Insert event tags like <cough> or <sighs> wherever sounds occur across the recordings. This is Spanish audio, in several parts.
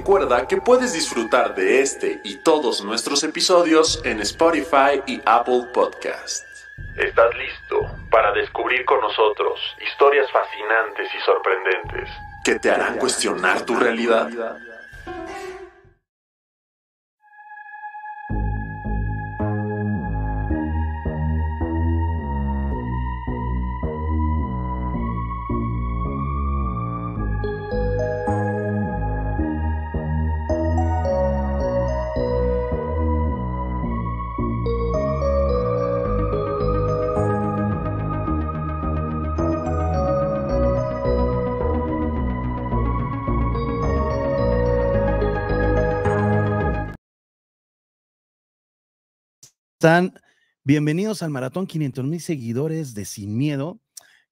recuerda que puedes disfrutar de este y todos nuestros episodios en Spotify y Apple Podcast. ¿Estás listo para descubrir con nosotros historias fascinantes y sorprendentes que te harán cuestionar tu realidad? están? Bienvenidos al Maratón 500 mil seguidores de Sin Miedo.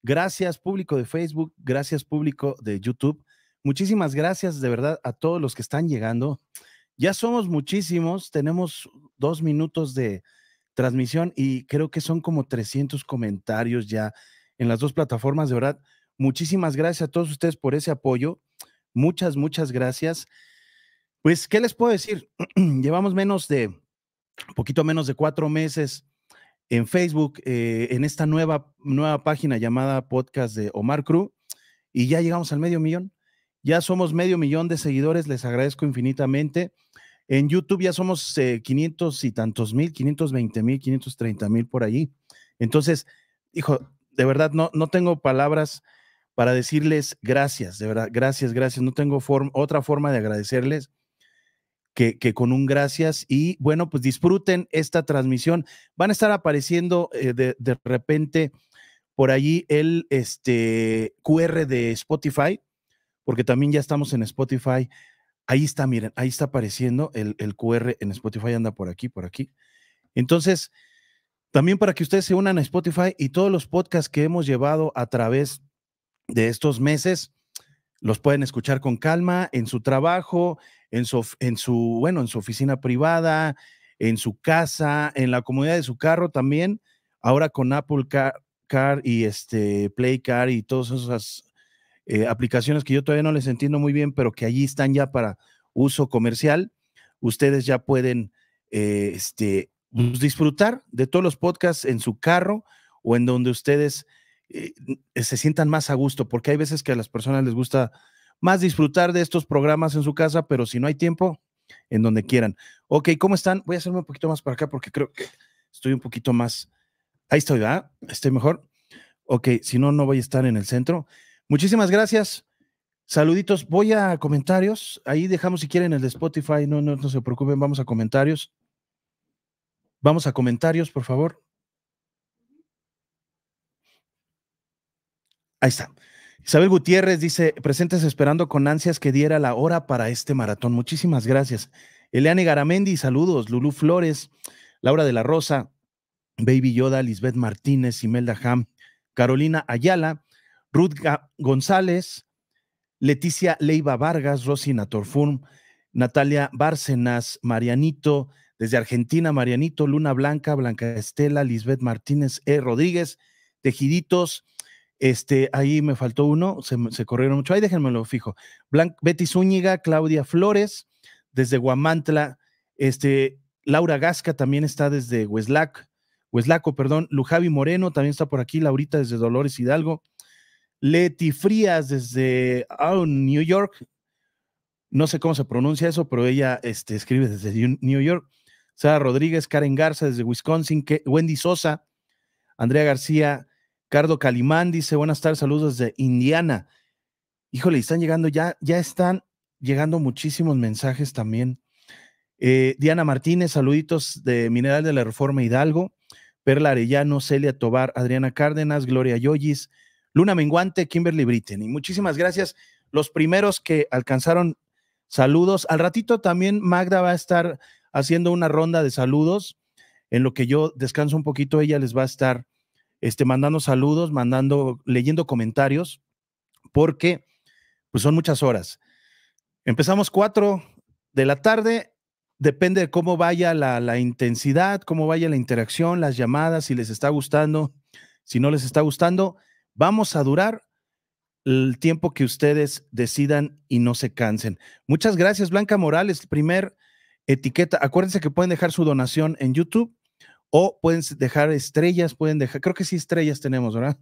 Gracias público de Facebook, gracias público de YouTube. Muchísimas gracias de verdad a todos los que están llegando. Ya somos muchísimos, tenemos dos minutos de transmisión y creo que son como 300 comentarios ya en las dos plataformas. De verdad, muchísimas gracias a todos ustedes por ese apoyo. Muchas, muchas gracias. Pues, ¿qué les puedo decir? <clears throat> Llevamos menos de un poquito menos de cuatro meses en Facebook, eh, en esta nueva, nueva página llamada Podcast de Omar Cruz, y ya llegamos al medio millón. Ya somos medio millón de seguidores, les agradezco infinitamente. En YouTube ya somos eh, quinientos 500 y tantos mil, 520 mil, 530 mil por allí. Entonces, hijo, de verdad no, no tengo palabras para decirles gracias, de verdad, gracias, gracias. No tengo otra forma de agradecerles que, con un gracias y bueno, pues disfruten esta transmisión. Van a estar apareciendo eh, de, repente por allí el este, QR de Spotify, porque también ya estamos en Spotify. Ahí está, miren, ahí está apareciendo el, el QR en Spotify, anda por aquí, por aquí. Entonces, también para que ustedes se unan a Spotify y todos los podcasts que hemos llevado a través de estos meses, los pueden escuchar con calma en su trabajo, en su, bueno, en su oficina privada, en su casa, en la comunidad de su carro también. Ahora con Apple Car, y este Play Car y todas esas eh, aplicaciones que yo todavía no les entiendo muy bien, pero que allí están ya para uso comercial, ustedes ya pueden eh, este, pues, disfrutar de todos los podcasts en su carro o en donde ustedes eh, se sientan más a gusto, porque hay veces que a las personas les gusta más disfrutar de estos programas en su casa, pero si no hay tiempo, en donde quieran. Ok, ¿cómo están? Voy a hacerme un poquito más para acá porque creo que estoy un poquito más. Ahí estoy, ¿verdad? Estoy mejor. Ok, si no, no voy a estar en el centro. Muchísimas gracias. Saluditos. Voy a comentarios. Ahí dejamos si quieren el de Spotify. No, no, no se preocupen. Vamos a comentarios. Vamos a comentarios, por favor. Ahí está. Isabel Gutiérrez dice, presentes esperando con ansias que diera la hora para este maratón. Muchísimas gracias. Eliane Garamendi, saludos. Lulú Flores, Laura de la Rosa, Baby Yoda, Lisbeth Martínez, Imelda Ham, Carolina Ayala, Ruth González, Leticia Leiva Vargas, Rosina Torfum, Natalia Bárcenas, Marianito, desde Argentina, Marianito, Luna Blanca, Blanca Estela, Lisbeth Martínez, E. Rodríguez, Tejiditos, este, ahí me faltó uno, se, corrieron mucho. Ahí déjenmelo fijo. Betty Zúñiga, Claudia Flores, desde Guamantla, este, Laura Gasca también está desde Hueslac, Hueslaco, perdón, Lujavi Moreno también está por aquí, Laurita desde Dolores Hidalgo, Leti Frías desde oh, New York, no sé cómo se pronuncia eso, pero ella este, escribe desde New York, Sara Rodríguez, Karen Garza desde Wisconsin, Wendy Sosa, Andrea García, Cardo Calimán dice, buenas tardes, saludos de Indiana. Híjole, están llegando ya, ya están llegando muchísimos mensajes también. Eh, Diana Martínez, saluditos de Mineral de la Reforma Hidalgo. Perla Arellano, Celia Tobar, Adriana Cárdenas, Gloria Yoyis, Luna Menguante, Kimberly y Muchísimas gracias. Los primeros que alcanzaron saludos. Al ratito también Magda va a estar haciendo una ronda de saludos. En lo que yo descanso un poquito, ella les va a estar este, mandando saludos, mandando, leyendo comentarios, porque pues son muchas horas. Empezamos 4 de la tarde, depende de cómo vaya la intensidad, cómo vaya la interacción, las llamadas, si les está gustando, si no les está gustando, vamos a durar el tiempo que ustedes decidan y no se cansen. Muchas gracias, Blanca Morales, primer etiqueta. Acuérdense que pueden dejar su donación en YouTube o pueden dejar estrellas, pueden dejar, creo que sí estrellas tenemos, ¿verdad?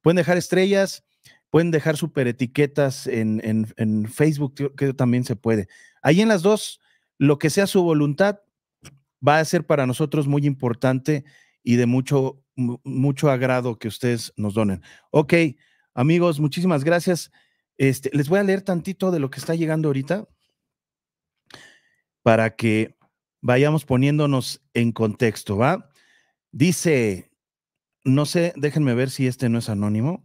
Pueden dejar estrellas, pueden dejar super etiquetas en, en, Facebook, que también se puede. Ahí en las dos, lo que sea su voluntad va a ser para nosotros muy importante y de mucho, mucho agrado que ustedes nos donen. Ok, amigos, muchísimas gracias. Este, les voy a leer tantito de lo que está llegando ahorita para que vayamos poniéndonos en contexto, ¿va? Dice, no sé, déjenme ver si este no es anónimo.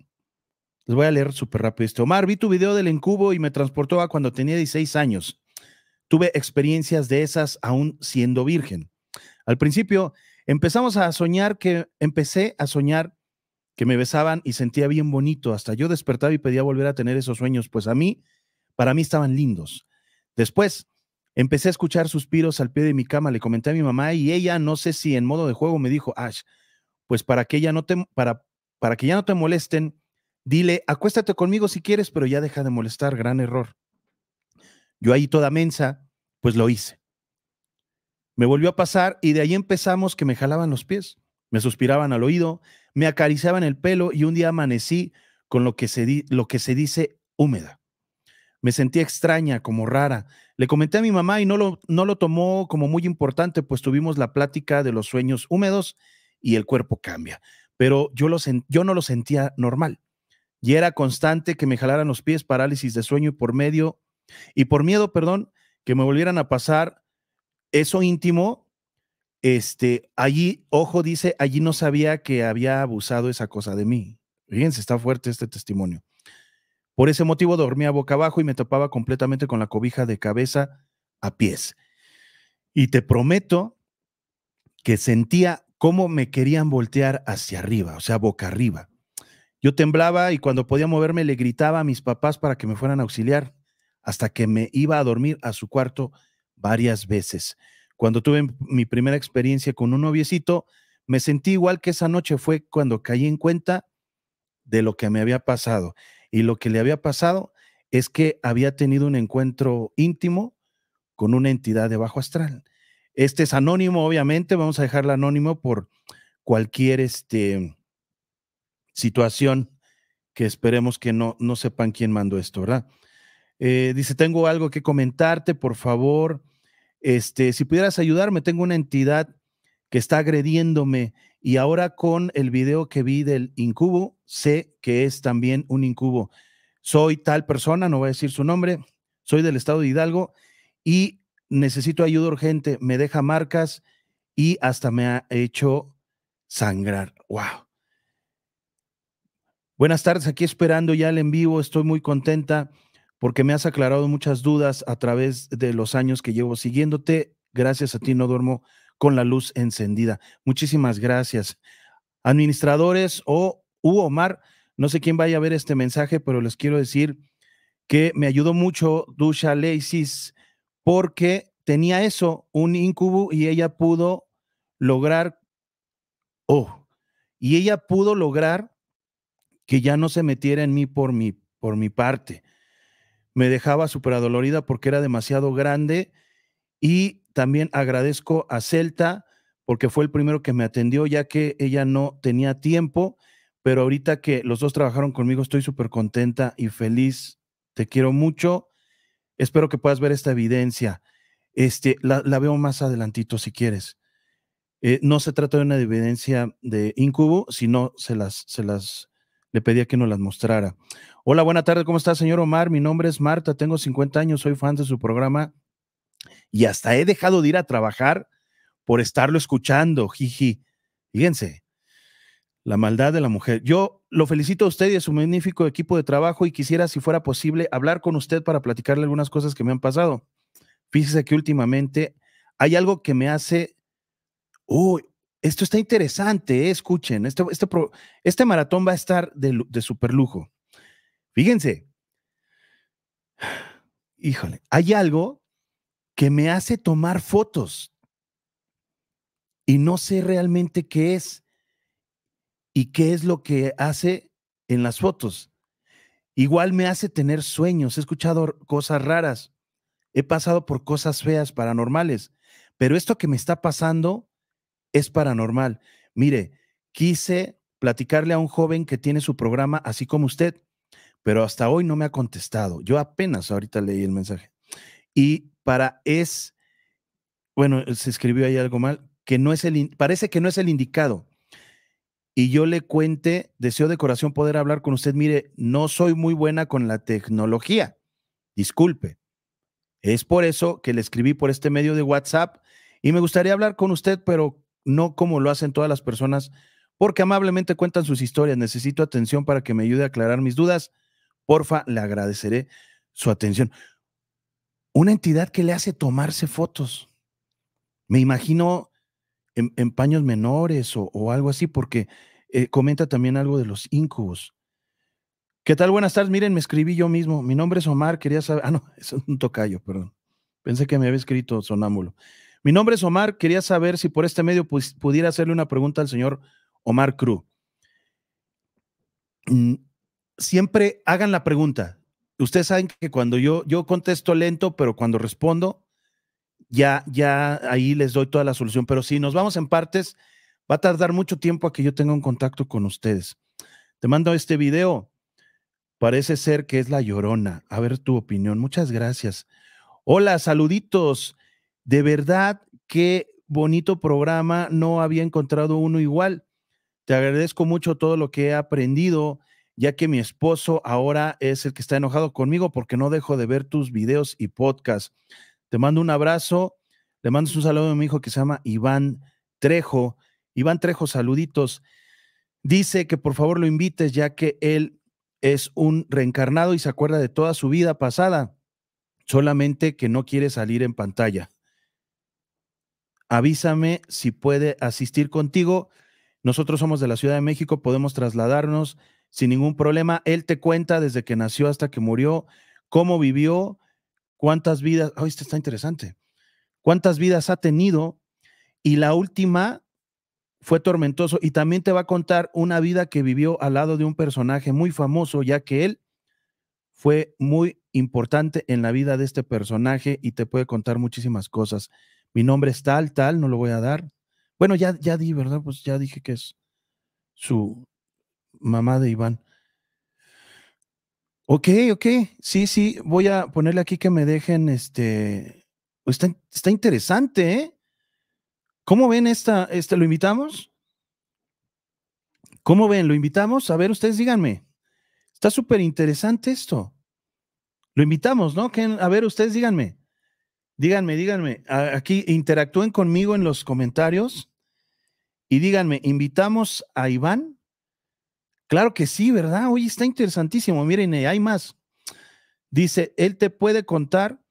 Les voy a leer súper rápido este Omar, vi tu video del encubo y me transportó a cuando tenía 16 años. Tuve experiencias de esas aún siendo virgen. Al principio empezamos a soñar que, empecé a soñar que me besaban y sentía bien bonito. Hasta yo despertaba y pedía volver a tener esos sueños, pues a mí, para mí estaban lindos. Después, Empecé a escuchar suspiros al pie de mi cama, le comenté a mi mamá y ella, no sé si en modo de juego, me dijo, Ash, pues para que, ya no te, para, para que ya no te molesten, dile, acuéstate conmigo si quieres, pero ya deja de molestar, gran error. Yo ahí toda mensa, pues lo hice. Me volvió a pasar y de ahí empezamos que me jalaban los pies, me suspiraban al oído, me acariciaban el pelo y un día amanecí con lo que se, lo que se dice húmeda. Me sentía extraña, como rara. Le comenté a mi mamá y no lo, no lo tomó como muy importante, pues tuvimos la plática de los sueños húmedos y el cuerpo cambia. Pero yo, lo, yo no lo sentía normal. Y era constante que me jalaran los pies, parálisis de sueño y por medio, y por miedo, perdón, que me volvieran a pasar eso íntimo. Este, allí, ojo, dice, allí no sabía que había abusado esa cosa de mí. Fíjense, está fuerte este testimonio. Por ese motivo dormía boca abajo y me tapaba completamente con la cobija de cabeza a pies. Y te prometo que sentía cómo me querían voltear hacia arriba, o sea, boca arriba. Yo temblaba y cuando podía moverme le gritaba a mis papás para que me fueran a auxiliar, hasta que me iba a dormir a su cuarto varias veces. Cuando tuve mi primera experiencia con un noviecito, me sentí igual que esa noche fue cuando caí en cuenta de lo que me había pasado. Y lo que le había pasado es que había tenido un encuentro íntimo con una entidad de bajo astral. Este es anónimo, obviamente, vamos a dejarlo anónimo por cualquier este, situación que esperemos que no, no sepan quién mandó esto, ¿verdad? Eh, dice, tengo algo que comentarte, por favor. Este, si pudieras ayudarme, tengo una entidad que está agrediéndome y ahora con el video que vi del incubo, sé que es también un incubo. Soy tal persona, no voy a decir su nombre, soy del estado de Hidalgo y necesito ayuda urgente, me deja marcas y hasta me ha hecho sangrar. ¡Wow! Buenas tardes, aquí esperando ya el en vivo. Estoy muy contenta porque me has aclarado muchas dudas a través de los años que llevo siguiéndote. Gracias a ti no duermo con la luz encendida. Muchísimas gracias. Administradores o uomar Omar, no sé quién vaya a ver este mensaje, pero les quiero decir que me ayudó mucho Dusha Leisis porque tenía eso, un incubo, y ella pudo lograr, oh, y ella pudo lograr que ya no se metiera en mí por mi, por mi parte. Me dejaba súper adolorida porque era demasiado grande y también agradezco a Celta porque fue el primero que me atendió ya que ella no tenía tiempo, pero ahorita que los dos trabajaron conmigo estoy súper contenta y feliz. Te quiero mucho. Espero que puedas ver esta evidencia. Este, la, veo más adelantito si quieres. Eh, no se trata de una evidencia de incubo, sino se las, se las, le pedía que nos las mostrara. Hola, buena tarde, ¿cómo está, señor Omar? Mi nombre es Marta, tengo 50 años, soy fan de su programa y hasta he dejado de ir a trabajar por estarlo escuchando, jiji. Fíjense, la maldad de la mujer. Yo lo felicito a usted y a su magnífico equipo de trabajo y quisiera, si fuera posible, hablar con usted para platicarle algunas cosas que me han pasado. Fíjese que últimamente hay algo que me hace, uy, esto está interesante, eh, escuchen, este, este, este, maratón va a estar de, de super lujo. Fíjense, <sighs> híjole, hay algo que me hace tomar fotos y no sé realmente qué es y qué es lo que hace en las fotos. Igual me hace tener sueños, he escuchado cosas raras, he pasado por cosas feas, paranormales, pero esto que me está pasando es paranormal. Mire, quise platicarle a un joven que tiene su programa, así como usted, pero hasta hoy no me ha contestado. Yo apenas ahorita leí el mensaje. Y para es, bueno, eh, se escribió ahí algo mal, que no es el, parece que no es el indicado. Y yo le cuente, deseo de corazón poder hablar con usted. Mire, no soy muy buena con la tecnología. Disculpe. Es por eso que le escribí por este medio de WhatsApp y me gustaría hablar con usted, pero no como lo hacen todas las personas, porque amablemente cuentan sus historias. Necesito atención para que me ayude a aclarar mis dudas. Porfa, le agradeceré su atención. Una entidad que le hace tomarse fotos. Me imagino en, paños menores o, algo así, porque eh, comenta también algo de los incubos. ¿Qué tal? Buenas tardes. Miren, me escribí yo mismo. Mi nombre es Omar. Quería saber. Ah, no, <laughs> es un tocayo, perdón. Pensé que me había escrito sonámbulo. Mi nombre es Omar. Quería saber si por este medio pues, pudiera hacerle una pregunta al señor Omar Cruz. Mm, siempre hagan la pregunta ustedes saben que cuando yo, yo contesto lento, pero cuando respondo, ya, ya ahí les doy toda la solución. Pero si nos vamos en partes, va a tardar mucho tiempo a que yo tenga un contacto con ustedes. Te mando este video. Parece ser que es la llorona. A ver tu opinión. Muchas gracias. Hola, saluditos. De verdad, qué bonito programa. No había encontrado uno igual. Te agradezco mucho todo lo que he aprendido ya que mi esposo ahora es el que está enojado conmigo porque no dejo de ver tus videos y podcasts. Te mando un abrazo, le mando un saludo a mi hijo que se llama Iván Trejo. Iván Trejo, saluditos. Dice que por favor lo invites ya que él es un reencarnado y se acuerda de toda su vida pasada, solamente que no quiere salir en pantalla. Avísame si puede asistir contigo. Nosotros somos de la Ciudad de México, podemos trasladarnos sin ningún problema. Él te cuenta desde que nació hasta que murió, cómo vivió, cuántas vidas, ¡Ay, este está interesante, cuántas vidas ha tenido y la última fue tormentoso y también te va a contar una vida que vivió al lado de un personaje muy famoso, ya que él fue muy importante en la vida de este personaje y te puede contar muchísimas cosas. Mi nombre es tal, tal, no lo voy a dar. Bueno, ya, ya di, ¿verdad? Pues ya dije que es su, mamá de Iván. Ok, ok, sí, sí, voy a ponerle aquí que me dejen, este, pues está, está interesante, ¿eh? ¿Cómo ven esta, este, lo invitamos? ¿Cómo ven? ¿Lo invitamos? A ver, ustedes díganme. Está súper interesante esto. Lo invitamos, ¿no? A ver, ustedes díganme. Díganme, díganme. Aquí interactúen conmigo en los comentarios y díganme, ¿invitamos a Iván? Claro que sí, ¿verdad? Oye, está interesantísimo. Miren, eh, hay más. Dice, él te puede contar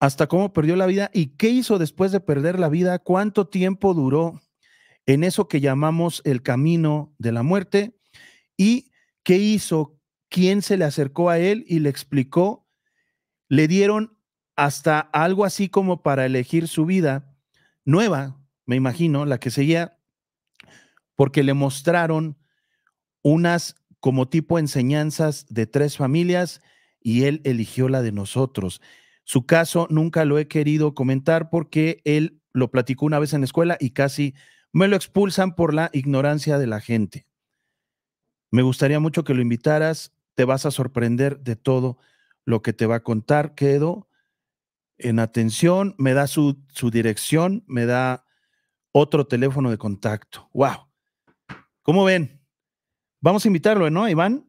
hasta cómo perdió la vida y qué hizo después de perder la vida, cuánto tiempo duró en eso que llamamos el camino de la muerte y qué hizo, quién se le acercó a él y le explicó. Le dieron hasta algo así como para elegir su vida nueva, me imagino, la que seguía, porque le mostraron unas como tipo enseñanzas de tres familias y él eligió la de nosotros. Su caso nunca lo he querido comentar porque él lo platicó una vez en la escuela y casi me lo expulsan por la ignorancia de la gente. Me gustaría mucho que lo invitaras, te vas a sorprender de todo lo que te va a contar. Quedo en atención, me da su, su dirección, me da otro teléfono de contacto. ¡Wow! ¿Cómo ven? Vamos a invitarlo, ¿no, Iván?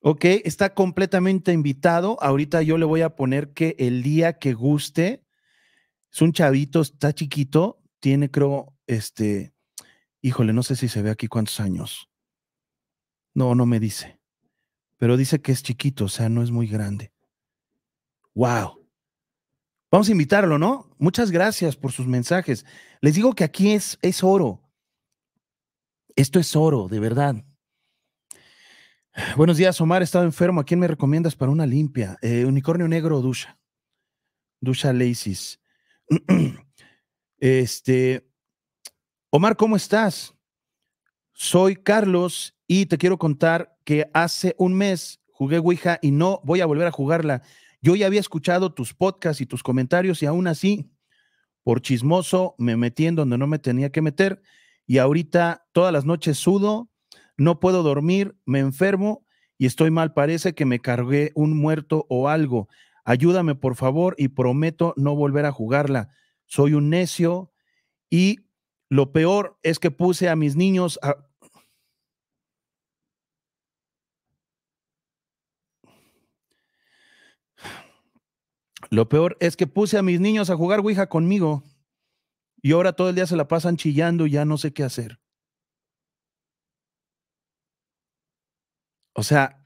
Ok, está completamente invitado. Ahorita yo le voy a poner que el día que guste, es un chavito, está chiquito, tiene creo, este, híjole, no sé si se ve aquí cuántos años. No, no me dice, pero dice que es chiquito, o sea, no es muy grande. Wow. Vamos a invitarlo, ¿no? Muchas gracias por sus mensajes. Les digo que aquí es, es oro. Esto es oro, de verdad. Buenos días, Omar. He estado enfermo. ¿A quién me recomiendas para una limpia? Eh, unicornio negro o ducha. Ducha Laces. <clears throat> este. Omar, ¿cómo estás? Soy Carlos y te quiero contar que hace un mes jugué Ouija y no voy a volver a jugarla. Yo ya había escuchado tus podcasts y tus comentarios y aún así, por chismoso, me metí en donde no me tenía que meter y ahorita todas las noches sudo no puedo dormir, me enfermo y estoy mal. Parece que me cargué un muerto o algo. Ayúdame, por favor, y prometo no volver a jugarla. Soy un necio y lo peor es que puse a mis niños a... Lo peor es que puse a mis niños a jugar Ouija conmigo y ahora todo el día se la pasan chillando y ya no sé qué hacer. O sea,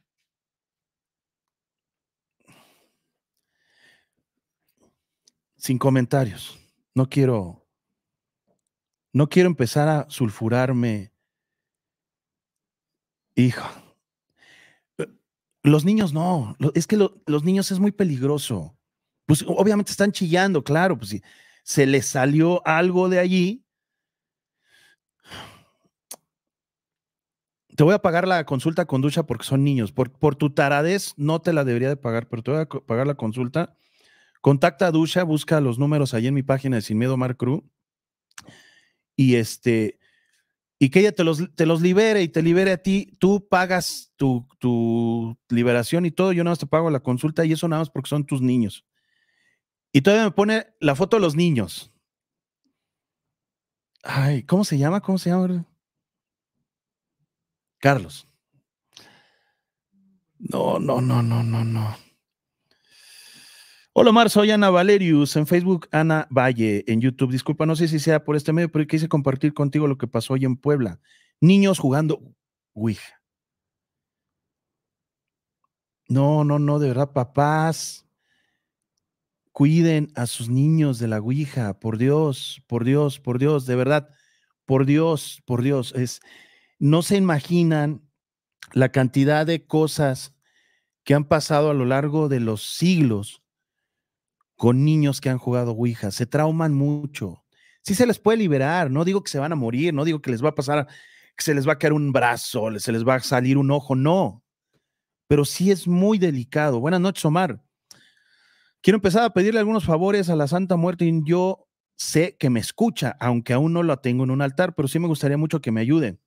sin comentarios. No quiero, no quiero empezar a sulfurarme. Hijo, eh, los niños no, es que los niños es muy peligroso. Pues obviamente están chillando, claro, pues si se les salió algo de allí, te voy a pagar la consulta con ducha porque son niños. Por, por tu taradez no te la debería de pagar, pero te voy a pagar la consulta. Contacta a ducha, busca los números ahí en mi página de Sin Miedo Mar Cruz. Y este, y que ella te los, te los libere y te libere a ti. Tú pagas tu, tu liberación y todo. Yo nada más te pago la consulta y eso nada más porque son tus niños. Y todavía me pone la foto de los niños. Ay, ¿cómo se llama? ¿Cómo se llama? Carlos. No, no, no, no, no, no. Hola Omar, soy Ana Valerius en Facebook, Ana Valle, en YouTube. Disculpa, no sé si sea por este medio, pero quise compartir contigo lo que pasó hoy en Puebla. Niños jugando Ouija. No, no, no, de verdad, papás, cuiden a sus niños de la Ouija, por Dios, por Dios, por Dios, de verdad, por Dios, por Dios. Es, no se imaginan la cantidad de cosas que han pasado a lo largo de los siglos con niños que han jugado Ouija. Se trauman mucho. Sí se les puede liberar, no digo que se van a morir, no digo que les va a pasar, que se les va a caer un brazo, se les va a salir un ojo, no. Pero sí es muy delicado. Buenas noches, Omar. Quiero empezar a pedirle algunos favores a la Santa Muerte. Yo sé que me escucha, aunque aún no la tengo en un altar, pero sí me gustaría mucho que me ayude.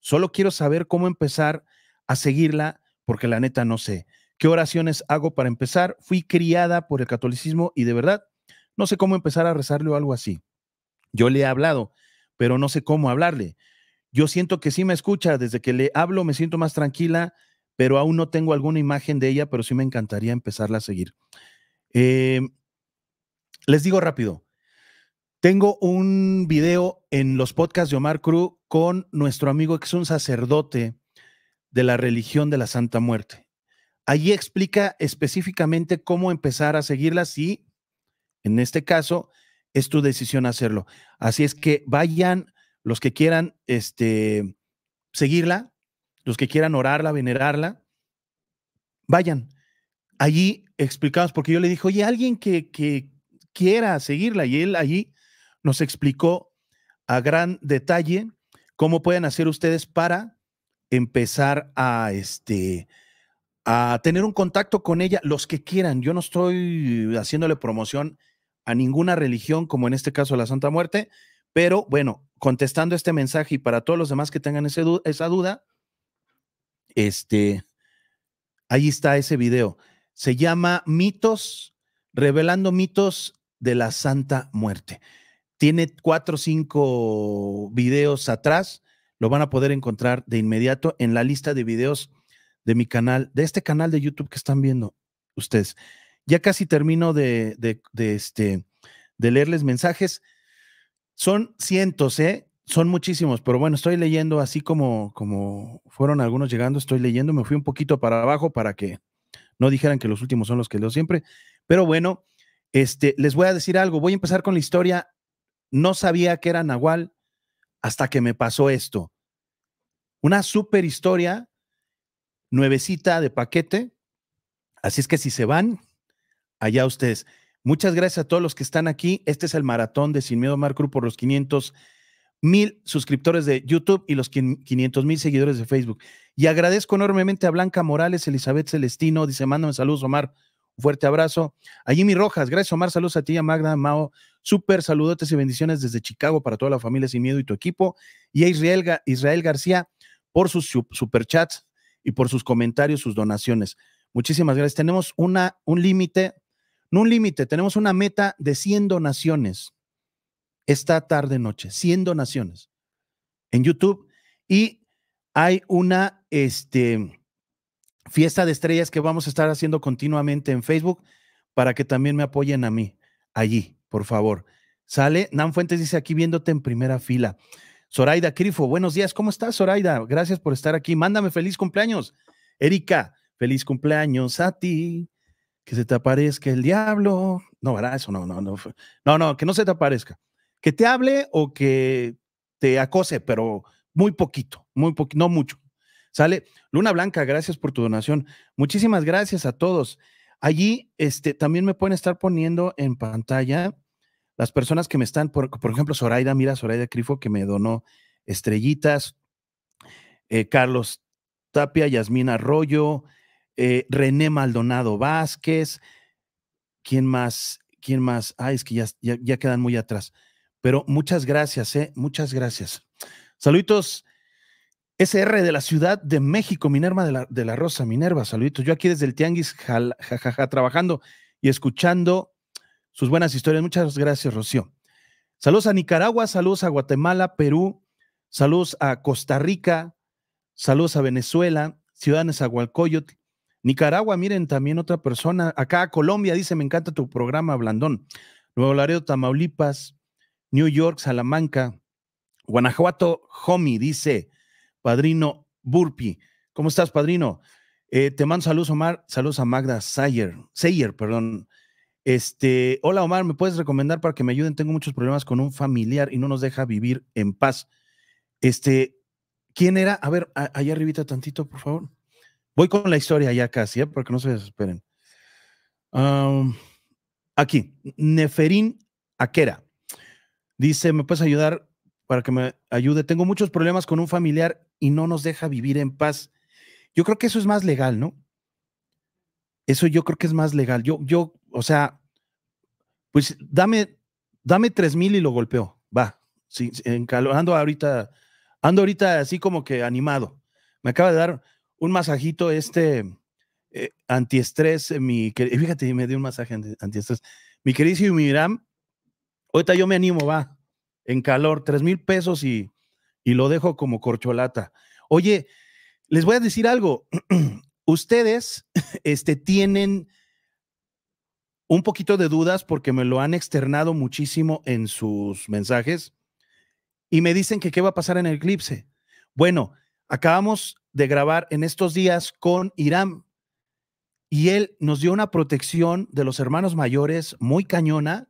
Solo quiero saber cómo empezar a seguirla porque la neta no sé. ¿Qué oraciones hago para empezar? Fui criada por el catolicismo y de verdad no sé cómo empezar a rezarle o algo así. Yo le he hablado, pero no sé cómo hablarle. Yo siento que sí me escucha, desde que le hablo me siento más tranquila, pero aún no tengo alguna imagen de ella, pero sí me encantaría empezarla a seguir. Em, les digo rápido, tengo un video en los podcasts de Omar Cruz con nuestro amigo que es un sacerdote de la religión de la Santa Muerte. Allí explica específicamente cómo empezar a seguirla si, en este caso, es tu decisión hacerlo. Así es que vayan los que quieran este, seguirla, los que quieran orarla, venerarla, vayan. Allí explicamos, porque yo le dije, oye, alguien que, que quiera seguirla, y él allí nos explicó a gran detalle ¿Cómo pueden hacer ustedes para empezar a, este, a tener un contacto con ella? Los que quieran. Yo no estoy haciéndole promoción a ninguna religión, como en este caso la Santa Muerte, pero bueno, contestando este mensaje y para todos los demás que tengan ese, esa duda, este, ahí está ese video. Se llama Mitos, revelando mitos de la Santa Muerte. Tiene cuatro o cinco videos atrás. Lo van a poder encontrar de inmediato en la lista de videos de mi canal, de este canal de YouTube que están viendo ustedes. Ya casi termino de, este, de leerles mensajes. Son cientos, ¿eh? Son muchísimos, pero bueno, estoy leyendo así como, como fueron algunos llegando, estoy leyendo, me fui un poquito para abajo para que no dijeran que los últimos son los que leo siempre, pero bueno, este, les voy a decir algo, voy a empezar con la historia no sabía que era Nahual hasta que me pasó esto. Una super historia, nuevecita de paquete. Así es que si se van, allá ustedes. Muchas gracias a todos los que están aquí. Este es el maratón de Sin Miedo Cruz por los 500 mil suscriptores de YouTube y los 500 mil seguidores de Facebook. Y agradezco enormemente a Blanca Morales, Elizabeth Celestino, dice, mándame saludos, Omar fuerte abrazo. A Jimmy Rojas, gracias Omar, saludos a ti, a Magda, Mao, súper saludotes y bendiciones desde Chicago para toda la familia Sin Miedo y tu equipo. Y a Israel, Israel García por sus superchats y por sus comentarios, sus donaciones. Muchísimas gracias. Tenemos una, un límite, no un límite, tenemos una meta de 100 donaciones esta tarde noche, 100 donaciones en YouTube y hay una, este, fiesta de estrellas que vamos a estar haciendo continuamente en Facebook para que también me apoyen a mí allí, por favor. Sale, Nan Fuentes dice aquí viéndote en primera fila. Zoraida Crifo, buenos días, ¿cómo estás, Zoraida? Gracias por estar aquí. Mándame feliz cumpleaños. Erika, feliz cumpleaños a ti. Que se te aparezca el diablo. No, ¿verdad? Eso no, no, no. No, no, que no se te aparezca. Que te hable o que te acose, pero muy poquito, muy poquito, no mucho. ¿Sale? Luna Blanca, gracias por tu donación. Muchísimas gracias a todos. Allí este, también me pueden estar poniendo en pantalla las personas que me están, por, ejemplo, Zoraida, mira, Zoraida Crifo que me donó estrellitas, eh, Carlos Tapia, Yasmina Arroyo, eh, René Maldonado Vázquez, ¿quién más? ¿Quién más? Ay, es que ya, ya, quedan muy atrás. Pero muchas gracias, ¿eh? Muchas gracias. Saluditos. SR de la Ciudad de México, Minerva de la, Rosa, Minerva, saluditos. Yo aquí desde el Tianguis, jajaja, trabajando y escuchando sus buenas historias. Muchas gracias, Rocío. Saludos a Nicaragua, saludos a Guatemala, Perú, saludos a Costa Rica, saludos a Venezuela, ciudadanos a Hualcoyot. Nicaragua, miren, también otra persona. Acá Colombia dice, me encanta tu programa, Blandón. Nuevo Laredo, Tamaulipas, New York, Salamanca, Guanajuato, Homie, dice, Padrino Burpi. ¿Cómo estás, Padrino? Eh, te mando saludos, Omar. Saludos a Magda Sayer. Sayer, perdón. Este, hola Omar, ¿me puedes recomendar para que me ayuden? Tengo muchos problemas con un familiar y no nos deja vivir en paz. Este, ¿quién era? A ver, allá arribita tantito, por favor. Voy con la historia ya casi, ¿eh? porque no se desesperen. aquí, Neferín Aquera. Dice, ¿me puedes ayudar para que me ayude. Tengo muchos problemas con un familiar y no nos deja vivir en paz. Yo creo que eso es más legal, ¿no? Eso yo creo que es más legal. Yo, yo, o sea, pues dame, dame tres mil y lo golpeo. Va, sí, ando ahorita, ando ahorita así como que animado. Me acaba de dar un masajito este eh, antiestrés, eh, mi fíjate, me dio un masaje antiestrés. Mi querido Miram, ahorita yo me animo, va en calor, tres mil pesos y, lo dejo como corcholata. Oye, les voy a decir algo. <clears throat> Ustedes <laughs> este, tienen un poquito de dudas porque me lo han externado muchísimo en sus mensajes y me dicen que qué va a pasar en el eclipse. Bueno, acabamos de grabar en estos días con Irán y él nos dio una protección de los hermanos mayores muy cañona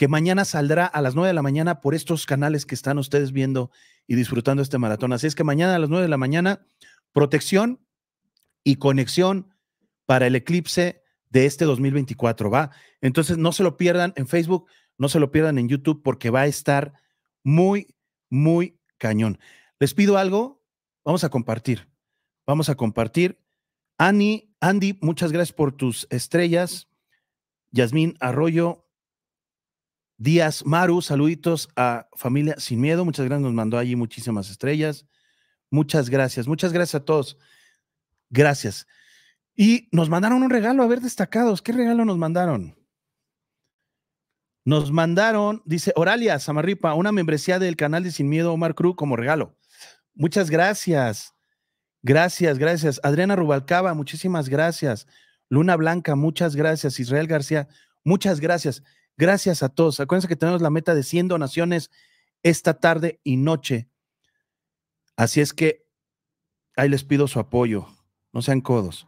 que mañana saldrá a las 9 de la mañana por estos canales que están ustedes viendo y disfrutando este maratón. Así es que mañana a las 9 de la mañana, protección y conexión para el eclipse de este 2024, ¿va? Entonces no se lo pierdan en Facebook, no se lo pierdan en YouTube porque va a estar muy, muy cañón. Les pido algo, vamos a compartir, vamos a compartir. Annie, Andy, muchas gracias por tus estrellas. Yasmín Arroyo, Díaz Maru, saluditos a familia Sin Miedo. Muchas gracias, nos mandó allí muchísimas estrellas. Muchas gracias, muchas gracias a todos. Gracias. Y nos mandaron un regalo, a ver, destacados. ¿Qué regalo nos mandaron? Nos mandaron, dice Oralia Samarripa, una membresía del canal de Sin Miedo Omar Cruz como regalo. Muchas gracias. Gracias, gracias. Adriana Rubalcaba, muchísimas gracias. Luna Blanca, muchas gracias. Israel García, muchas gracias. Gracias a todos. Acuérdense que tenemos la meta de 100 donaciones esta tarde y noche. Así es que ahí les pido su apoyo. No sean codos.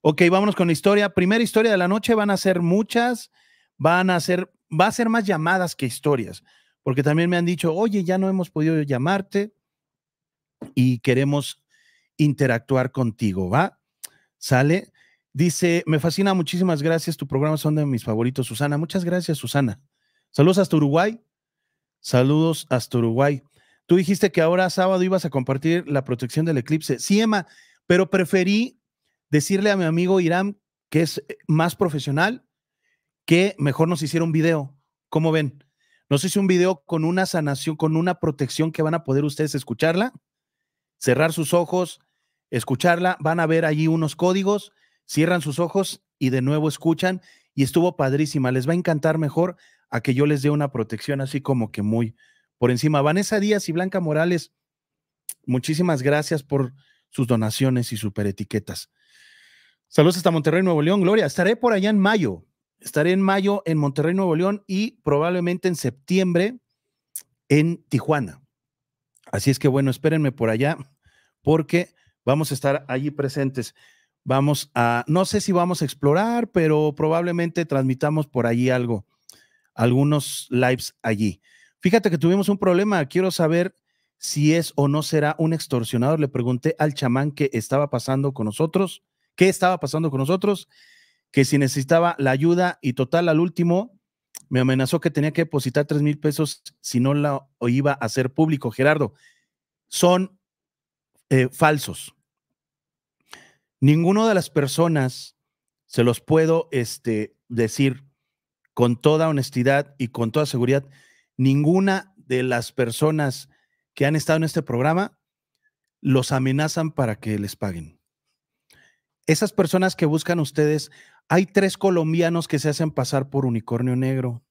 Ok, vámonos con la historia. Primera historia de la noche. Van a ser muchas. Van a ser, va a ser más llamadas que historias. Porque también me han dicho, oye, ya no hemos podido llamarte y queremos interactuar contigo, ¿va? Sale. Dice, me fascina, muchísimas gracias. Tu programa son de mis favoritos, Susana. Muchas gracias, Susana. Saludos hasta Uruguay. Saludos hasta Uruguay. Tú dijiste que ahora sábado ibas a compartir la protección del eclipse. Sí, Emma, pero preferí decirle a mi amigo Irán, que es eh, más profesional, que mejor nos hiciera un video. ¿Cómo ven? Nos hizo un video con una sanación, con una protección que van a poder ustedes escucharla, cerrar sus ojos, escucharla. Van a ver allí unos códigos cierran sus ojos y de nuevo escuchan y estuvo padrísima. Les va a encantar mejor a que yo les dé una protección así como que muy por encima. Vanessa Díaz y Blanca Morales, muchísimas gracias por sus donaciones y superetiquetas. Saludos hasta Monterrey, Nuevo León. Gloria, estaré por allá en mayo. Estaré en mayo en Monterrey, Nuevo León y probablemente en septiembre en Tijuana. Así es que bueno, espérenme por allá porque vamos a estar allí presentes. Vamos a, no sé si vamos a explorar, pero probablemente transmitamos por allí algo, algunos lives allí. Fíjate que tuvimos un problema, quiero saber si es o no será un extorsionador. Le pregunté al chamán qué estaba pasando con nosotros, qué estaba pasando con nosotros, que si necesitaba la ayuda y total al último me amenazó que tenía que depositar tres mil pesos si no la iba a hacer público. Gerardo, son eh, falsos. Ninguna de las personas, se los puedo este, decir con toda honestidad y con toda seguridad, ninguna de las personas que han estado en este programa los amenazan para que les paguen. Esas personas que buscan ustedes, hay tres colombianos que se hacen pasar por unicornio negro.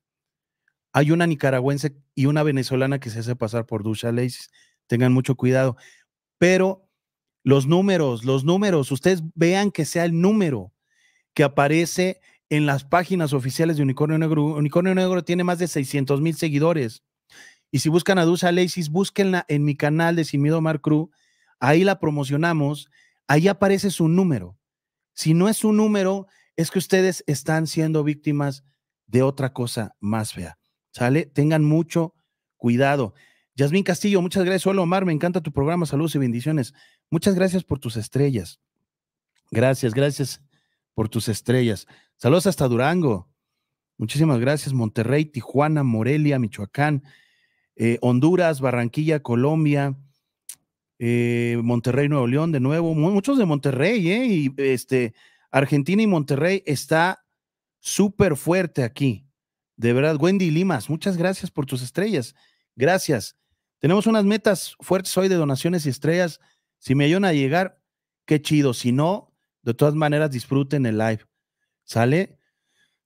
Hay una nicaragüense y una venezolana que se hace pasar por ducha Lace. Tengan mucho cuidado. Pero los números, los números, ustedes vean que sea el número que aparece en las páginas oficiales de Unicornio Negro. Unicornio Negro tiene más de 600 mil seguidores. Y si buscan a Dusa Leisis, búsquenla en mi canal de Sin Miedo Mar Cruz, Ahí la promocionamos. Ahí aparece su número. Si no es su número, es que ustedes están siendo víctimas de otra cosa más fea. ¿Sale? Tengan mucho cuidado. Yasmín Castillo, muchas gracias. Hola Omar, me encanta tu programa. Saludos y bendiciones. Muchas gracias por tus estrellas. Gracias, gracias por tus estrellas. Saludos hasta Durango. Muchísimas gracias, Monterrey, Tijuana, Morelia, Michoacán, eh, Honduras, Barranquilla, Colombia, eh, Monterrey, Nuevo León, de nuevo, muchos de Monterrey, ¿eh? Y este, Argentina y Monterrey está súper fuerte aquí. De verdad, Wendy Limas, muchas gracias por tus estrellas. Gracias. Tenemos unas metas fuertes hoy de donaciones y estrellas. Si me ayudan a llegar, qué chido. Si no, de todas maneras, disfruten el live. ¿Sale?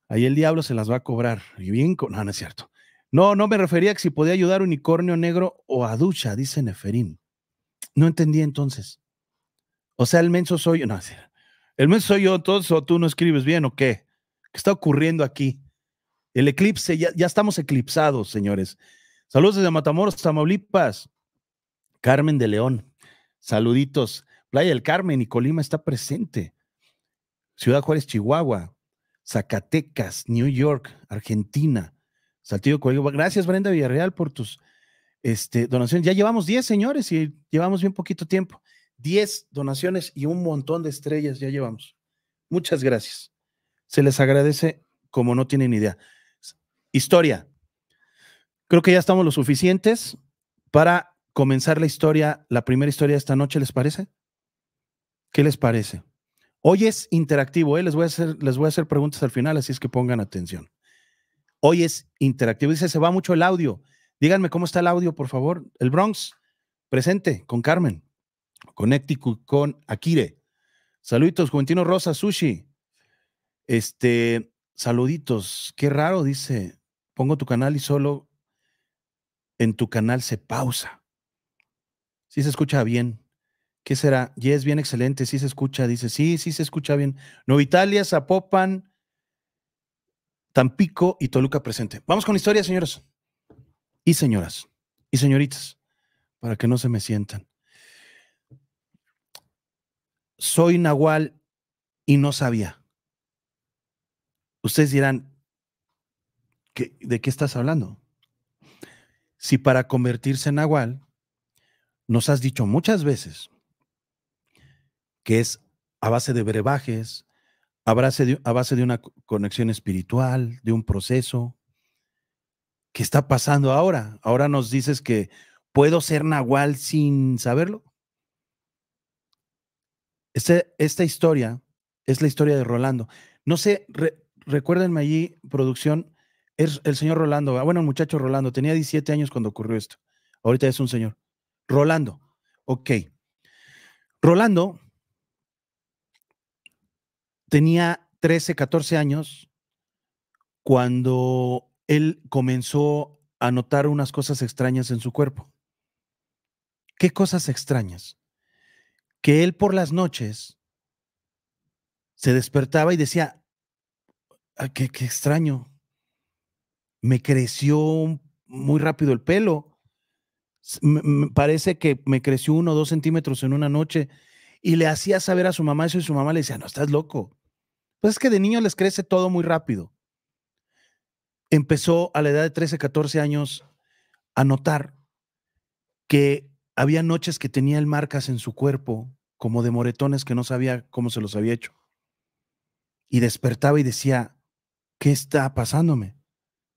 Ahí el diablo se las va a cobrar. Y bien, no, no es cierto. No, no me refería a que si podía ayudar a Unicornio Negro o a Ducha, dice Neferín. No entendí entonces. O sea, el menso soy yo. No, el menso soy yo, entonces, o tú no escribes bien o qué. ¿Qué está ocurriendo aquí? El eclipse, ya, ya estamos eclipsados, señores. Saludos desde Matamoros, Tamaulipas. Carmen de León. Saluditos. Playa del Carmen y Colima está presente. Ciudad Juárez, Chihuahua, Zacatecas, New York, Argentina, Saltillo Coahuila. Gracias, Brenda Villarreal, por tus este, donaciones. Ya llevamos 10, señores, y llevamos bien poquito tiempo. 10 donaciones y un montón de estrellas ya llevamos. Muchas gracias. Se les agradece como no tienen idea. Historia. Creo que ya estamos lo suficientes para comenzar la historia, la primera historia de esta noche, ¿les parece? ¿Qué les parece? Hoy es interactivo, ¿eh? les, voy a hacer, les voy a hacer preguntas al final, así es que pongan atención. Hoy es interactivo. Dice, se va mucho el audio. Díganme cómo está el audio, por favor. El Bronx, presente con Carmen. Connecticut con Akire. Saluditos, Juventino Rosa, Sushi. Este, saluditos. Qué raro, dice. Pongo tu canal y solo en tu canal se pausa. Sí se escucha bien. ¿Qué será? Yes, bien excelente, sí se escucha, dice, sí, sí se escucha bien. Nueva Italia, Zapopan, Tampico y Toluca presente. Vamos con historia, señores. Y señoras. Y señoritas, para que no se me sientan. Soy Nahual y no sabía. Ustedes dirán, ¿de qué estás hablando? Si para convertirse en Nahual nos has dicho muchas veces que es a base de brebajes, a base de, a base de una conexión espiritual, de un proceso. ¿Qué está pasando ahora? Ahora nos dices que puedo ser nahual sin saberlo. Este, esta historia es la historia de Rolando. No sé, recuérdenme allí, producción, es el señor Rolando, ah, bueno, el muchacho Rolando, tenía 17 años cuando ocurrió esto. Ahorita es un señor. Rolando. Ok. Rolando tenía 13, 14 años cuando él comenzó a notar unas cosas extrañas en su cuerpo. ¿Qué cosas extrañas? Que él por las noches se despertaba y decía, qué extraño, me creció muy rápido el pelo parece que me creció uno o dos centímetros en una noche y le hacía saber a su mamá eso y su mamá le decía, no, estás loco. Pues es que de niño les crece todo muy rápido. Empezó a la edad de 13, 14 años a notar que había noches que tenía el marcas en su cuerpo, como de moretones que no sabía cómo se los había hecho. Y despertaba y decía, ¿qué está pasándome?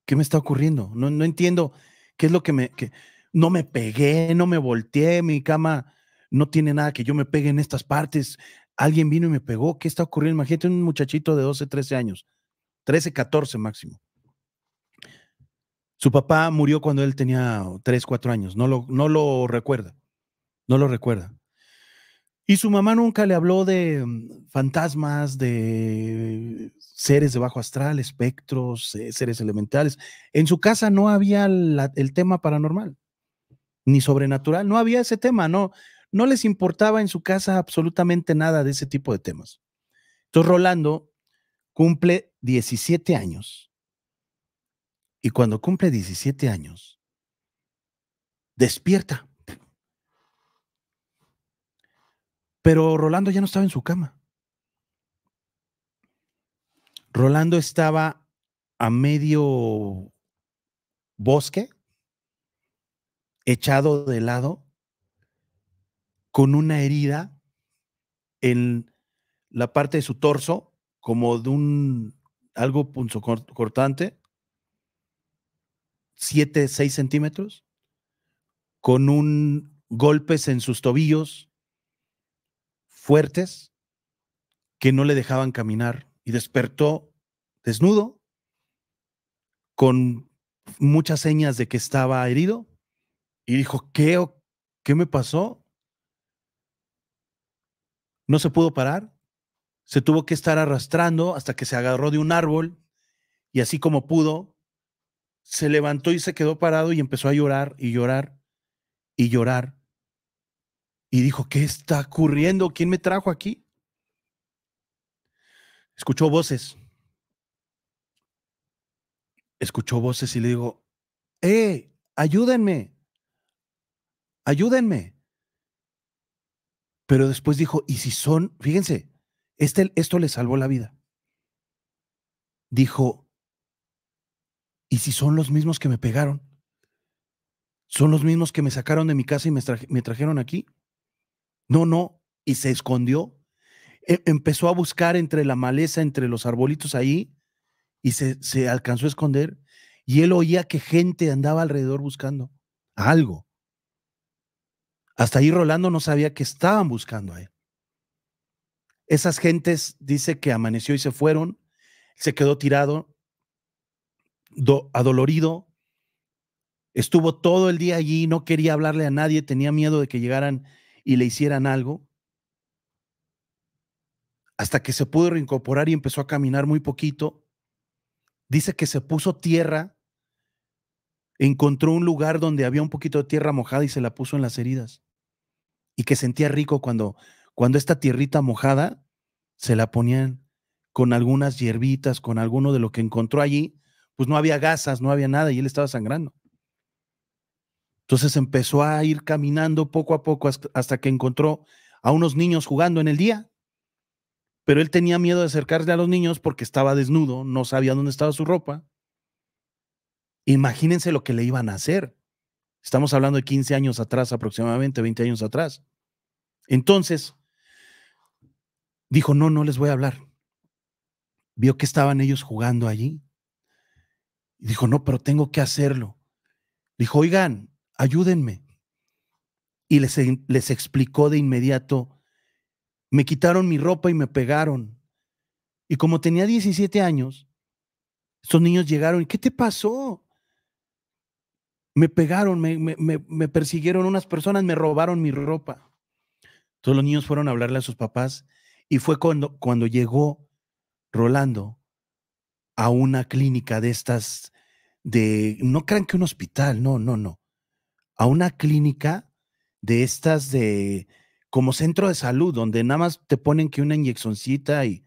¿Qué me está ocurriendo? No, no entiendo qué es lo que me no me pegué, no me volteé, mi cama no tiene nada que yo me pegue en estas partes. Alguien vino y me pegó. ¿Qué está ocurriendo? Imagínate un muchachito de 12, 13 años, 13, 14 máximo. Su papá murió cuando él tenía 3, 4 años. No lo, no lo recuerda. No lo recuerda. Y su mamá nunca le habló de mm, fantasmas, de seres de bajo astral, espectros, eh, seres elementales. En su casa no había el tema paranormal ni sobrenatural, no había ese tema, no, no les importaba en su casa absolutamente nada de ese tipo de temas. Entonces Rolando cumple 17 años y cuando cumple 17 años, despierta. Pero Rolando ya no estaba en su cama. Rolando estaba a medio bosque, echado de lado, con una herida en la parte de su torso, como de un algo punzocortante, 7, 6 centímetros, con un golpes en sus tobillos fuertes que no le dejaban caminar y despertó desnudo, con muchas señas de que estaba herido y dijo, ¿qué, ¿qué me pasó? No se pudo parar, se tuvo que estar arrastrando hasta que se agarró de un árbol y así como pudo, se levantó y se quedó parado y empezó a llorar y llorar y llorar. Y dijo, ¿qué está ocurriendo? ¿Quién me trajo aquí? Escuchó voces. Escuchó voces y le dijo, ¡eh, ayúdenme! ayúdenme. Pero después dijo, y si son, fíjense, este, esto le salvó la vida. Dijo, ¿y si son los mismos que me pegaron? ¿Son los mismos que me sacaron de mi casa y me, trajeron aquí? No, no, y se escondió. E, empezó a buscar entre la maleza, entre los arbolitos ahí, y se alcanzó a esconder. Y él oía que gente andaba alrededor buscando algo. Hasta ahí Rolando no sabía que estaban buscando a él. Esas gentes dice que amaneció y se fueron, se quedó tirado, adolorido, estuvo todo el día allí, no quería hablarle a nadie, tenía miedo de que llegaran y le hicieran algo, hasta que se pudo reincorporar y empezó a caminar muy poquito. Dice que se puso tierra encontró un lugar donde había un poquito de tierra mojada y se la puso en las heridas. Y que sentía rico cuando, cuando esta tierrita mojada se la ponían con algunas hierbitas, con alguno de lo que encontró allí, pues no había gasas, no había nada y él estaba sangrando. Entonces empezó a ir caminando poco a poco hasta que encontró a unos niños jugando en el día. Pero él tenía miedo de acercarse a los niños porque estaba desnudo, no sabía dónde estaba su ropa. Imagínense lo que le iban a hacer. Estamos hablando de 15 años atrás aproximadamente, 20 años atrás. Entonces, dijo, no, no les voy a hablar. Vio que estaban ellos jugando allí. Y dijo, no, pero tengo que hacerlo. Dijo, oigan, ayúdenme. Y les, les explicó de inmediato, me quitaron mi ropa y me pegaron. Y como tenía 17 años, estos niños llegaron, ¿qué te pasó? me pegaron, me, me, me, persiguieron unas personas, me robaron mi ropa. Todos los niños fueron a hablarle a sus papás y fue cuando, cuando llegó Rolando a una clínica de estas, de, no crean que un hospital, no, no, no, a una clínica de estas de, como centro de salud, donde nada más te ponen que una inyeccioncita y,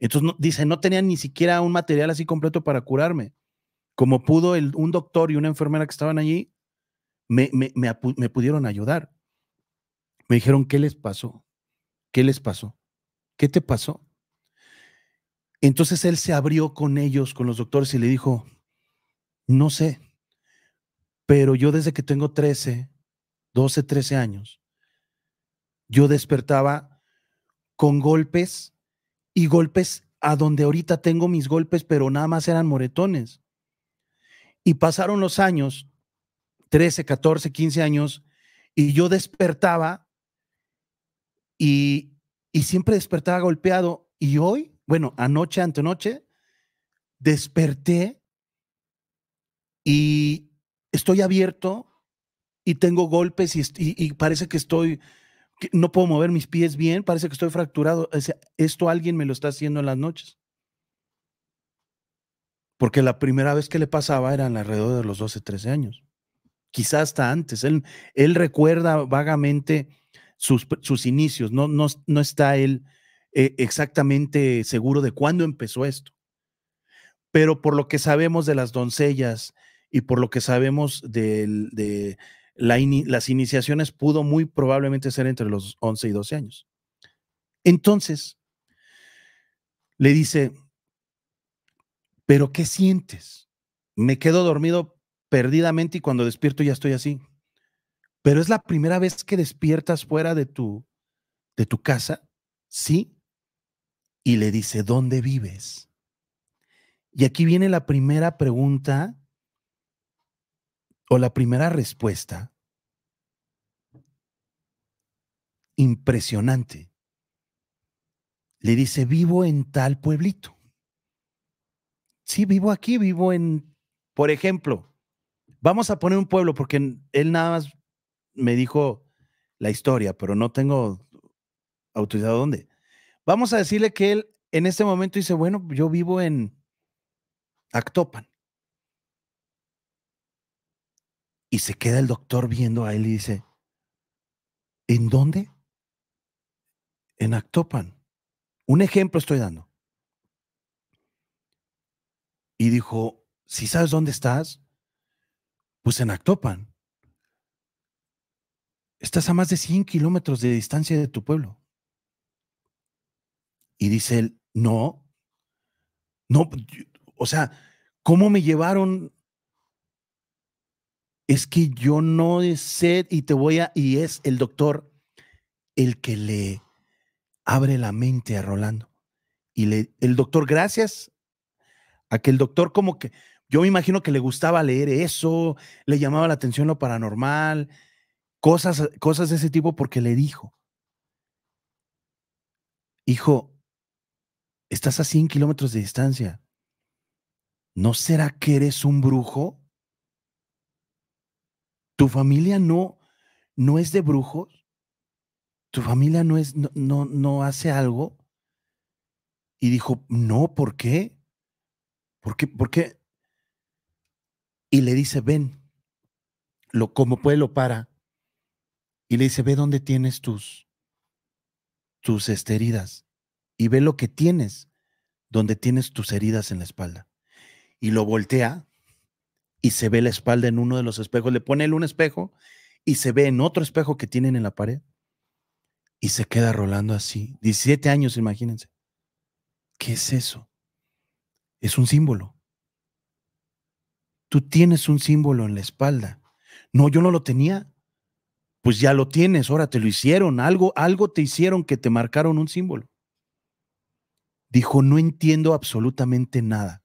entonces no, dice, no tenían ni siquiera un material así completo para curarme. Como pudo un doctor y una enfermera que estaban allí, me, me pudieron ayudar. Me dijeron, ¿qué les pasó? ¿Qué les pasó? ¿Qué te pasó? Entonces él se abrió con ellos, con los doctores, y le dijo, no sé, pero yo desde que tengo 13, 12, 13 años, yo despertaba con golpes y golpes a donde ahorita tengo mis golpes, pero nada más eran moretones. Y pasaron los años, 13, 14, 15 años, y yo despertaba y, siempre despertaba golpeado. Y hoy, bueno, anoche, antenoche, desperté y estoy abierto y tengo golpes y, y, parece que estoy, no puedo mover mis pies bien, parece que estoy fracturado. esto alguien me lo está haciendo en las noches porque la primera vez que le pasaba eran alrededor de los 12, 13 años, quizás hasta antes. Él, recuerda vagamente sus, inicios, no, no, está él eh, exactamente seguro de cuándo empezó esto. Pero por lo que sabemos de las doncellas y por lo que sabemos de, las iniciaciones, pudo muy probablemente ser entre los 11 y 12 años. Entonces, le dice, pero ¿qué sientes? Me quedo dormido perdidamente y cuando despierto ya estoy así. Pero es la primera vez que despiertas fuera de tu de tu casa, sí, y le dice, "¿Dónde vives?" Y aquí viene la primera pregunta o la primera respuesta impresionante. Le dice, vivo en tal pueblito. Sí, vivo aquí, vivo en, por ejemplo, vamos a poner un pueblo porque él nada más me dijo la historia, pero no tengo autorizado dónde. Vamos a decirle que él en este momento dice, bueno, yo vivo en Actopan. Y se queda el doctor viendo a él y dice, ¿en dónde? En Actopan. Un ejemplo estoy dando y dijo, si sabes dónde estás, pues en Actopan. Estás a más de 100 kilómetros de distancia de tu pueblo. Y dice él, no, no, o sea, ¿cómo me llevaron? Es que yo no sé y te voy a, y es el doctor el que le abre la mente a Rolando. Y le, el doctor, gracias a que el doctor como que, yo me imagino que le gustaba leer eso, le llamaba la atención lo paranormal, cosas, cosas de ese tipo porque le dijo, hijo, estás a 100 kilómetros de distancia, ¿no será que eres un brujo? ¿Tu familia no, no es de brujos? ¿Tu familia no, es, no, no hace algo? Y dijo, no, ¿por qué? ¿Por qué? ¿Por qué? Y le dice, ven, lo, como puede lo para. Y le dice, ve dónde tienes tus, tus este, heridas. Y ve lo que tienes, donde tienes tus heridas en la espalda. Y lo voltea y se ve la espalda en uno de los espejos. Le pone un espejo y se ve en otro espejo que tienen en la pared. Y se queda rolando así. 17 años, imagínense. ¿Qué es eso? es un símbolo. Tú tienes un símbolo en la espalda. No, yo no lo tenía. Pues ya lo tienes, ahora te lo hicieron, algo, algo te hicieron que te marcaron un símbolo. Dijo, no entiendo absolutamente nada.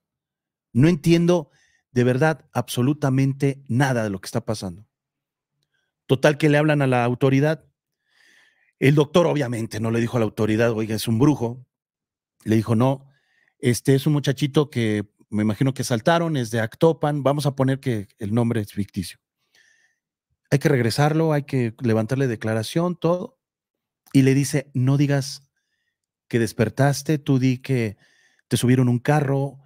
No entiendo de verdad absolutamente nada de lo que está pasando. Total que le hablan a la autoridad. El doctor obviamente no le dijo a la autoridad, oiga, es un brujo. Le dijo, no, este es un muchachito que me imagino que saltaron, es de Actopan, vamos a poner que el nombre es ficticio. Hay que regresarlo, hay que levantarle declaración, todo. Y le dice, no digas que despertaste, tú di que te subieron un carro,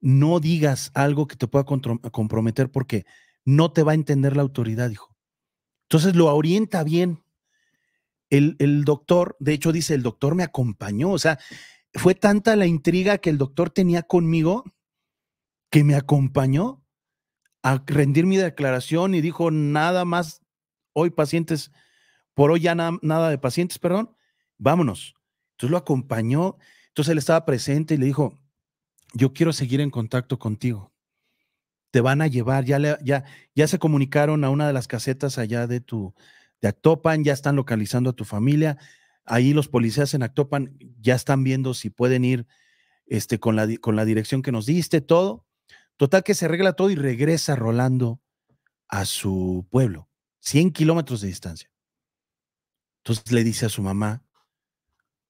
no digas algo que te pueda comprometer porque no te va a entender la autoridad, dijo. Entonces lo orienta bien. El, el doctor, de hecho dice, el doctor me acompañó, o sea, fue tanta la intriga que el doctor tenía conmigo que me acompañó a rendir mi declaración y dijo nada más hoy pacientes, por hoy ya nada de pacientes, perdón, vámonos. Entonces lo acompañó, entonces él estaba presente y le dijo, yo quiero seguir en contacto contigo. Te van a llevar, ya, ya, ya se comunicaron a una de las casetas allá de tu, de Actopan, ya están localizando a tu familia, Ahí los policías en Actopan ya están viendo si pueden ir este, con, la, con la dirección que nos diste, todo. Total que se arregla todo y regresa Rolando a su pueblo, 100 kilómetros de distancia. Entonces le dice a su mamá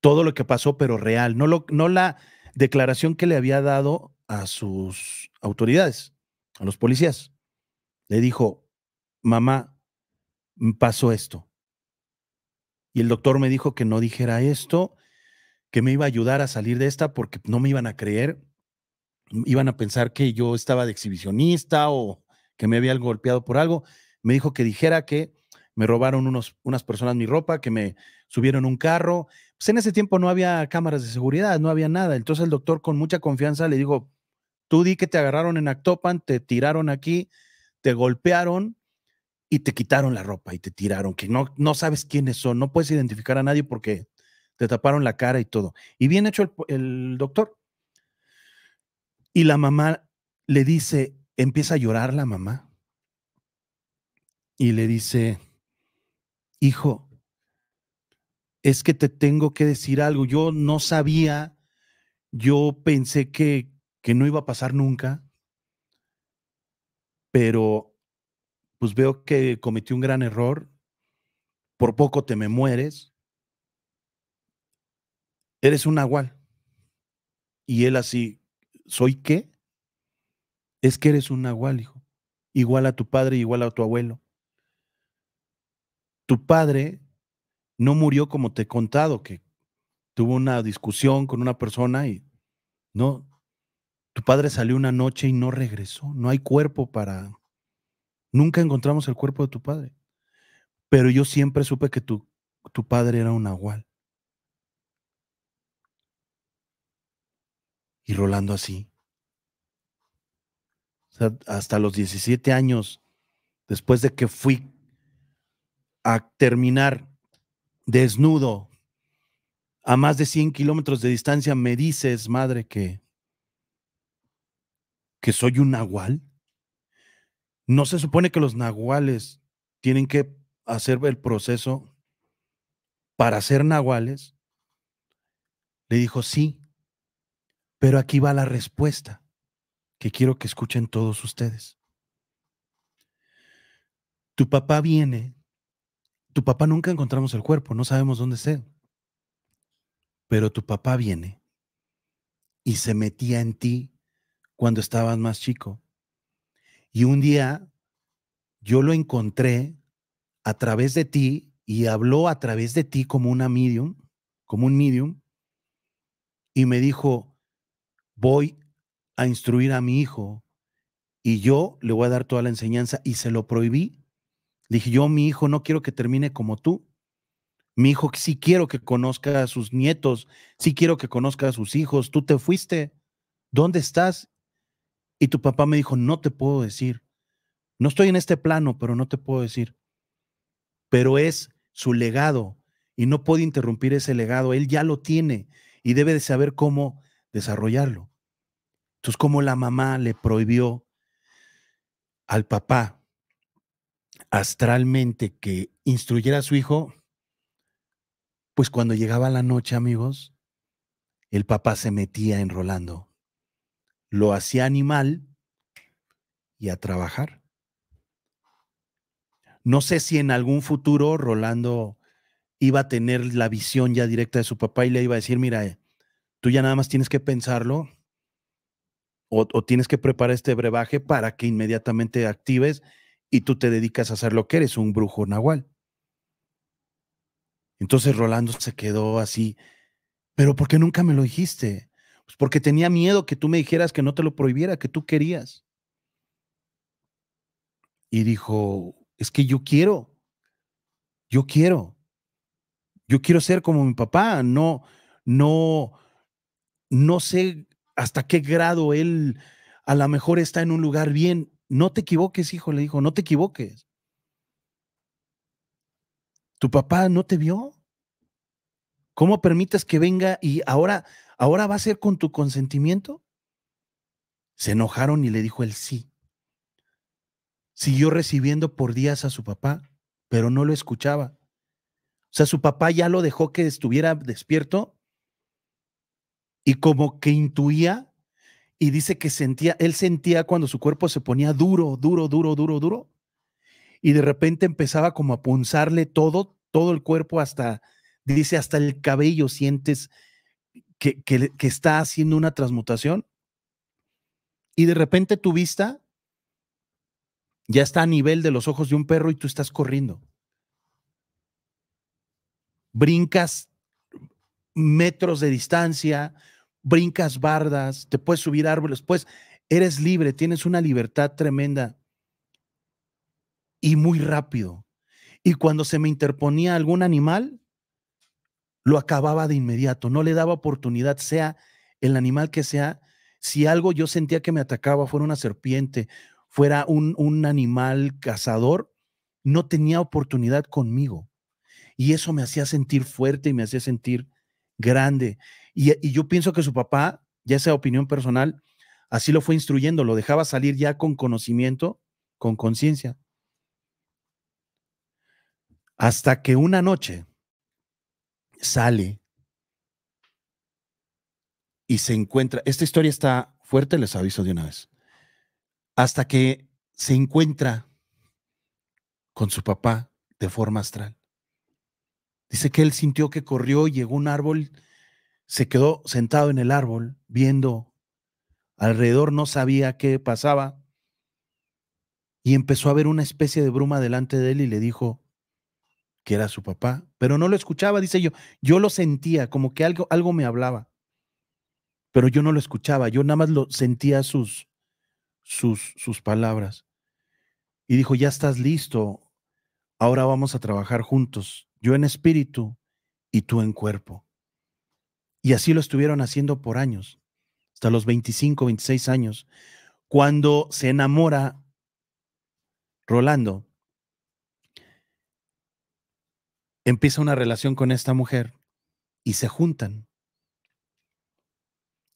todo lo que pasó, pero real, no, no la declaración que le había dado a sus autoridades, a los policías. Le dijo, mamá, mm, pasó esto y el doctor me dijo que no dijera esto, que me iba a ayudar a salir de esta porque no me iban a creer, mm, iban a pensar que yo estaba de exhibicionista o que me había golpeado por algo. Me dijo que dijera que me robaron unos, unas personas mi ropa, que me subieron un carro. Pues en ese tiempo no había cámaras de seguridad, no había nada. Entonces el doctor con mucha confianza le dijo, tú di que te agarraron en Actopan, te tiraron aquí, te golpearon y te quitaron la ropa y te tiraron, que no, no sabes quiénes son, no puedes identificar a nadie porque te taparon la cara y todo. Y bien hecho el, doctor. Y la mamá le dice, empieza a llorar la mamá. Y le dice, hijo, es que te tengo que decir algo. Yo no sabía, yo pensé que, que no iba a pasar nunca, pero pues veo que cometí un gran error, por poco te me mueres, eres un nahual. Y él así, ¿soy qué? Es que eres un nahual, hijo, igual a tu padre, igual a tu abuelo. Tu padre no murió como te he contado, que tuvo una discusión con una persona y no, tu padre salió una noche y no regresó, no hay cuerpo para Nunca encontramos el cuerpo de tu padre. Pero yo siempre supe que tu, tu padre era un nahual. Y Rolando así. hasta los 17 años, después de que fui a terminar desnudo a más de 100 kilómetros de distancia, me dices, madre, que, que soy un nahual. ¿No se supone que los nahuales tienen que hacer el proceso para ser nahuales? Le dijo, sí, pero aquí va la respuesta que quiero que escuchen todos ustedes. Tu papá viene, tu papá nunca encontramos el cuerpo, no sabemos dónde esté, pero tu papá viene y se metía en ti cuando estabas más chico y un día yo lo encontré a través de ti y habló a través de ti como una medium, como un medium, y me dijo, voy a instruir a mi hijo y yo le voy a dar toda la enseñanza y se lo prohibí. dije, yo mi hijo no quiero que termine como tú. Mi hijo sí quiero que conozca a sus nietos, sí quiero que conozca a sus hijos. Tú te fuiste. ¿Dónde estás? Y tu papá me dijo, no te puedo decir. No estoy en este plano, pero no te puedo decir. Pero es su legado y no puede interrumpir ese legado. Él ya lo tiene y debe de saber cómo desarrollarlo. Entonces, como la mamá le prohibió al papá astralmente que instruyera a su hijo, pues cuando llegaba la noche, amigos, el papá se metía en Rolando lo hacía animal y a trabajar. No sé si en algún futuro Rolando iba a tener la visión ya directa de su papá y le iba a decir, mira, eh, tú ya nada más tienes que pensarlo o, tienes que preparar este brebaje para que inmediatamente actives y tú te dedicas a hacer lo que eres, un brujo nahual. Entonces Rolando se quedó así, pero ¿por qué nunca me lo dijiste? Pues, porque tenía miedo que tú me dijeras que no te lo prohibiera, que tú querías. Y dijo, es que yo quiero, yo quiero, yo quiero ser como mi papá, no, no, no sé hasta qué grado él a lo mejor está en un lugar bien. No te equivoques, hijo, le dijo, no te equivoques. Tu papá no te vio. ¿Cómo permites que venga y ahora ¿ahora va a ser con tu consentimiento? Se enojaron y le dijo el sí. Siguió recibiendo por días a su papá, pero no lo escuchaba. O sea, su papá ya lo dejó que estuviera despierto y como que intuía y dice que sentía, él sentía cuando su cuerpo se ponía duro, duro, duro, duro, duro. Y de repente empezaba como a punzarle todo, todo el cuerpo hasta, dice, hasta el cabello sientes que, está haciendo una transmutación y de repente tu vista ya está a nivel de los ojos de un perro y tú estás corriendo. Brincas metros de distancia, brincas bardas, te puedes subir árboles, pues eres libre, tienes una libertad tremenda y muy rápido. Y cuando se me interponía algún animal, lo acababa de inmediato, no le daba oportunidad, sea el animal que sea, si algo yo sentía que me atacaba, fuera una serpiente, fuera un, animal cazador, no tenía oportunidad conmigo. Y eso me hacía sentir fuerte y me hacía sentir grande. Y, y, yo pienso que su papá, ya sea opinión personal, así lo fue instruyendo, lo dejaba salir ya con conocimiento, con conciencia. Hasta que una noche, sale y se encuentra, esta historia está fuerte, les aviso de una vez, hasta que se encuentra con su papá de forma astral. Dice que él sintió que corrió, llegó a un árbol, se quedó sentado en el árbol, viendo alrededor, no sabía qué pasaba, y empezó a ver una especie de bruma delante de él y le dijo, que era su papá, pero no lo escuchaba, dice yo. Yo lo sentía, como que algo, algo me hablaba, pero yo no lo escuchaba, yo nada más lo sentía sus, sus, sus palabras. Y dijo, ya estás listo, ahora vamos a trabajar juntos, yo en espíritu y tú en cuerpo. Y así lo estuvieron haciendo por años, hasta los 25, 26 años. Cuando se enamora Rolando, empieza una relación con esta mujer y se juntan.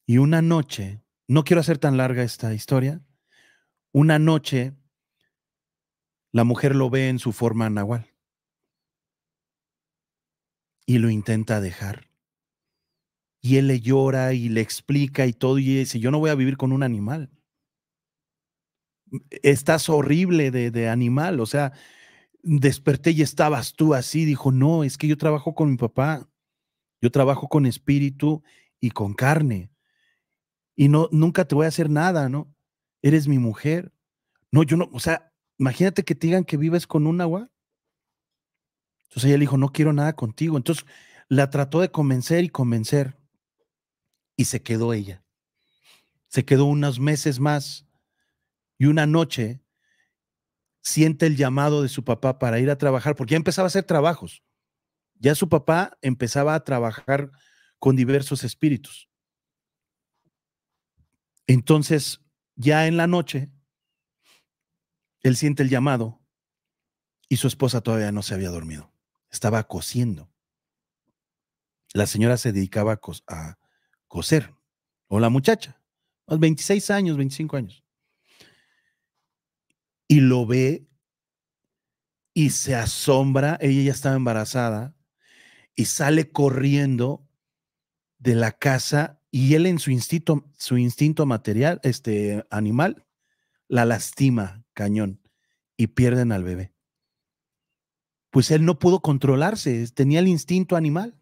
Y una noche, no quiero hacer tan larga esta historia, una noche la mujer lo ve en su forma nahual y lo intenta dejar. Y él le llora y le explica y todo y dice, yo no voy a vivir con un animal. Mm, estás horrible de, de animal, o sea, desperté y estabas tú así. Dijo, no, es que yo trabajo con mi papá. Yo trabajo con espíritu y con carne. Y no, nunca te voy a hacer nada, ¿no? Eres mi mujer. No, yo no, o sea, imagínate que te digan que vives con un agua. Entonces ella le dijo, no quiero nada contigo. Entonces la trató de convencer y convencer. Y se quedó ella. Se quedó unos meses más. Y una noche siente el llamado de su papá para ir a trabajar, porque ya empezaba a hacer trabajos. Ya su papá empezaba a trabajar con diversos espíritus. Entonces, ya en la noche, él siente el llamado y su esposa todavía no se había dormido. Estaba cosiendo. La señora se dedicaba a, coser. O la muchacha, 26 años, 25 años y lo ve y se asombra, ella ya estaba embarazada, y sale corriendo de la casa y él en su instinto, su instinto material, este animal, la lastima cañón y pierden al bebé. Pues él no pudo controlarse, tenía el instinto animal.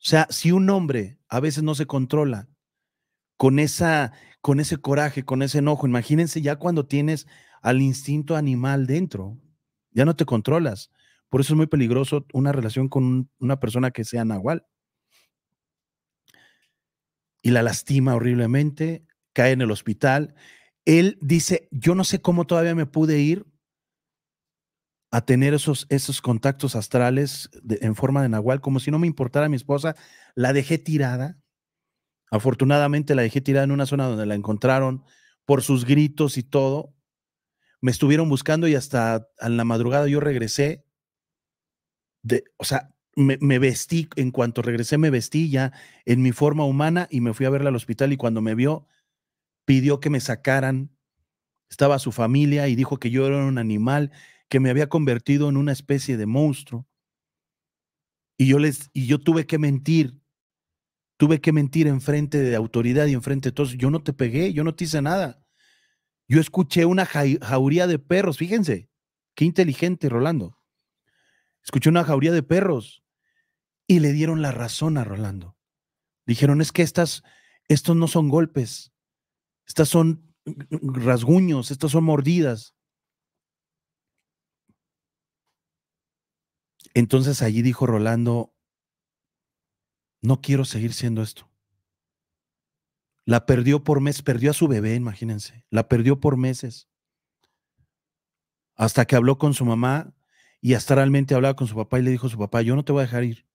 O sea, si un hombre a veces no se controla con esa con ese coraje, con ese enojo, imagínense ya cuando tienes al instinto animal dentro. Ya no te controlas. Por eso es muy peligroso una relación con una persona que sea nahual. Y la lastima horriblemente, cae en el hospital. Él dice, yo no sé cómo todavía me pude ir a tener esos, esos contactos astrales en forma de nahual, como si no me importara mi esposa. La dejé tirada. Afortunadamente la dejé tirada en una zona donde la encontraron por sus gritos y todo me estuvieron buscando y hasta a la madrugada yo regresé. De, o sea, me, vestí, en cuanto regresé me vestí ya en mi forma humana y me fui a verla al hospital y cuando me vio pidió que me sacaran, estaba su familia y dijo que yo era un animal, que me había convertido en una especie de monstruo. Y yo, les, y yo tuve que mentir, tuve que mentir en frente de autoridad y en frente de todos, yo no te pegué, yo no te hice nada. Yo escuché una jauría de perros, fíjense, qué inteligente Rolando. Escuché una jauría de perros y le dieron la razón a Rolando. Dijeron, es que estas, estos no son golpes, estas son rasguños, estas son mordidas. Entonces allí dijo Rolando, no quiero seguir siendo esto. La perdió por meses, perdió a su bebé, imagínense. La perdió por meses. Hasta que habló con su mamá y hasta realmente hablaba con su papá y le dijo a su papá, yo no te voy a dejar ir.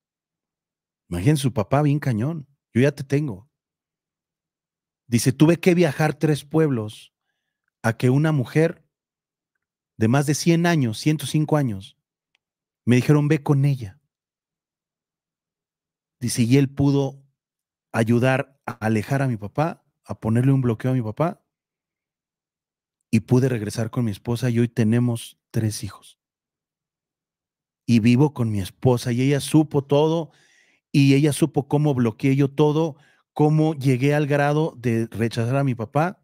Imagínense, su papá bien cañón, yo ya te tengo. Dice, tuve que viajar tres pueblos a que una mujer de más de 100 años, 105 años, me dijeron, ve con ella. Dice, y él pudo ayudar alejar a mi papá, a ponerle un bloqueo a mi papá, y pude regresar con mi esposa y hoy tenemos tres hijos. Y vivo con mi esposa y ella supo todo y ella supo cómo bloqueé yo todo, cómo llegué al grado de rechazar a mi papá.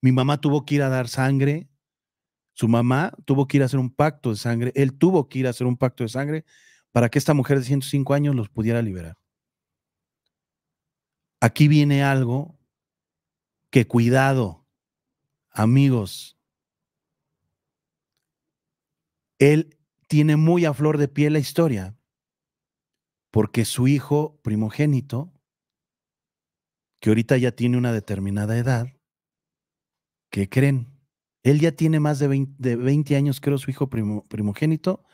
Mi mamá tuvo que ir a dar sangre, su mamá tuvo que ir a hacer un pacto de sangre, él tuvo que ir a hacer un pacto de sangre para que esta mujer de 105 años los pudiera liberar. Aquí viene algo que cuidado, amigos. Él tiene muy a flor de piel la historia, porque su hijo primogénito, que ahorita ya tiene una determinada edad, ¿qué creen? Él ya tiene más de 20, años, creo, su hijo primogénito,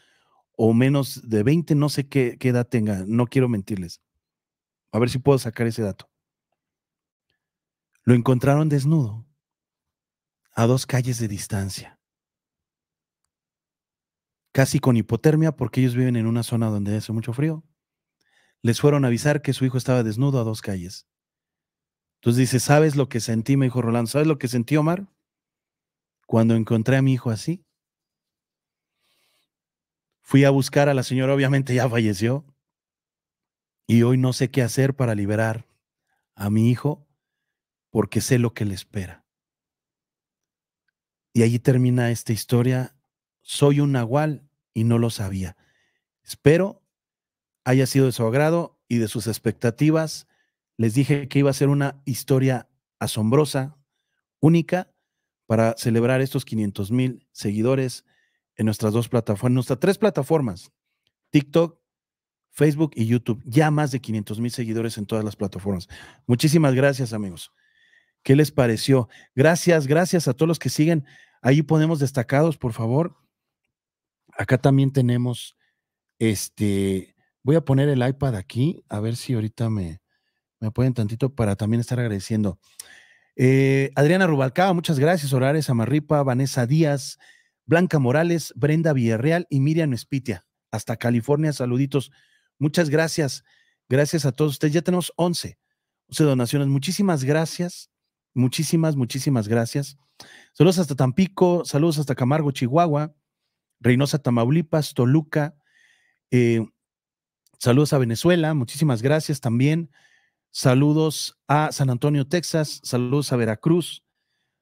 o menos de 20, no sé qué, qué edad tenga, no quiero mentirles. A ver si puedo sacar ese dato. Lo encontraron desnudo a dos calles de distancia, casi con hipotermia porque ellos viven en una zona donde hace mucho frío. Les fueron a avisar que su hijo estaba desnudo a dos calles. Entonces dice, ¿sabes lo que sentí? mi hijo Rolando, ¿sabes lo que sentí Omar? Cuando encontré a mi hijo así, fui a buscar a la señora, obviamente ya falleció, y hoy no sé qué hacer para liberar a mi hijo porque sé lo que le espera. Y allí termina esta historia. Soy un nahual y no lo sabía. Espero haya sido de su agrado y de sus expectativas. Les dije que iba a ser una historia asombrosa, única, para celebrar estos 500 mil seguidores en nuestras dos plataformas, nuestras tres plataformas, TikTok, Facebook y YouTube. Ya más de 500 mil seguidores en todas las plataformas. Muchísimas gracias, amigos. ¿Qué les pareció? Gracias, gracias a todos los que siguen. Ahí ponemos destacados, por favor. Acá también tenemos, este, voy a poner el iPad aquí, a ver si ahorita me, me pueden tantito para también estar agradeciendo. Eh, Adriana Rubalcaba, muchas gracias. Horares Amarripa, Vanessa Díaz, Blanca Morales, Brenda Villarreal y Miriam Espitia. Hasta California, saluditos. Muchas gracias. Gracias a todos ustedes. Ya tenemos 11, 11 donaciones. Muchísimas gracias Muchísimas, muchísimas gracias. Saludos hasta Tampico, saludos hasta Camargo, Chihuahua, Reynosa, Tamaulipas, Toluca. Eh, saludos a Venezuela, muchísimas gracias también. Saludos a San Antonio, Texas, saludos a Veracruz,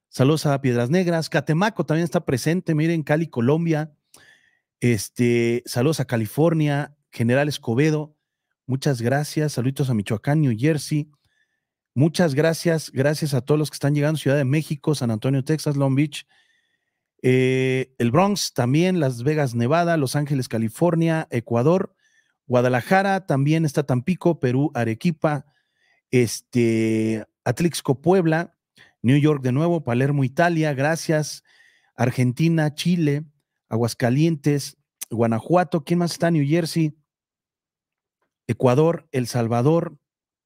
saludos a Piedras Negras, Catemaco también está presente, miren, Cali, Colombia. Este, saludos a California, General Escobedo, muchas gracias, saluditos a Michoacán, New Jersey, Muchas gracias, gracias a todos los que están llegando, Ciudad de México, San Antonio, Texas, Long Beach, eh, el Bronx también, Las Vegas, Nevada, Los Ángeles, California, Ecuador, Guadalajara, también está Tampico, Perú, Arequipa, este, Atlixco, Puebla, New York de nuevo, Palermo, Italia, gracias, Argentina, Chile, Aguascalientes, Guanajuato, ¿quién más está? New Jersey, Ecuador, El Salvador,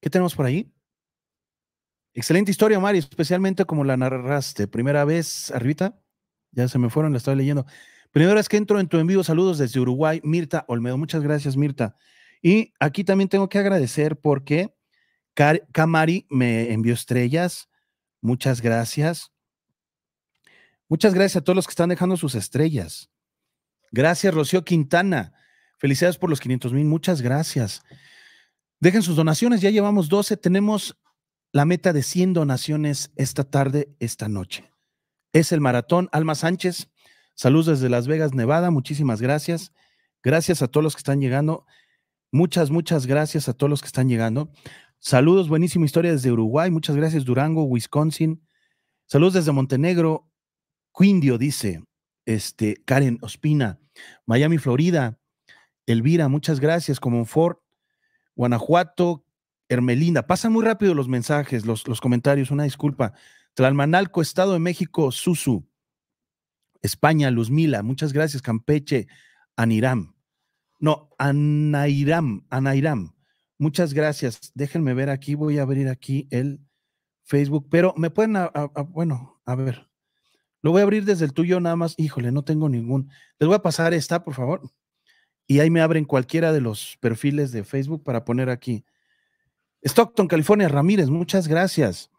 ¿qué tenemos por ahí? Excelente historia, Mari, especialmente como la narraste. Primera vez, arribita, ya se me fueron, la estaba leyendo. Primera vez que entro en tu envío, saludos desde Uruguay, Mirta Olmedo. Muchas gracias, Mirta. Y aquí también tengo que agradecer porque Kamari Camari me envió estrellas. Muchas gracias. Muchas gracias a todos los que están dejando sus estrellas. Gracias, Rocío Quintana. Felicidades por los 500 mil. Muchas gracias. Dejen sus donaciones, ya llevamos 12. Tenemos la meta de 100 donaciones esta tarde, esta noche. Es el maratón. Alma Sánchez, saludos desde Las Vegas, Nevada. Muchísimas gracias. Gracias a todos los que están llegando. Muchas, muchas gracias a todos los que están llegando. Saludos, buenísima historia desde Uruguay. Muchas gracias, Durango, Wisconsin. Saludos desde Montenegro. Quindio dice, este, Karen Ospina, Miami, Florida. Elvira, muchas gracias. Como Ford, Guanajuato, Hermelinda, pasan muy rápido los mensajes, los, comentarios, una disculpa. Tlalmanalco, Estado de México, Susu. España, Luzmila, muchas gracias, Campeche, Aniram. No, Anairam, Anairam. Muchas gracias. Déjenme ver aquí, voy a abrir aquí el Facebook, pero me pueden, bueno, a ver. Lo voy a abrir desde el tuyo nada más. Híjole, no tengo ningún. Les voy a pasar esta, por favor. Y ahí me abren cualquiera de los perfiles de Facebook para poner aquí. Stockton, California, Ramírez, muchas gracias.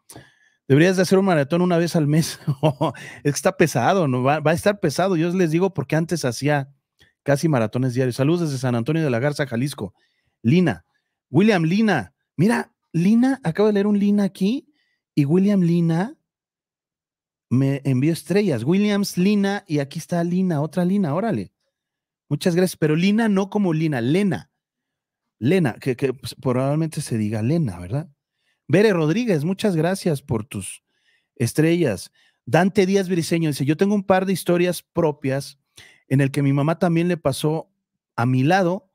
Deberías de hacer un maratón una vez al mes. <laughs> Oh, es que está pesado, ¿no? Va, va, a estar pesado. Yo les digo porque antes hacía casi maratones diarios. Saludos desde San Antonio de la Garza, Jalisco. Lina, William Lina. Mira, Lina, acabo de leer un Lina aquí y William Lina me envió estrellas. Williams, Lina y aquí está Lina, otra Lina, órale. Muchas gracias, pero Lina no como Lina, Lena. Lena, que, pues, probablemente se diga Lena, ¿verdad? Bere Rodríguez, muchas gracias por tus estrellas. Dante Díaz Briseño dice, yo tengo un par de historias propias en el que mi mamá también le pasó a mi lado,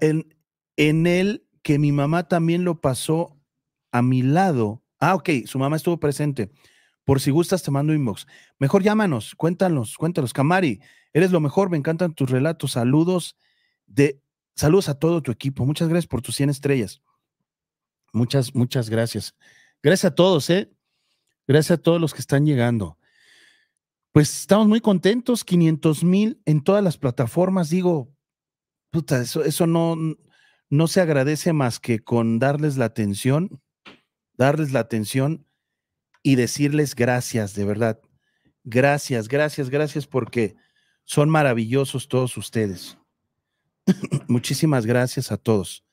en, en el que mi mamá también lo pasó a mi lado. Ah, ok, su mamá estuvo presente. Por si gustas, te mando inbox. Mejor llámanos, cuéntanos, cuéntanos. Camari, eres lo mejor, me encantan tus relatos. Saludos de Saludos a todo tu equipo. Muchas gracias por tus 100 estrellas. Muchas, muchas gracias. Gracias a todos, ¿eh? Gracias a todos los que están llegando. Pues estamos muy contentos, 500 mil en todas las plataformas. Digo, puta, eso, eso no, no se agradece más que con darles la atención, darles la atención y decirles gracias, de verdad. Gracias, gracias, gracias porque son maravillosos todos ustedes. <clears throat> Muchísimas gracias a todos.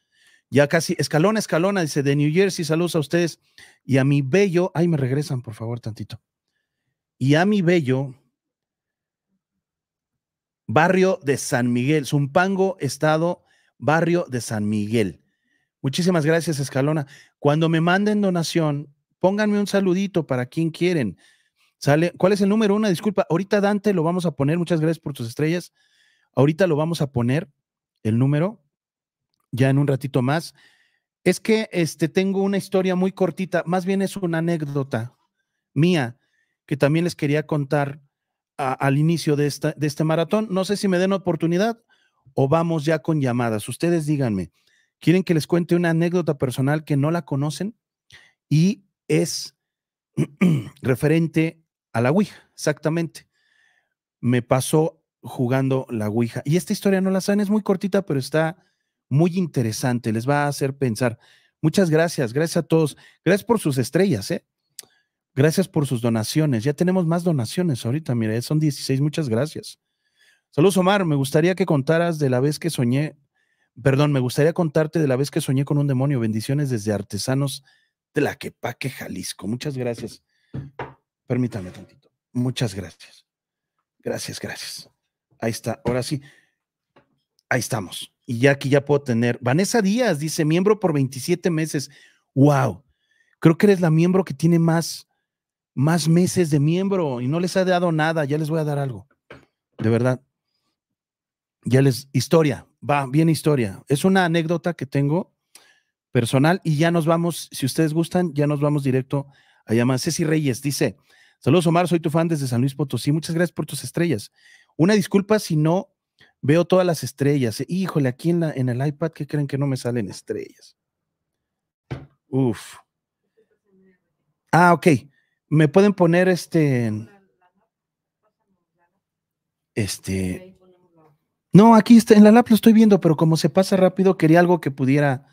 Ya casi, Escalona, escalona, dice de New Jersey, saludos a ustedes y a mi bello, ay, me regresan, por favor, tantito. Y a mi bello, barrio de San Miguel, Zumpango, estado, barrio de San Miguel. Muchísimas gracias, Escalona. Cuando me manden donación, pónganme un saludito para quien quieren. ¿Sale? ¿Cuál es el número? Una disculpa. Ahorita Dante lo vamos a poner. Muchas gracias por tus estrellas. Ahorita lo vamos a poner el número ya en un ratito más. Es que este, tengo una historia muy cortita, más bien es una anécdota mía que también les quería contar al inicio de, esta, de este maratón. No sé si me den oportunidad o vamos ya con llamadas. Ustedes díganme, ¿quieren que les cuente una anécdota personal que no la conocen? Y es <clears throat> referente a la Ouija, exactamente. Me pasó jugando la Ouija. Y esta historia no la saben, es muy cortita, pero está muy interesante, les va a hacer pensar. Muchas gracias, gracias a todos. Gracias por sus estrellas, ¿eh? Gracias por sus donaciones. Ya tenemos más donaciones ahorita, mira son 16, muchas gracias. Saludos, Omar. Me gustaría que contaras de la vez que soñé, perdón, me gustaría contarte de la vez que soñé con un demonio. Bendiciones desde Artesanos de la Quepaque, Jalisco. Muchas gracias. Permítame tantito. Muchas gracias. Gracias, gracias. Ahí está, ahora sí. Ahí estamos. Y ya aquí ya puedo tener. Vanessa Díaz dice, miembro por 27 meses. ¡Wow! Creo que eres la miembro que tiene más, más meses de miembro y no les ha dado nada. Ya les voy a dar algo. De verdad. Ya les. Historia. Va, bien historia. Es una anécdota que tengo personal y ya nos vamos, si ustedes gustan, ya nos vamos directo a llamar. Ceci Reyes dice, saludos Omar, soy tu fan desde San Luis Potosí, muchas gracias por tus estrellas. Una disculpa si no veo todas las estrellas. Híjole, aquí en, la, en el iPad, ¿qué creen que no me salen estrellas? Uf. Ah, ok. Me pueden poner este. Este. No, aquí está, en la lap lo estoy viendo, pero como se pasa rápido, quería algo que pudiera.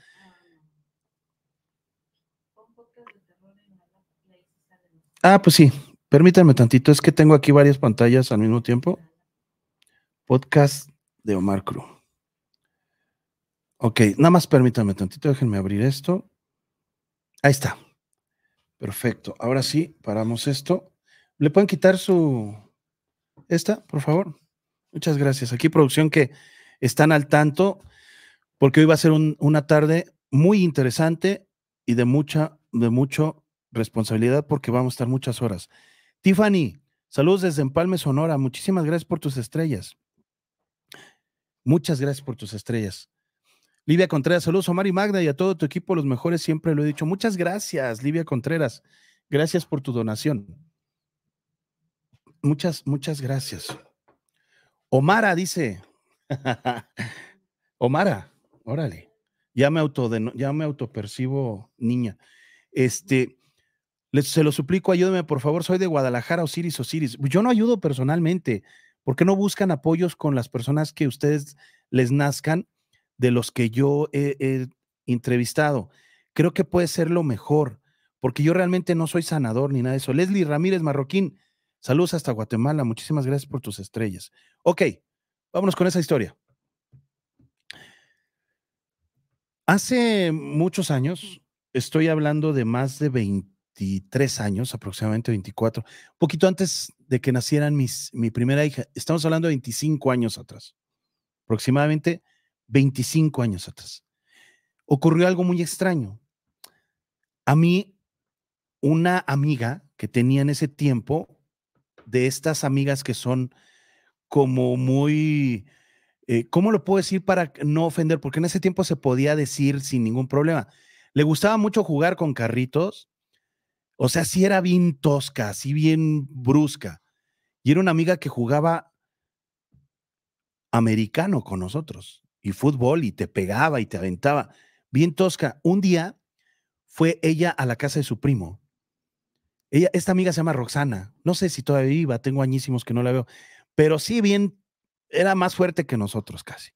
Ah, pues sí. Permítanme tantito, es que tengo aquí varias pantallas al mismo tiempo. Podcast de Omar Cruz. Ok, nada más permítanme tantito, déjenme abrir esto. Ahí está. Perfecto. Ahora sí, paramos esto. ¿Le pueden quitar su... esta, por favor? Muchas gracias. Aquí producción que están al tanto, porque hoy va a ser una tarde muy interesante y de mucha, de mucha responsabilidad, porque vamos a estar muchas horas. Tiffany, saludos desde Empalme, Sonora. Muchísimas gracias por tus estrellas. Muchas gracias por tus estrellas. Livia Contreras, saludos a y Magda y a todo tu equipo, los mejores, siempre lo he dicho. Muchas gracias, Livia Contreras. Gracias por tu donación. Muchas, muchas gracias. Omara dice, <laughs> Omara, órale, ya me, ya autopercibo niña. Este, se lo suplico, ayúdame por favor, soy de Guadalajara, Osiris, Osiris. Yo no ayudo personalmente, ¿Por qué no buscan apoyos con las personas que ustedes les nazcan de los que yo he, entrevistado? Creo que puede ser lo mejor, porque yo realmente no soy sanador ni nada de eso. Leslie Ramírez Marroquín, saludos hasta Guatemala, muchísimas gracias por tus estrellas. Ok, vámonos con esa historia. Hace muchos años, estoy hablando de más de 23 años, aproximadamente 24, poquito antes de que nacieran mi primera hija. Estamos hablando de 25 años atrás, aproximadamente 25 años atrás. Ocurrió algo muy extraño. A mí, una amiga que tenía en ese tiempo, de estas amigas que son como muy, eh, ¿cómo lo puedo decir para no ofender? Porque en ese tiempo se podía decir sin ningún problema. Le gustaba mucho jugar con carritos. O sea, sí era bien tosca, así bien brusca. Y era una amiga que jugaba americano con nosotros y fútbol y te pegaba y te aventaba. Bien tosca. Un día fue ella a la casa de su primo. Ella, esta amiga se llama Roxana. No sé si todavía viva, tengo añísimos que no la veo, pero sí bien era más fuerte que nosotros casi.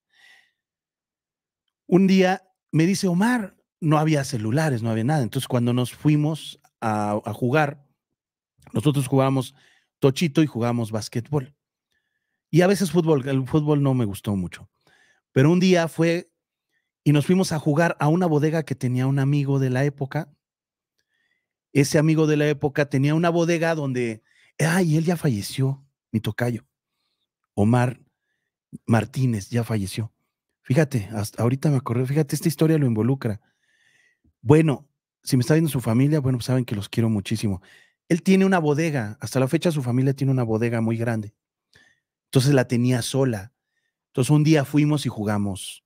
Un día me dice Omar, no había celulares, no había nada. Entonces cuando nos fuimos a, a jugar, nosotros jugábamos tochito y jugamos básquetbol. Y a veces fútbol, el fútbol no me gustó mucho. Pero un día fue y nos fuimos a jugar a una bodega que tenía un amigo de la época. Ese amigo de la época tenía una bodega donde, ay, él ya falleció, mi tocayo. Omar Martínez ya falleció. Fíjate, ahorita me acordé, fíjate, esta historia lo involucra. Bueno, si me está viendo su familia, bueno, pues saben que los quiero muchísimo. Él tiene una bodega, hasta la fecha su familia tiene una bodega muy grande. Entonces la tenía sola. Entonces un día fuimos y jugamos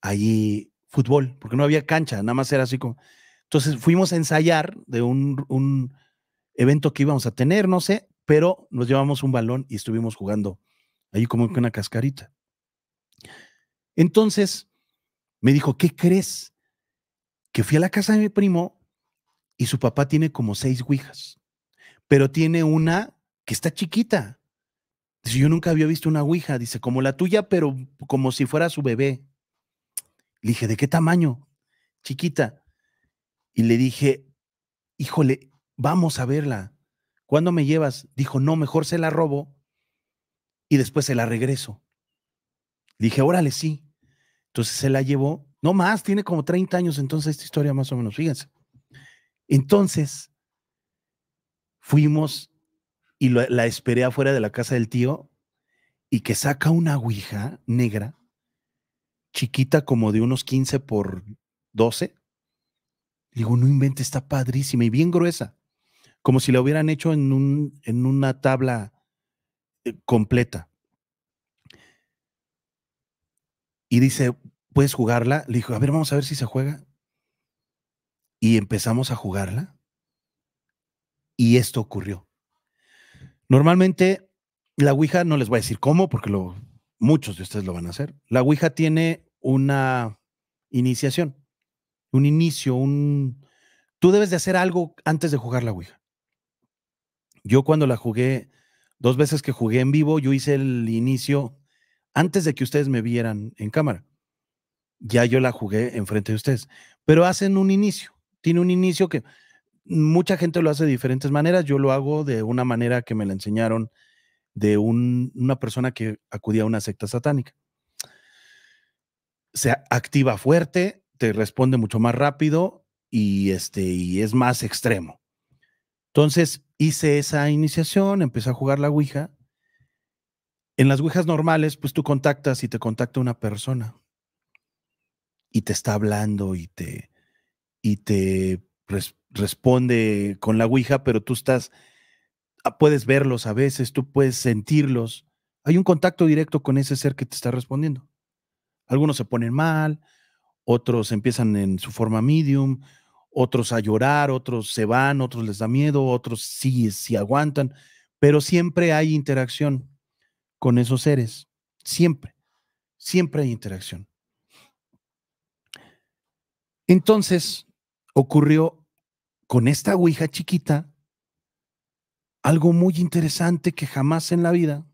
allí fútbol, porque no había cancha, nada más era así como... Entonces fuimos a ensayar de un, evento que íbamos a tener, no sé, pero nos llevamos un balón y estuvimos jugando ahí como que mm. una cascarita. Entonces me dijo, ¿qué crees? Que fui a la casa de mi primo y su papá tiene como seis ouijas, pero tiene una que está chiquita. Dice, yo nunca había visto una ouija, dice, como la tuya, pero como si fuera su bebé. Le dije, ¿de qué tamaño? Chiquita. Y le dije, híjole, vamos a verla. ¿Cuándo me llevas? Dijo, no, mejor se la robo y después se la regreso. Le dije, órale, sí. Entonces se la llevó. No más, tiene como 30 años entonces esta historia más o menos, fíjense. Entonces, fuimos y la esperé afuera de la casa del tío y que saca una ouija negra, chiquita como de unos 15 por 12. Digo, no invente, está padrísima y bien gruesa, como si la hubieran hecho en, en una tabla eh, completa. Y dice, ¿puedes jugarla? Le dijo, a ver, vamos a ver si se juega y empezamos a jugarla. Y esto ocurrió. Normalmente la Ouija, no les voy a decir cómo, porque lo, muchos de ustedes lo van a hacer. La Ouija tiene una iniciación, un inicio, un... Tú debes de hacer algo antes de jugar la Ouija. Yo cuando la jugué, dos veces que jugué en vivo, yo hice el inicio antes de que ustedes me vieran en cámara. Ya yo la jugué enfrente de ustedes, pero hacen un inicio tiene un inicio que mucha gente lo hace de diferentes maneras. Yo lo hago de una manera que me la enseñaron de una persona que acudía a una secta satánica. Se activa fuerte, te responde mucho más rápido y, este, y es más extremo. Entonces hice esa iniciación, empecé a jugar la Ouija. En las Ouijas normales, pues tú contactas y te contacta una persona y te está hablando y te, y te responde con la Ouija, pero tú estás, ah, puedes verlos a veces, tú puedes sentirlos. Hay un contacto directo con ese ser que te está respondiendo. Algunos se ponen mal, otros empiezan en su forma medium, otros a llorar, otros se van, otros les da miedo, otros sí, sí aguantan, pero siempre hay interacción con esos seres, siempre, siempre hay interacción. Entonces, ocurrió con esta Ouija chiquita algo muy interesante que jamás en la vida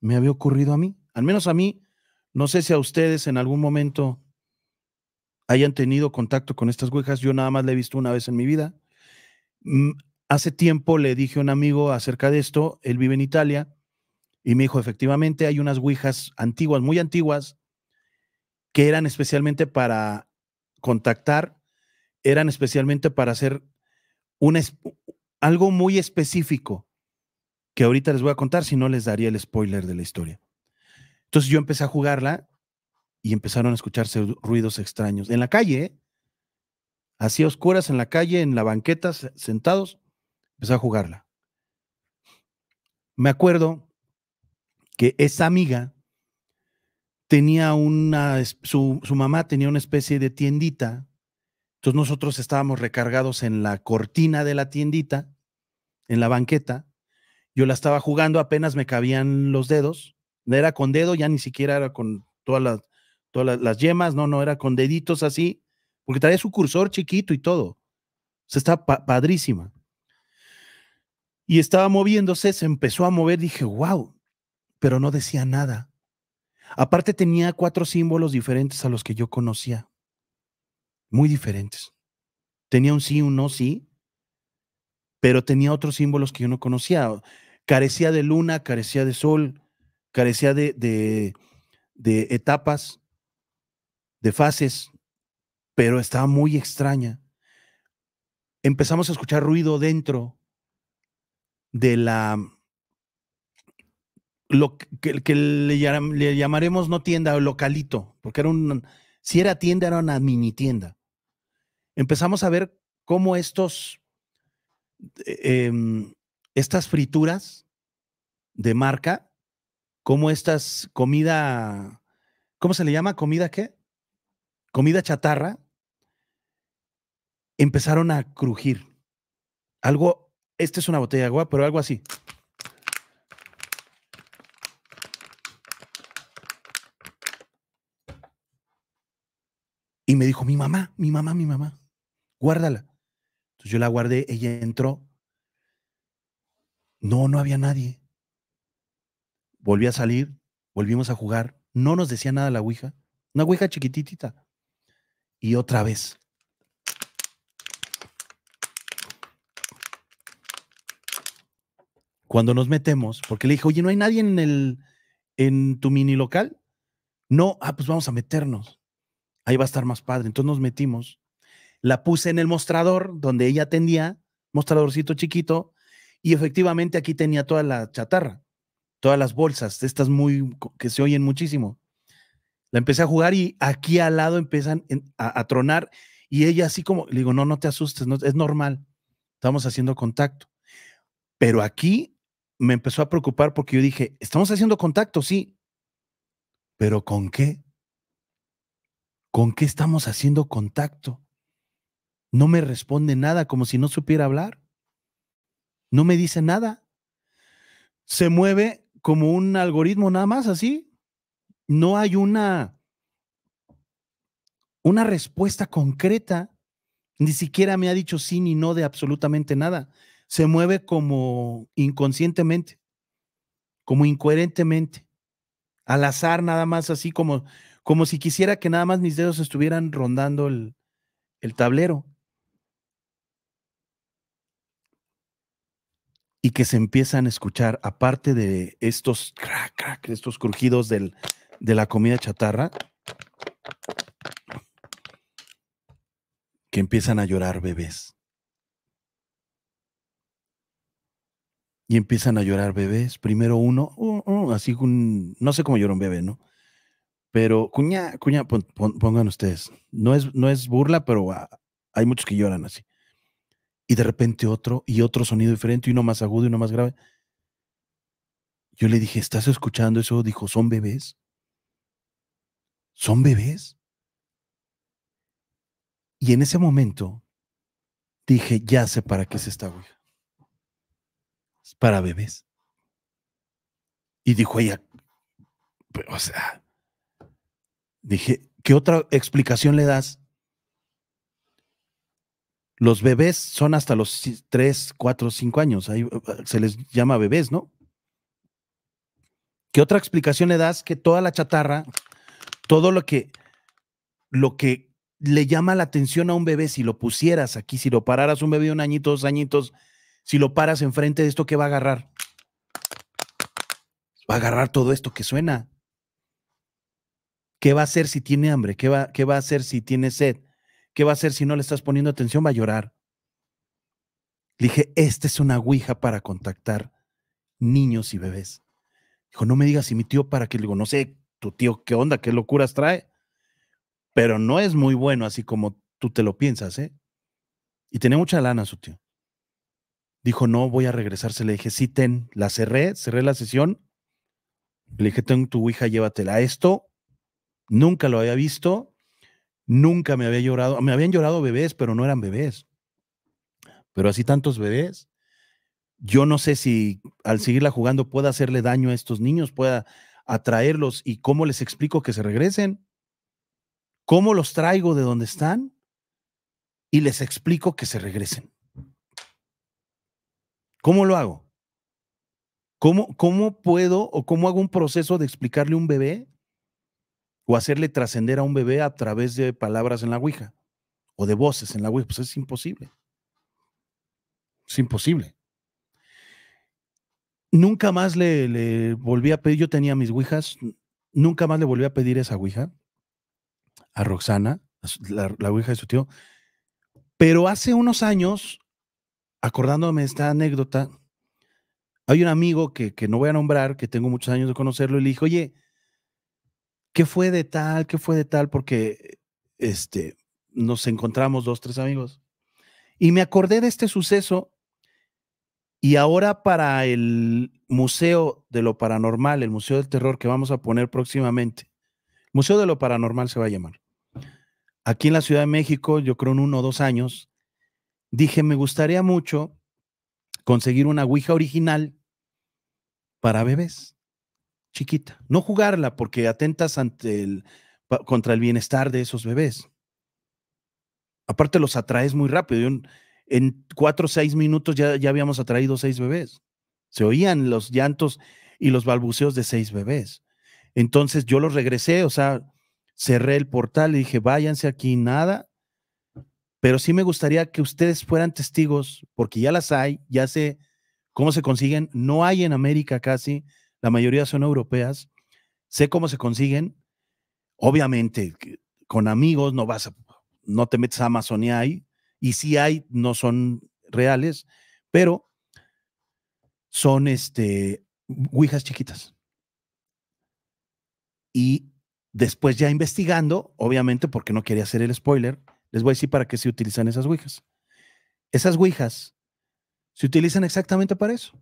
me había ocurrido a mí. Al menos a mí, no sé si a ustedes en algún momento hayan tenido contacto con estas Ouijas. Yo nada más la he visto una vez en mi vida. Mm, hace tiempo le dije a un amigo acerca de esto, él vive en Italia, y me dijo, efectivamente, hay unas Ouijas antiguas, muy antiguas, que eran especialmente para contactar eran especialmente para hacer algo muy específico que ahorita les voy a contar, si no les daría el spoiler de la historia. Entonces yo empecé a jugarla y empezaron a escucharse ruidos extraños en la calle, hacía así oscuras en la calle, en la banqueta, sentados, empecé a jugarla. Me acuerdo que esa amiga tenía una, su, su mamá tenía una especie de tiendita entonces nosotros estábamos recargados en la cortina de la tiendita, en la banqueta. Yo la estaba jugando, apenas me cabían los dedos. No Era con dedo, ya ni siquiera era con todas las, todas las, yemas, no, no, era con deditos así, porque traía su cursor chiquito y todo. O sea, está padrísima. Y estaba moviéndose, se empezó a mover, dije, wow, pero no decía nada. Aparte tenía cuatro símbolos diferentes a los que yo conocía muy diferentes. Tenía un sí, un no sí, pero tenía otros símbolos que yo no conocía. Carecía de luna, carecía de sol, carecía de, etapas, de fases, pero estaba muy extraña. Empezamos a escuchar ruido dentro de la mm, lo que, le, le, llamaremos no tienda, localito, porque era un, si era tienda, era una mini tienda empezamos a ver cómo estos, eh, em, estas frituras de marca, cómo estas comida, ¿cómo se le llama? ¿Comida qué? Comida chatarra, empezaron a crujir. Algo, esta es una botella de agua, pero algo así. Y me dijo, mi mamá, mi mamá, mi mamá guárdala. Entonces yo la guardé, ella entró. No, no había nadie. Volví a salir, volvimos a jugar. No nos decía nada la Ouija. Una Ouija chiquititita. Y otra vez. Cuando nos metemos, porque le dije, oye, no hay nadie en el en tu mini local. No, ah, pues vamos a meternos. Ahí va a estar más padre. Entonces nos metimos la puse en el mostrador donde ella atendía, mostradorcito chiquito, y efectivamente aquí tenía toda la chatarra, todas las bolsas, estas muy que se oyen muchísimo. La empecé a jugar y aquí al lado empiezan a, tronar y ella así como, le digo, no, no te asustes, no, es normal, estamos haciendo contacto. Pero aquí me empezó a preocupar porque yo dije, estamos haciendo contacto, sí, pero ¿con qué? ¿Con qué estamos haciendo contacto? No me responde nada, como si no supiera hablar. No me dice nada. Se mueve como un algoritmo nada más, así. No hay una, una respuesta concreta. Ni siquiera me ha dicho sí ni no de absolutamente nada. Se mueve como inconscientemente, como incoherentemente, al azar nada más, así como, como si quisiera que nada más mis dedos estuvieran rondando el tablero. y que se empiezan a escuchar, aparte de estos crac, crac, estos crujidos de la comida chatarra, que empiezan a llorar bebés. Y empiezan a llorar bebés. Primero uno, uh, uh, así no sé cómo llora un bebé, ¿no? Pero cuña, cuña, pongan ustedes. No es, no es burla, pero ah, hay muchos que lloran así y de repente otro y otro sonido diferente y uno más agudo y uno más grave. Yo le dije, ¿estás escuchando eso? Dijo, ¿son bebés? ¿Son bebés? Y en ese momento dije, ya sé para qué se está Es para bebés. Y dijo ella, o sea, dije, ¿qué otra explicación le das los bebés son hasta los 3, 4, 5 años. Ahí uh, uh, se les llama bebés, ¿no? ¿Qué otra explicación le das que toda la chatarra, todo lo que, lo que le llama la atención a un bebé, si lo pusieras aquí, si lo pararas un bebé un añito, dos añitos, si lo paras enfrente de esto, ¿qué va a agarrar? Va a agarrar todo esto que suena. ¿Qué va a hacer si tiene hambre? ¿Qué va, qué va a hacer si tiene sed? ¿Qué va a hacer si no le estás poniendo atención? Va a llorar. Le dije, esta es una ouija para contactar niños y bebés. Dijo, no me digas si mi tío para qué. Le digo, no sé, tu tío, qué onda, qué locuras trae. Pero no es muy bueno así como tú te lo piensas, ¿eh? Y tenía mucha lana su tío. Dijo, no, voy a regresarse. Le dije, sí, ten, la cerré, cerré la sesión. Le dije, tengo tu ouija, llévatela. Esto nunca lo había visto Nunca me había llorado, me habían llorado bebés, pero no eran bebés. Pero así tantos bebés. Yo no sé si al mm. seguirla jugando pueda hacerle daño a estos niños, pueda atraerlos y cómo les explico que se regresen. ¿Cómo los traigo de donde están? Y les explico que se regresen. ¿Cómo lo hago? ¿Cómo, ¿Cómo puedo o cómo hago un proceso de explicarle a un bebé o hacerle trascender a un bebé a través de palabras en la Ouija o de voces en la Ouija, pues es imposible. Es imposible. Nunca más le, volví a pedir, yo tenía mis Ouijas, nunca más le volví a pedir esa Ouija a Roxana, la, Ouija de su tío. Pero hace unos años, acordándome de esta anécdota, hay un amigo que, que no voy a nombrar, que tengo muchos años de conocerlo, y le dije, oye, ¿qué fue de tal? ¿Qué fue de tal? Porque este, nos encontramos dos, tres amigos. Y me acordé de este suceso y ahora para el Museo de lo Paranormal, el Museo del Terror que vamos a poner próximamente, Museo de lo Paranormal se va a llamar. Aquí en la Ciudad de México, yo creo en uno o dos años, dije, me gustaría mucho conseguir una Ouija original para bebés chiquita. No jugarla porque atentas ante contra el bienestar de esos bebés. Aparte los atraes muy rápido. En, cuatro o seis minutos ya, ya habíamos atraído seis bebés. Se oían los llantos y los balbuceos de seis bebés. Entonces yo los regresé, o sea, cerré el portal y dije, váyanse aquí, nada. Pero sí me gustaría que ustedes fueran testigos, porque ya las hay, ya sé cómo se consiguen. No hay en América casi la mayoría son europeas, sé cómo se consiguen. Obviamente, con amigos no vas a, no te metes a Amazon y hay, y si hay, no son reales, pero son este, ouijas chiquitas. Y después ya investigando, obviamente porque no quería hacer el spoiler, les voy a decir para qué se utilizan esas ouijas. Esas ouijas se utilizan exactamente para eso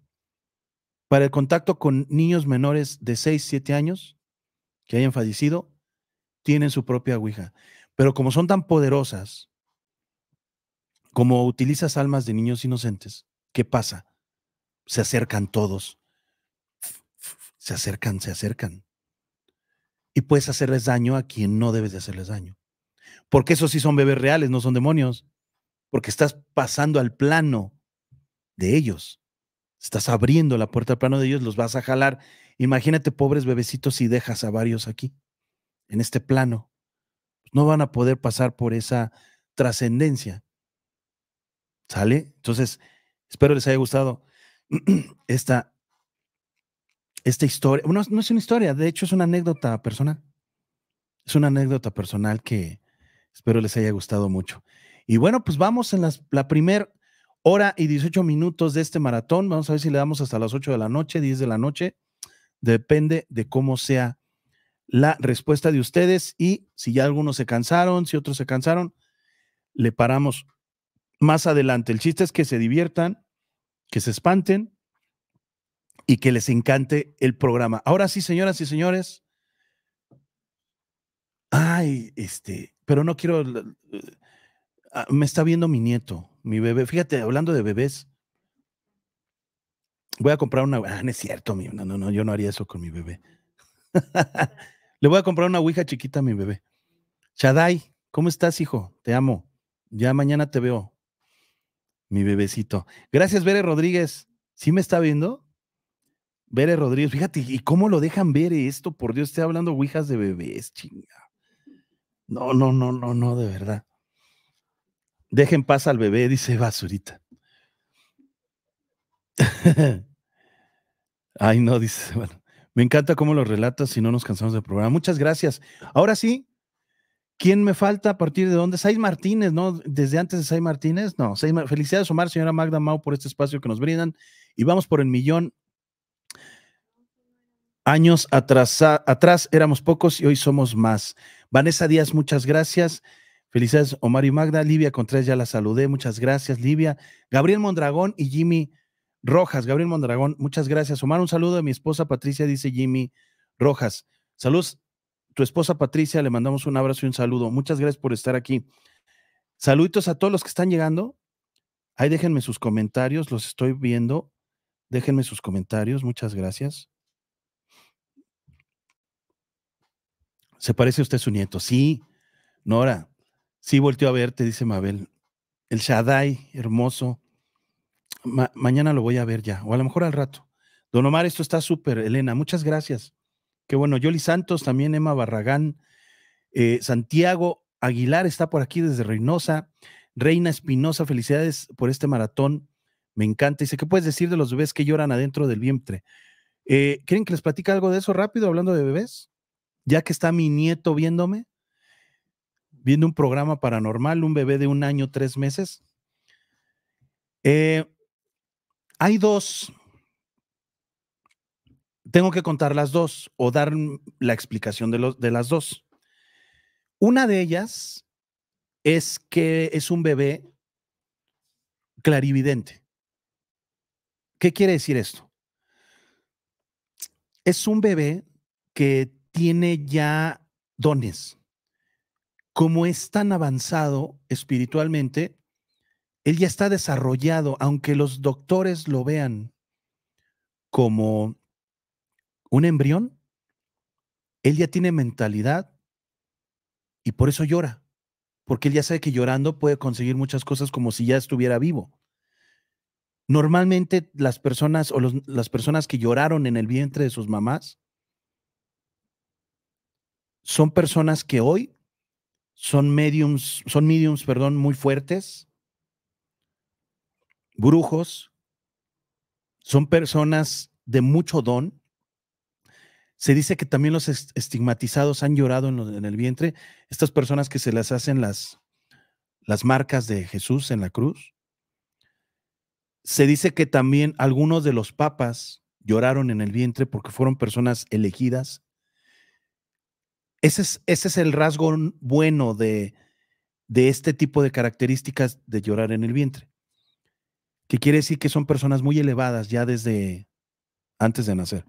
para el contacto con niños menores de 6, 7 años que hayan fallecido, tienen su propia Ouija. Pero como son tan poderosas, como utilizas almas de niños inocentes, ¿qué pasa? Se acercan todos. Se acercan, se acercan. Y puedes hacerles daño a quien no debes de hacerles daño. Porque esos sí son bebés reales, no son demonios. Porque estás pasando al plano de ellos. Estás abriendo la puerta al plano de Dios, los vas a jalar. Imagínate, pobres bebecitos, si dejas a varios aquí, en este plano. No van a poder pasar por esa trascendencia. ¿Sale? Entonces, espero les haya gustado <clears throat> esta, esta historia. no es una historia, de hecho es una anécdota personal. Es una anécdota personal que espero les haya gustado mucho. Y bueno, pues vamos en la primera hora y 18 minutos de este maratón. Vamos a ver si le damos hasta las 8 de la noche, 10 de la noche. Depende de cómo sea la respuesta de ustedes y si ya algunos se cansaron, si otros se cansaron, le paramos más adelante. El chiste es que se diviertan, que se espanten y que les encante el programa. Ahora sí, señoras y señores. Ay, este, pero no quiero... Eh, ah, me está viendo mi nieto mi bebé. Fíjate, hablando de bebés, voy a comprar una. Ah, no es cierto, mi, no, no, yo no haría eso con mi bebé. <laughs> Le voy a comprar una ouija chiquita a mi bebé. Chaday ¿cómo estás, hijo? Te amo. Ya mañana te veo. Mi bebecito. Gracias, Bere Rodríguez. ¿Sí me está viendo? Bere Rodríguez, fíjate, ¿y cómo lo dejan ver esto? Por Dios, estoy hablando ouijas de bebés, chinga. No, no, no, no, no, de verdad. Dejen paz al bebé, dice Basurita. <laughs> Ay, no, dice, <laughs> bueno, me encanta cómo lo relatas si no nos cansamos del programa. Muchas gracias. Ahora sí, ¿quién me falta a partir de dónde? Saiz Martínez, ¿no? Desde antes de Saiz Martínez, no. Saiz Felicidades, Omar, señora Magda Mau, por este espacio que nos brindan. Y vamos por el millón. Años atrás, atrás éramos pocos y hoy somos más. Vanessa Díaz, muchas gracias. Felicidades, Omar y Magda. Livia tres ya la saludé. Muchas gracias, Livia. Gabriel Mondragón y Jimmy Rojas. Gabriel Mondragón, muchas gracias. Omar, un saludo de mi esposa Patricia, dice Jimmy Rojas. Saludos, tu esposa Patricia, le mandamos un abrazo y un saludo. Muchas gracias por estar aquí. Saluditos a todos los que están llegando. Ahí déjenme sus comentarios, los estoy viendo. Déjenme sus comentarios, muchas gracias. ¿Se parece usted su nieto? Sí, Nora, Sí, volteo a verte, dice Mabel. El Shaddai, hermoso. mañana lo voy a ver ya, o a lo mejor al rato. Don Omar, esto está súper, Elena, muchas gracias. Qué bueno, Yoli Santos, también Emma Barragán, eh, Santiago Aguilar está por aquí desde Reynosa, Reina Espinosa, felicidades por este maratón, me encanta. Dice, ¿qué puedes decir de los bebés que lloran adentro del vientre? ¿Quieren eh, que les platique algo de eso rápido, hablando de bebés? Ya que está mi nieto viéndome viendo un programa paranormal, un bebé de un año, tres meses. Eh, hay dos. Tengo que contar las dos o dar la explicación de, los, de las dos. Una de ellas es que es un bebé clarividente. ¿Qué quiere decir esto? Es un bebé que tiene ya dones como es tan avanzado espiritualmente, él ya está desarrollado, aunque los doctores lo vean como un embrión, él ya tiene mentalidad y por eso llora, porque él ya sabe que llorando puede conseguir muchas cosas como si ya estuviera vivo. Normalmente las personas o las personas que lloraron en el vientre de sus mamás son personas que hoy son mediums, son perdón, muy fuertes, brujos, son personas de mucho don. Se dice que también los estigmatizados han llorado en, el vientre, estas personas que se les hacen las, las marcas de Jesús en la cruz. Se dice que también algunos de los papas lloraron en el vientre porque fueron personas elegidas ese es, ese el rasgo bueno de, este tipo de características de llorar en el vientre, que quiere decir que son personas muy elevadas ya desde antes de nacer.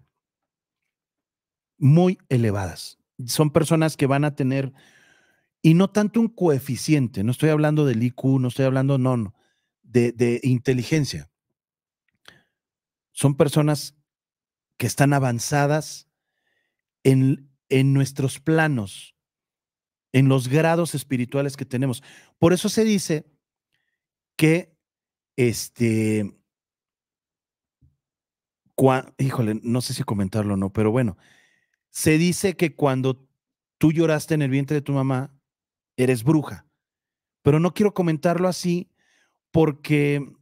Muy elevadas. Son personas que van a tener, y no tanto un coeficiente, no estoy hablando del IQ, no estoy hablando, no, no, de, de inteligencia. Son personas que están avanzadas en, en nuestros planos, en los grados espirituales que tenemos. Por eso se dice que este híjole, no sé si comentarlo o no, pero bueno, se dice que cuando tú lloraste en el vientre de tu mamá, eres bruja. Pero no quiero comentarlo así porque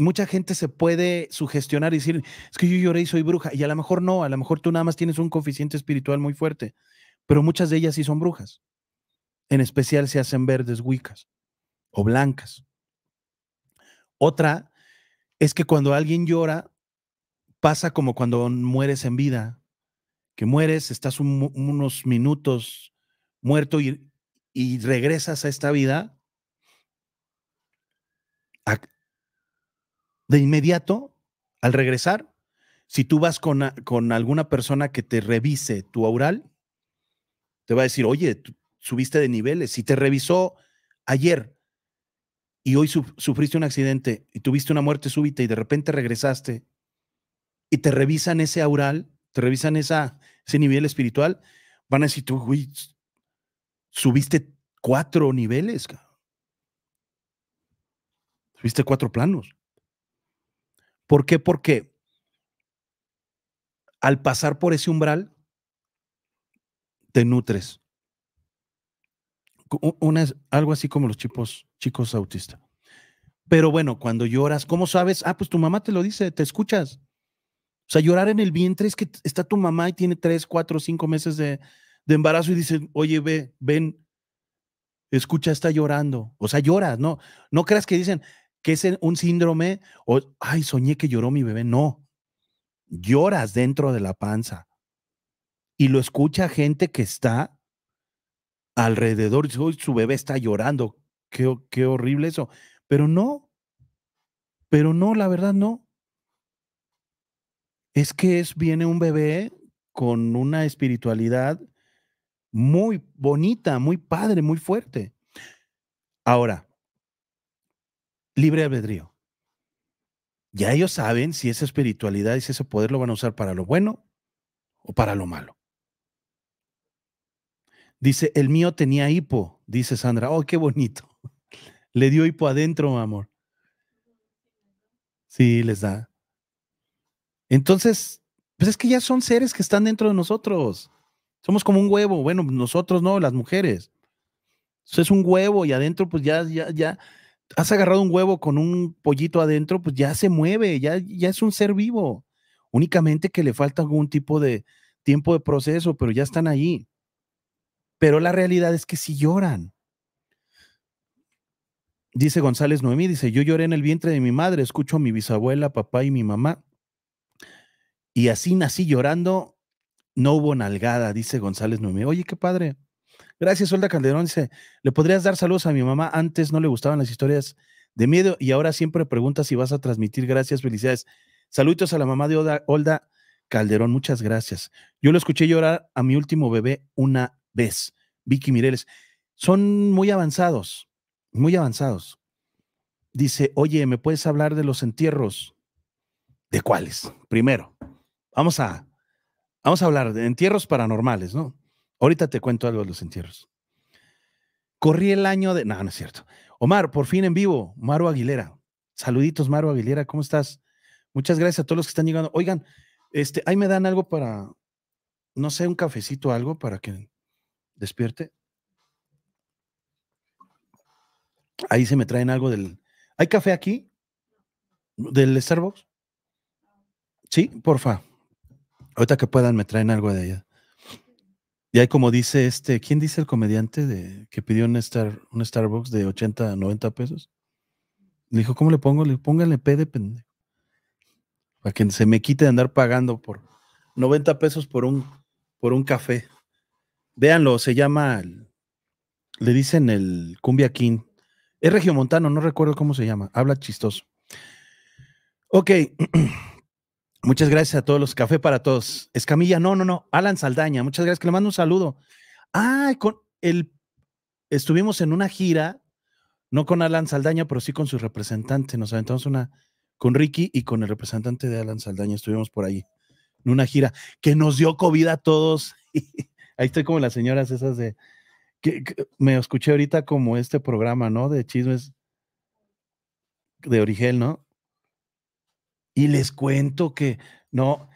mucha gente se puede sugestionar y decir, es que yo lloré y soy bruja, y a lo mejor no, a lo mejor tú nada más tienes un coeficiente espiritual muy fuerte, pero muchas de ellas sí son brujas. En especial se hacen verdes, wicas o blancas. Otra es que cuando alguien llora, pasa como cuando mueres en vida, que mueres, estás unos minutos muerto y, y regresas a esta vida de inmediato, al regresar, si tú vas con, con alguna persona que te revise tu aural, te va a decir, oye, subiste de niveles. Si te revisó ayer y hoy sufriste un accidente y tuviste una muerte súbita y de repente regresaste y te revisan ese aural, te revisan esa, ese nivel espiritual, van a decir, tú, subiste cuatro niveles, subiste cuatro planos. ¿Por qué? Porque al pasar por ese umbral, te nutres. algo así como los chicos, chicos autistas. Pero bueno, cuando lloras, ¿cómo sabes? Ah, pues tu mamá te lo dice, te escuchas. O sea, llorar en el vientre es que está tu mamá y tiene tres, cuatro, cinco meses de, embarazo y dicen, oye, ve, ven, escucha, está llorando. O sea, lloras, ¿no? No creas que dicen, que es un síndrome o, ay, soñé que lloró mi bebé. No, lloras dentro de la panza. Y lo escucha gente que está alrededor, su, su bebé está llorando. Qué, qué horrible eso. Pero no, pero no, la verdad no. Es que es, viene un bebé con una espiritualidad muy bonita, muy padre, muy fuerte. Ahora, libre albedrío. Ya ellos saben si esa espiritualidad y ese poder lo van a usar para lo bueno o para lo malo. Dice, el mío tenía hipo, dice Sandra. Oh, qué bonito. <laughs> Le dio hipo adentro, amor. Sí, les da. Entonces, pues es que ya son seres que están dentro de nosotros. Somos como un huevo. Bueno, nosotros no, las mujeres. Eso es un huevo y adentro, pues ya, ya, ya, has agarrado un huevo con un pollito adentro, pues ya se mueve, ya, ya es un ser vivo. Únicamente que le falta algún tipo de tiempo de proceso, pero ya están ahí. Pero la realidad es que si lloran. Dice González Noemí, dice, yo lloré en el vientre de mi madre, escucho a mi bisabuela, papá y mi mamá. Y así nací llorando, no hubo nalgada, dice González Noemí. Oye, qué padre. Gracias, Olda Calderón. Dice, ¿le podrías dar saludos a mi mamá? Antes no le gustaban las historias de miedo y ahora siempre pregunta si vas a transmitir. Gracias, felicidades. Saludos a la mamá de Olda, Calderón, muchas gracias. Yo lo escuché llorar a mi último bebé una vez, Vicky Mireles. Son muy avanzados, muy avanzados. Dice, oye, ¿me puedes hablar de los entierros? ¿De cuáles? Primero, vamos a, vamos a hablar de entierros paranormales, ¿no? Ahorita te cuento algo de los entierros. Corrí el año de... No, no es cierto. Omar, por fin en vivo, Maro Aguilera. Saluditos, Maro Aguilera, ¿cómo estás? Muchas gracias a todos los que están llegando. Oigan, este, ahí me dan algo para, no sé, un cafecito, algo para que despierte. Ahí se me traen algo del. ¿Hay café aquí? ¿Del Starbucks? Sí, porfa. Ahorita que puedan, me traen algo de allá. Y hay como dice este, ¿quién dice el comediante de, que pidió un, un Starbucks de 80 a 90 pesos? Le dijo, ¿cómo le pongo? Le dijo, póngale P de pendejo. Para que se me quite de andar pagando por 90 pesos por un, por un café. Véanlo, se llama, le dicen el Cumbia King. Es regiomontano, no recuerdo cómo se llama. Habla chistoso. Ok. <clears throat> Muchas gracias a todos los Café para Todos. Escamilla, no, no, no. Alan Saldaña, muchas gracias. Que le mando un saludo. Ah, con el, estuvimos en una gira, no con Alan Saldaña, pero sí con su representante. Nos aventamos una con Ricky y con el representante de Alan Saldaña. Estuvimos por ahí en una gira que nos dio COVID a todos. <laughs> ahí estoy como las señoras esas de. Que, me escuché ahorita como este programa, ¿no? De chismes de origen, ¿no? Y les cuento que, no,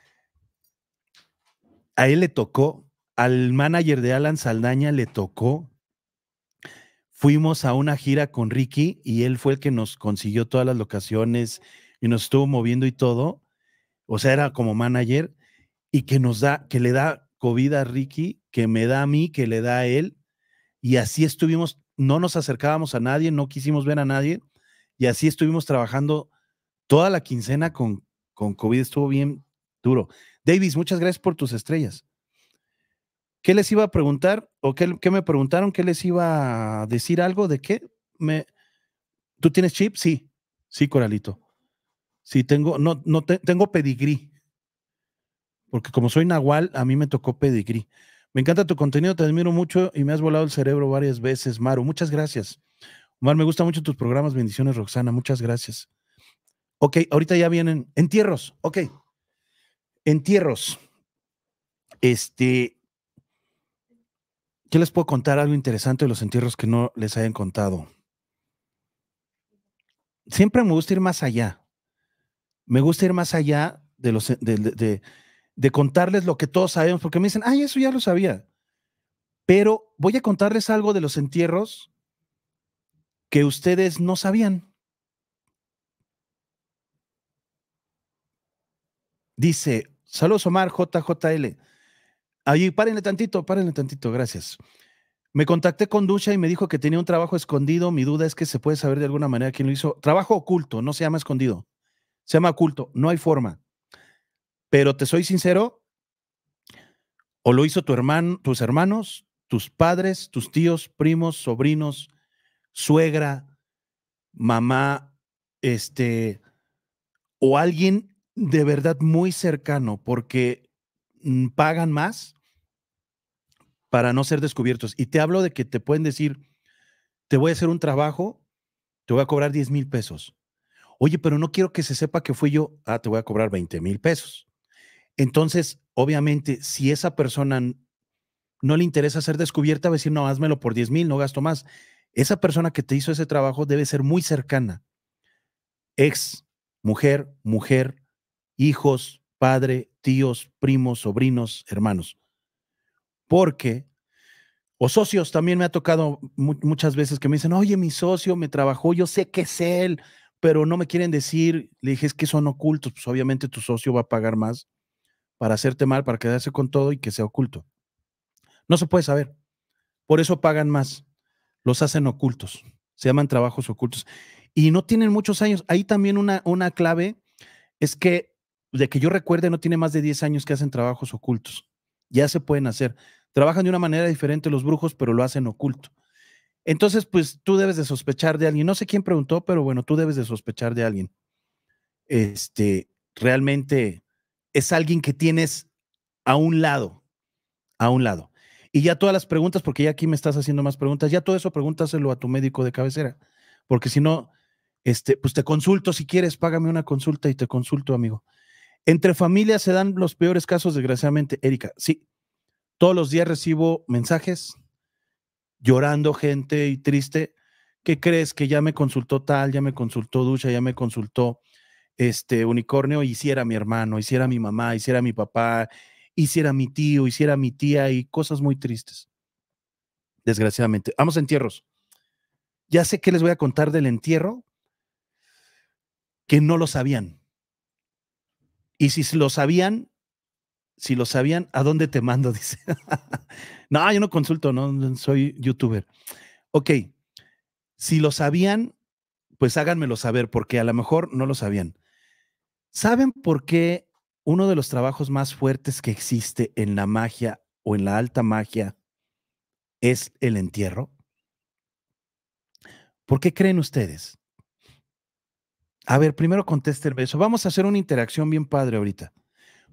a él le tocó, al manager de Alan Saldaña le tocó. Fuimos a una gira con Ricky y él fue el que nos consiguió todas las locaciones y nos estuvo moviendo y todo. O sea, era como manager y que nos da, que le da COVID a Ricky, que me da a mí, que le da a él. Y así estuvimos, no nos acercábamos a nadie, no quisimos ver a nadie. Y así estuvimos trabajando toda la quincena con, con COVID estuvo bien duro. Davis, muchas gracias por tus estrellas. ¿Qué les iba a preguntar? ¿O qué, qué me preguntaron? ¿Qué les iba a decir algo? ¿De qué? Me, ¿Tú tienes chip? Sí, sí, Coralito. Sí, tengo, no, no tengo pedigrí. Porque como soy nahual, a mí me tocó pedigrí. Me encanta tu contenido, te admiro mucho y me has volado el cerebro varias veces, Maru. Muchas gracias. Omar, me gustan mucho tus programas. Bendiciones, Roxana. Muchas gracias. Ok, ahorita ya vienen entierros. Ok. Entierros. Este, yo les puedo contar algo interesante de los entierros que no les hayan contado? Siempre me gusta ir más allá. Me gusta ir más allá de los de, de contarles lo que todos sabemos, porque me dicen, ay, eso ya lo sabía. Pero voy a contarles algo de los entierros que ustedes no sabían. Dice, saludos Omar, JJL. Ahí, párenle tantito, párenle tantito, gracias. Me contacté con Ducha y me dijo que tenía un trabajo escondido. Mi duda es que se puede saber de alguna manera quién lo hizo. Trabajo oculto, no se llama escondido. Se llama oculto, no hay forma. Pero te soy sincero, o lo hizo tu hermano, tus hermanos, tus padres, tus tíos, primos, sobrinos, suegra, mamá, este, o alguien de verdad muy cercano porque mm, pagan más para no ser descubiertos. Y te hablo de que te pueden decir, te voy a hacer un trabajo, te voy a cobrar 10 mil pesos. Oye, pero no quiero que se sepa que fui yo, ah, te voy a cobrar 20 mil pesos. Entonces, obviamente, si esa persona no le interesa ser descubierta, va a decir, no, házmelo por 10 mil, no gasto más. Esa persona que te hizo ese trabajo debe ser muy cercana. Ex, mujer, mujer, hijos, padre, tíos, primos, sobrinos, hermanos. Porque, o socios, también me ha tocado muchas veces que me dicen, oye, mi socio me trabajó, yo sé que es él, pero no me quieren decir, le dije, es que son ocultos, pues obviamente tu socio va a pagar más para hacerte mal, para quedarse con todo y que sea oculto. No se puede saber. Por eso pagan más. Los hacen ocultos. Se llaman trabajos ocultos. Y no tienen muchos años. Ahí también una, una clave es que de que yo recuerde, no tiene más de 10 años que hacen trabajos ocultos. Ya se pueden hacer. Trabajan de una manera diferente los brujos, pero lo hacen oculto. Entonces, pues tú debes de sospechar de alguien. No sé quién preguntó, pero bueno, tú debes de sospechar de alguien. Este, realmente es alguien que tienes a un lado, a un lado. Y ya todas las preguntas, porque ya aquí me estás haciendo más preguntas, ya todo eso pregúntaselo a tu médico de cabecera, porque si no, este, pues te consulto si quieres, págame una consulta y te consulto, amigo. Entre familias se dan los peores casos, desgraciadamente, Erika. Sí, todos los días recibo mensajes llorando gente y triste. ¿Qué crees que ya me consultó tal, ya me consultó Ducha, ya me consultó este unicornio? Hiciera mi hermano, hiciera mi mamá, hiciera mi papá, hiciera mi tío, hiciera mi tía y cosas muy tristes. Desgraciadamente. Vamos a entierros. Ya sé que les voy a contar del entierro que no lo sabían. Y si lo sabían, si lo sabían, ¿a dónde te mando? <laughs> Dice. no, yo no consulto, no soy youtuber. Ok, si lo sabían, pues háganmelo saber, porque a lo mejor no lo sabían. ¿Saben por qué uno de los trabajos más fuertes que existe en la magia o en la alta magia es el entierro? ¿Por qué creen ustedes? A ver, primero contéstenme eso. Vamos a hacer una interacción bien padre ahorita.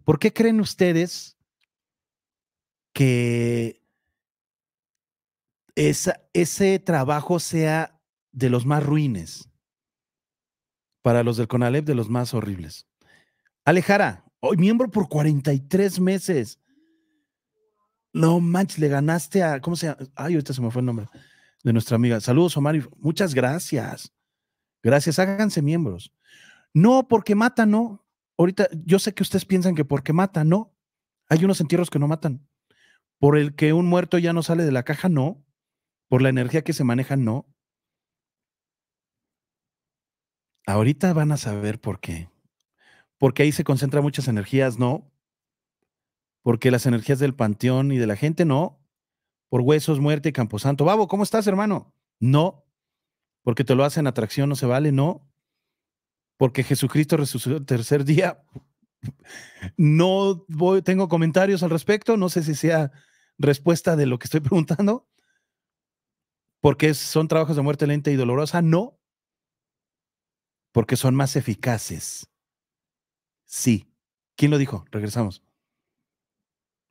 ¿Por qué creen ustedes que ese trabajo sea de los más ruines? Para los del CONALEP, de los más horribles. Alejara, hoy miembro por 43 meses. No manches, le ganaste a. ¿Cómo se llama? Ay, ahorita se me fue el nombre de nuestra amiga. Saludos, Omar. Muchas gracias. Gracias, háganse miembros. No, porque mata, no. Ahorita, yo sé que ustedes piensan que porque mata, no. Hay unos entierros que no matan. Por el que un muerto ya no sale de la caja, no. Por la energía que se maneja, no. Ahorita van a saber por qué. Porque ahí se concentran muchas energías, no. Porque las energías del panteón y de la gente, no. Por huesos, muerte y camposanto. Babo, ¿cómo estás, hermano? No porque te lo hacen atracción, no se vale, no. Porque Jesucristo resucitó el tercer día. <laughs> No voy, tengo comentarios al respecto, no sé si sea respuesta de lo que estoy <laughs> preguntando, porque son trabajos de muerte lenta y dolorosa, no, porque son más eficaces. Sí. ¿Quién lo dijo? Regresamos.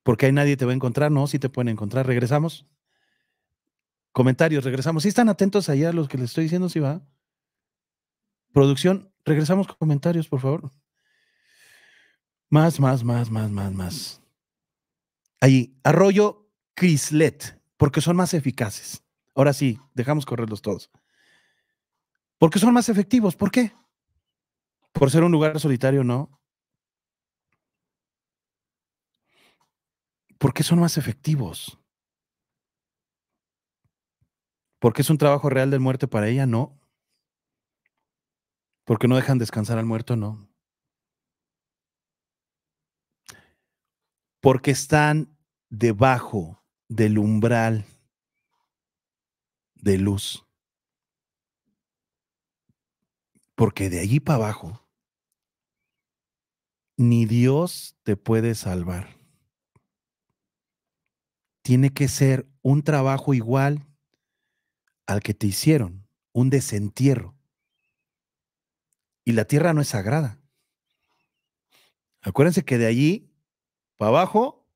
Porque hay nadie te va a encontrar, no, Si te pueden encontrar. Regresamos. Comentarios, regresamos. Si están atentos allá a los que les estoy diciendo, si va. Producción, regresamos con comentarios, por favor. Más, más, más, más, más, más. Ahí, arroyo Crislet, porque son más eficaces. Ahora sí, dejamos correrlos todos. Porque son más efectivos. ¿Por qué? Por ser un lugar solitario, no. Porque son más efectivos. Porque es un trabajo real de muerte para ella, no. Porque no dejan descansar al muerto, no. Porque están debajo del umbral de luz. Porque de allí para abajo, ni Dios te puede salvar. Tiene que ser un trabajo igual al que te hicieron, un desentierro. Y la tierra no es sagrada. Acuérdense que de allí para abajo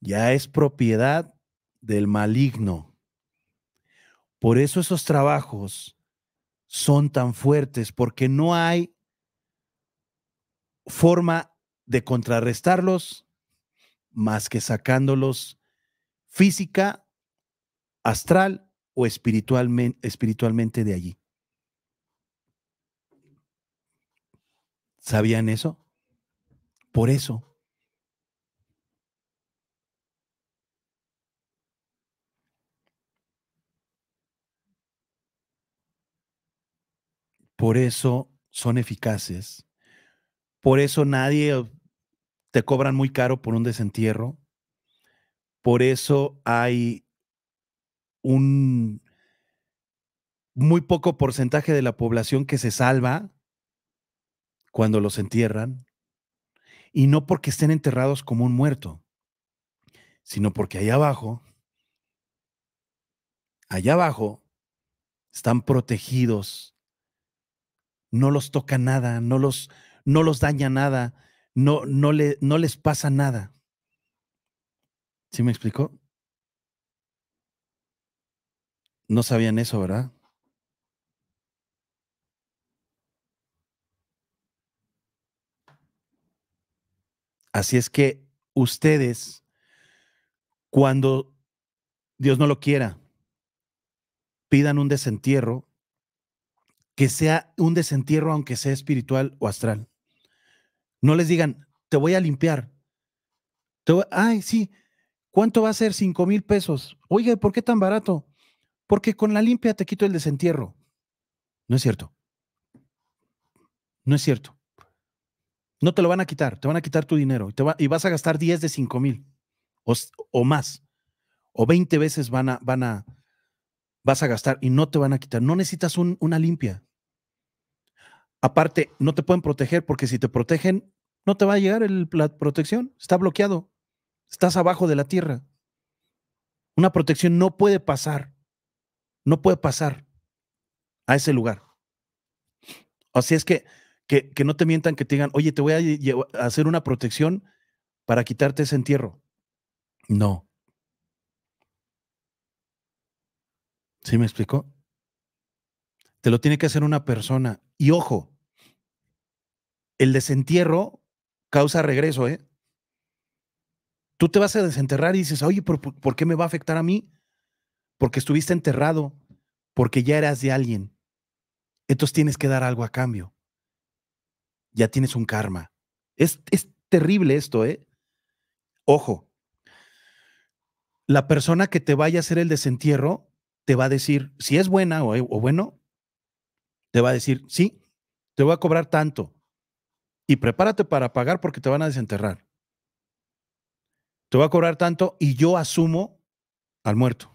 ya es propiedad del maligno. Por eso esos trabajos son tan fuertes, porque no hay forma de contrarrestarlos más que sacándolos física astral o espiritualmente, espiritualmente de allí. ¿Sabían eso? Por eso. Por eso son eficaces. Por eso nadie eh, te cobran muy caro por un desentierro. Por eso hay un muy poco porcentaje de la población que se salva cuando los entierran, y no porque estén enterrados como un muerto, sino porque allá abajo, allá abajo, están protegidos, no los toca nada, no los, no los daña nada, no, no, le, no les pasa nada. ¿Sí me explicó? No sabían eso, ¿verdad? Así es que ustedes, cuando Dios no lo quiera, pidan un desentierro, que sea un desentierro aunque sea espiritual o astral. No les digan, te voy a limpiar. Ay, sí, ¿cuánto va a ser? Cinco mil pesos. Oiga, ¿por qué tan barato? porque con la limpia te quito el desentierro. No es cierto. No es cierto. No te lo van a quitar, te van a quitar tu dinero y, te y vas a gastar 10 de 5 mil o, más, o 20 veces van a, van a, vas a gastar y no te van a quitar. No necesitas una limpia. Aparte, no te pueden proteger porque si te protegen, no te va a llegar el, la protección. Está bloqueado. Estás abajo de la tierra. Una protección no puede pasar no puede pasar a ese lugar. Así es que, que, que no te mientan que te digan, oye, te voy a, hacer una protección para quitarte ese entierro. No. ¿Sí me explicó? Te lo tiene que hacer una persona. Y ojo, el desentierro causa regreso, ¿eh? Tú te vas a desenterrar y dices, oye, por qué me va a afectar a mí? porque estuviste enterrado, porque ya eras de alguien. Entonces tienes que dar algo a cambio. Ya tienes un karma. Es, terrible esto, ¿eh? Ojo, la persona que te vaya a hacer el desentierro te va a decir, si es buena o, o, bueno, te va a decir, sí, te voy a cobrar tanto y prepárate para pagar porque te van a desenterrar. Te voy a cobrar tanto y yo asumo al muerto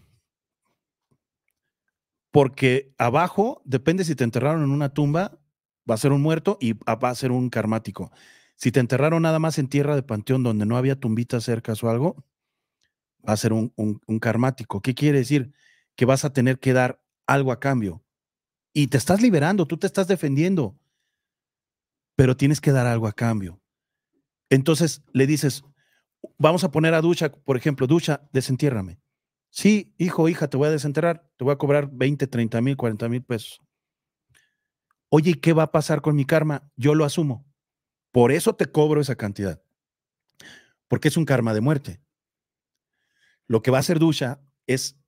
porque abajo depende si te enterraron en una tumba, va a ser un muerto y va a ser un karmático. Si te enterraron nada más en tierra de panteón donde no había tumbitas cercas o algo, va a ser un, un, karmático. ¿Qué quiere decir? Que vas a tener que dar algo a cambio. Y te estás liberando, tú te estás defendiendo, pero tienes que dar algo a cambio. Entonces le dices, vamos a poner a Ducha, por ejemplo, Ducha, desentiérrame. Sí, hijo, hija, te voy a desenterrar, te voy a cobrar 20, 30 mil, 40 mil pesos. Oye, qué va a pasar con mi karma? Yo lo asumo. Por eso te cobro esa cantidad. Porque es un karma de muerte. Lo que va a hacer ducha es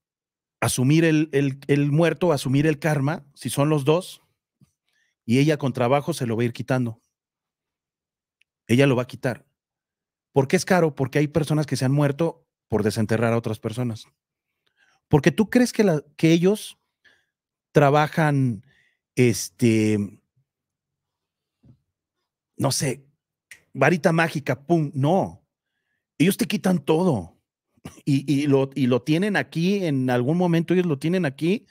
asumir el, el, el muerto, asumir el karma, si son los dos, y ella con trabajo se lo va a ir quitando. Ella lo va a quitar. ¿Por qué es caro? Porque hay personas que se han muerto por desenterrar a otras personas. Porque tú crees que, ellos trabajan, este, no sé, varita mágica, pum, no. Ellos te quitan todo. Y, lo, tienen aquí, en algún momento ellos lo tienen aquí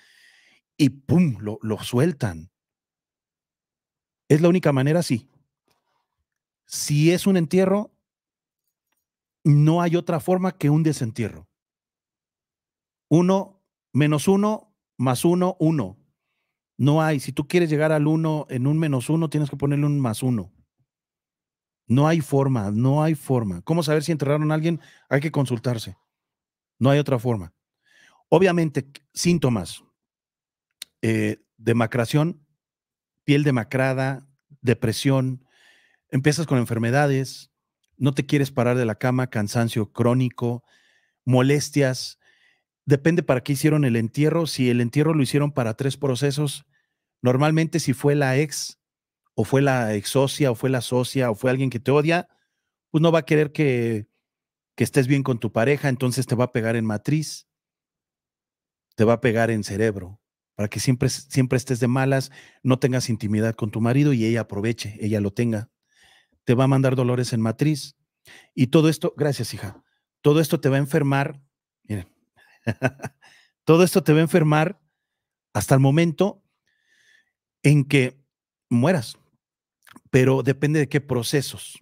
y pum, lo sueltan. Es la única manera, sí. Si es un entierro, no hay otra forma que un desentierro. Uno, menos uno, más uno, uno. No hay. Si tú quieres llegar al uno en un menos uno, tienes que ponerle un más uno. No hay forma, no hay forma. ¿Cómo saber si enterraron a alguien? Hay que consultarse. No hay otra forma. Obviamente, síntomas. Eh, demacración, piel demacrada, depresión, empiezas con enfermedades, no te quieres parar de la cama, cansancio crónico, molestias, depende para qué hicieron el entierro. Si el entierro lo hicieron para tres procesos, normalmente si fue la ex o fue la ex socia o fue la socia o fue alguien que te odia, pues no va a querer que, estés bien con tu pareja, entonces te va a pegar en matriz, te va a pegar en cerebro, para que siempre, siempre estés de malas, no tengas intimidad con tu marido y ella aproveche, ella lo tenga. Te va a mandar dolores en matriz. Y todo esto, gracias hija, todo esto te va a enfermar. Miren, <laughs> Todo esto te va a enfermar hasta el momento en que mueras, pero depende de qué procesos.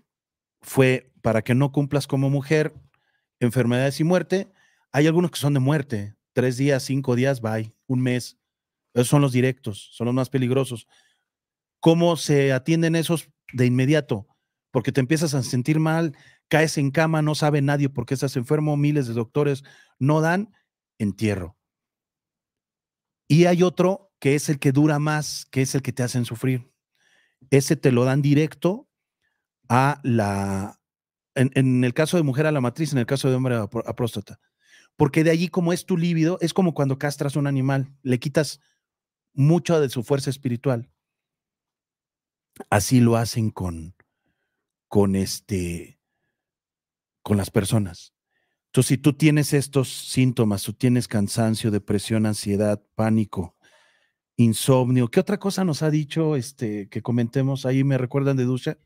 Fue para que no cumplas como mujer enfermedades y muerte. Hay algunos que son de muerte, tres días, cinco días, bye, un mes. son los directos, son los más peligrosos. ¿Cómo se atienden esos de inmediato? Porque te empiezas a sentir mal, caes en cama, no sabe nadie por qué estás enfermo, miles de doctores no dan entierro. Y hay otro que es el que dura más, que es el que te hacen sufrir. Ese te lo dan directo a la, en, el caso de mujer a la matriz, en el caso de hombre a, próstata. Porque de allí como es tu líbido, es como cuando castras un animal, le quitas mucho de su fuerza espiritual. Así lo hacen con, con este, con las personas. Entonces, si tú tienes estos síntomas, tú tienes cansancio, depresión, ansiedad, pánico, insomnio, ¿qué otra cosa nos ha dicho este, que comentemos ahí? ¿Me recuerdan de Ducha.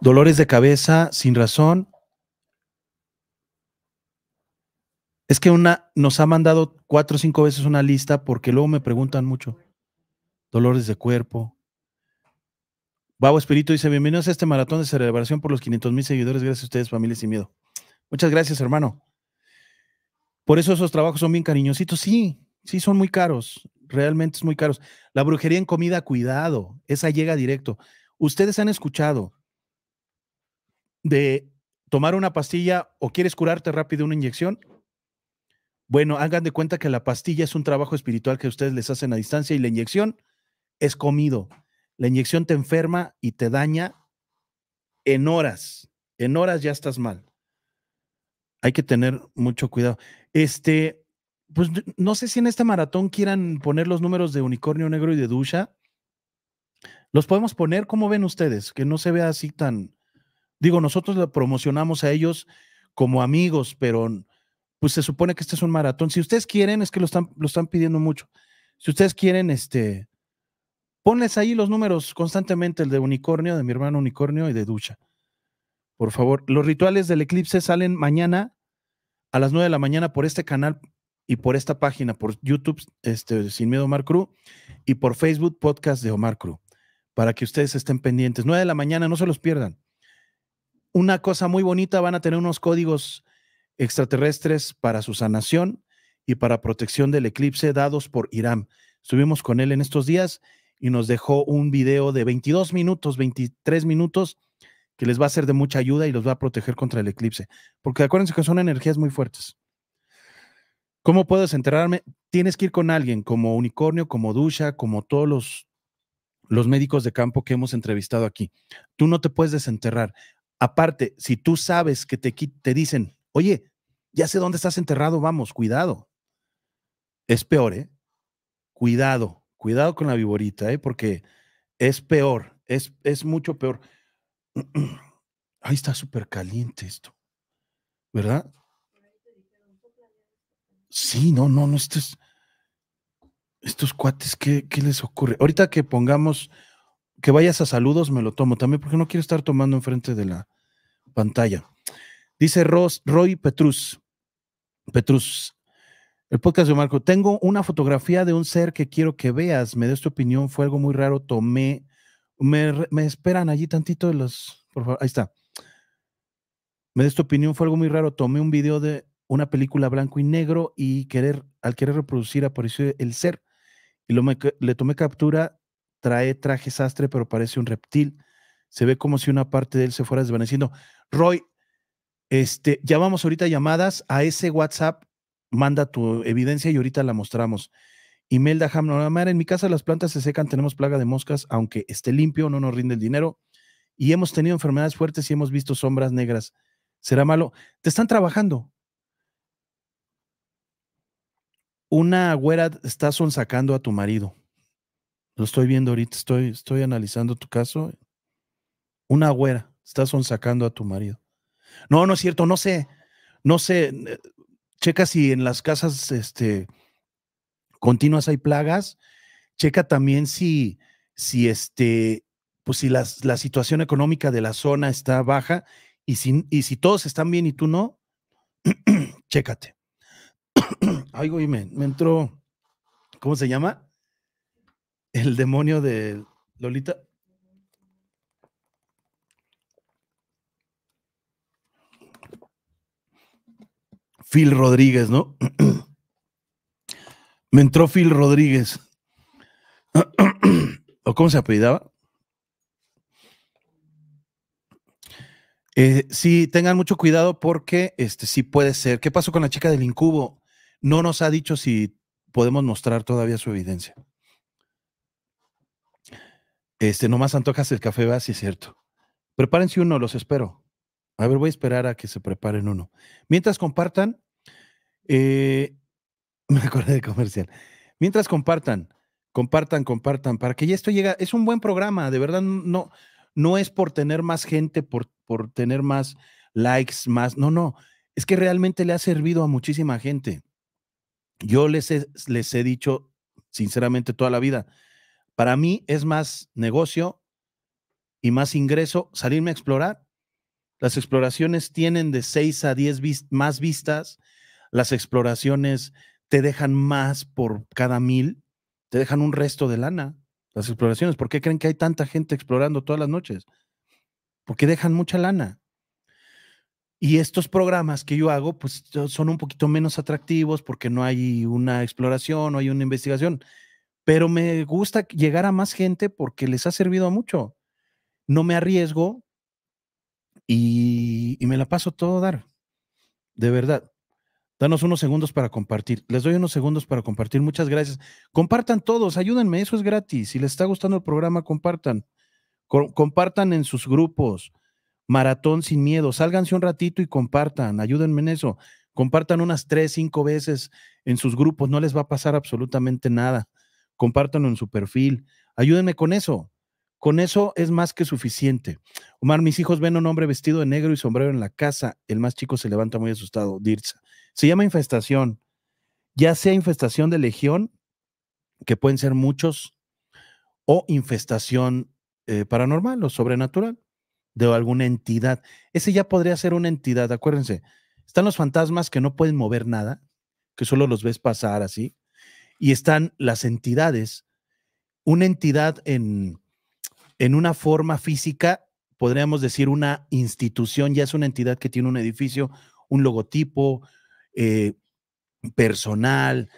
Dolores de cabeza sin razón. Es que una nos ha mandado cuatro o cinco veces una lista porque luego me preguntan mucho. Dolores de cuerpo, Babo Espíritu dice, bienvenidos a este maratón de celebración por los 500 mil seguidores. Gracias a ustedes, familia Sin Miedo. Muchas gracias, hermano. Por eso esos trabajos son bien cariñositos. Sí, sí, son muy caros. Realmente es muy caros. La brujería en comida, cuidado. Esa llega directo. Ustedes han escuchado de tomar una pastilla o quieres curarte rápido una inyección. Bueno, hagan de cuenta que la pastilla es un trabajo espiritual que ustedes les hacen a distancia y la inyección es comido. La inyección te enferma y te daña en horas. En horas ya estás mal. Hay que tener mucho cuidado. Este, pues no sé si en este maratón quieran poner los números de Unicornio Negro y de ducha. Los podemos poner, ¿cómo ven ustedes? Que no se vea así tan. Digo, nosotros lo promocionamos a ellos como amigos, pero pues se supone que este es un maratón. Si ustedes quieren, es que lo están, lo están pidiendo mucho. Si ustedes quieren, este, Ponles ahí los números constantemente, el de unicornio, de mi hermano unicornio y de ducha. Por favor, los rituales del eclipse salen mañana a las 9 de la mañana por este canal y por esta página, por YouTube, este, Sin Miedo Omar Cruz, y por Facebook, Podcast de Omar Cruz, para que ustedes estén pendientes. 9 de la mañana, no se los pierdan. Una cosa muy bonita, van a tener unos códigos extraterrestres para su sanación y para protección del eclipse dados por Irán. Estuvimos con él en estos días y nos dejó un video de 22 minutos, 23 minutos, que les va a ser de mucha ayuda y los va a proteger contra el eclipse. Porque acuérdense que son energías muy fuertes. ¿Cómo puedes desenterrarme? Tienes que ir con alguien como Unicornio, como ducha, como todos los, los médicos de campo que hemos entrevistado aquí. Tú no te puedes desenterrar. Aparte, si tú sabes que te, te dicen, oye, ya sé dónde estás enterrado, vamos, cuidado. Es peor, ¿eh? Cuidado cuidado con la viborita, ¿eh? porque es peor, es, es mucho peor. <clears throat> Ahí está súper caliente esto, ¿verdad? Sí, no, no, no, estos, estos cuates, ¿qué, les ocurre? Ahorita que pongamos, que vayas a saludos, me lo tomo también, porque no quiero estar tomando enfrente de la pantalla. Dice Roy Petrus, Petrus, el podcast de Marco. Tengo una fotografía de un ser que quiero que veas. Me des tu opinión. Fue algo muy raro. Tomé. Me, esperan allí tantito de los. Por favor, ahí está. Me des tu opinión. Fue algo muy raro. Tomé un video de una película blanco y negro y querer, al querer reproducir apareció el ser. Y lo le tomé captura. Trae traje sastre, pero parece un reptil. Se ve como si una parte de él se fuera desvaneciendo. Roy, este, llamamos ahorita llamadas a ese WhatsApp manda tu evidencia y ahorita la mostramos. Imelda mar en mi casa las plantas se secan, tenemos plaga de moscas, aunque esté limpio, no nos rinde el dinero. Y hemos tenido enfermedades fuertes y hemos visto sombras negras. ¿Será malo? Te están trabajando. Una agüera está sonsacando a tu marido. Lo estoy viendo ahorita, estoy, estoy analizando tu caso. Una güera está sonsacando a tu marido. No, no es cierto, no sé, no sé, checa si en las casas este, continuas hay plagas, checa también si, si, este, pues si las, la situación económica de la zona está baja y si, y si todos están bien y tú no, <clears throat> chécate. <clears throat> Ay, güey, me entró, ¿cómo se llama? El demonio de Lolita. Phil Rodríguez, ¿no? <clears throat> Me entró Phil Rodríguez. <clears throat> ¿O cómo se apellidaba? Eh, sí, tengan mucho cuidado porque este sí puede ser. ¿Qué pasó con la chica del incubo? No nos ha dicho si podemos mostrar todavía su evidencia. Este, más antojas el café, va, sí es cierto. Prepárense uno, los espero. A ver, voy a esperar a que se preparen uno. Mientras compartan, eh, <laughs> me acordé de comercial. Mientras compartan, compartan, compartan, para que ya esto llegue. Es un buen programa, de verdad, no, no es por tener más gente, por, por tener más likes, más. No, no. Es que realmente le ha servido a muchísima gente. Yo les les he dicho sinceramente toda la vida, para mí es más negocio y más ingreso salirme a explorar las exploraciones tienen de 6 a 10 más vistas. Las exploraciones te dejan más por cada mil. Te dejan un resto de lana. Las exploraciones. ¿Por qué creen que hay tanta gente explorando todas las noches? Porque dejan mucha lana. Y estos programas que yo hago, pues son un poquito menos atractivos porque no hay una exploración, no hay una investigación. Pero me gusta llegar a más gente porque les ha servido a mucho. No me arriesgo y, me la paso todo dar. De verdad. Danos unos segundos para compartir. Les doy unos segundos para compartir. Muchas gracias. Compartan todos, ayúdenme, eso es gratis. Si les está gustando el programa, compartan. compartan en sus grupos. Maratón sin miedo. Sálganse un ratito y compartan. Ayúdenme en eso. Compartan unas tres, cinco veces en sus grupos. No les va a pasar absolutamente nada. Compartan en su perfil. Ayúdenme con eso. Con eso es más que suficiente. Omar, mis hijos ven a un hombre vestido de negro y sombrero en la casa. El más chico se levanta muy asustado. Dirza. Se llama infestación. Ya sea infestación de legión, que pueden ser muchos, o infestación eh, paranormal o sobrenatural de alguna entidad. Ese ya podría ser una entidad, acuérdense. Están los fantasmas que no pueden mover nada, que solo los ves pasar así. Y están las entidades. Una entidad en, en una forma física, podríamos decir una institución, ya es una entidad que tiene un edificio, un logotipo, eh, personal,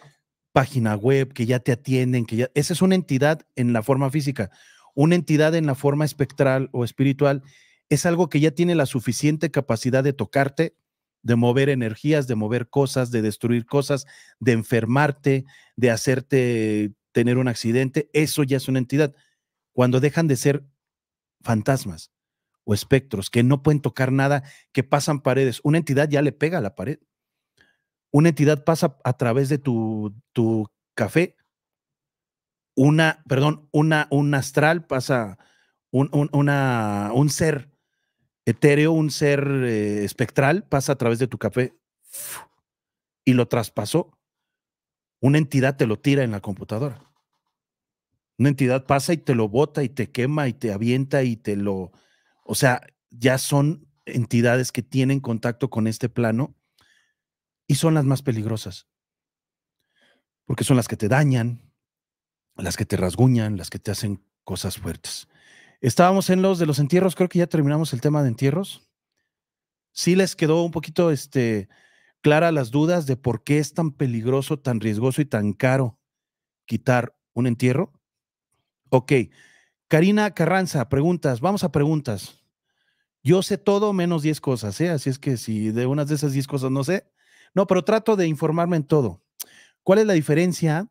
página web, que ya te atienden, que ya... Esa es una entidad en la forma física. Una entidad en la forma espectral o espiritual es algo que ya tiene la suficiente capacidad de tocarte, de mover energías, de mover cosas, de destruir cosas, de enfermarte, de hacerte tener un accidente. Eso ya es una entidad cuando dejan de ser fantasmas o espectros que no pueden tocar nada, que pasan paredes. Una entidad ya le pega a la pared. Una entidad pasa a través de tu, café. Una, perdón, una, un astral pasa, un, una, un ser etéreo, un ser eh, espectral pasa a través de tu café y lo traspasó. Una entidad te lo tira en la computadora. Una entidad pasa y te lo bota y te quema y te avienta y te lo... O sea, ya son entidades que tienen contacto con este plano y son las más peligrosas. Porque son las que te dañan, las que te rasguñan, las que te hacen cosas fuertes. Estábamos en los de los entierros, creo que ya terminamos el tema de entierros. Sí les quedó un poquito este, clara las dudas de por qué es tan peligroso, tan riesgoso y tan caro quitar un entierro. Ok. Karina Carranza, preguntas. Vamos a preguntas. Yo sé todo menos 10 cosas, ¿eh? Así es que si de unas de esas 10 cosas no sé. No, pero trato de informarme en todo. ¿Cuál es la diferencia?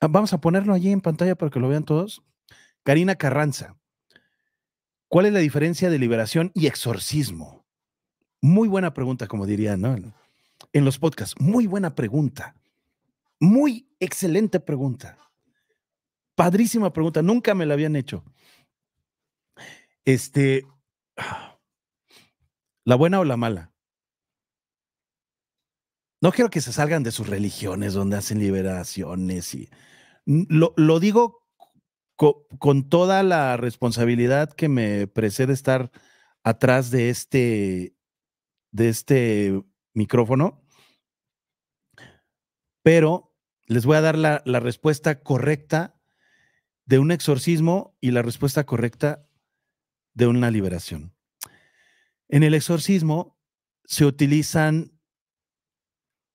Ah, vamos a ponerlo allí en pantalla para que lo vean todos. Karina Carranza. ¿Cuál es la diferencia de liberación y exorcismo? Muy buena pregunta, como diría, ¿no? En los podcasts. Muy buena pregunta. Muy excelente pregunta. Padrísima pregunta, nunca me la habían hecho. Este, ¿la buena o la mala? No quiero que se salgan de sus religiones donde hacen liberaciones y lo, lo digo con toda la responsabilidad que me precede estar atrás de este de este micrófono. Pero les voy a dar la respuesta correcta de un exorcismo y la respuesta correcta de una liberación. En el exorcismo se utilizan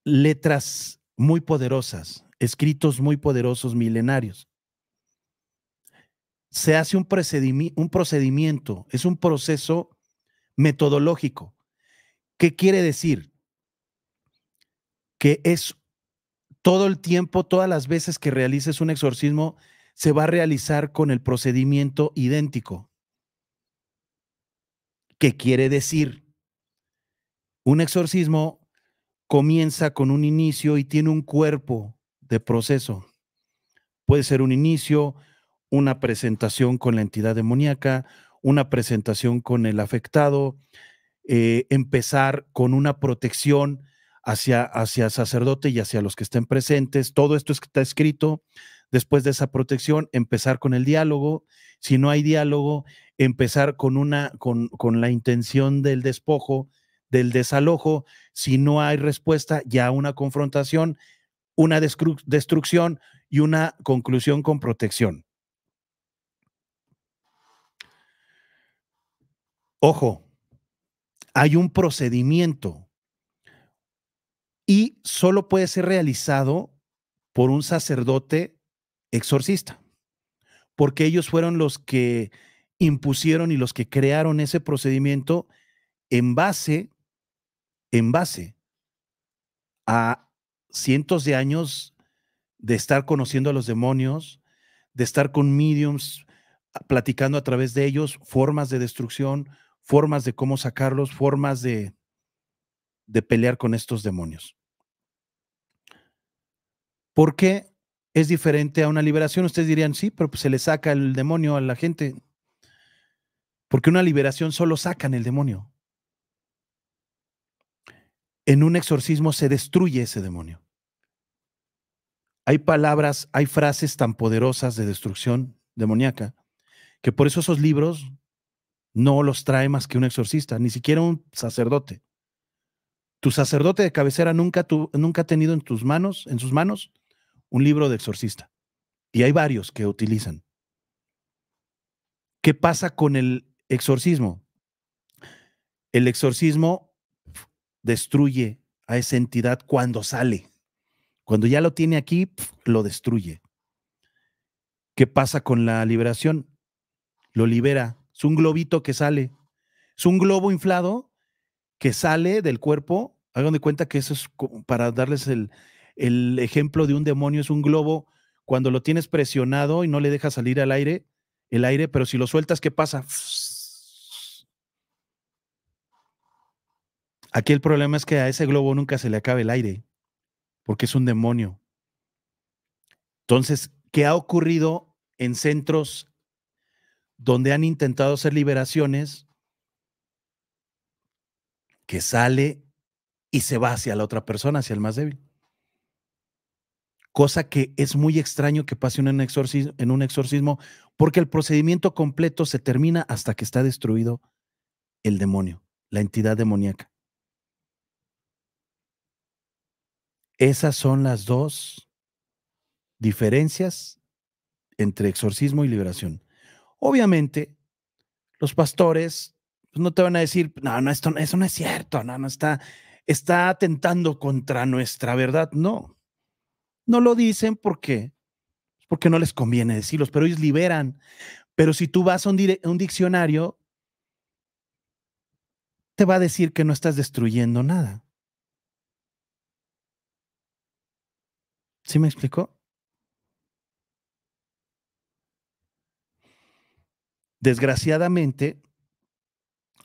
letras muy poderosas, escritos muy poderosos milenarios. Se hace un, procedimiento, un procedimiento es un proceso metodológico. ¿Qué quiere decir? Que es todo el tiempo, todas las veces que realices un exorcismo, se va a realizar con el procedimiento idéntico. ¿Qué quiere decir? Un exorcismo comienza con un inicio y tiene un cuerpo de proceso. Puede ser un inicio, una presentación con la entidad demoníaca, una presentación con el afectado, eh, empezar con una protección hacia, hacia sacerdote y hacia los que estén presentes. Todo esto está escrito, después de esa protección, empezar con el diálogo. Si no hay diálogo, empezar con una, con, la intención del despojo, del desalojo. Si no hay respuesta, ya una confrontación, una destrucción y una conclusión con protección. Ojo, hay un procedimiento y solo puede ser realizado por un sacerdote exorcista, porque ellos fueron los que impusieron y los que crearon ese procedimiento en base, en base a cientos de años de estar conociendo a los demonios, de estar con mediums, ah, platicando a través de ellos formas de destrucción, formas de cómo sacarlos, formas de, de pelear con estos demonios. ¿Por qué es diferente a una liberación. Ustedes dirían, sí, pero pues, se le saca el demonio a la gente. Porque una liberación solo sacan el demonio. En un exorcismo se destruye ese demonio. Hay palabras, hay frases tan poderosas de destrucción demoníaca que por eso esos libros no los trae más que un exorcista, ni siquiera un sacerdote. Tu sacerdote de cabecera nunca, nunca ha tenido en tus manos, en sus manos, un libro de exorcista. Y hay varios que utilizan. ¿Qué pasa con el exorcismo? El exorcismo destruye a esa entidad cuando sale. Cuando ya lo tiene aquí, lo destruye. ¿Qué pasa con la liberación? Lo libera. Es un globito que sale. Es un globo inflado que sale del cuerpo. Hagan de cuenta que eso es para darles el, el ejemplo de un demonio es un globo, cuando lo tienes presionado y no le dejas salir al aire, el aire, pero si lo sueltas, ¿qué pasa? Aquí el problema es que a ese globo nunca se le acaba el aire, porque es un demonio. Entonces, ¿qué ha ocurrido en centros donde han intentado hacer liberaciones? Que sale y se va hacia la otra persona, hacia el más débil cosa que es muy extraño que pase en un, exorcismo, en un exorcismo, porque el procedimiento completo se termina hasta que está destruido el demonio, la entidad demoníaca. Esas son las dos diferencias entre exorcismo y liberación. Obviamente, los pastores pues, no te van a decir, no, no, esto, eso no es cierto, no, no está, está atentando contra nuestra verdad. No, no lo dicen porque, porque no les conviene decirlos, pero ellos liberan. Pero si tú vas a un, un diccionario, te va a decir que no estás destruyendo nada. ¿Sí me explicó? Desgraciadamente,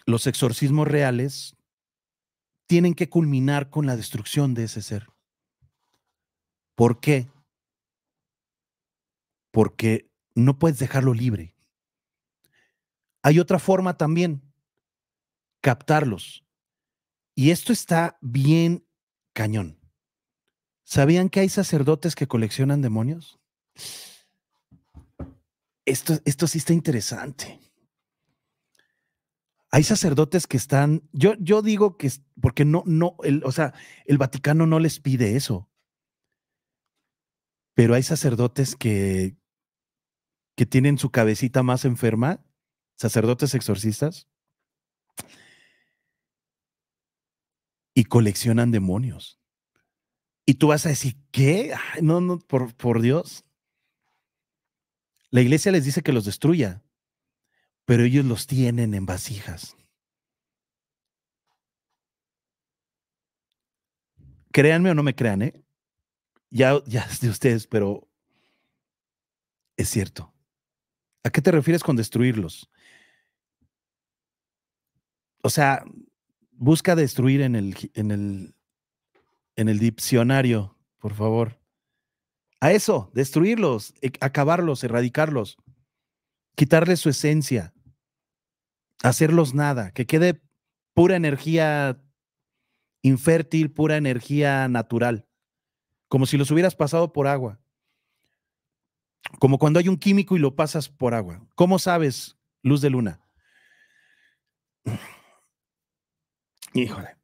los exorcismos reales tienen que culminar con la destrucción de ese ser. ¿Por qué? Porque no puedes dejarlo libre. Hay otra forma también, captarlos. Y esto está bien cañón. ¿Sabían que hay sacerdotes que coleccionan demonios? Esto, esto sí está interesante. Hay sacerdotes que están, yo, yo digo que, porque no, no, o sea, el Vaticano no les pide eso pero hay sacerdotes que, que tienen su cabecita más enferma, sacerdotes exorcistas, y coleccionan demonios. Y tú vas a decir, ¿qué? no, no, por, por Dios. La iglesia les dice que los destruya, pero ellos los tienen en vasijas. Créanme o no me crean, ¿eh? ya, ya es de ustedes, pero es cierto. ¿A qué te refieres con destruirlos? O sea, busca destruir en el, en el, en el diccionario, por favor. A eso, destruirlos, e, acabarlos, erradicarlos, quitarles su esencia, hacerlos nada, que quede pura energía infértil, pura energía natural como si los hubieras pasado por agua, como cuando hay un químico y lo pasas por agua. ¿Cómo sabes, luz de luna? <sighs> Híjole.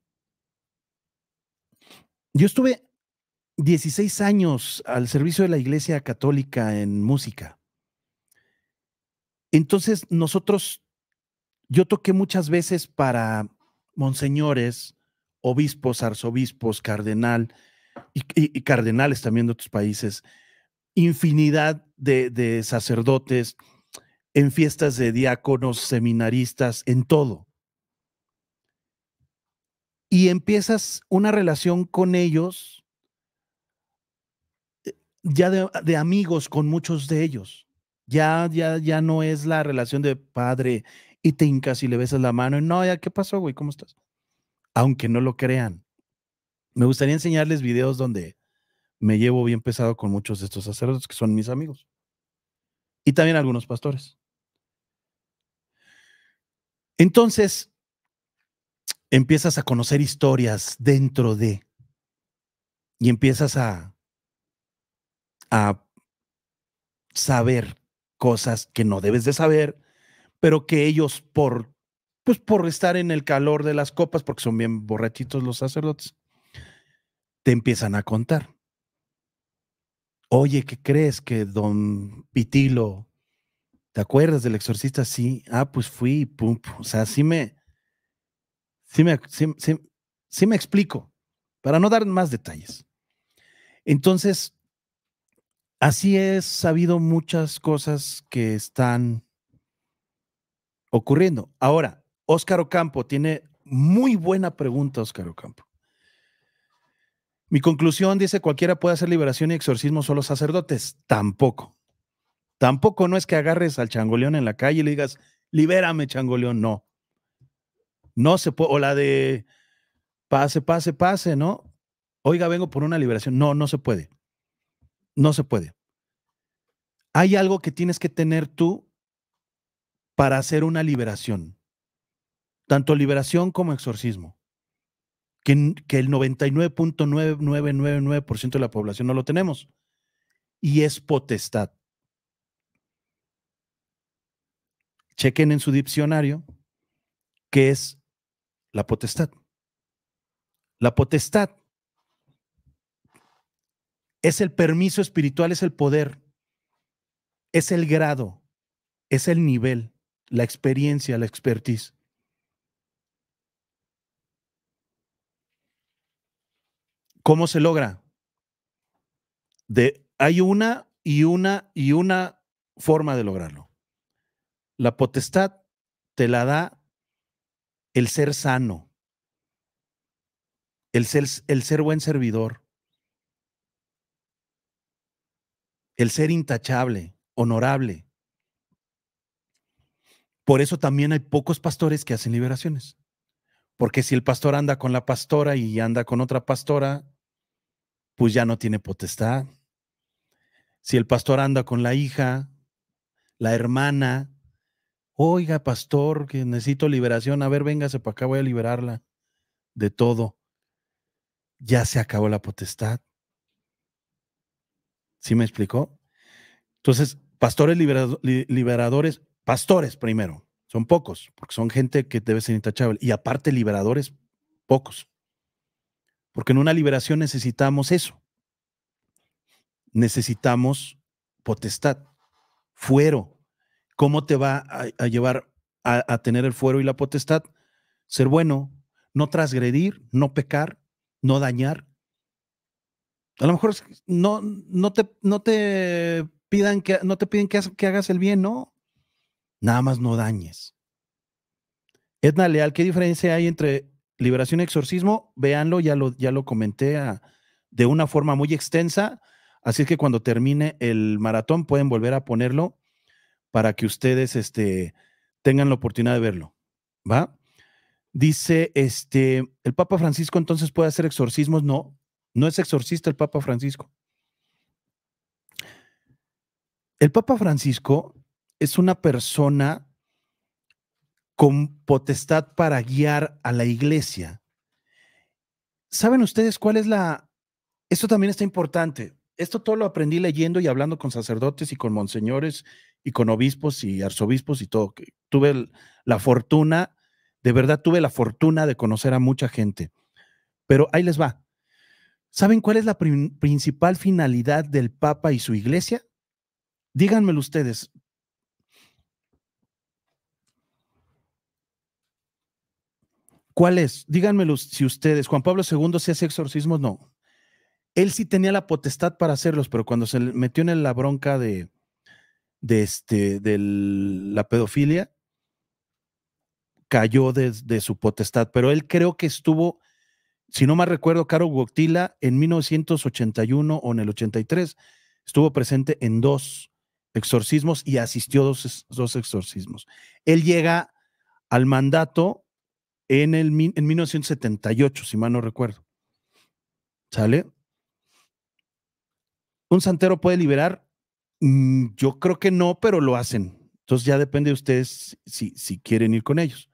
Yo estuve 16 años al servicio de la Iglesia Católica en música. Entonces, nosotros, yo toqué muchas veces para monseñores, obispos, arzobispos, cardenal, y, cardenales también de otros países, infinidad de, sacerdotes, en fiestas de diáconos, seminaristas, en todo. Y empiezas una relación con ellos, eh, ya de, amigos con muchos de ellos. Ya, ya, ya no es la relación de padre y te incas y le besas la mano. Y no, ya, ¿qué pasó, güey? ¿Cómo estás? Aunque no lo crean. Me gustaría enseñarles videos donde me llevo bien pesado con muchos de estos sacerdotes que son mis amigos. Y también algunos pastores. Entonces, empiezas a conocer historias dentro de y empiezas a, saber cosas que no debes de saber, pero que ellos por pues por estar en el calor de las copas, porque son bien borrachitos los sacerdotes, te empiezan a contar. Oye, ¿qué crees que don Pitilo, ¿te acuerdas del exorcista? Sí, ah, pues fui, pum, pum. o sea, sí me, sí me, sí me explico, para no dar más detalles. Entonces, así es, ha habido muchas cosas que están ocurriendo. Ahora, Óscar Ocampo tiene muy buena pregunta, Óscar Ocampo. Mi conclusión dice, cualquiera puede hacer liberación y exorcismo, solo sacerdotes. Tampoco. Tampoco no es que agarres al changoleón en la calle y le digas, libérame changoleón, no. No se puede, o la de pase, pase, pase, ¿no? Oiga, vengo por una liberación. No, no se puede. No se puede. Hay algo que tienes que tener tú para hacer una liberación, tanto liberación como exorcismo que, el 99.9999% de la población no lo tenemos. Y es potestad. Chequen en su diccionario qué es la potestad. La potestad es el permiso espiritual, es el poder, es el grado, es el nivel, la experiencia, la expertise. ¿Cómo se logra? De, hay una y una y una forma de lograrlo. La potestad te la da el ser sano, el el ser buen servidor, el ser intachable, honorable. Por eso también hay pocos pastores que hacen liberaciones. Porque si el pastor anda con la pastora y anda con otra pastora, pues ya no tiene potestad. Si el pastor anda con la hija, la hermana, oiga, pastor, que necesito liberación, a ver, véngase para acá, voy a liberarla de todo. Ya se acabó la potestad. ¿Sí me explicó? Entonces, pastores liberadores, pastores primero, son pocos, porque son gente que debe ser intachable, y aparte liberadores, pocos. Porque en una liberación necesitamos eso. Necesitamos potestad, fuero. ¿Cómo te va a, llevar a, tener el fuero y la potestad? Ser bueno, no transgredir, no pecar, no dañar. A lo mejor no, no, te, no te pidan que no te piden que, que hagas el bien, no. Nada más no dañes. Edna Leal, ¿qué diferencia hay entre Liberación Exorcismo, véanlo, ya lo, ya lo comenté ah, de una forma muy extensa, así es que cuando termine el maratón pueden volver a ponerlo para que ustedes este, tengan la oportunidad de verlo. ¿Va? Dice, este, ¿el Papa Francisco entonces puede hacer exorcismos? No, no es exorcista el Papa Francisco. El Papa Francisco es una persona con potestad para guiar a la iglesia. ¿Saben ustedes cuál es la... Esto también está importante. Esto todo lo aprendí leyendo y hablando con sacerdotes y con monseñores y con obispos y arzobispos y todo. Tuve la fortuna, de verdad tuve la fortuna de conocer a mucha gente. Pero ahí les va. ¿Saben cuál es la principal finalidad del Papa y su iglesia? Díganmelo ustedes, ¿Cuál es? Díganmelo si ustedes, Juan Pablo II si hace exorcismos, no. Él sí tenía la potestad para hacerlos, pero cuando se metió en la bronca de, este, la pedofilia, cayó de, su potestad. Pero él creo que estuvo, si no mal recuerdo, Caro Guautila en 1981 o en el 83, estuvo presente en dos exorcismos y asistió a dos exorcismos. Él llega al mandato en, el, en 1978, si mal no recuerdo. ¿Sale? ¿Un santero puede liberar? Mm, yo creo que no, pero lo hacen. Entonces ya depende de ustedes si, si quieren ir con ellos.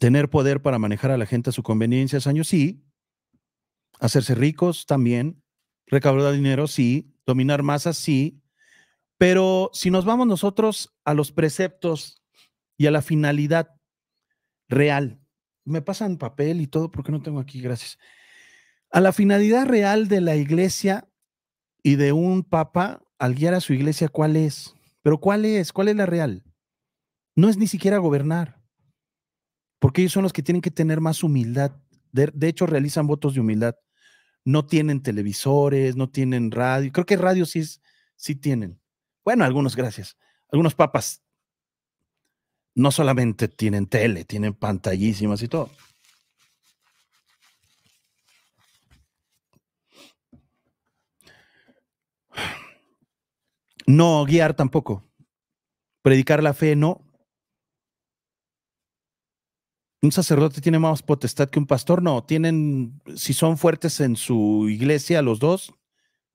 Tener poder para manejar a la gente a su conveniencia, años sí. Hacerse ricos, también. Recaudar dinero, sí. Dominar masas, sí. Pero si nos vamos nosotros a los preceptos y a la finalidad real. Me pasan papel y todo porque no tengo aquí, gracias. A la finalidad real de la iglesia y de un papa al guiar a su iglesia, ¿cuál es? Pero ¿cuál es? ¿Cuál es la real? No es ni siquiera gobernar, porque ellos son los que tienen que tener más humildad. De, hecho, realizan votos de humildad. No tienen televisores, no tienen radio. Creo que radio sí, sí tienen. Bueno, algunos, gracias. Algunos papas no solamente tienen tele, tienen pantallísimas y todo. No guiar tampoco. Predicar la fe no. Un sacerdote tiene más potestad que un pastor, no. Tienen, si son fuertes en su iglesia, los dos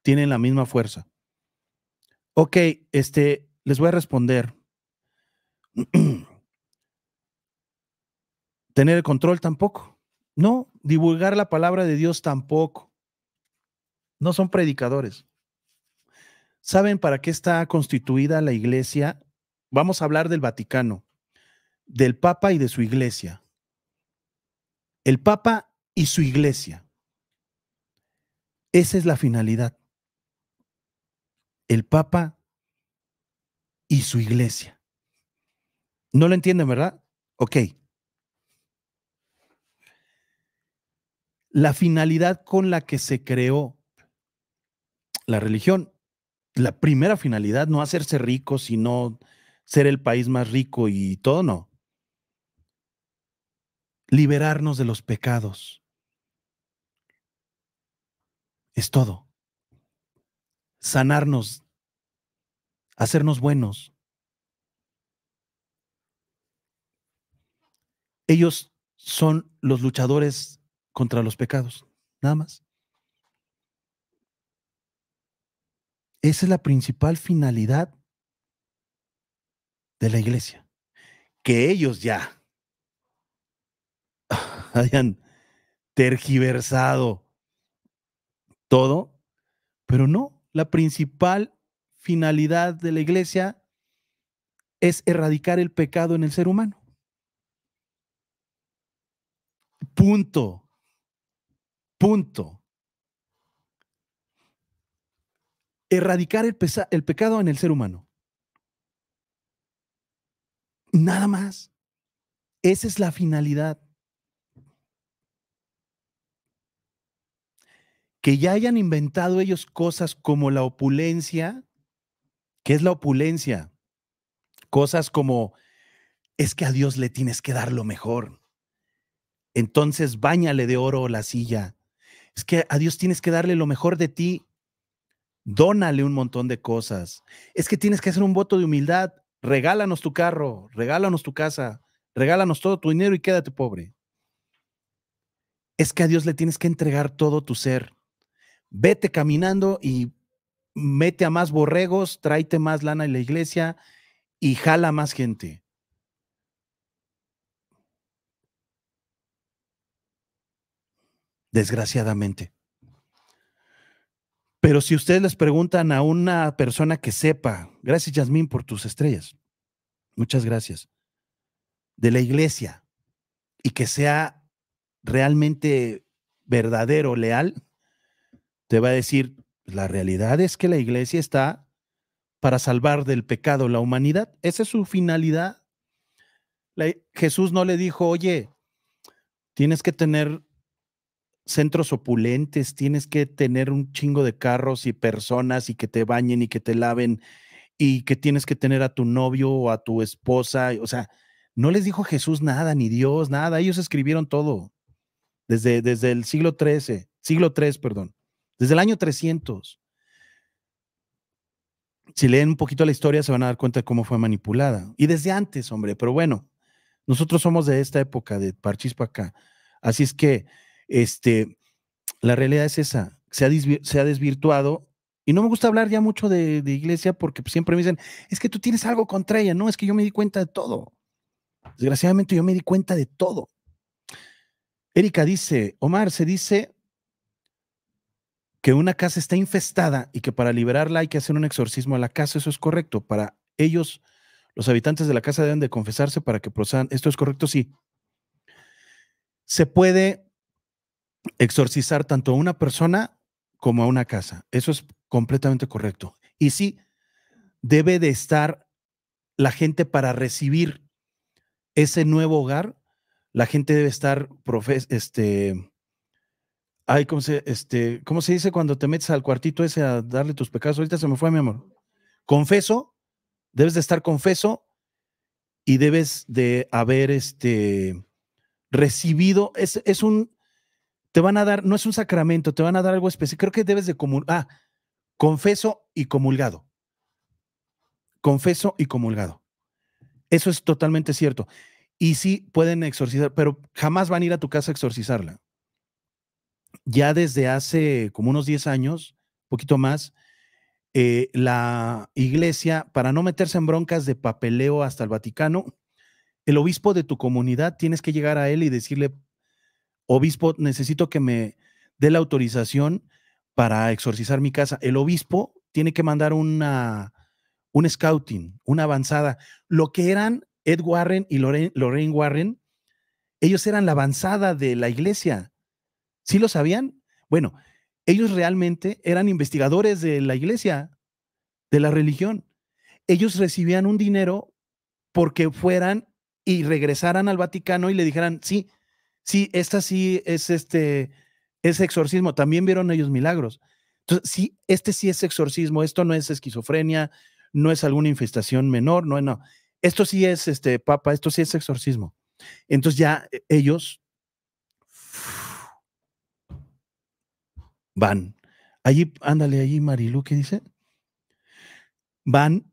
tienen la misma fuerza. Ok, este, les voy a responder. <clears throat> Tener el control tampoco. No, divulgar la palabra de Dios tampoco. No son predicadores. ¿Saben para qué está constituida la iglesia? Vamos a hablar del Vaticano, del Papa y de su iglesia. El Papa y su iglesia. Esa es la finalidad. El Papa y su iglesia. ¿No lo entienden, verdad? Ok, la finalidad con la que se creó la religión. La primera finalidad, no hacerse rico, sino ser el país más rico y todo, no. Liberarnos de los pecados. Es todo. Sanarnos, hacernos buenos. Ellos son los luchadores contra los pecados, nada más. Esa es la principal finalidad de la iglesia. Que ellos ya <laughs> hayan tergiversado todo, pero no, la principal finalidad de la iglesia es erradicar el pecado en el ser humano. Punto. Punto. Erradicar el, el pecado en el ser humano. Nada más. Esa es la finalidad. Que ya hayan inventado ellos cosas como la opulencia, ¿qué es la opulencia? Cosas como, es que a Dios le tienes que dar lo mejor. Entonces, báñale de oro la silla. Es que a Dios tienes que darle lo mejor de ti. Dónale un montón de cosas. Es que tienes que hacer un voto de humildad. Regálanos tu carro, regálanos tu casa, regálanos todo tu dinero y quédate pobre. Es que a Dios le tienes que entregar todo tu ser. Vete caminando y mete a más borregos, tráete más lana en la iglesia y jala más gente. desgraciadamente. Pero si ustedes les preguntan a una persona que sepa, gracias Yasmín por tus estrellas, muchas gracias, de la iglesia y que sea realmente verdadero, leal, te va a decir, la realidad es que la iglesia está para salvar del pecado la humanidad. Esa es su finalidad. Jesús no le dijo, oye, tienes que tener centros opulentes, tienes que tener un chingo de carros y personas y que te bañen y que te laven y que tienes que tener a tu novio o a tu esposa. O sea, no les dijo Jesús nada, ni Dios, nada. Ellos escribieron todo desde, desde el siglo XIII, siglo 3 perdón, desde el año 300. Si leen un poquito la historia se van a dar cuenta de cómo fue manipulada. Y desde antes, hombre, pero bueno, nosotros somos de esta época, de Parchis acá. Así es que este, la realidad es esa, se ha, desvirtuado. Y no me gusta hablar ya mucho de, iglesia porque siempre me dicen, es que tú tienes algo contra ella. No, es que yo me di cuenta de todo. Desgraciadamente yo me di cuenta de todo. Erika dice, Omar, se dice que una casa está infestada y que para liberarla hay que hacer un exorcismo a la casa. Eso es correcto. Para ellos, los habitantes de la casa deben de confesarse para que prosan. Esto es correcto, sí. Se puede exorcizar tanto a una persona como a una casa. Eso es completamente correcto. Y sí, debe de estar la gente para recibir ese nuevo hogar. La gente debe estar, profes, este, ay, ¿cómo se, este, ¿cómo se dice cuando te metes al cuartito ese a darle tus pecados? Ahorita se me fue, mi amor. Confeso, debes de estar confeso y debes de haber, este, recibido, es un, te van a dar, no es un sacramento, te van a dar algo especial. Creo que debes de comulgar. Ah, confeso y comulgado. Confeso y comulgado. Eso es totalmente cierto. Y sí, pueden exorcizar, pero jamás van a ir a tu casa a exorcizarla. Ya desde hace como unos 10 años, poquito más, eh, la iglesia, para no meterse en broncas de papeleo hasta el Vaticano, el obispo de tu comunidad tienes que llegar a él y decirle, obispo, necesito que me dé la autorización para exorcizar mi casa. El obispo tiene que mandar una, un scouting, una avanzada. Lo que eran Ed Warren y Lorraine, Lorraine Warren, ellos eran la avanzada de la iglesia. ¿Sí lo sabían? Bueno, ellos realmente eran investigadores de la iglesia, de la religión. Ellos recibían un dinero porque fueran y regresaran al Vaticano y le dijeran, sí, Sí, esta sí es este, es exorcismo. También vieron ellos milagros. Entonces, sí, este sí es exorcismo. Esto no es esquizofrenia, no es alguna infestación menor, no, no. Esto sí es, este, papa, esto sí es exorcismo. Entonces ya eh, ellos van. Allí, ándale, allí Marilu, ¿qué dice? Van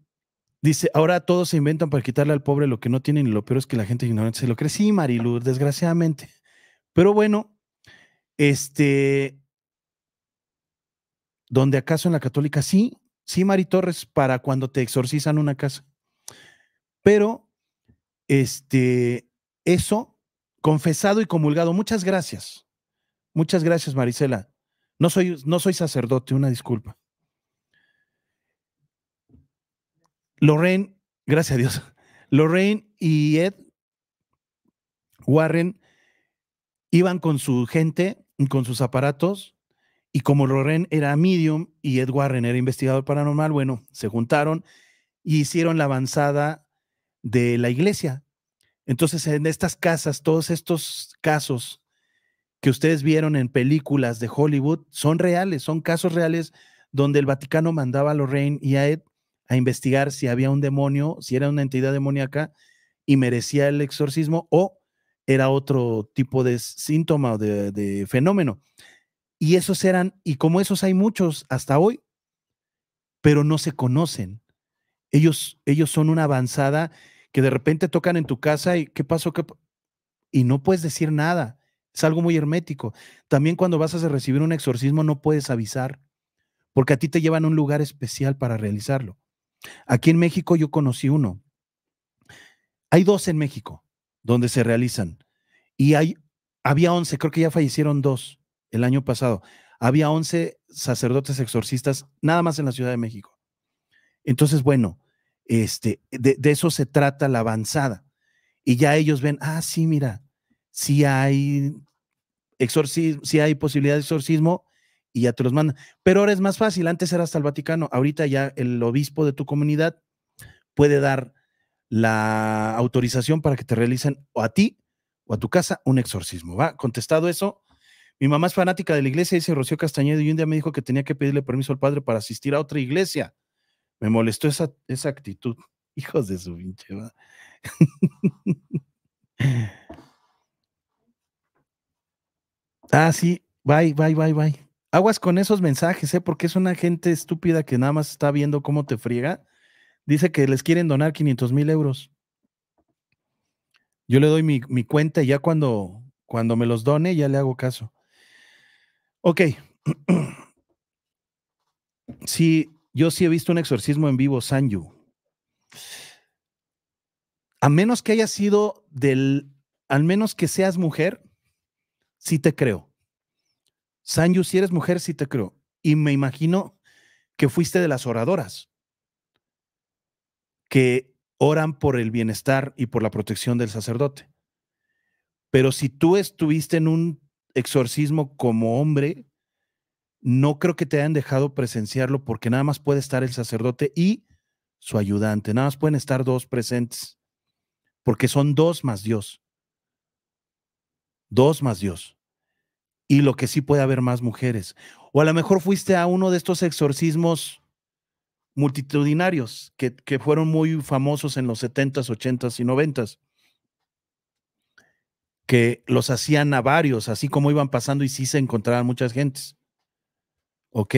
Dice, ahora todos se inventan para quitarle al pobre lo que no tienen y lo peor es que la gente ignorante se lo cree. Sí, Marilu, desgraciadamente. Pero bueno, este, donde acaso en la católica sí, sí, Mari Torres, para cuando te exorcizan una casa. Pero, este, eso, confesado y comulgado, muchas gracias. Muchas gracias, Marisela. No soy, no soy sacerdote, una disculpa. Lorraine, gracias a Dios. <laughs> Lorraine y Ed Warren iban con su gente, con sus aparatos, y como Loren era medium y Ed Warren era investigador paranormal, bueno, se juntaron y e hicieron la avanzada de la iglesia. Entonces, en estas casas, todos estos casos que ustedes vieron en películas de Hollywood son reales, son casos reales donde el Vaticano mandaba a Lorraine y a Ed a investigar si había un demonio, si era una entidad demoníaca y merecía el exorcismo o era otro tipo de síntoma, de, de fenómeno. Y esos eran, y como esos hay muchos hasta hoy, pero no se conocen. Ellos, ellos son una avanzada que de repente tocan en tu casa y ¿qué pasó? Y no puedes decir nada. Es algo muy hermético. También cuando vas a recibir un exorcismo no puedes avisar, porque a ti te llevan a un lugar especial para realizarlo. Aquí en México yo conocí uno. Hay dos en México donde se realizan. Y hay, había 11, creo que ya fallecieron dos el año pasado. Había 11 sacerdotes exorcistas nada más en la Ciudad de México. Entonces, bueno, este, de, eso se trata la avanzada. Y ya ellos ven, ah, sí, mira, si hay exorcismo, si hay posibilidad de exorcismo y ya te los mandan. Pero ahora es más fácil, antes era hasta el Vaticano, ahorita ya el obispo de tu comunidad puede dar la autorización para que te realicen o a ti o a tu casa un exorcismo. ¿Va? Contestado eso, mi mamá es fanática de la iglesia, dice Rocío Castañedo, y un día me dijo que tenía que pedirle permiso al padre para asistir a otra iglesia. Me molestó esa, actitud. <laughs> Hijos de su pinche. <laughs> ah, sí. Bye, bye, bye, bye. Aguas con esos mensajes, ¿eh? Porque es una gente estúpida que nada más está viendo cómo te friega Dice que les quieren donar 500 mil euros. Yo le doy mi, cuenta y ya cuando, cuando me los done, ya le hago caso. Ok. <clears throat> Sí, yo sí he visto un exorcismo en vivo, Sanju. A menos que haya sido del, al menos que seas mujer, sí te creo. Sanju, si eres mujer, sí te creo. Y me imagino que fuiste de las oradoras que oran por el bienestar y por la protección del sacerdote. Pero si tú estuviste en un exorcismo como hombre, no creo que te hayan dejado presenciarlo porque nada más puede estar el sacerdote y su ayudante, nada más pueden estar dos presentes, porque son dos más Dios. Dos más Dios. Y lo que sí puede haber más mujeres. O a lo mejor fuiste a uno de estos exorcismos multitudinarios que, que, fueron muy famosos en los 70s, 80s y 90s, que los hacían a varios, así como iban pasando y sí se encontraban muchas gentes. ¿Ok?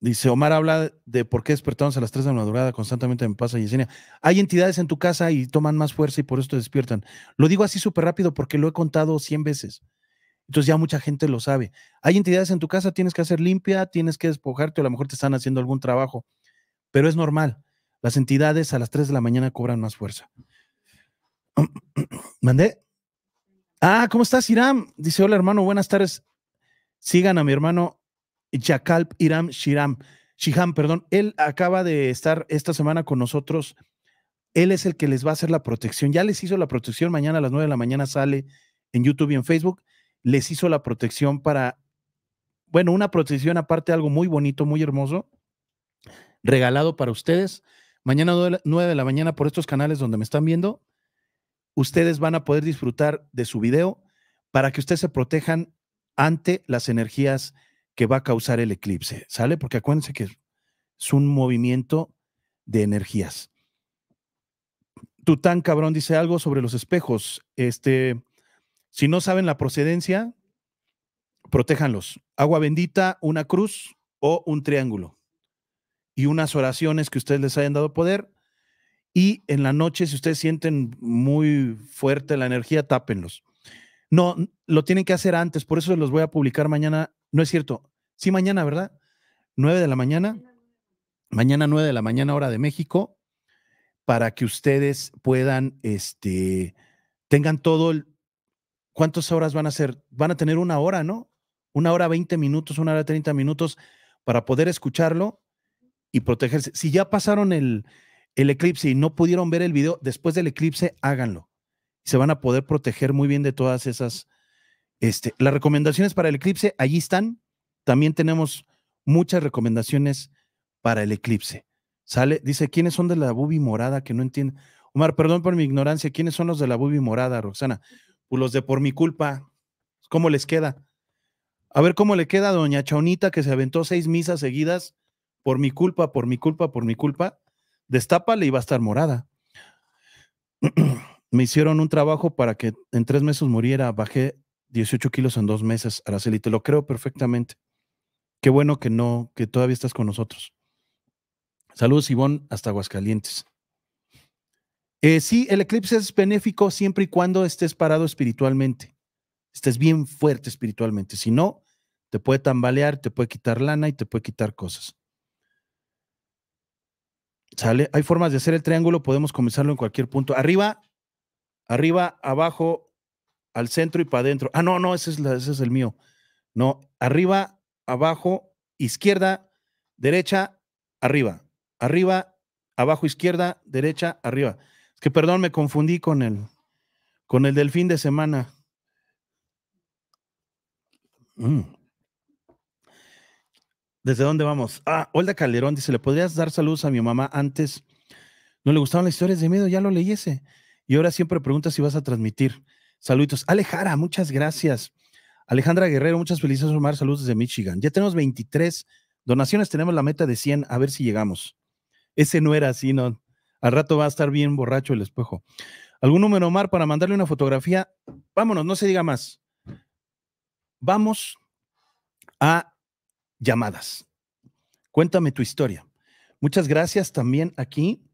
Dice Omar habla de por qué despertamos a las 3 de la madrugada, constantemente me pasa Yesenia. Hay entidades en tu casa y toman más fuerza y por esto despiertan. Lo digo así súper rápido porque lo he contado 100 veces. Entonces ya mucha gente lo sabe. Hay entidades en tu casa, tienes que hacer limpia, tienes que despojarte, o a lo mejor te están haciendo algún trabajo, pero es normal. Las entidades a las 3 de la mañana cobran más fuerza. <clears throat> ¿Mandé? Ah, ¿cómo estás, Iram? Dice, hola hermano, buenas tardes. Sigan a mi hermano Yakalp Iram Shiram. Shiham, perdón, él acaba de estar esta semana con nosotros. Él es el que les va a hacer la protección. Ya les hizo la protección. Mañana a las 9 de la mañana sale en YouTube y en Facebook les hizo la protección para, bueno, una protección aparte, algo muy bonito, muy hermoso, regalado para ustedes. Mañana 9 de la mañana por estos canales donde me están viendo, ustedes van a poder disfrutar de su video para que ustedes se protejan ante las energías que va a causar el eclipse, ¿sale? Porque acuérdense que es un movimiento de energías. Tután Cabrón dice algo sobre los espejos. Este, si no saben la procedencia, protéjanlos. Agua bendita, una cruz o un triángulo. Y unas oraciones que ustedes les hayan dado poder. Y en la noche, si ustedes sienten muy fuerte la energía, tápenlos. No, lo tienen que hacer antes, por eso los voy a publicar mañana. No es cierto. Sí, mañana, ¿verdad? Nueve de la mañana. Mañana nueve de la mañana, hora de México, para que ustedes puedan, este, tengan todo el, ¿cuántas horas van a ser? Van a tener una hora, ¿no? Una hora, 20 minutos, una hora, 30 minutos para poder escucharlo y protegerse. Si ya pasaron el, el eclipse y no pudieron ver el video, después del eclipse, háganlo. Se van a poder proteger muy bien de todas esas. Este, las recomendaciones para el eclipse, allí están. También tenemos muchas recomendaciones para el eclipse. Sale, dice, ¿quiénes son de la bubi morada? Que no entienden? Omar, perdón por mi ignorancia. ¿Quiénes son los de la bubi morada, Roxana? pues los de por mi culpa, ¿cómo les queda? A ver cómo le queda a doña Chaunita que se aventó seis misas seguidas por mi culpa, por mi culpa, por mi culpa. Destápale y va a estar morada. <clears throat> Me hicieron un trabajo para que en tres meses muriera. Bajé 18 kilos en dos meses, Araceli. Te lo creo perfectamente. Qué bueno que no, que todavía estás con nosotros. Saludos, Ivonne, hasta Aguascalientes. Eh, sí, el eclipse es benéfico siempre y cuando estés parado espiritualmente, estés bien fuerte espiritualmente. Si no, te puede tambalear, te puede quitar lana y te puede quitar cosas. ¿Sale? Hay formas de hacer el triángulo, podemos comenzarlo en cualquier punto. Arriba, arriba, abajo, al centro y para adentro. Ah, no, no, ese es el mío. No, arriba, abajo, izquierda, derecha, arriba. Arriba, abajo, izquierda, derecha, arriba. Que perdón, me confundí con el, con el del fin de semana. Mm. ¿Desde dónde vamos? Ah, Olda Calderón dice, ¿le podrías dar saludos a mi mamá antes? No le gustaban las historias de miedo, ya lo leyese. Y ahora siempre pregunta si vas a transmitir. Saluditos. Alejara, muchas gracias. Alejandra Guerrero, muchas felicidades. Omar. Saludos desde Michigan. Ya tenemos 23 donaciones, tenemos la meta de 100, a ver si llegamos. Ese no era así, no. Al rato va a estar bien borracho el espejo. ¿Algún número, Omar, para mandarle una fotografía? Vámonos, no se diga más. Vamos a llamadas. Cuéntame tu historia. Muchas gracias también aquí.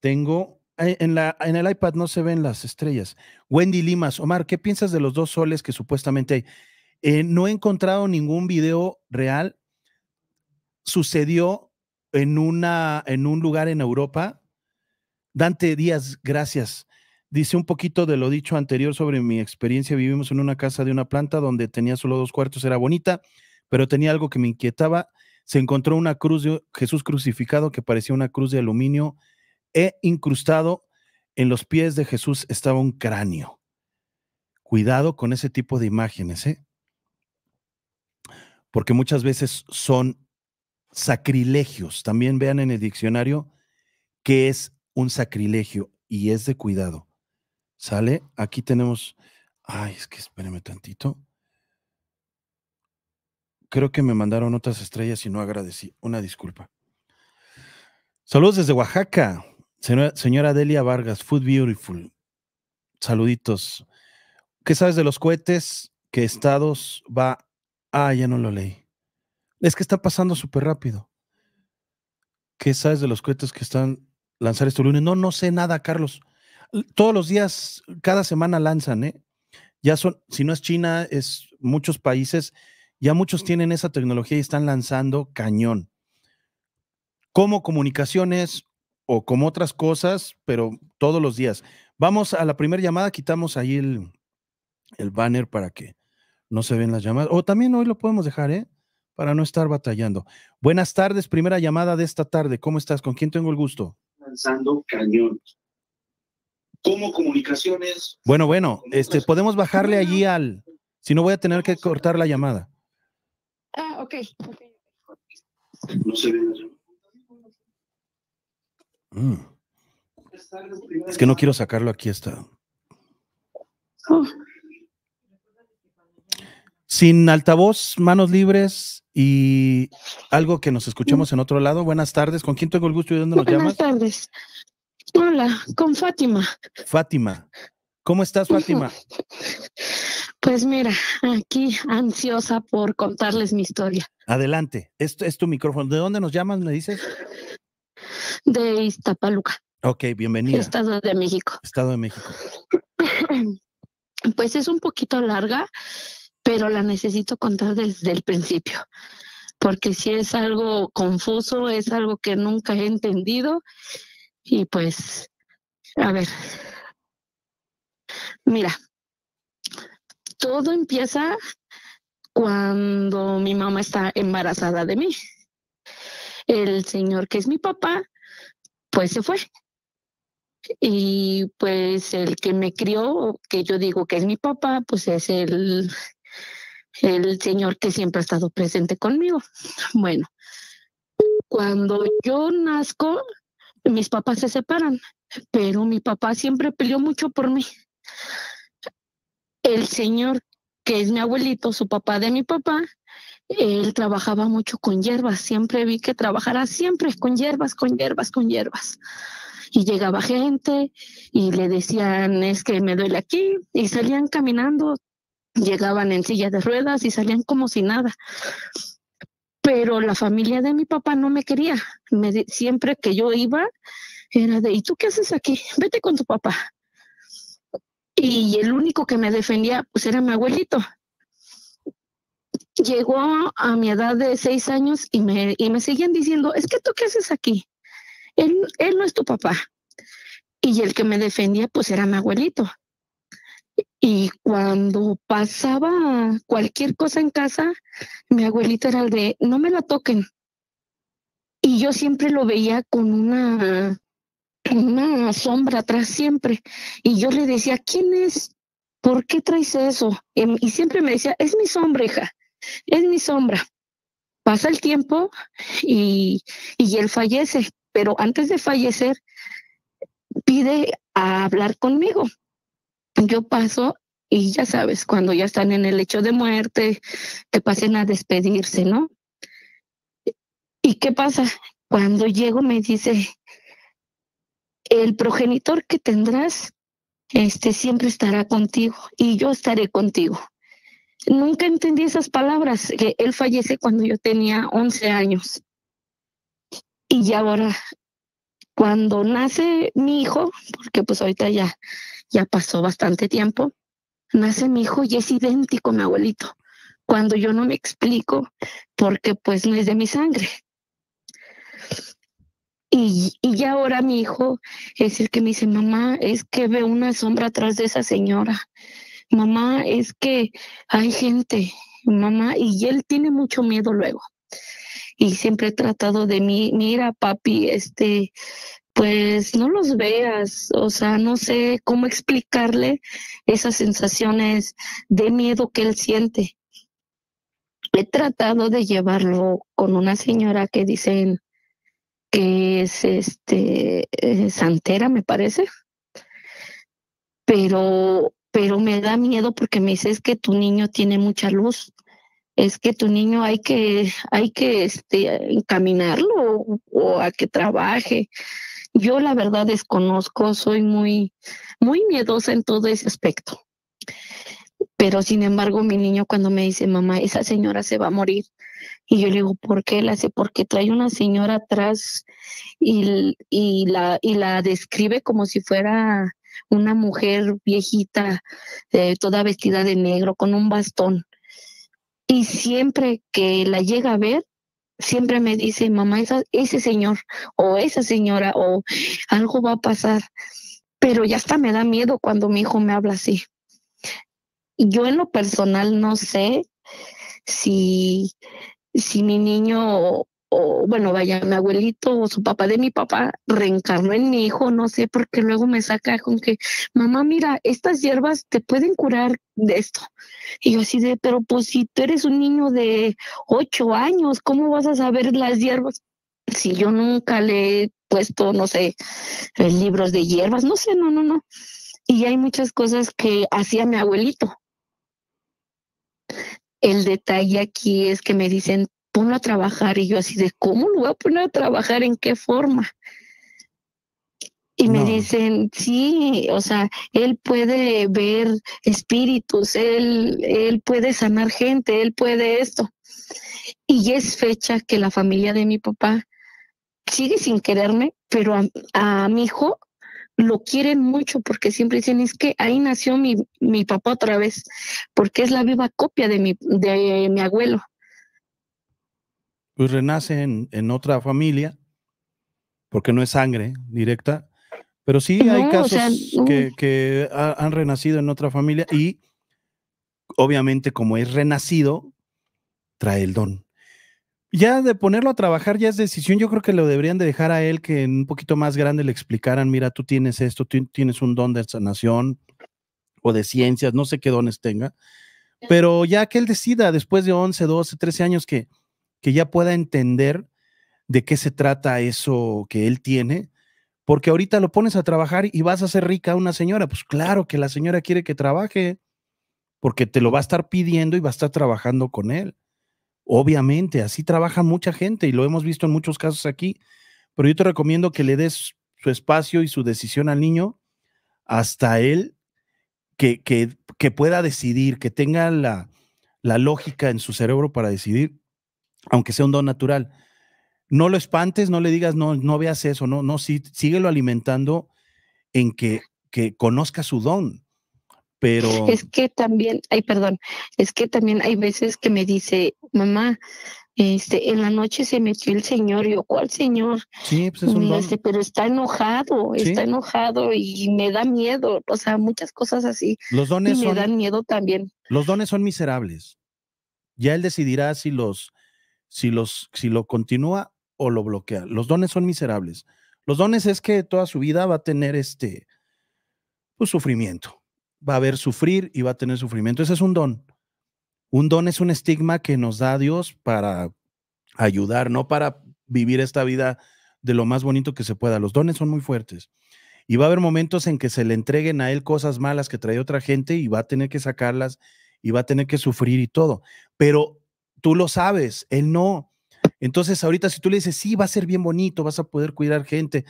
Tengo eh, en, el iPad no se ven las estrellas. Wendy Limas, Omar, ¿qué piensas de los dos soles que supuestamente hay? Eh, no he encontrado ningún video real. Sucedió en, en un lugar en Europa Dante Díaz, gracias. Dice un poquito de lo dicho anterior sobre mi experiencia. Vivimos en una casa de una planta donde tenía solo dos cuartos, era bonita, pero tenía algo que me inquietaba. Se encontró una cruz de Jesús crucificado que parecía una cruz de aluminio e incrustado en los pies de Jesús estaba un cráneo. Cuidado con ese tipo de imágenes, ¿eh? porque muchas veces son sacrilegios. También vean en el diccionario que es un sacrilegio y es de cuidado. ¿Sale? Aquí tenemos. Ay, es que espéreme tantito. Creo que me mandaron otras estrellas y no agradecí. Una disculpa. Saludos desde Oaxaca. Señora Delia Vargas, Food Beautiful. Saluditos. ¿Qué sabes de los cohetes? ¿Qué estados va? Ah, ya no lo leí. Es que está pasando súper rápido. ¿Qué sabes de los cohetes que están lanzar este lunes. No, no sé nada, Carlos. Todos los días, cada semana lanzan, ¿eh? Ya son, si no es China, es muchos países, ya muchos tienen esa tecnología y están lanzando cañón. Como comunicaciones o como otras cosas, pero todos los días. Vamos a la primera llamada, quitamos ahí el, el banner para que no se ven las llamadas. O también hoy lo podemos dejar, ¿eh? Para no estar batallando. Buenas tardes, primera llamada de esta tarde. ¿Cómo estás? ¿Con quién tengo el gusto? lanzando cañón. ¿Cómo comunicaciones? Bueno, bueno, este, podemos bajarle allí al, si no voy a tener que cortar la llamada. Ah, ok. okay. No se ve mm. Es que no quiero sacarlo aquí está. Sin altavoz, manos libres y algo que nos escuchemos mm. en otro lado. Buenas tardes. ¿Con quién tengo el gusto y dónde nos llamas? Buenas tardes. Hola, con Fátima. Fátima. ¿Cómo estás, Fátima? Pues mira, aquí ansiosa por contarles mi historia. Adelante, esto es tu micrófono. ¿De dónde nos llamas, me dices? De Iztapaluca. Ok, bienvenida. Estado de México. Estado de México. <clears throat> pues es un poquito larga pero la necesito contar desde el principio, porque si es algo confuso, es algo que nunca he entendido y pues, a ver, mira, todo empieza cuando mi mamá está embarazada de mí. El señor que es mi papá, pues se fue. Y pues el que me crió, que yo digo que es mi papá, pues es el, el Señor que siempre ha estado presente conmigo. Bueno, cuando yo nazco, mis papás se separan, pero mi papá siempre peleó mucho por mí. El Señor, que es mi abuelito, su papá de mi papá, él trabajaba mucho con hierbas, siempre vi que trabajara siempre con hierbas, con hierbas, con hierbas. Y llegaba gente y le decían, es que me duele aquí, y salían caminando llegaban en silla de ruedas y salían como si nada. Pero la familia de mi papá no me quería. Me siempre que yo iba, era de, ¿y tú qué haces aquí? Vete con tu papá. Y el único que me defendía, pues era mi abuelito. Llegó a mi edad de seis años y me, y me seguían diciendo, es que tú qué haces aquí? Él, él no es tu papá. Y el que me defendía, pues era mi abuelito. Y cuando pasaba cualquier cosa en casa, mi abuelita era el de, no me la toquen. Y yo siempre lo veía con una, una sombra atrás, siempre. Y yo le decía, ¿quién es? ¿Por qué traes eso? Em, y siempre me decía, es mi sombra, hija, es mi sombra. Pasa el tiempo y, y él fallece, pero antes de fallecer pide a hablar conmigo yo paso y ya sabes, cuando ya están en el hecho de muerte, te pasen a despedirse, ¿no? ¿Y qué pasa? Cuando llego me dice, el progenitor que tendrás, este siempre estará contigo y yo estaré contigo. Nunca entendí esas palabras, que él fallece cuando yo tenía 11 años. Y ya ahora, cuando nace mi hijo, porque pues ahorita ya ya pasó bastante tiempo, nace mi hijo y es idéntico a mi abuelito, cuando yo no me explico porque pues no es de mi sangre. Y, y ya ahora mi hijo es el que me dice, mamá, es que veo una sombra atrás de esa señora. Mamá, es que hay gente, mamá, y él tiene mucho miedo luego. Y siempre he tratado de mí, mira, papi, este, pues no los veas, o sea, no sé cómo explicarle esas sensaciones de miedo que él siente. He tratado de llevarlo con una señora que dicen que es este eh, santera, me parece. Pero pero me da miedo porque me dice es que tu niño tiene mucha luz es que tu niño hay que hay que este encaminarlo o a que trabaje yo la verdad desconozco, soy muy, muy miedosa en todo ese aspecto. Pero sin embargo, mi niño cuando me dice, mamá, esa señora se va a morir. Y yo le digo, ¿por qué? La hace porque trae una señora atrás y, la, y la describe como si fuera una mujer viejita, eh, toda vestida de negro, con un bastón. Y siempre que la llega a ver, siempre me dice, mamá, ese señor o esa señora o algo va a pasar, pero ya hasta me da miedo cuando mi hijo me habla así. Yo en lo personal no sé si, si mi niño o bueno, vaya, mi abuelito o su papá de mi papá reencarnó en mi hijo, no sé, porque luego me saca con que, mamá, mira, estas hierbas te pueden curar de esto. Y yo así de, pero pues si tú eres un niño de ocho años, ¿cómo vas a saber las hierbas? Si yo nunca le he puesto, no sé, eh, libros de hierbas, no sé, no, no, no. Y hay muchas cosas que hacía mi abuelito. El detalle aquí es que me dicen, ponlo a trabajar. Y yo así de, ¿cómo lo voy a poner a trabajar? ¿En qué forma? Y me dicen, sí, o sea, él puede ver espíritus, él, él puede sanar gente, él puede esto. Y es fecha que la familia de mi papá sigue sin quererme, pero a, mi hijo lo quieren mucho porque siempre dicen, es que ahí nació mi, mi papá otra vez, porque es la viva copia de mi, de mi abuelo pues renace en, otra familia, porque no es sangre directa, pero sí hay casos que, han renacido en otra familia y obviamente como es renacido, trae el don. Ya de ponerlo a trabajar ya es decisión, yo creo que lo deberían de dejar a él que en un poquito más grande le explicaran, mira, tú tienes esto, tú tienes un don de sanación o de ciencias, no sé qué dones tenga, pero ya que él decida después de 11, 12, 13 años que que ya pueda entender de qué se trata eso que él tiene, porque ahorita lo pones a trabajar y vas a ser rica a una señora. Pues claro que la señora quiere que trabaje, porque te lo va a estar pidiendo y va a estar trabajando con él. Obviamente, así trabaja mucha gente y lo hemos visto en muchos casos aquí, pero yo te recomiendo que le des su espacio y su decisión al niño hasta él, que, que, pueda decidir, que tenga la, la lógica en su cerebro para decidir aunque sea un don natural. No lo espantes, no le digas, no, no veas eso, no, no, sí, síguelo alimentando en que, que conozca su don. Pero... Es que también, ay, perdón, es que también hay veces que me dice, mamá, este, en la noche se metió el señor, yo, ¿cuál señor? Sí, pues es un don. Este, pero está enojado, está enojado y me da miedo, o sea, muchas cosas así. Los dones y me dan miedo también. Los dones son miserables. Ya él decidirá si los si, los, si lo continúa o lo bloquea. Los dones son miserables. Los dones es que toda su vida va a tener este pues, sufrimiento. Va a haber sufrir y va a tener sufrimiento. Ese es un don. Un don es un estigma que nos da Dios para ayudar, no para vivir esta vida de lo más bonito que se pueda. Los dones son muy fuertes. Y va a haber momentos en que se le entreguen a él cosas malas que trae otra gente y va a tener que sacarlas y va a tener que sufrir y todo. Pero tú lo sabes, él no. Entonces ahorita si tú le dices, sí, va a ser bien bonito, vas a poder cuidar gente,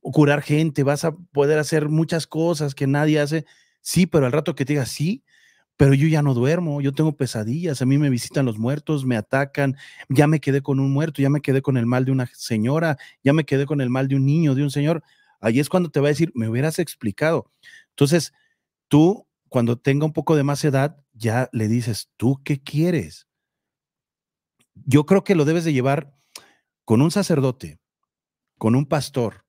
curar gente, vas a poder hacer muchas cosas que nadie hace, sí, pero al rato que te diga, sí, pero yo ya no duermo, yo tengo pesadillas, a mí me visitan los muertos, me atacan, ya me quedé con un muerto, ya me quedé con el mal de una señora, ya me quedé con el mal de un niño, de un señor. Ahí es cuando te va a decir, me hubieras explicado. Entonces, tú, cuando tenga un poco de más edad, ya le dices, ¿tú qué quieres? yo creo que lo debes de llevar con un sacerdote, con un pastor,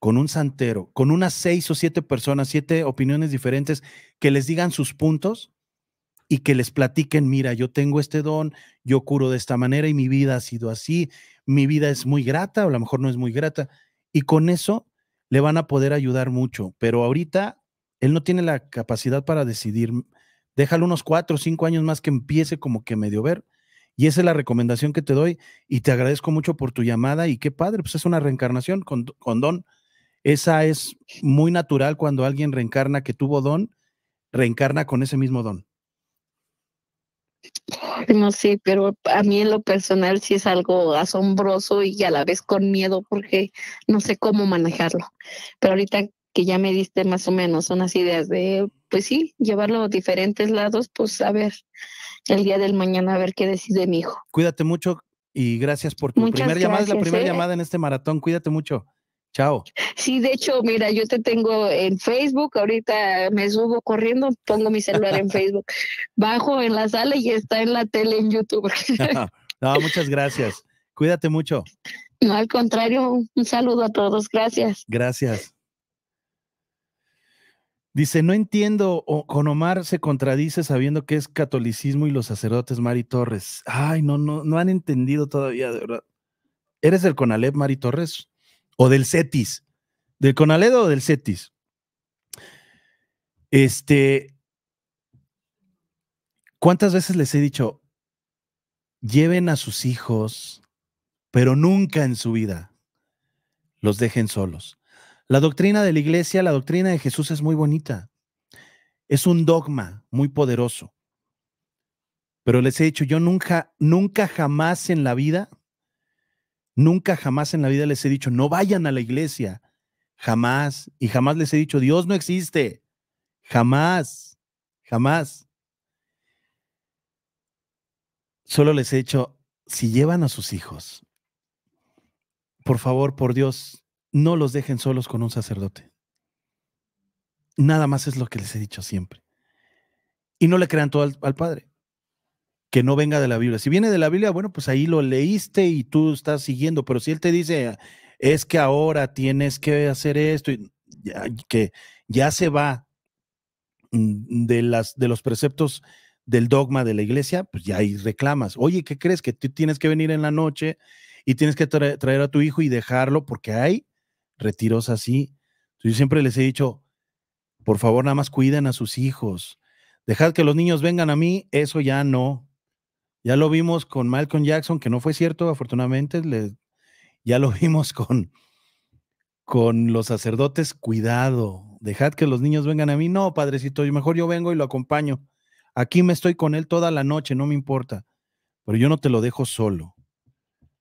con un santero, con unas seis o siete personas, siete opiniones diferentes, que les digan sus puntos y que les platiquen, mira, yo tengo este don, yo curo de esta manera y mi vida ha sido así, mi vida es muy grata o a lo mejor no es muy grata. Y con eso le van a poder ayudar mucho, pero ahorita él no tiene la capacidad para decidir. Déjalo unos cuatro o cinco años más que empiece como que medio ver y esa es la recomendación que te doy y te agradezco mucho por tu llamada y qué padre, pues es una reencarnación con, con don. Esa es muy natural cuando alguien reencarna que tuvo don, reencarna con ese mismo don. No sé, pero a mí en lo personal sí es algo asombroso y a la vez con miedo porque no sé cómo manejarlo. Pero ahorita que ya me diste más o menos unas ideas de, pues sí, llevarlo a diferentes lados, pues a ver, el día del mañana a ver qué decide mi hijo. Cuídate mucho y gracias por tu primera llamada. la primera llamada en este maratón. Cuídate mucho. Chao. Sí, de hecho, mira, yo te tengo en Facebook, ahorita me subo corriendo, pongo mi celular en <laughs> Facebook, bajo en la sala y está en la tele en YouTube. <laughs> no, muchas gracias. Cuídate mucho. No, al contrario, un saludo a todos. Gracias. Gracias. Dice, no entiendo, o, con Omar se contradice sabiendo que es catolicismo y los sacerdotes Mari Torres. Ay, no, no, no han entendido todavía, de verdad. ¿Eres del Conalep, Mari Torres? ¿O del CETIS? ¿Del Conalep o del CETIS? Este, ¿cuántas veces les he dicho, lleven a sus hijos, pero nunca en su vida los dejen solos? La doctrina de la iglesia, la doctrina de Jesús es muy bonita. Es un dogma muy poderoso. Pero les he dicho, yo nunca, nunca jamás en la vida, nunca jamás en la vida les he dicho, no vayan a la iglesia. Jamás. Y jamás les he dicho, Dios no existe. Jamás. Jamás. Solo les he dicho, si llevan a sus hijos, por favor, por Dios, no los dejen solos con un sacerdote. Nada más es lo que les he dicho siempre. Y no le crean todo al, Padre, que no venga de la Biblia. Si viene de la Biblia, bueno, pues ahí lo leíste y tú estás siguiendo, pero si Él te dice, es que ahora tienes que hacer esto, y que ya se va mm, de, las, de los preceptos del dogma de la iglesia, pues ya ahí reclamas, oye, ¿qué crees? Que tú tienes que venir en la noche y tienes que traer a tu hijo y dejarlo porque hay retiros así. Yo siempre les he dicho, por favor, nada más cuiden a sus hijos. Dejad que los niños vengan a mí, eso ya no. Ya lo vimos con Malcolm Jackson, que no fue cierto, afortunadamente. ya lo <laughs> vimos con, con los sacerdotes, cuidado. Dejad que los niños vengan a mí. No, padrecito, mejor yo vengo y lo acompaño. Aquí me estoy con él toda la noche, no me importa. Pero yo no te lo dejo solo.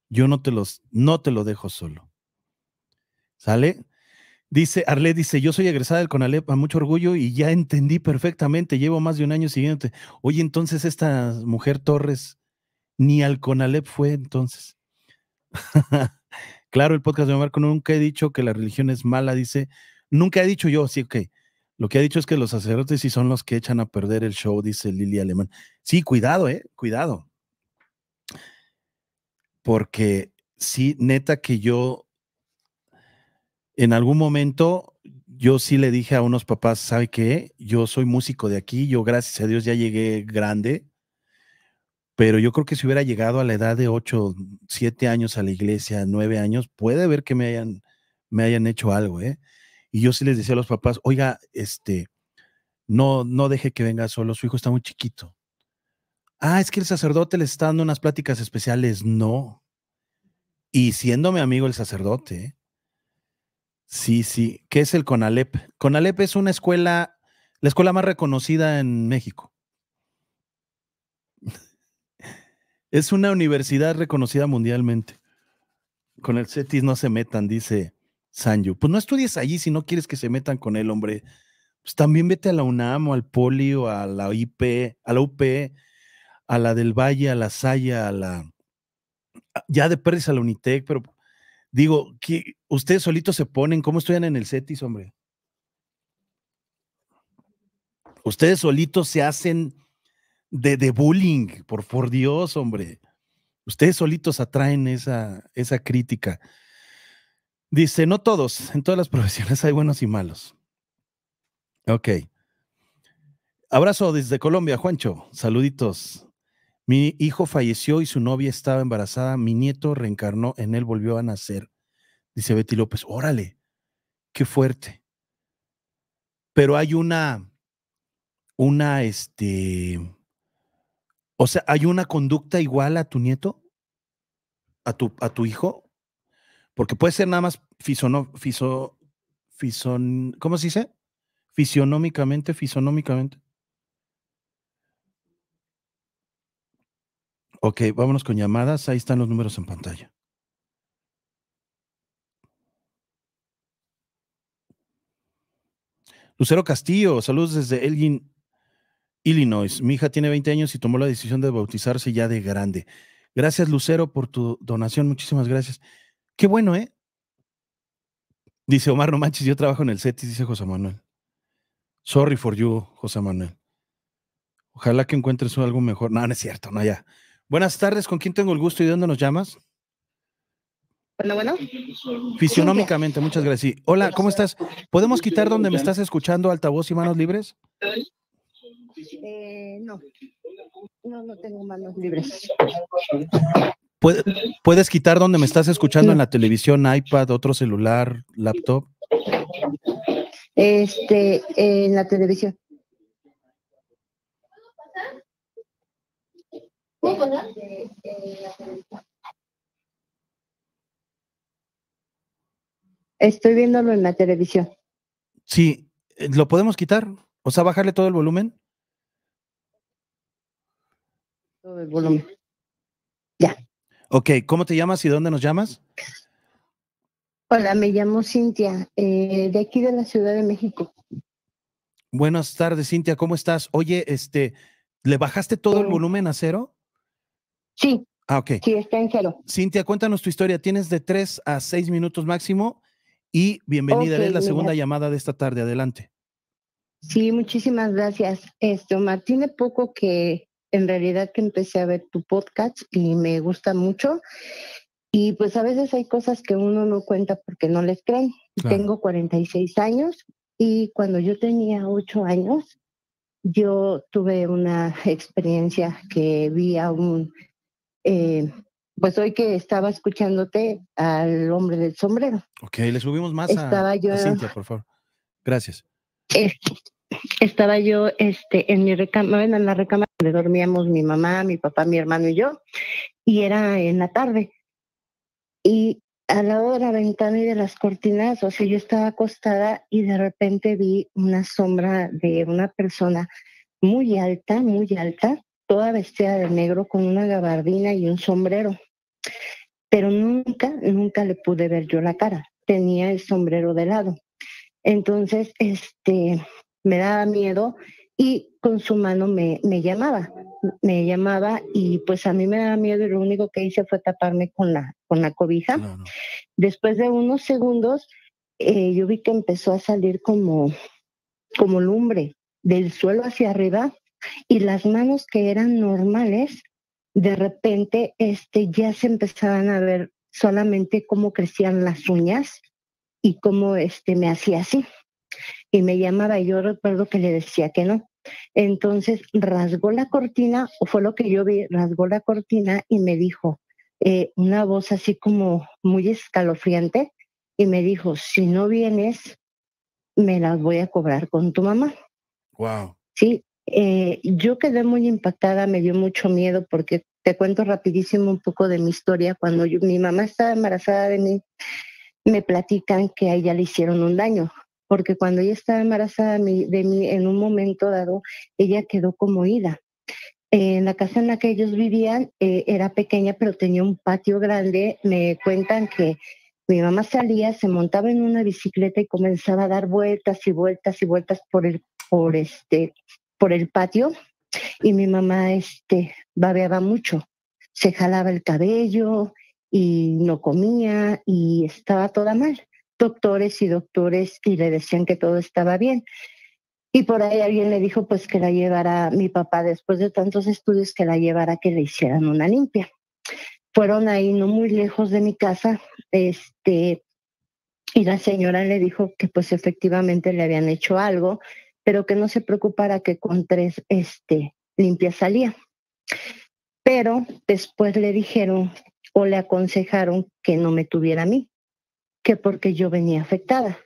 Yo no te los, no te lo dejo solo. ¿Sale? Dice, Arlet dice, yo soy egresada del CONALEP a mucho orgullo y ya entendí perfectamente, llevo más de un año siguiéndote, Oye, entonces esta mujer Torres ni al CONALEP fue entonces. <laughs> claro, el podcast de Marco, nunca he dicho que la religión es mala, dice, nunca he dicho yo, sí, ok. Lo que ha dicho es que los sacerdotes sí son los que echan a perder el show, dice Lili Alemán. Sí, cuidado, eh, cuidado. Porque sí, neta que yo en algún momento yo sí le dije a unos papás, ¿sabe qué? Yo soy músico de aquí, yo gracias a Dios ya llegué grande, pero yo creo que si hubiera llegado a la edad de 8, 7 años a la iglesia, 9 años, puede ver que me hayan, me hayan hecho algo, ¿eh? Y yo sí les decía a los papás, oiga, este, no, no deje que venga solo, su hijo está muy chiquito. Ah, es que el sacerdote le está dando unas pláticas especiales, no. Y siendo amigo el sacerdote, ¿eh? Sí, sí. ¿Qué es el CONALEP? CONALEP es una escuela, la escuela más reconocida en México. <laughs> Es una universidad reconocida mundialmente. Con el CETIS no se metan, dice Sanju. Pues no estudies allí si no quieres que se metan con él, hombre. Pues también vete a la UNAM o al POLIO, a la IP, a la UP, a la del Valle, a la Saya, a la. Ya de Pérez a la Unitec, pero Digo, que ustedes solitos se ponen, ¿cómo estudian en el CETIS, hombre? Ustedes solitos se hacen de, bullying, por, por Dios, hombre. Ustedes solitos atraen esa, esa crítica. Dice, no todos, en todas las <laughs> profesiones hay buenos y malos. Ok. Abrazo desde Colombia, Juancho. Saluditos. Mi hijo falleció y su novia estaba embarazada. Mi nieto reencarnó, en él volvió a nacer. Dice Betty López, órale, qué fuerte. Pero hay una, una, este, o sea, hay una conducta igual a tu nieto, a tu, a tu hijo, porque puede ser nada más fisono, fiso, fison, ¿cómo se dice? Fisionómicamente, fisonómicamente. Ok, vámonos con llamadas. Ahí están los números en pantalla. Lucero Castillo, saludos desde Elgin, Illinois. Mi hija tiene 20 años y tomó la decisión de bautizarse ya de grande. Gracias, Lucero, por tu donación. Muchísimas gracias. Qué bueno, ¿eh? Dice Omar, no manches, yo trabajo en el CETIS, dice José Manuel. Sorry for you, José Manuel. Ojalá que encuentres algo mejor. No, no es cierto, no, ya. Buenas tardes, ¿con quién tengo el gusto y de dónde nos llamas? Bueno, bueno. Fisionómicamente, muchas gracias. Hola, ¿cómo estás? ¿Podemos quitar donde me estás escuchando altavoz y manos libres? Eh, no. No, no tengo manos libres. ¿Puedes, quitar donde me estás escuchando en la televisión, iPad, otro celular, laptop? Este, en la televisión. Estoy viéndolo en la televisión. Sí, ¿lo podemos quitar? O sea, bajarle todo el volumen. Todo el volumen. Ya. Ok, ¿cómo te llamas y dónde nos llamas? Hola, me llamo Cintia, eh, de aquí de la Ciudad de México. Buenas tardes, Cintia, ¿cómo estás? Oye, este, ¿le bajaste todo el volumen a cero? Sí. Ah, Sí, está en cero. Cintia, cuéntanos tu historia. Tienes de tres a seis minutos máximo y bienvenida. es la segunda llamada de esta tarde. Adelante. Sí, muchísimas gracias. Esto, tiene poco que en realidad que empecé a ver tu podcast y me gusta mucho. Y pues a veces hay cosas que uno no cuenta porque no les creen. Tengo 46 años y cuando yo tenía 8 años, yo tuve una experiencia que vi a un eh, pues hoy que estaba escuchándote al hombre del sombrero. Ok, le subimos más a, yo, Cintia, por favor. Gracias. estaba yo este, en mi en la recámara donde dormíamos mi mamá, mi papá, mi hermano y yo, y era en la tarde. Y a la ventana y de las cortinas, o sea, yo estaba acostada y de repente vi una sombra de una persona muy alta, muy alta, toda vestida de negro con una gabardina y un sombrero. Pero nunca, nunca le pude ver yo la cara. Tenía el sombrero de lado. Entonces, este, me daba miedo y con su mano me, llamaba, me llamaba y pues a mí me daba miedo y lo único que hice fue taparme con la, con la cobija. Después de unos segundos, eh, yo vi que empezó a salir como, como lumbre del suelo hacia arriba y las manos que eran normales, de repente este, ya se empezaban a ver solamente cómo crecían las uñas y cómo este, me hacía así. Y me llamaba, y yo recuerdo que le decía que no. Entonces rasgó la cortina, o fue lo que yo vi, rasgó la cortina y me dijo eh, una voz así como muy escalofriante, y me dijo, si no vienes, me las voy a cobrar con tu mamá. Wow. Sí, eh, yo quedé muy impactada, me dio mucho miedo porque te cuento rapidísimo un poco de mi historia. Cuando mi mamá estaba embarazada de mí, me platican que a ella le hicieron un daño, porque cuando ella estaba embarazada de mí, en un momento dado, ella quedó como ida. Eh, en la casa en la que ellos vivían eh, era pequeña, pero tenía un patio grande. Me cuentan que mi mamá salía, se montaba en una bicicleta y comenzaba a dar vueltas y vueltas y vueltas por el, por este, por el patio y mi mamá este, babeaba mucho, se jalaba el cabello y no comía y estaba toda mal. Doctores y doctores y le decían que todo estaba bien. Y por ahí alguien le dijo pues que la llevara mi papá después de tantos estudios que la llevara que le hicieran una limpia. Fueron ahí no muy lejos de mi casa, este y la señora le dijo que pues efectivamente le habían hecho algo pero que no se preocupara que con tres este, limpias salía. Pero después le dijeron o le aconsejaron que no me tuviera a mí, que porque yo venía afectada,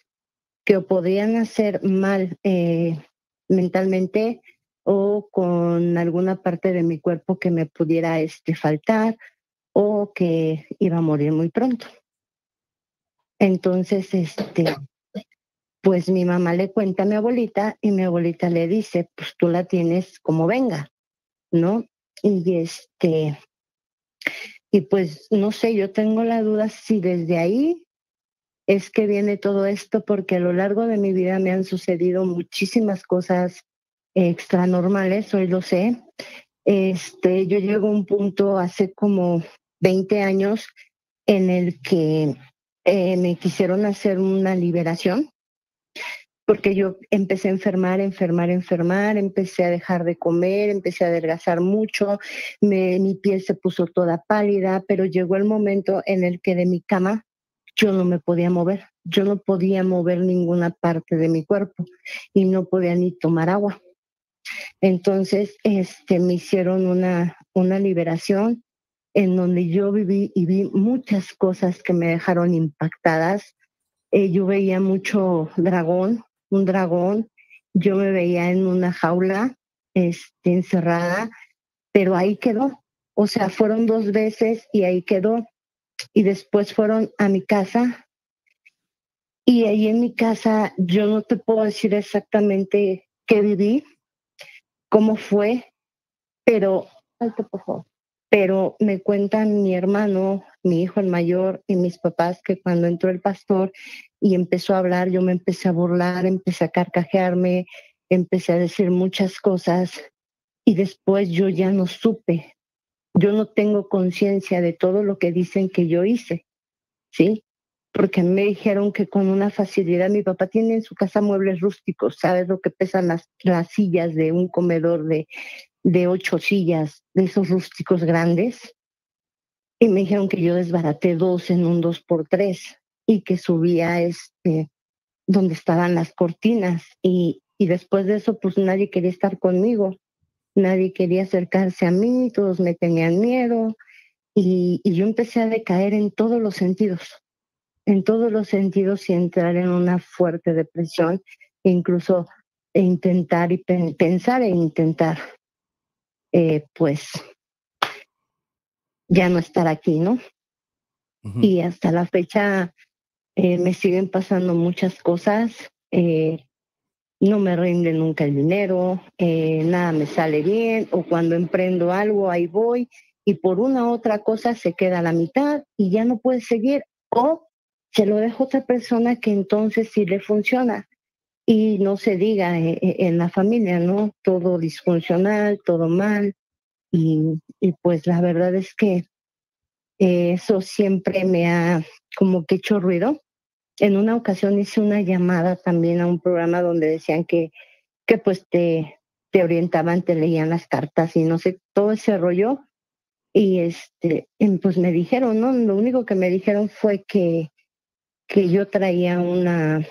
que o podían hacer mal eh, mentalmente o con alguna parte de mi cuerpo que me pudiera este, faltar o que iba a morir muy pronto. Entonces, este, pues mi mamá le cuenta a mi abuelita y mi abuelita le dice, pues tú la tienes como venga, ¿no? Y este, y pues no sé, yo tengo la duda si desde ahí es que viene todo esto, porque a lo largo de mi vida me han sucedido muchísimas cosas extranormales, hoy lo sé. Este, yo llego a un punto hace como 20 años en el que eh, me quisieron hacer una liberación porque yo empecé a enfermar, enfermar, enfermar, empecé a dejar de comer, empecé a adelgazar mucho, mi piel se puso toda pálida, pero llegó el momento en el que de mi cama yo no me podía mover, yo no podía mover ninguna parte de mi cuerpo y no podía ni tomar agua. Entonces, este, me hicieron una, una liberación en donde yo viví y vi muchas cosas que me dejaron impactadas, eh, yo veía mucho dragón, un dragón, yo me veía en una jaula este, encerrada, pero ahí quedó. O sea, fueron dos veces y ahí quedó. Y después fueron a mi casa. Y ahí en mi casa yo no te puedo decir exactamente qué viví, cómo fue, pero pero me cuentan mi hermano, mi hijo el mayor y mis papás que cuando entró el pastor y empezó a hablar, yo me empecé a burlar, empecé a carcajearme, empecé a decir muchas cosas y después yo ya no supe. Yo no tengo conciencia de todo lo que dicen que yo hice, ¿sí? Porque me dijeron que con una facilidad, mi papá tiene en su casa muebles rústicos, ¿sabes lo que pesan las, las sillas de un comedor de, de ocho sillas, de esos rústicos grandes, y me dijeron que yo desbaraté dos en un dos por tres y que subía este donde estaban las cortinas y, después de eso pues nadie quería estar conmigo, nadie quería acercarse a mí, todos me tenían miedo y, yo empecé a decaer en todos los sentidos, en todos los sentidos y entrar en una fuerte depresión, incluso e intentar y pensar e intentar eh, pues ya no estar aquí, ¿no? Y hasta la fecha eh, me siguen pasando muchas cosas. Eh, no me rinde nunca el dinero, nada me sale bien, o cuando emprendo algo, ahí voy, y por una u otra cosa se queda la mitad y ya no puede seguir, o se lo dejo a otra persona que entonces sí le funciona y no se diga eh, eh, en, la familia, ¿no? Todo disfuncional, todo mal. Y, pues la verdad es que eh, eso siempre me ha como que hecho ruido. En una ocasión hice una llamada también a un programa donde decían que, que pues te, te orientaban, te leían las cartas y no sé, todo ese rollo. Y este, em, pues me dijeron, ¿no? Lo único que me dijeron fue que, que yo traía una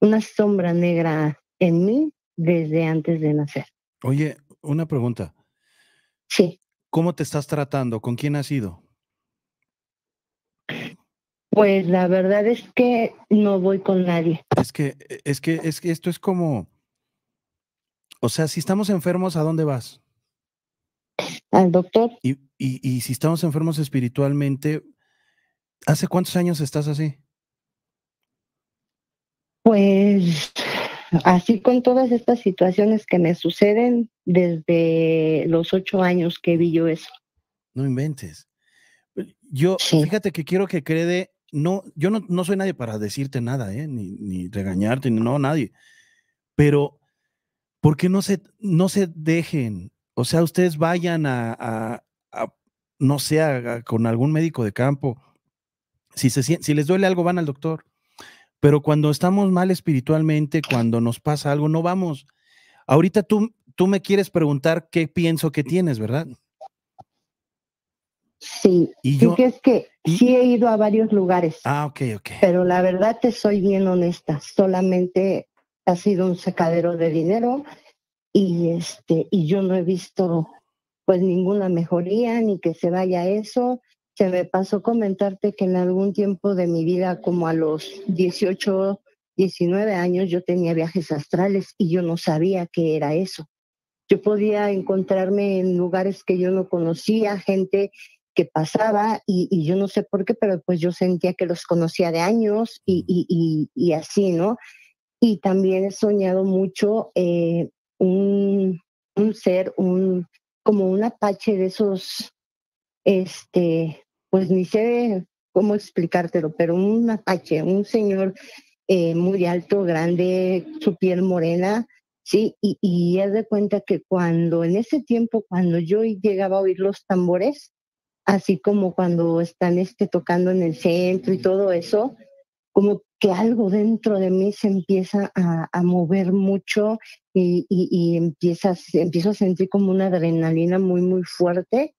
una sombra negra en mí desde antes de nacer. Oye, una pregunta. Sí. ¿Cómo te estás tratando? ¿Con quién has ido? Pues la verdad es que no voy con nadie. Es que, e, es que, es que esto es como, o sea, si estamos enfermos, ¿a dónde vas? Al doctor. Y, y, y si estamos enfermos espiritualmente, ¿hace cuántos años estás así? Pues así con todas estas situaciones que me suceden desde los ocho años que vi yo eso. No inventes. Yo, fíjate que quiero que crede, no, yo no, soy nadie para decirte nada, ¿eh? ni, regañarte, no, nadie. Pero, ¿por qué no se, no se dejen? O sea, ustedes vayan a, no sé, con algún médico de campo. Si, se, si les duele algo, van al doctor pero cuando estamos mal espiritualmente, cuando nos pasa algo, no vamos. Ahorita tú, tú me quieres preguntar qué pienso que tienes, ¿verdad? Sí, yo, que es que sí he ido a varios lugares. Ah, ok, ok. Pero la verdad te soy bien honesta, solamente ha sido un sacadero de dinero y este y yo no he visto pues ninguna mejoría ni que se vaya eso se me pasó comentarte que en algún tiempo de mi vida, como a los 18, 19 años, yo tenía viajes astrales y yo no sabía qué era eso. Yo podía encontrarme en lugares que yo no conocía, gente que pasaba y, yo no sé por qué, pero pues yo sentía que los conocía de años y, así, ¿no? Y también he soñado mucho eh, un, ser, un, como un apache de esos, este, pues ni sé cómo explicártelo, pero un apache, un señor eh, muy alto, grande, su piel morena, ¿sí? Y, y es de cuenta que cuando en ese tiempo, cuando yo llegaba a oír los tambores, así como cuando están este, tocando en el centro y todo eso, como que algo dentro de mí se empieza a, mover mucho y, empiezo a sentir como una adrenalina muy, muy fuerte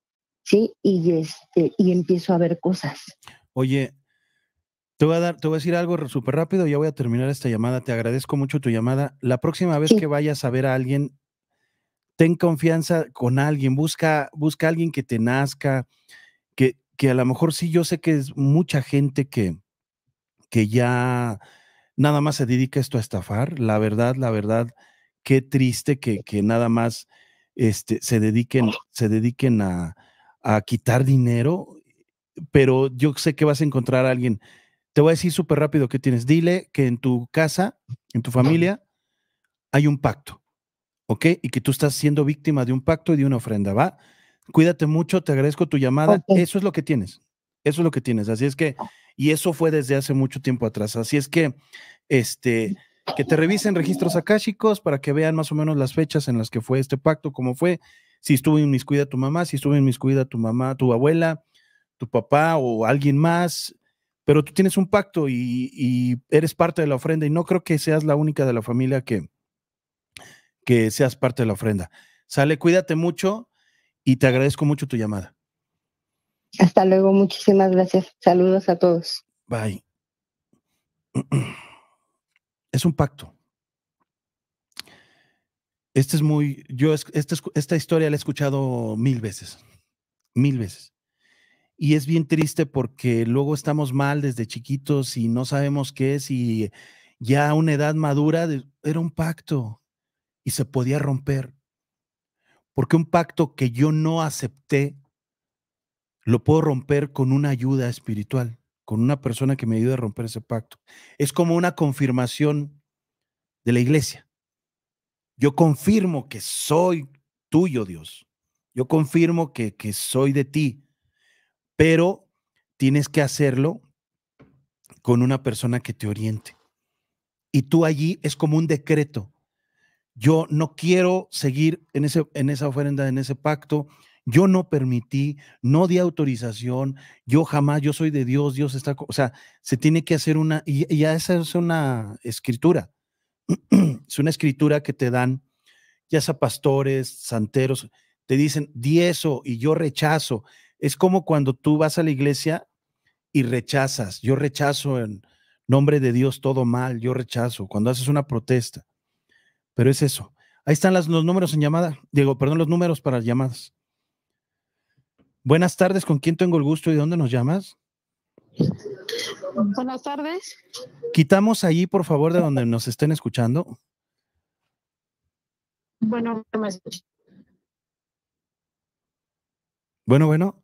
¿sí? Y, este, y empiezo a ver cosas. Oye, te voy a, dar, te voy a decir algo súper rápido, ya voy a terminar esta llamada, te agradezco mucho tu llamada. La próxima vez que vayas a ver a alguien, ten confianza con alguien, busca, busca alguien que te nazca, que, que a lo mejor sí, yo sé que es mucha gente que, que ya nada más se dedica esto a estafar. La verdad, la verdad, qué triste que, que nada más este, se dediquen, se dediquen a, a quitar dinero, pero yo sé que vas a encontrar a alguien. Te voy a decir súper rápido que tienes. Dile que en tu casa, en tu familia, hay un pacto, ¿ok? Y que tú estás siendo víctima de un pacto y de una ofrenda, ¿va? Cuídate mucho, te agradezco tu llamada. Eso es lo que tienes. Eso es lo que tienes. Así es que, ah. y eso fue desde hace mucho tiempo atrás. Así es que, este, que te revisen registros akáshicos para que vean más o menos las fechas en las que fue este pacto, cómo fue, si mis inmiscuida tu mamá, si estuvo inmiscuida tu mamá, tu abuela, tu papá o alguien más, pero tú tienes un pacto y, y eres parte de la ofrenda y no creo que seas la única de la familia que, que seas parte de la ofrenda. Sale, cuídate mucho y te agradezco mucho tu llamada. Hasta luego, muchísimas gracias. Saludos a todos. Bye. <clears throat> Es un pacto. Este es muy, yo este esta historia la he escuchado mil veces, mil veces. Y es bien triste porque luego estamos mal desde chiquitos y no sabemos qué es y ya a una edad madura era un pacto y se podía romper. Porque un pacto que yo no acepté, lo puedo romper con una ayuda espiritual, con una persona que me ayude a romper ese pacto. Es como una confirmación de la iglesia. Yo confirmo que soy tuyo, Dios. Yo confirmo que, soy de ti, pero tienes que hacerlo con una persona que te oriente. Y tú allí es como un decreto. Yo no quiero seguir en, ese, en esa ofrenda, en ese pacto. Yo no permití, no di autorización. Yo jamás, yo soy de Dios, Dios está. O sea, se tiene que hacer una, y ya esa es una escritura. <clears throat> es una escritura que te dan, ya sea pastores, santeros, te dicen, di eso y yo rechazo. Es como cuando tú vas a la iglesia y rechazas, yo rechazo en nombre de Dios todo mal, yo rechazo, cuando haces una protesta. Pero es eso. Ahí están los números en llamada, Diego, perdón, los números para las llamadas. Buenas tardes, ¿con quién tengo el gusto y de dónde nos llamas? Buenas tardes. Quitamos ahí, por favor, de donde nos estén escuchando. Bueno, me Bueno, bueno.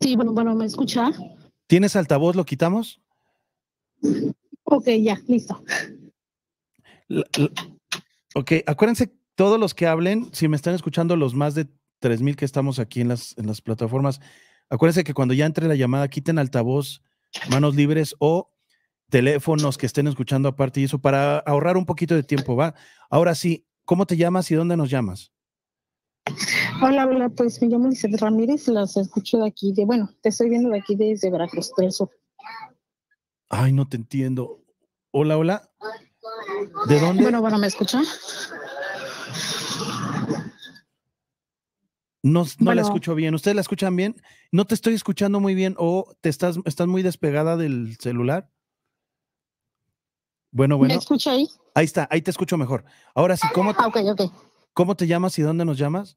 Sí, bueno, bueno, ¿me escucha? ¿Tienes altavoz? ¿Lo quitamos? Ok, ya, listo. ok, acuérdense, todos los que hablen, si me están escuchando los más de 3.000 que estamos aquí en las, en las plataformas, acuérdense que cuando ya entre la llamada, quiten altavoz manos libres o teléfonos que estén escuchando aparte y eso para ahorrar un poquito de tiempo, ¿va? Ahora sí, ¿cómo te llamas y dónde nos llamas? Hola, hola, pues me llamo Lizeth Ramírez, las escucho de aquí, de bueno, te estoy viendo de aquí desde Veracruz, Ay, no te entiendo. Hola, hola. ¿De dónde? Bueno, bueno, ¿me escuchan? No, la escucho bien. ¿Ustedes la escuchan bien? No te estoy escuchando muy bien o te estás, muy despegada del celular. Bueno, bueno. ¿Me escucha ahí? Ahí está, ahí te escucho mejor. Ahora sí, ¿cómo te, ah, ¿cómo te llamas y dónde nos llamas?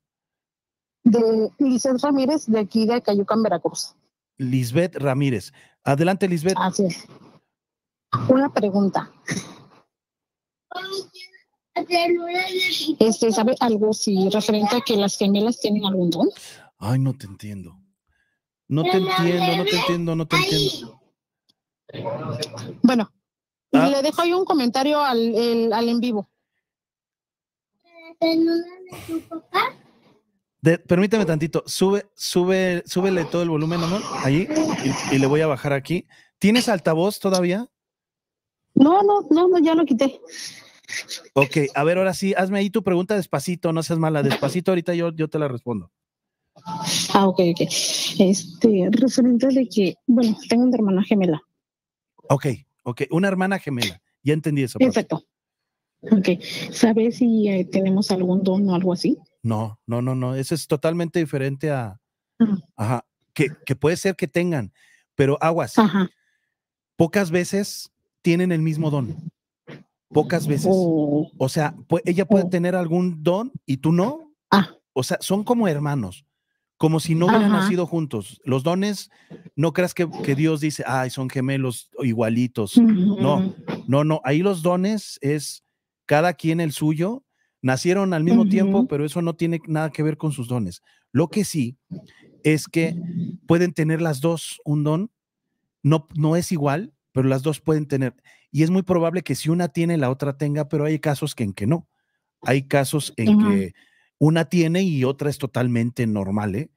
De Lisbeth Ramírez, de aquí de Cayucan, Veracruz. Lisbeth Ramírez. Adelante, Lisbeth. Así es. Una pregunta. Este, ¿Sabe algo si referente a que las gemelas tienen algún don? Ay, no te entiendo. No te entiendo, no te entiendo, no te entiendo. Bueno, ah. le dejo ahí un comentario al, al en vivo. de permítame tantito, sube, sube, súbele todo el volumen, amor, ahí, y, y, le voy a bajar aquí. ¿Tienes altavoz todavía? No, no, no, no ya lo quité. Ok, a ver, ahora sí, hazme ahí tu pregunta despacito, no seas mala, despacito, ahorita yo, yo te la respondo. Ah, ok, ok. Este, referente de que, bueno, tengo una hermana gemela. Ok, ok, una hermana gemela, ya entendí eso. Perfecto. Ok, ¿sabes si eh, tenemos algún don o algo así? No, no, no, no, eso es totalmente diferente a... Ah. Ajá, que, puede ser que tengan, pero aguas. Pocas veces tienen el mismo don. Pocas veces. Oh. O sea, ella puede oh. tener algún don y tú no. Ah. O sea, son como hermanos, como si no hubieran nacido juntos. Los dones, no creas que, Dios dice, ay, son gemelos igualitos. No, no, no. Ahí los dones es cada quien el suyo. Nacieron al mismo tiempo, pero eso no tiene nada que ver con sus dones. Lo que sí es que pueden tener las dos un don. No, no es igual, pero las dos pueden tener y es muy probable que si una tiene, la otra tenga, pero hay casos en que no. Hay casos en que una tiene y otra es totalmente normal, ¿eh?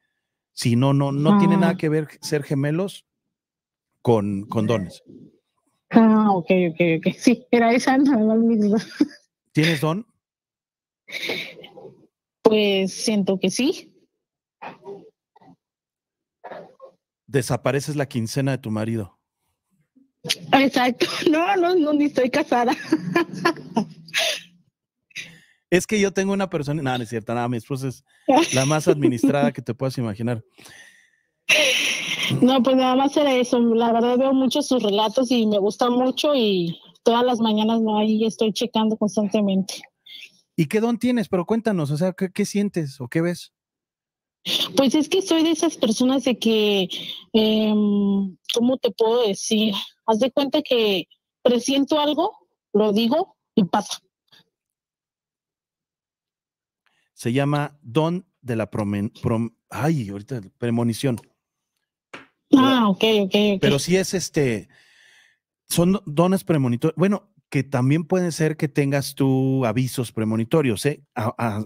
Si no, no, no tiene nada que ver ser gemelos con, con dones. Ah, ok, ok, ok. <laughs> Sí, era esa la misma. ¿Tienes don? Pues siento que sí. Desapareces la quincena de tu marido. Exacto. <laughs> No, no, no, ni estoy casada. Es que yo tengo una persona, nada, no es cierto, nada, mi esposa es la <laughs> más administrada que te puedas imaginar. No, pues nada más era eso. La verdad veo muchos sus relatos y me gusta mucho y todas las mañanas no ahí estoy checando constantemente. ¿Y qué don tienes? Pero cuéntanos, o sea, qué sientes o qué ves? Pues es que soy de esas personas de que, em, ¿cómo te puedo decir? Haz de cuenta que presiento algo, lo digo y pasa. Se llama don de la promen, ay, ahorita premonición. Ah, ok, ok. Pero sí es este, son dones premonitorios. Bueno, que también puede ser que tengas tú avisos premonitorios, ¿eh?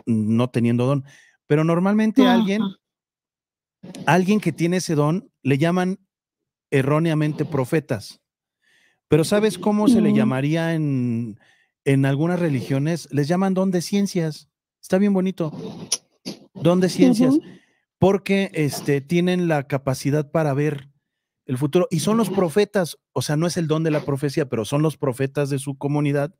no teniendo don, pero normalmente alguien, alguien que tiene ese don, le llaman erróneamente profetas. Pero ¿sabes cómo se le llamaría en, en algunas religiones? Les llaman don de ciencias. Está bien bonito. Don de ciencias. Porque este, tienen la capacidad para ver el futuro. Y son los profetas, o sea, no es el don de la profecía, pero son los profetas de su comunidad.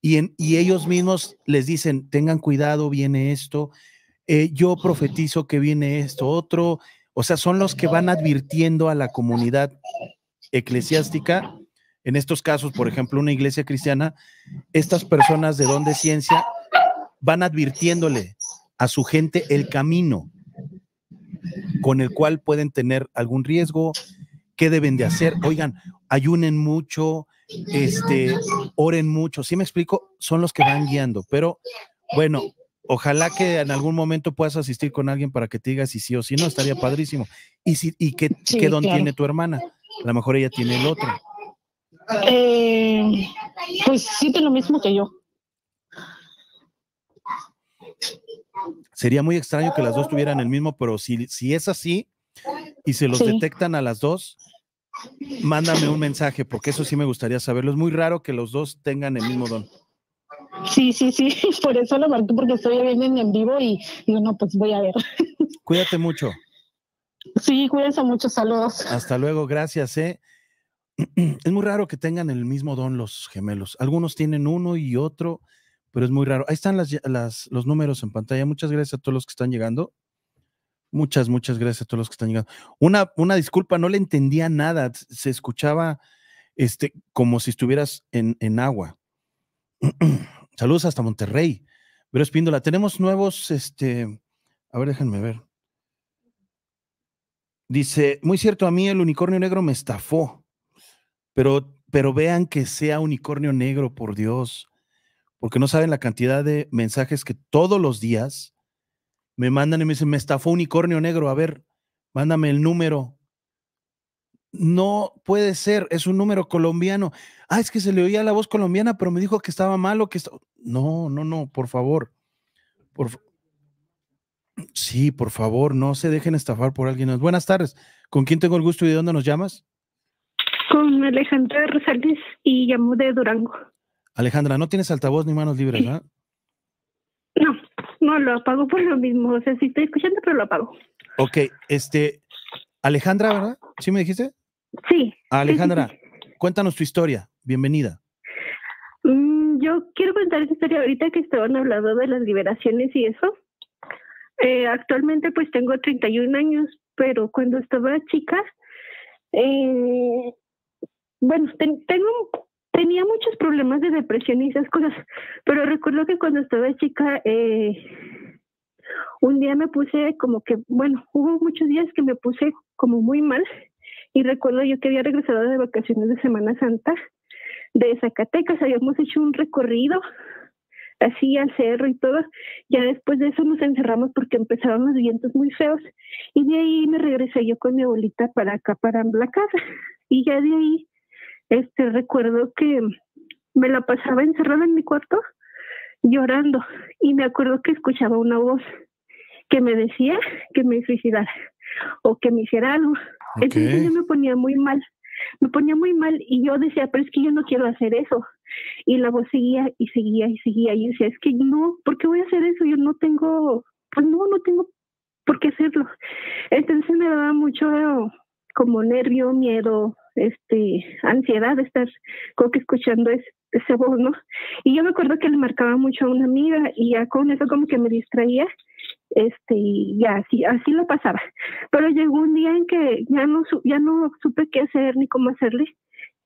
Y, y ellos mismos les dicen, tengan cuidado, viene esto, eh, yo profetizo que viene esto otro. O sea, son los que van advirtiendo a la comunidad eclesiástica, en estos casos, por ejemplo, una iglesia cristiana, estas personas de don de ciencia van advirtiéndole a su gente el camino con el cual pueden tener algún riesgo, qué deben de hacer. Oigan, ayunen mucho, este, oren mucho. ¿Sí me explico? Son los que van guiando, pero bueno, Ojalá que en algún momento puedas asistir con alguien para que te diga si sí o si no, estaría padrísimo. ¿Y, si, y qué, don tiene tu hermana? A lo mejor ella tiene el otro. Eh, pues sí, lo mismo que yo. Sería muy extraño que las dos tuvieran el mismo, pero si, si es así y se los detectan a las dos, mándame un mensaje, porque eso sí me gustaría saberlo. Es muy raro que los dos tengan el mismo don. Sí, sí, sí, <laughs> por eso lo marqué, porque estoy viendo en vivo y digo, no, pues voy a ver. <laughs> Cuídate mucho. Sí, cuídense mucho, saludos. Hasta luego, gracias, ¿eh? <clears throat> Es muy raro que tengan el mismo don los gemelos. Algunos tienen uno y otro, pero es muy raro. Ahí están los números en pantalla. Muchas gracias a todos los que están llegando. Muchas, muchas gracias a todos los que están llegando. Una, una disculpa, no le entendía nada. Se escuchaba este, como si estuvieras en, en agua. <clears throat> Saludos hasta Monterrey. Vero Espíndola, tenemos nuevos, este, a ver, déjenme ver. Dice, muy cierto, a mí el unicornio negro me estafó, pero, pero vean que sea unicornio negro, por Dios, porque no saben la cantidad de mensajes que todos los días me mandan y me dicen, me estafó unicornio negro, a ver, mándame el número, no puede ser, es un número colombiano. Ah, es que se le oía la voz colombiana, pero me dijo que estaba malo, que esto. No, no, no, por favor. Por... Sí, por favor, no se dejen estafar por alguien más. Buenas tardes, ¿con quién tengo el gusto y de dónde nos llamas? Con Alejandra Rosales y llamo de Durango. Alejandra, no tienes altavoz ni manos libres, ¿verdad? No, no lo apago por lo mismo. O sea, sí estoy escuchando, pero lo apago. Ok, este, Alejandra, ¿verdad? ¿Sí me dijiste? Sí. Alejandra, cuéntanos tu historia. Bienvenida. Mm, yo quiero contar esta historia ahorita que estaban hablando de las liberaciones y eso. Eh, actualmente pues tengo 31 años, pero cuando estaba chica, eh, bueno, tengo, tenía muchos problemas de depresión y esas cosas, pero recuerdo que cuando estaba chica eh, un día me puse como que, bueno, hubo muchos días que me puse como muy mal y recuerdo yo que había regresado de vacaciones de Semana Santa de Zacatecas, habíamos hecho un recorrido así al cerro y todo. Ya después de eso nos encerramos porque empezaron los vientos muy feos y de ahí me regresé yo con mi abuelita para acá, para la casa. Y ya de ahí, este, recuerdo que me la pasaba encerrada en mi cuarto llorando y me acuerdo que escuchaba una voz que me decía que me suicidara o que me hiciera algo. Entonces yo me ponía muy mal, me ponía muy mal y yo decía, pero es que yo no quiero hacer eso. Y la voz seguía y seguía y seguía y decía, es que no, ¿por qué voy a hacer eso? Yo no tengo, pues no, no tengo por qué hacerlo. Entonces me daba mucho como nervio, miedo, este, ansiedad de estar como que escuchando ese, voz, Y yo me acuerdo que le marcaba mucho a una amiga y ya con eso como que me distraía, este, y ya así, así lo pasaba. Pero llegó un día en que ya no, ya no supe qué hacer ni cómo hacerle,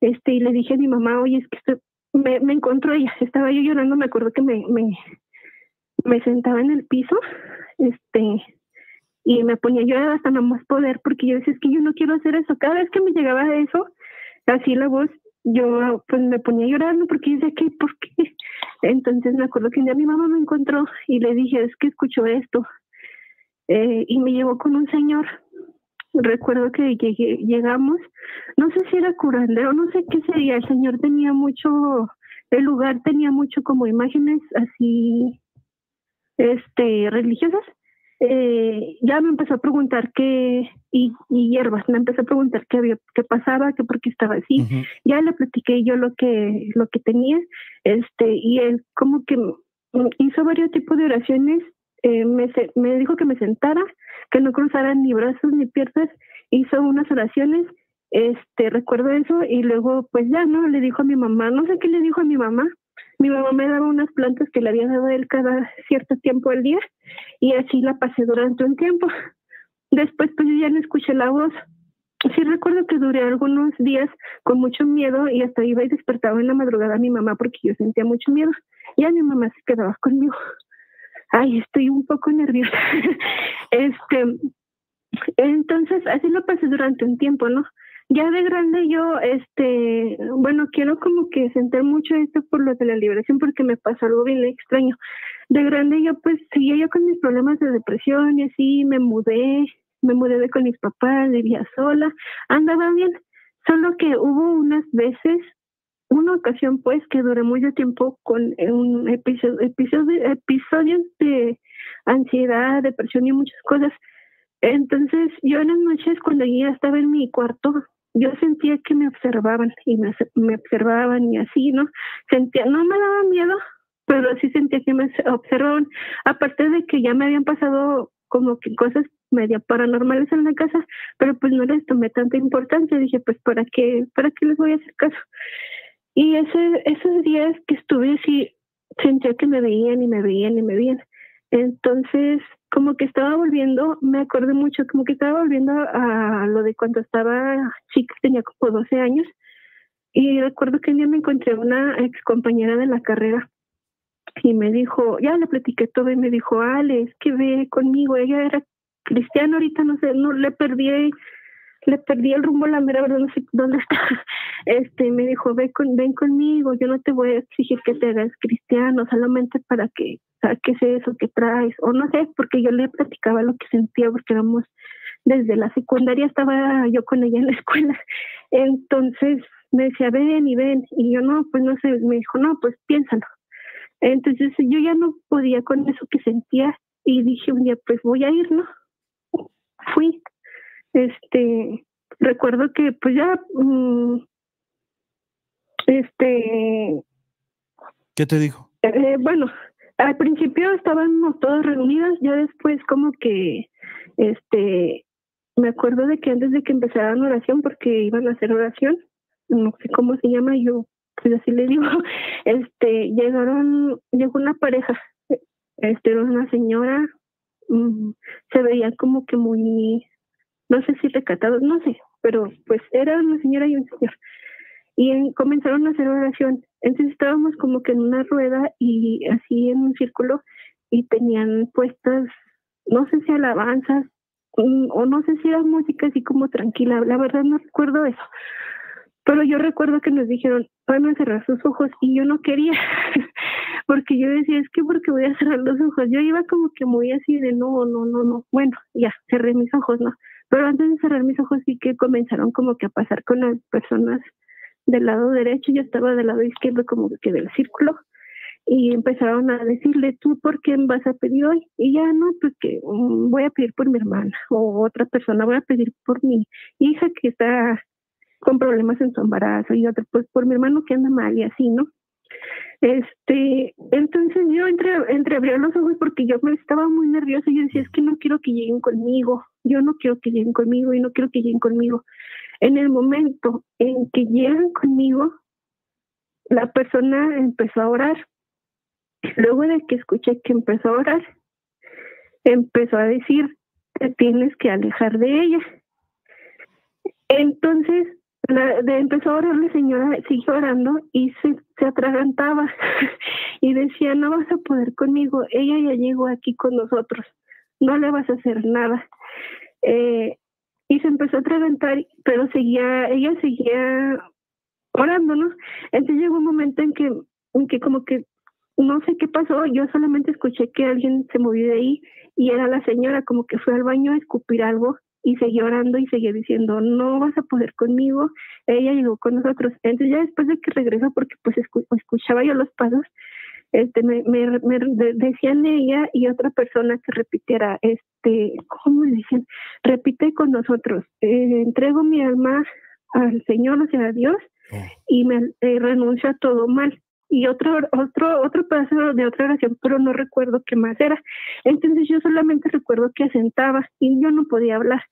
este, y le dije a mi mamá, oye, es que me, encontró ella, estaba yo llorando, me acuerdo que me, me, me sentaba en el piso, este, y me ponía a llorar hasta no más poder porque yo decía, es que yo no quiero hacer eso. Cada vez que me llegaba eso, así la voz, yo pues me ponía a llorando porque dice ¿qué? ¿Por qué? Entonces me acuerdo que un día mi mamá me encontró y le dije, es que escucho esto. Eh, y me llevó con un señor. Recuerdo que llegamos, no sé si era curandero, no sé qué sería, el señor tenía mucho, el lugar tenía mucho como imágenes así, este, religiosas eh, ya me empezó a preguntar qué, y, hierbas, me empezó a preguntar qué había, qué pasaba, qué por qué estaba así. Ya le platiqué yo lo que, lo que tenía, este, y él como que hizo varios tipos de oraciones, eh, me, me dijo que me sentara, que no cruzara ni brazos ni piernas, hizo unas oraciones, este, recuerdo eso, y luego pues ya, ¿no? Le dijo a mi mamá, no sé qué le dijo a mi mamá, mi mamá me daba unas plantas que le había dado él cada cierto tiempo al día y así la pasé durante un tiempo. Después pues yo ya no escuché la voz. Sí recuerdo que duré algunos días con mucho miedo y hasta iba y despertaba en la madrugada a mi mamá porque yo sentía mucho miedo. Ya mi mamá se quedaba conmigo. Ay, estoy un poco nerviosa. <laughs> este, entonces así lo pasé durante un tiempo, ¿no? ya de grande yo, este, bueno, quiero como que sentar mucho esto por lo de la liberación porque me pasó algo bien extraño. De grande yo pues seguía yo con mis problemas de depresión y así me mudé, me mudé de con mis papás, vivía sola, andaba bien, solo que hubo unas veces, una ocasión pues que duré mucho tiempo con eh, un episodio, episodios de ansiedad, depresión y muchas cosas. Entonces, yo en las noches cuando ya estaba en mi cuarto, yo sentía que me observaban y me, observaban y así, ¿no? Sentía, no me daba miedo, pero sí sentía que me observaban. Aparte de que ya me habían pasado como que cosas media paranormales en la casa, pero pues no les tomé tanta importancia. Dije, pues, ¿para qué, para qué les voy a hacer caso? Y ese, esos días que estuve así, sentía que me veían y me veían y me veían. Entonces, como que estaba volviendo, me acordé mucho, como que estaba volviendo a lo de cuando estaba chica, tenía como 12 años, y recuerdo que un día me encontré una ex compañera de la carrera y me dijo, ya le platiqué todo y me dijo, Ale, es que ve conmigo, ella era cristiana, ahorita no sé, no le perdí le perdí el rumbo, la mera verdad, no sé dónde está. <laughs> Este, me dijo, ven, con, ven conmigo, yo no te voy a exigir que te hagas cristiano, solamente para que saques eso que traes, o no sé, porque yo le platicaba lo que sentía, porque éramos, desde la secundaria estaba yo con ella en la <laughs> escuela. Entonces me decía, ven y ven, y yo no, pues no sé, me dijo, no, pues piénsalo. Entonces yo ya no podía con eso que sentía y dije un día, pues voy a ir, ¿no? Fui este, recuerdo que pues ya, mm, este... ¿Qué te dijo? Eh, bueno, al principio estábamos todos reunidas, ya después como que, este, me acuerdo de que antes de que empezaran oración, porque iban a hacer oración, no sé cómo se llama, yo pues así le digo, <laughs> este, llegaron, llegó una pareja, este, era una señora, mm, se veía como que muy no sé si recatados, no sé, pero pues era una señora y un señor. Y comenzaron a hacer oración. Entonces estábamos como que en una rueda y así en un círculo y tenían puestas, no sé si alabanzas mm, o no sé si era música así como tranquila, la verdad no recuerdo eso. Pero yo recuerdo que nos dijeron, van a cerrar sus ojos y yo no quería, <laughs> porque yo decía, es que porque voy a cerrar los ojos. Yo iba como que muy así de, no, no, no, no. Bueno, ya, cerré mis ojos, ¿no? Pero antes de cerrar mis ojos sí que comenzaron como que a pasar con las personas del lado derecho, yo estaba del lado izquierdo como que del círculo y empezaron a decirle, ¿tú por qué vas a pedir hoy? Y ya no, pues que mm, voy a pedir por mi hermana o otra persona, voy a pedir por mi hija que está con problemas en su embarazo y otra, pues por mi hermano que anda mal y así, ¿no? Este, entonces yo entre, los ojos porque yo me estaba muy nerviosa y yo decía, es que no quiero que lleguen conmigo, yo no quiero que lleguen conmigo y no quiero que lleguen conmigo. En el momento en que llegan conmigo, la persona empezó a orar. Luego de que escuché que empezó a orar, empezó a decir, te tienes que alejar de ella. Entonces, empezó a orar la señora, siguió orando y se, atragantaba <laughs> y decía, no vas a poder conmigo, ella ya llegó aquí con nosotros, no le vas a hacer nada. Eh, y se empezó a atragantar, pero seguía, ella seguía orándonos. Entonces llegó un momento en que, en que como que no sé qué pasó, yo solamente escuché que alguien se movió de ahí y era la señora como que fue al baño a escupir algo y seguía orando y seguía diciendo, no vas a poder conmigo. Ella llegó con nosotros. Entonces ya después de que regresó, porque pues escuchaba yo los pasos, este, me, decían ella y otra persona que repitiera, este, ¿cómo le dicen? Repite con nosotros, eh, entrego mi alma al Señor, o sea, a Dios, oh. y me eh, renuncio a todo mal y otro, otro, otro paso de otra oración, pero no recuerdo qué más era. Entonces yo solamente recuerdo que asentaba y yo no podía hablar.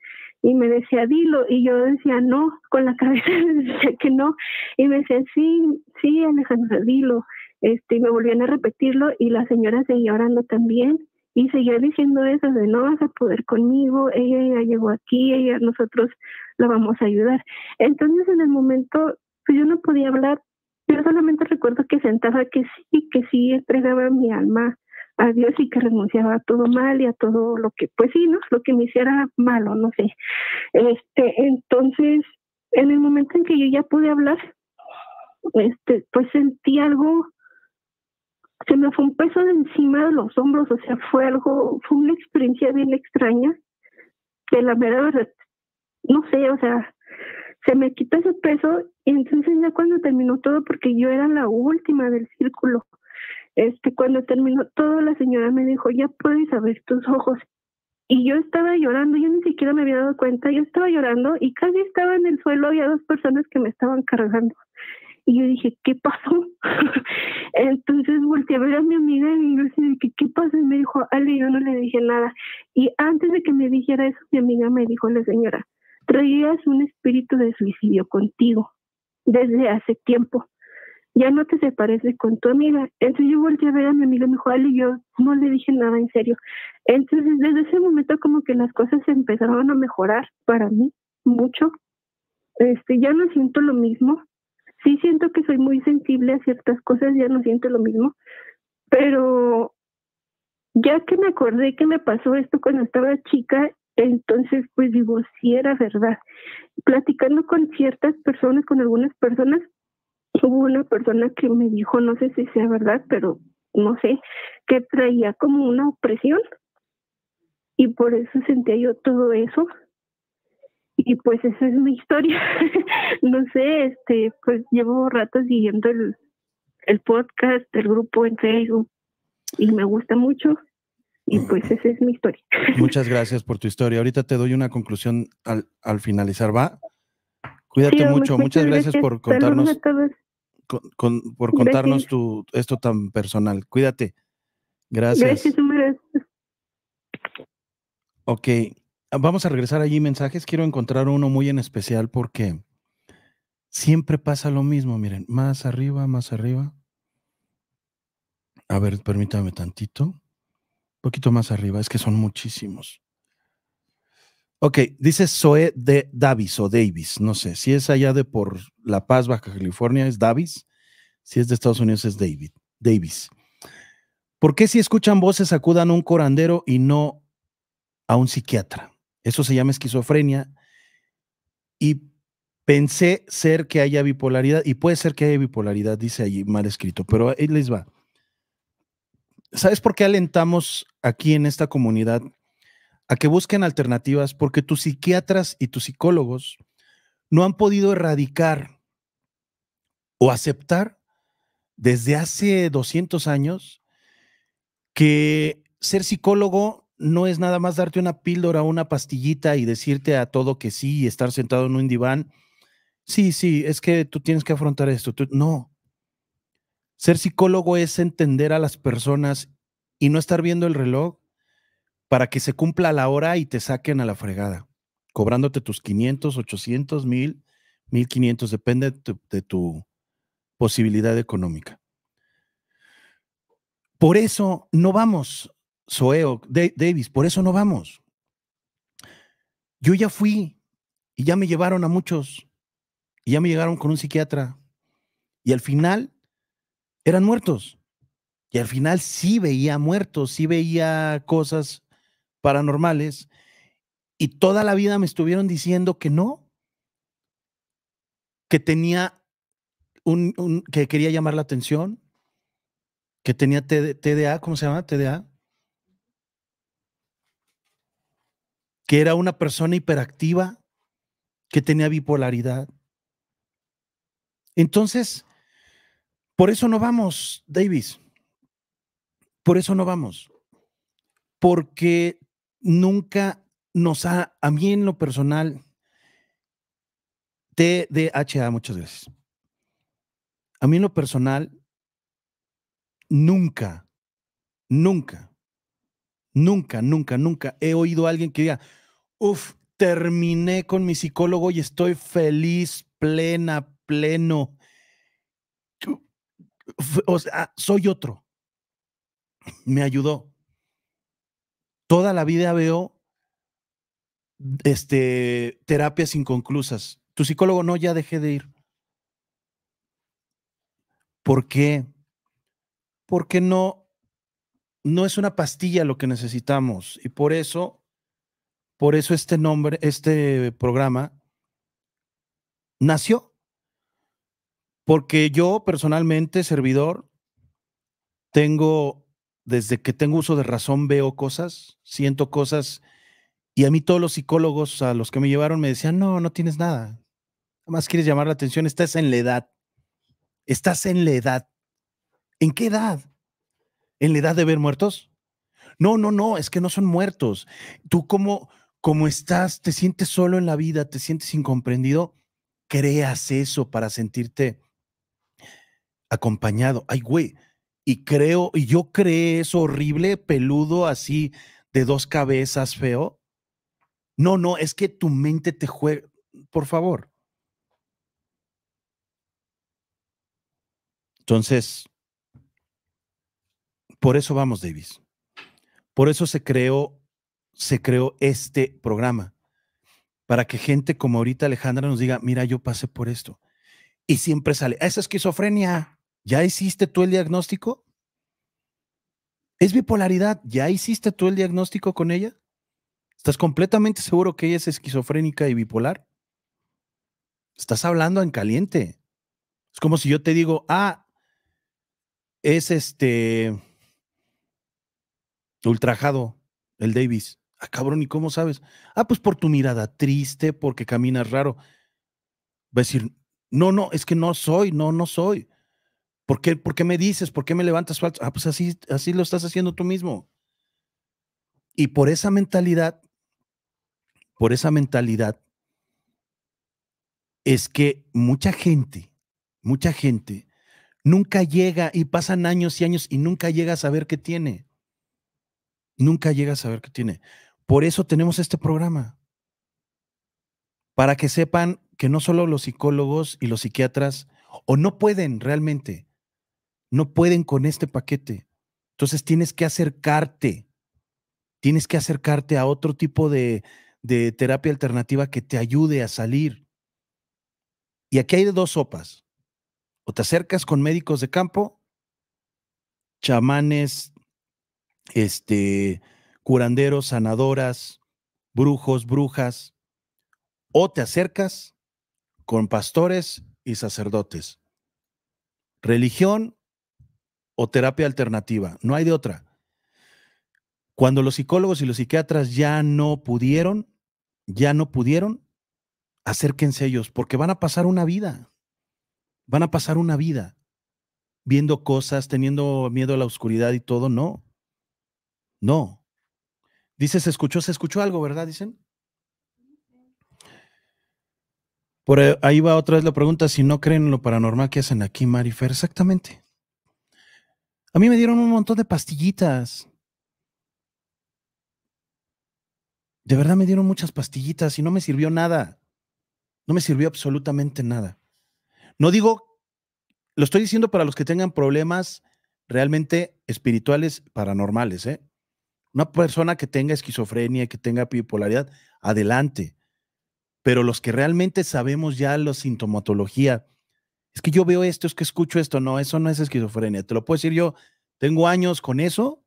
Y me decía, dilo, y yo decía, no, con la <laughs> cabeza decía que no. Y me decía, sí, sí, Alejandra, dilo. Este, y me volvían a repetirlo y la señora seguía orando también y seguía diciendo eso de no vas a poder conmigo, ella ya llegó aquí, ella nosotros la vamos a ayudar. Entonces en el momento pues yo no podía hablar, yo solamente recuerdo que sentaba que sí, que sí entregaba mi alma a Dios y que renunciaba a todo mal y a todo lo que, pues sí, ¿no? Lo que me hiciera malo, no sé. Este, entonces, en el momento en que yo ya pude hablar, este, pues sentí algo, se me fue un peso de encima de los hombros, o sea, fue algo, fue una experiencia bien extraña, que la verdad, no sé, o sea, se me quita ese peso y entonces ya cuando terminó todo, porque yo era la última del círculo, este, cuando terminó todo, la señora me dijo, ya puedes abrir tus ojos. Y yo estaba llorando, yo ni siquiera me había dado cuenta, yo estaba llorando y casi estaba en el suelo, había dos personas que me estaban cargando. Y yo dije, ¿qué pasó? <laughs> Entonces volteé a ver a mi amiga y me dije, ¿qué pasó? Y me dijo, Ale, yo no le dije nada. Y antes de que me dijera eso, mi amiga me dijo, la señora, traías un espíritu de suicidio contigo desde hace tiempo. Ya no te separes con tu amiga. Entonces yo volví a ver a mi amiga, me dijo, Ale, y yo no le dije nada en serio. Entonces desde ese momento como que las cosas empezaron a mejorar para mí mucho. Este, ya no siento lo mismo. Sí siento que soy muy sensible a ciertas cosas, ya no siento lo mismo. Pero ya que me acordé que me pasó esto cuando estaba chica entonces, pues digo, si era verdad. Platicando con ciertas personas, con algunas personas, hubo una persona que me dijo, no sé si sea verdad, pero no sé, que traía como una opresión y por eso sentía yo todo eso. Y pues esa es mi historia. <laughs> no sé, este, pues llevo rato siguiendo el, el podcast, el grupo en Facebook y me gusta mucho y pues esa es mi historia. <laughs> Muchas gracias por tu historia. Ahorita te doy una conclusión al, finalizar, ¿va? Cuídate mucho. Muchas, gracias, por contarnos. por contarnos tu, esto tan personal. Cuídate. Gracias. Gracias, Ok. Vamos a regresar allí mensajes. Quiero encontrar uno muy en especial porque siempre pasa lo mismo. Miren, más arriba, más arriba. A ver, permítame tantito poquito más arriba, es que son muchísimos. Ok, dice Zoe de Davis o Davis, no sé, si es allá de por La Paz, Baja California, es Davis, si es de Estados Unidos es David, Davis. ¿Por qué si escuchan voces acudan a un corandero y no a un psiquiatra? Eso se llama esquizofrenia y pensé ser que haya bipolaridad y puede ser que haya bipolaridad, dice allí mal escrito, pero ahí les va. ¿Sabes por qué alentamos aquí en esta comunidad a que busquen alternativas? Porque tus psiquiatras y tus psicólogos no han podido erradicar o aceptar desde hace 200 años que ser psicólogo no es nada más darte una píldora, una pastillita y decirte a todo que sí y estar sentado en un diván. Sí, sí, es que tú tienes que afrontar esto. no, ser psicólogo es entender a las personas y no estar viendo el reloj para que se cumpla la hora y te saquen a la fregada, cobrándote tus 500, 800, 1000, 1500, depende de tu, posibilidad económica. Por eso no vamos, Soeo, Davis, por eso no vamos. Yo ya fui y ya me llevaron a muchos y ya me llegaron con un psiquiatra. Y al final eran muertos. Y al final sí veía muertos, sí veía cosas paranormales. Y toda la vida me estuvieron diciendo que no, que tenía un, que quería llamar la atención, que tenía TDA, ¿cómo se llama? TDA. Que era una persona hiperactiva, que tenía bipolaridad. Entonces, por eso no vamos, Davis. Por eso no vamos. Porque nunca nos ha, a mí en lo personal, TDHA, muchas gracias. A mí en lo personal, nunca, nunca, nunca, nunca, nunca he oído a alguien que diga, uff, terminé con mi psicólogo y estoy feliz, plena, pleno sea, soy otro. Me ayudó. Toda la vida veo este, terapias inconclusas. Tu psicólogo no, ya dejé de ir. ¿Por qué? Porque no, no es una pastilla lo que necesitamos. Y por eso, por eso este nombre, este programa nació porque yo personalmente, servidor, tengo, desde que tengo uso de razón, veo cosas, siento cosas, y a mí todos los psicólogos a los que me llevaron me decían, no, no tienes nada, más quieres llamar la atención, estás en la edad, estás en la edad. ¿En qué edad? ¿En la edad de ver muertos? No, no, no, es que no son muertos. Tú como, como estás, te sientes solo en la vida, te sientes incomprendido, creas eso para sentirte acompañado. Ay, güey. Y creo, y yo creé eso horrible, peludo, así, de dos cabezas, feo. No, no, es que tu mente te juega. Por favor. Entonces, por eso vamos, Davis. Por eso se creó, se creó este programa. Para que gente como ahorita Alejandra nos diga, mira, yo pasé por esto. Y siempre sale, esa esquizofrenia. ¿Ya hiciste tú el diagnóstico? ¿Es bipolaridad? ¿Ya hiciste tú el diagnóstico con ella? ¿Estás completamente seguro que ella es esquizofrénica y bipolar? Estás hablando en caliente. Es como si yo te digo, ah, es este ultrajado el Davis. Ah, cabrón, ¿y cómo sabes? Ah, pues por tu mirada triste, porque caminas raro. Va a decir, no, no, es que no soy, no, no soy. ¿Por qué, me dices? ¿Por qué me levantas Ah, pues así, así lo estás haciendo tú mismo. Y por esa mentalidad, por esa mentalidad, es que mucha gente, mucha gente, nunca llega y pasan años y años y nunca llega a saber qué tiene. Nunca llega a saber qué tiene. Por eso tenemos este programa. Para que sepan que no solo los psicólogos y los psiquiatras, o no pueden realmente, no pueden con este paquete. Entonces tienes que acercarte, tienes que acercarte a otro tipo de, terapia alternativa que te ayude a salir. Y aquí hay de dos sopas. O te acercas con médicos de campo, chamanes, este, curanderos, sanadoras, brujos, brujas, o te acercas con pastores y sacerdotes. Religión o terapia alternativa, no hay de otra. Cuando los psicólogos y los psiquiatras ya no pudieron, ya no pudieron, acérquense ellos, porque van a pasar una vida, van a pasar una vida viendo cosas, teniendo miedo a la oscuridad y todo, no, no. Dice, se escuchó, se escuchó algo, ¿verdad? Dicen. Por ahí va otra vez la pregunta, si no creen en lo paranormal que hacen aquí, Marifer, exactamente. A mí me dieron un montón de pastillitas. De verdad me dieron muchas pastillitas y no me sirvió nada. No me sirvió absolutamente nada. No digo, lo estoy diciendo para los que tengan problemas realmente espirituales paranormales. ¿eh? Una persona que tenga esquizofrenia, que tenga bipolaridad, adelante. Pero los que realmente sabemos ya la sintomatología, es que yo veo esto, es que escucho esto. No, eso no es esquizofrenia. Te lo puedo decir yo, tengo años con eso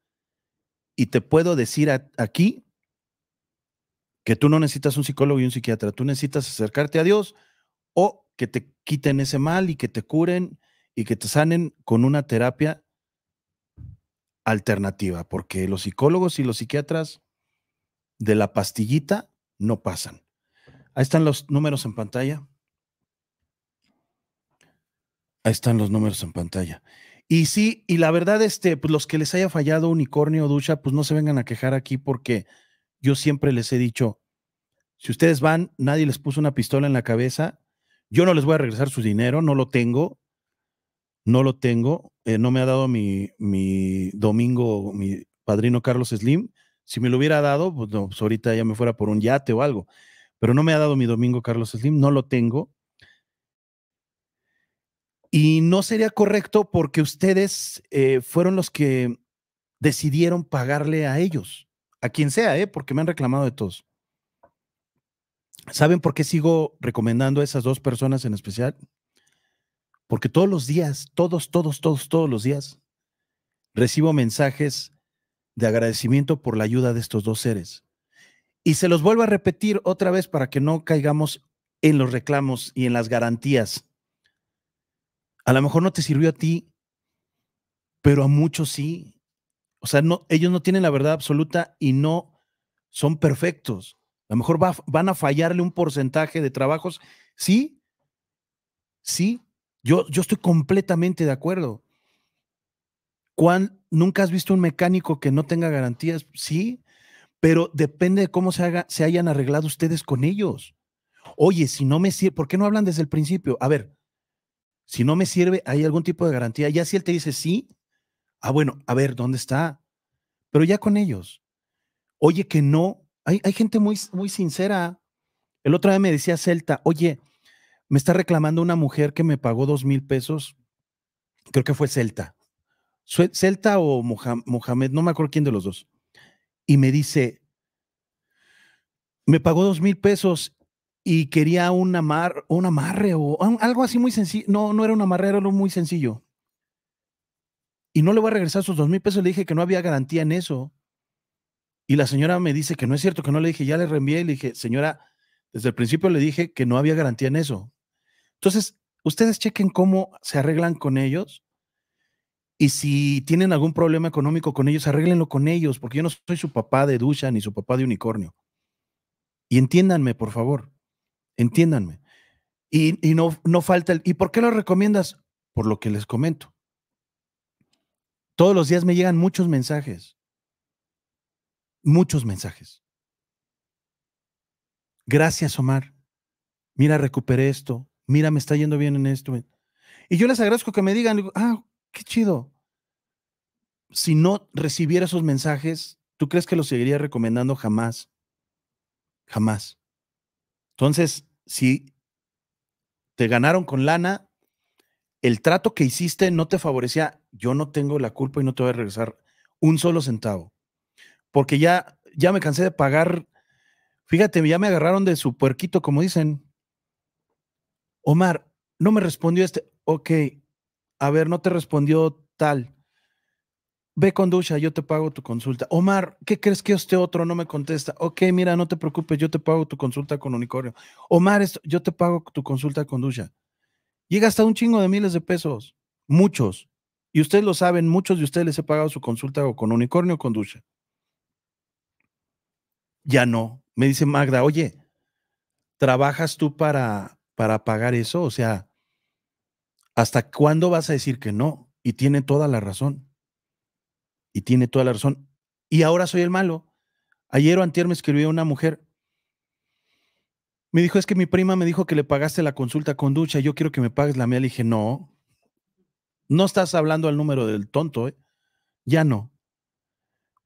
y te puedo decir aquí que tú no necesitas un psicólogo y un psiquiatra, tú necesitas acercarte a Dios o que te quiten ese mal y que te curen y que te sanen con una terapia alternativa, porque los psicólogos y los psiquiatras de la pastillita no pasan. Ahí están los números en pantalla. Ahí están los números en pantalla. Y sí, y la verdad, este, pues, los que les haya fallado Unicornio o Ducha, pues no se vengan a quejar aquí porque yo siempre les he dicho, si ustedes van, nadie les puso una pistola en la cabeza, yo no les voy a regresar su dinero, no lo tengo, no lo tengo, eh, no me ha dado mi, mi domingo, mi padrino Carlos Slim, si me lo hubiera dado, pues, pues ahorita ya me fuera por un yate o algo, pero no me ha dado mi domingo Carlos Slim, no lo tengo, y no sería correcto porque ustedes eh, fueron los que decidieron pagarle a ellos, a quien sea, ¿eh? porque me han reclamado de todos. ¿Saben por qué sigo recomendando a esas dos personas en especial? Porque todos los días, todos, todos, todos, todos los días, recibo mensajes de agradecimiento por la ayuda de estos dos seres. Y se los vuelvo a repetir otra vez para que no caigamos en los reclamos y en las garantías a lo mejor no te sirvió a ti, pero a muchos sí. O sea, no, ellos no tienen la verdad absoluta y no son perfectos. A lo mejor van a fallarle un porcentaje de trabajos. Sí, sí, yo, yo estoy completamente de acuerdo. ¿Cuán, ¿Nunca has visto un mecánico que no tenga garantías? Sí, pero depende de cómo se, haga, se hayan arreglado ustedes con ellos. Oye, si no me sirve, ¿por qué no hablan desde el principio? A ver, si no me sirve, ¿hay algún tipo de garantía? Ya si él te dice sí, ah, bueno, a ver, ¿dónde está? Pero ya con ellos. Oye, que no. Hay, gente muy, muy sincera. El otro día me decía Celta, oye, me está reclamando una mujer que me pagó dos mil pesos. Creo que fue Celta. Celta o Mohamed, no me acuerdo quién de los dos. Y me dice, me pagó dos mil pesos y quería un, amar, un amarre o algo así muy sencillo. No, no era un amarre, era algo muy sencillo. Y no le voy a regresar sus dos mil pesos. Le dije que no había garantía en eso. Y la señora me dice que no es cierto, que no le dije, ya le reenvié y le dije, señora, desde el principio le dije que no había garantía en eso. Entonces, ustedes chequen cómo se arreglan con ellos. Y si tienen algún problema económico con ellos, arréglenlo con ellos, porque yo no soy su papá de ducha ni su papá de unicornio. Y entiéndanme, por favor. Entiéndanme. Y, no, no falta el. ¿Y por qué lo recomiendas? Por lo que les comento. Todos los días me llegan muchos mensajes. Muchos mensajes. Gracias, Omar. Mira, recuperé esto. Mira, me está yendo bien en esto. Y yo les agradezco que me digan, ah, qué chido. Si no recibiera esos mensajes, ¿tú crees que los seguiría recomendando jamás? Jamás. Entonces, si te ganaron con lana, el trato que hiciste no te favorecía, yo no tengo la culpa y no te voy a regresar un solo centavo. Porque ya, ya me cansé de pagar, fíjate, ya me agarraron de su puerquito, como dicen. Omar, no me respondió este, ok, a ver, no te respondió tal. Ve con Ducha, yo te pago tu consulta. Omar, ¿qué crees que este otro no me contesta? Ok, mira, no te preocupes, yo te pago tu consulta con Unicornio. Omar, yo te pago tu consulta con Ducha. Llega hasta un chingo de miles de pesos, muchos. Y ustedes lo saben, muchos de ustedes les he pagado su consulta con Unicornio o con Ducha. Ya no. Me dice Magda, oye, ¿trabajas tú para, para pagar eso? O sea, ¿hasta cuándo vas a decir que no? Y tiene toda la razón. Y tiene toda la razón. Y ahora soy el malo. Ayer o antier me escribió una mujer. Me dijo, es que mi prima me dijo que le pagaste la consulta con ducha. Yo quiero que me pagues la mía. Le dije, no. No estás hablando al número del tonto, ¿eh? Ya no.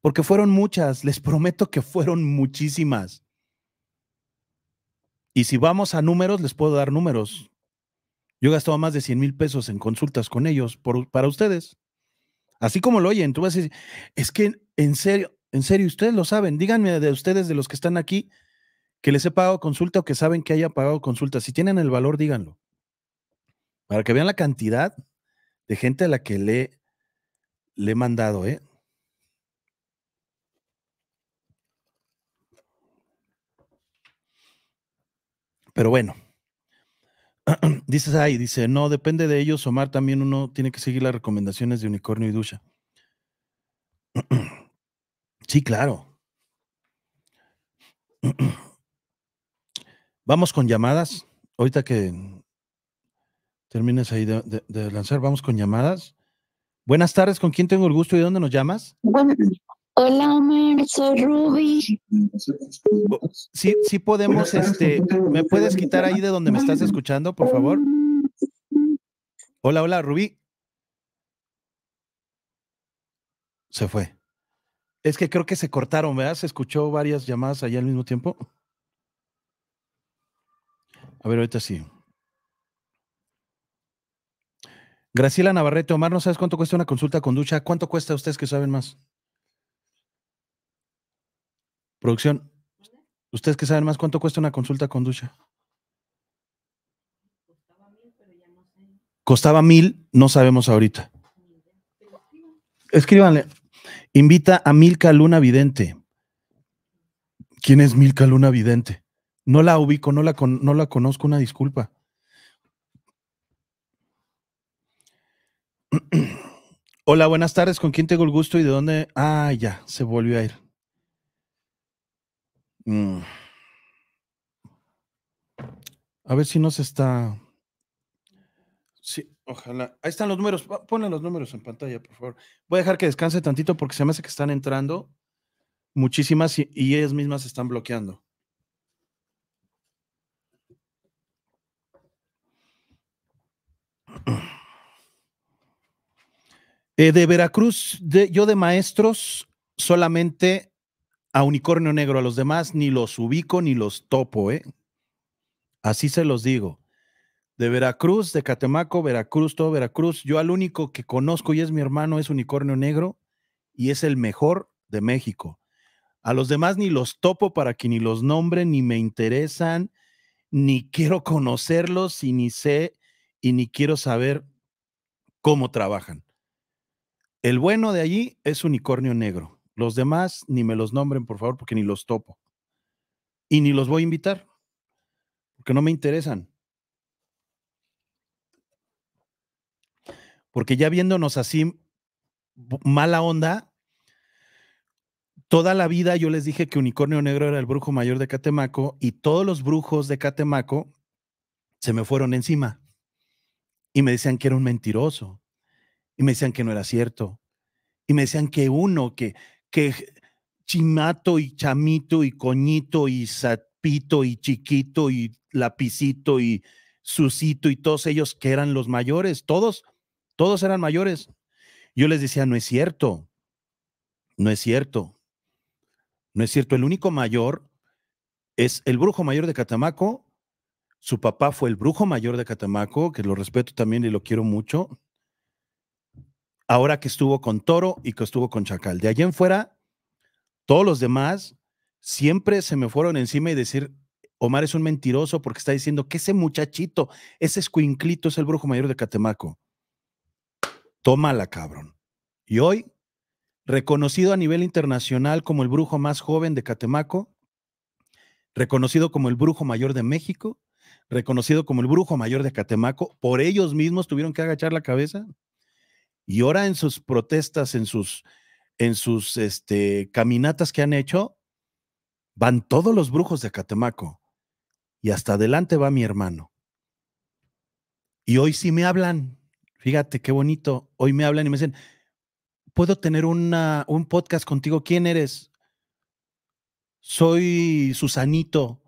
Porque fueron muchas. Les prometo que fueron muchísimas. Y si vamos a números, les puedo dar números. Yo gastado más de 100 mil pesos en consultas con ellos para ustedes. Así como lo oyen, tú vas a decir, es que en serio, en serio, ustedes lo saben, díganme de ustedes, de los que están aquí, que les he pagado consulta o que saben que haya pagado consulta. Si tienen el valor, díganlo. Para que vean la cantidad de gente a la que le, le he mandado, ¿eh? Pero bueno, <clears throat> dices ahí, dice, no, depende de ellos, Omar, también uno tiene que seguir las recomendaciones de Unicornio y Dusha. <clears throat> sí, claro. <clears throat> vamos con llamadas. Ahorita que termines ahí de, lanzar, vamos con llamadas. Buenas tardes, ¿con quién tengo el gusto y de dónde nos llamas? Hola Omar, soy Ruby. Sí, sí podemos, este, ¿me puedes quitar ahí de donde me estás escuchando, por favor? Hola, hola, Ruby. Se fue. Es que creo que se cortaron, ¿verdad? Se escuchó varias llamadas ahí al mismo tiempo. A ver, ahorita sí. Graciela Navarrete, Omar, ¿no sabes cuánto cuesta una consulta con ducha? ¿Cuánto cuesta ustedes que saben más? Producción, ¿ustedes que saben más cuánto cuesta una consulta con ducha? Costaba mil, no sabemos ahorita. Escríbanle. Invita a Milka Luna Vidente. ¿Quién es Milka Luna Vidente? No la ubico, no la, no la conozco, una disculpa. <clears throat> Hola, buenas tardes. ¿Con quién tengo el gusto y de dónde? Ah, ya, se volvió a ir. Mm. A ver si no se está. Sí, ojalá. Ahí están los números. ponen los números en pantalla, por favor. Voy a dejar que descanse tantito porque se me hace que están entrando muchísimas y, ellas mismas se están bloqueando. <clears throat> Eh, de Veracruz, yo de maestros solamente a Unicornio Negro, a los demás ni los ubico ni los topo, ¿eh? Así se los digo. De Veracruz, de Catemaco, Veracruz, todo Veracruz. Yo al único que conozco y es mi hermano es Unicornio Negro y es el mejor de México. A los demás ni los topo para que ni los nombren, ni me interesan, ni <laughs> quiero conocerlos y ni sé y ni quiero saber cómo trabajan. El bueno de allí es unicornio negro. Los demás ni me los nombren, por favor, porque ni los topo. Y ni los voy a invitar, porque no me interesan. Porque ya viéndonos así, mala onda, toda la vida yo les dije que Unicornio Negro era el brujo mayor de Catemaco y todos los brujos de Catemaco se me fueron encima y me decían que era un mentiroso y me decían que no era cierto y me decían que uno que que chimato y chamito y coñito y sapito y chiquito y lapicito y susito y todos ellos que eran los mayores, todos, todos eran mayores. Yo les decía, no es cierto, no es cierto, no es cierto. El único mayor es el brujo mayor de Catamaco. Su papá fue el brujo mayor de Catamaco, que lo respeto también y lo quiero mucho ahora que estuvo con Toro y que estuvo con Chacal. De allí en fuera, todos los demás siempre se me fueron encima y decir, Omar es un mentiroso porque está diciendo que ese muchachito, ese escuinclito es el brujo mayor de Catemaco. Tómala, cabrón. Y hoy, reconocido a nivel internacional como el brujo más joven de Catemaco, reconocido como el brujo mayor de México, reconocido como el brujo mayor de Catemaco, por ellos mismos tuvieron que agachar la cabeza. Y ahora en sus protestas, en sus, en sus este, caminatas que han hecho, van todos los brujos de Catemaco. Y hasta adelante va mi hermano. Y hoy sí me hablan. Fíjate qué bonito. Hoy me hablan y me dicen, ¿puedo tener una, un podcast contigo? ¿Quién eres? Soy Susanito.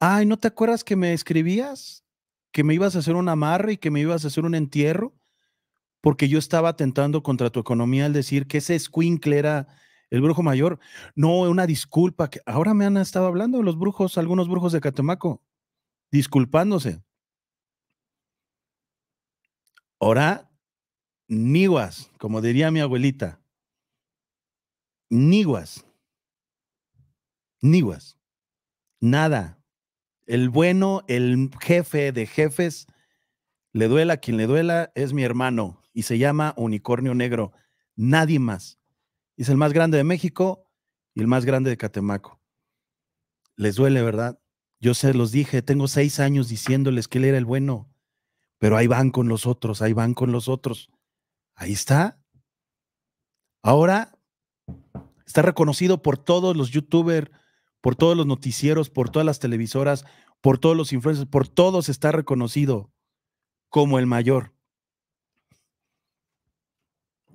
Ay, ¿no te acuerdas que me escribías? Que me ibas a hacer un amarre y que me ibas a hacer un entierro porque yo estaba atentando contra tu economía al decir que ese squinkle era el brujo mayor. No, una disculpa. Que ahora me han estado hablando los brujos, algunos brujos de Catemaco, disculpándose. Ahora, niguas, como diría mi abuelita. Niguas. Niguas. Nada. El bueno, el jefe de jefes, le duela a quien le duela, es mi hermano y se llama Unicornio Negro. Nadie más. Es el más grande de México y el más grande de Catemaco. Les duele, ¿verdad? Yo se los dije, tengo seis años diciéndoles que él era el bueno, pero ahí van con los otros, ahí van con los otros. Ahí está. Ahora está reconocido por todos los youtubers, por todos los noticieros, por todas las televisoras, por todos los influencers, por todos está reconocido como el mayor.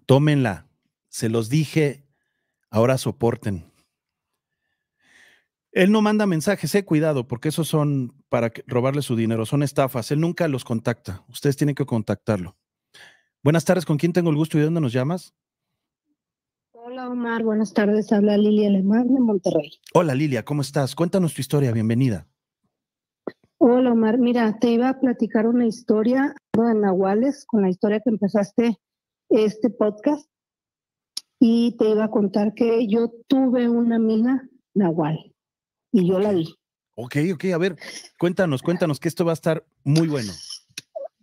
Tómenla. Se los dije, ahora soporten. Él no manda mensajes, eh, cuidado, porque esos son para robarle su dinero, son estafas. Él nunca los contacta. Ustedes tienen que contactarlo. Buenas tardes, ¿con quién tengo el gusto y dónde nos llamas? Hola Omar, buenas tardes. Habla Lilia Lemar de Monterrey. Hola Lilia, ¿cómo estás? Cuéntanos tu historia, bienvenida. Hola Omar, mira, te iba a platicar una historia de Nahuales con la historia que empezaste este podcast y te iba a contar que yo tuve una mina Nahual y yo la vi. Ok, ok, a ver, cuéntanos, cuéntanos que esto va a estar muy bueno.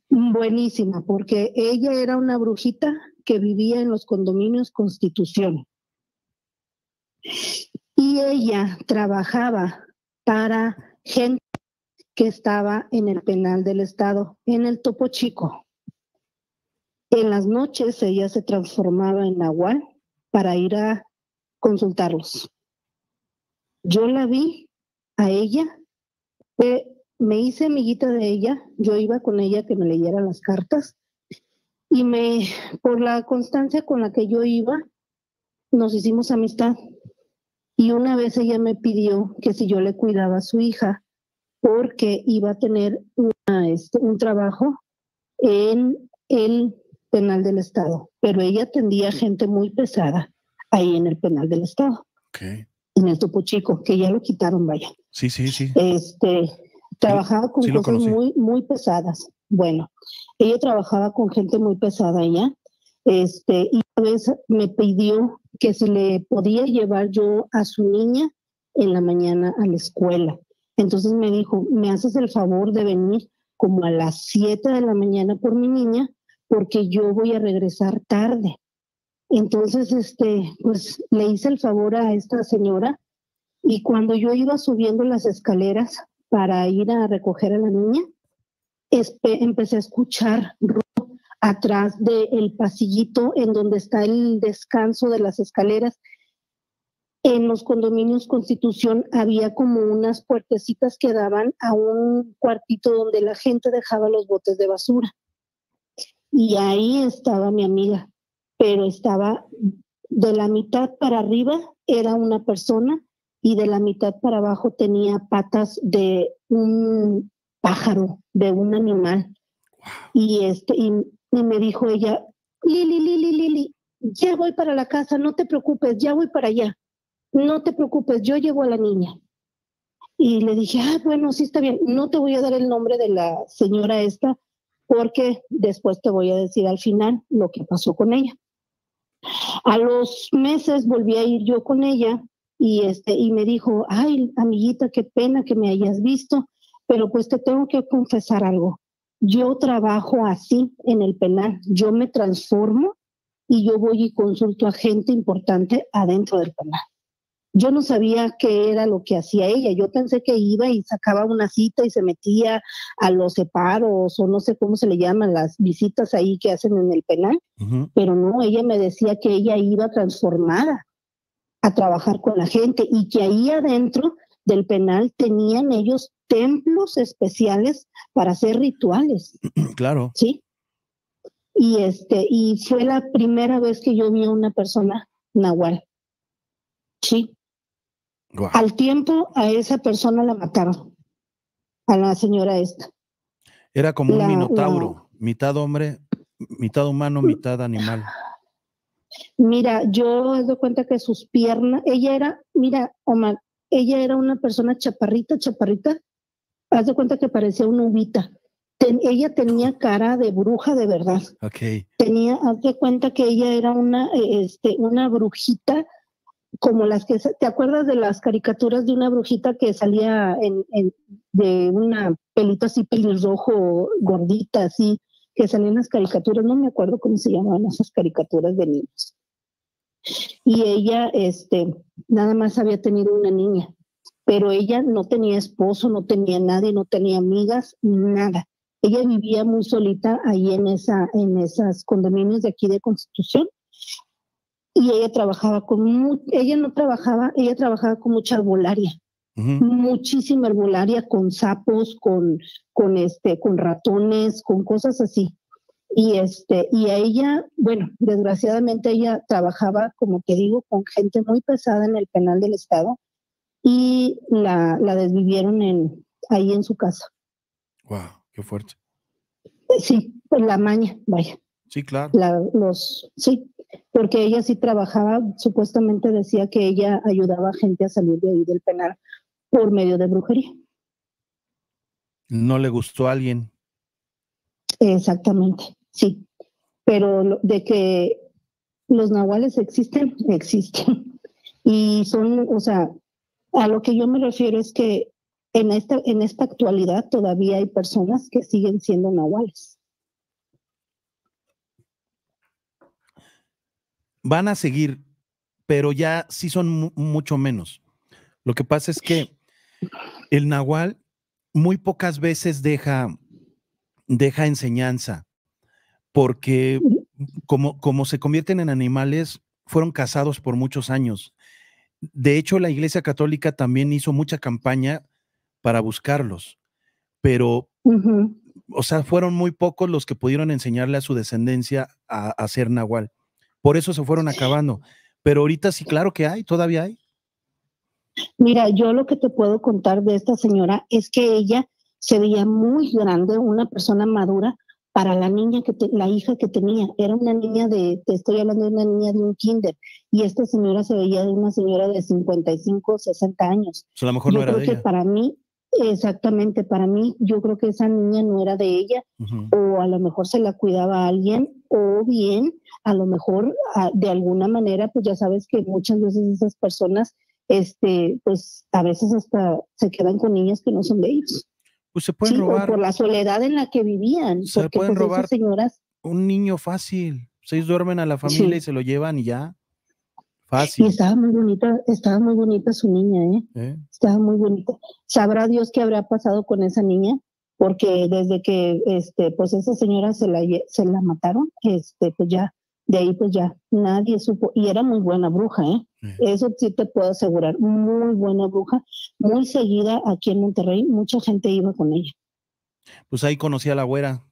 Buenísima, porque ella era una brujita que vivía en los condominios Constitución. Y ella trabajaba para gente que estaba en el penal del Estado, en el Topo Chico. En las noches ella se transformaba en agua para ir a consultarlos. Yo la vi a ella, me hice amiguita de ella, yo iba con ella que me leyera las cartas y me, por la constancia con la que yo iba, nos hicimos amistad. Y una vez ella me pidió que si yo le cuidaba a su hija, porque iba a tener este, un trabajo en el penal del Estado, pero ella atendía gente muy pesada ahí en el penal del Estado. Okay. En el Topo Chico, que ya lo quitaron, vaya. Sí, sí, sí. Este, trabajaba con cosas muy, muy pesadas. Bueno, ella trabajaba con gente muy pesada allá. Este, y una me pidió que se le podía llevar yo a su niña en la mañana a la escuela. Entonces me dijo, me haces el favor de venir como a las siete de la mañana por mi niña porque yo voy a regresar tarde. Entonces, este, pues le hice el favor a esta señora y cuando yo iba subiendo las escaleras para ir a recoger a la niña, empecé a escuchar atrás del pasillito en donde está el descanso de las escaleras. En los condominios Constitución había como unas puertecitas que daban a un cuartito donde la gente dejaba los botes de basura y ahí estaba mi amiga, pero estaba de la mitad para arriba era una persona y de la mitad para abajo tenía patas de un pájaro, de un animal. Y, este, y, me dijo ella, Lili, Lili, Lili, ya voy para la casa, no te preocupes, ya voy para allá, no te preocupes, yo llevo a la niña. Y le dije, ah, bueno, sí está bien, no te voy a dar el nombre de la señora esta, porque después te voy a decir al final lo que pasó con ella. A los meses volví a ir yo con ella y, este, y me dijo, ay, amiguita, qué pena que me hayas visto, pero pues te tengo que confesar algo. Yo trabajo así en el penal, yo me transformo y yo voy y consulto a gente importante adentro del penal yo no sabía qué era lo que hacía ella. Yo pensé que iba y sacaba una cita y se metía a los separos o no sé cómo se le llaman las visitas ahí que hacen en el penal, pero no, ella me decía que ella iba transformada a trabajar con la gente y que ahí adentro del penal tenían ellos templos especiales para hacer rituales. <clears throat> Claro. Sí. Y este y fue la primera vez que yo vi a una persona nahual. Sí, al tiempo a esa persona la mataron, a la señora esta. Era como un minotauro, mitad hombre, mitad humano, mitad animal. Mira, yo he dado cuenta que sus piernas, ella era, mira, Omar, ella era una persona chaparrita, chaparrita. Haz de cuenta que parecía una uvita. ella tenía cara de bruja de verdad. Okay. Tenía, haz de cuenta que ella era una, eh, este, una brujita como las que te acuerdas de las caricaturas de una brujita que salía de una pelita así pelirrojo gordita así que salían las caricaturas no me acuerdo cómo se llamaban esas caricaturas de niños y ella este nada más había tenido una niña pero ella no tenía esposo no tenía nadie no tenía amigas nada ella vivía muy solita ahí en esa en esas condominios de aquí de Constitución y ella trabajaba con, ella no trabajaba, ella trabajaba con mucha arbolaria, muchísima arbolaria con sapos, con, con este, con ratones, con cosas así. Y este, y a ella, bueno, desgraciadamente ella trabajaba, como te digo, con gente muy pesada en el penal del estado y la, la desvivieron en, ahí en su casa. Wow, qué fuerte. Sí, pues la maña, vaya. Sí, claro. los, sí, porque ella sí trabajaba, supuestamente decía que ella ayudaba a gente a salir de ahí del penal por medio de brujería. ¿No le gustó a alguien? Exactamente, sí. Pero de que los nahuales existen, existen. Y son, o sea, a lo que yo me refiero es que en esta, en esta actualidad todavía hay personas que siguen siendo nahuales. van a seguir, pero ya sí son mucho menos. Lo que pasa es que el nahual muy pocas veces deja, deja enseñanza, porque como, como se convierten en animales, fueron cazados por muchos años. De hecho, la Iglesia Católica también hizo mucha campaña para buscarlos, pero, o sea, fueron muy pocos los que pudieron enseñarle a su descendencia a, a ser nahual. Por eso se fueron acabando. Pero ahorita sí, claro que hay, todavía hay. Mira, yo lo que te puedo contar de esta señora es que ella se veía muy grande, una persona madura para la niña que la hija que tenía. Era una niña de, te estoy hablando de una niña de un kinder. Y esta señora se veía de una señora de 55 o 60 años. O pues, sea, a lo mejor no era de ella. para mí, exactamente, para mí, yo creo que esa niña no era de ella. O a lo mejor se la cuidaba alguien, o bien a lo mejor de alguna manera, pues ya sabes que muchas veces esas personas, este, pues a veces hasta se quedan con niñas que no son de ellos. Pues se pueden robar. Por la soledad en la que vivían. Se pueden pues, robar. Señoras, un niño fácil. Seis duermen a la familia y se lo llevan y ya. Fácil. Y estaba muy bonita, estaba muy bonita su niña, ¿eh? ¿eh? Estaba muy bonita. Sabrá Dios qué habrá pasado con esa niña, porque desde que, este, pues esa señora se la, se la mataron, este, pues ya de ahí pues ya nadie supo, y era muy buena bruja, ¿eh? Mm. Eso sí te puedo asegurar, muy buena bruja, muy seguida aquí en Monterrey, mucha gente iba con ella. Pues ahí conocí a la güera,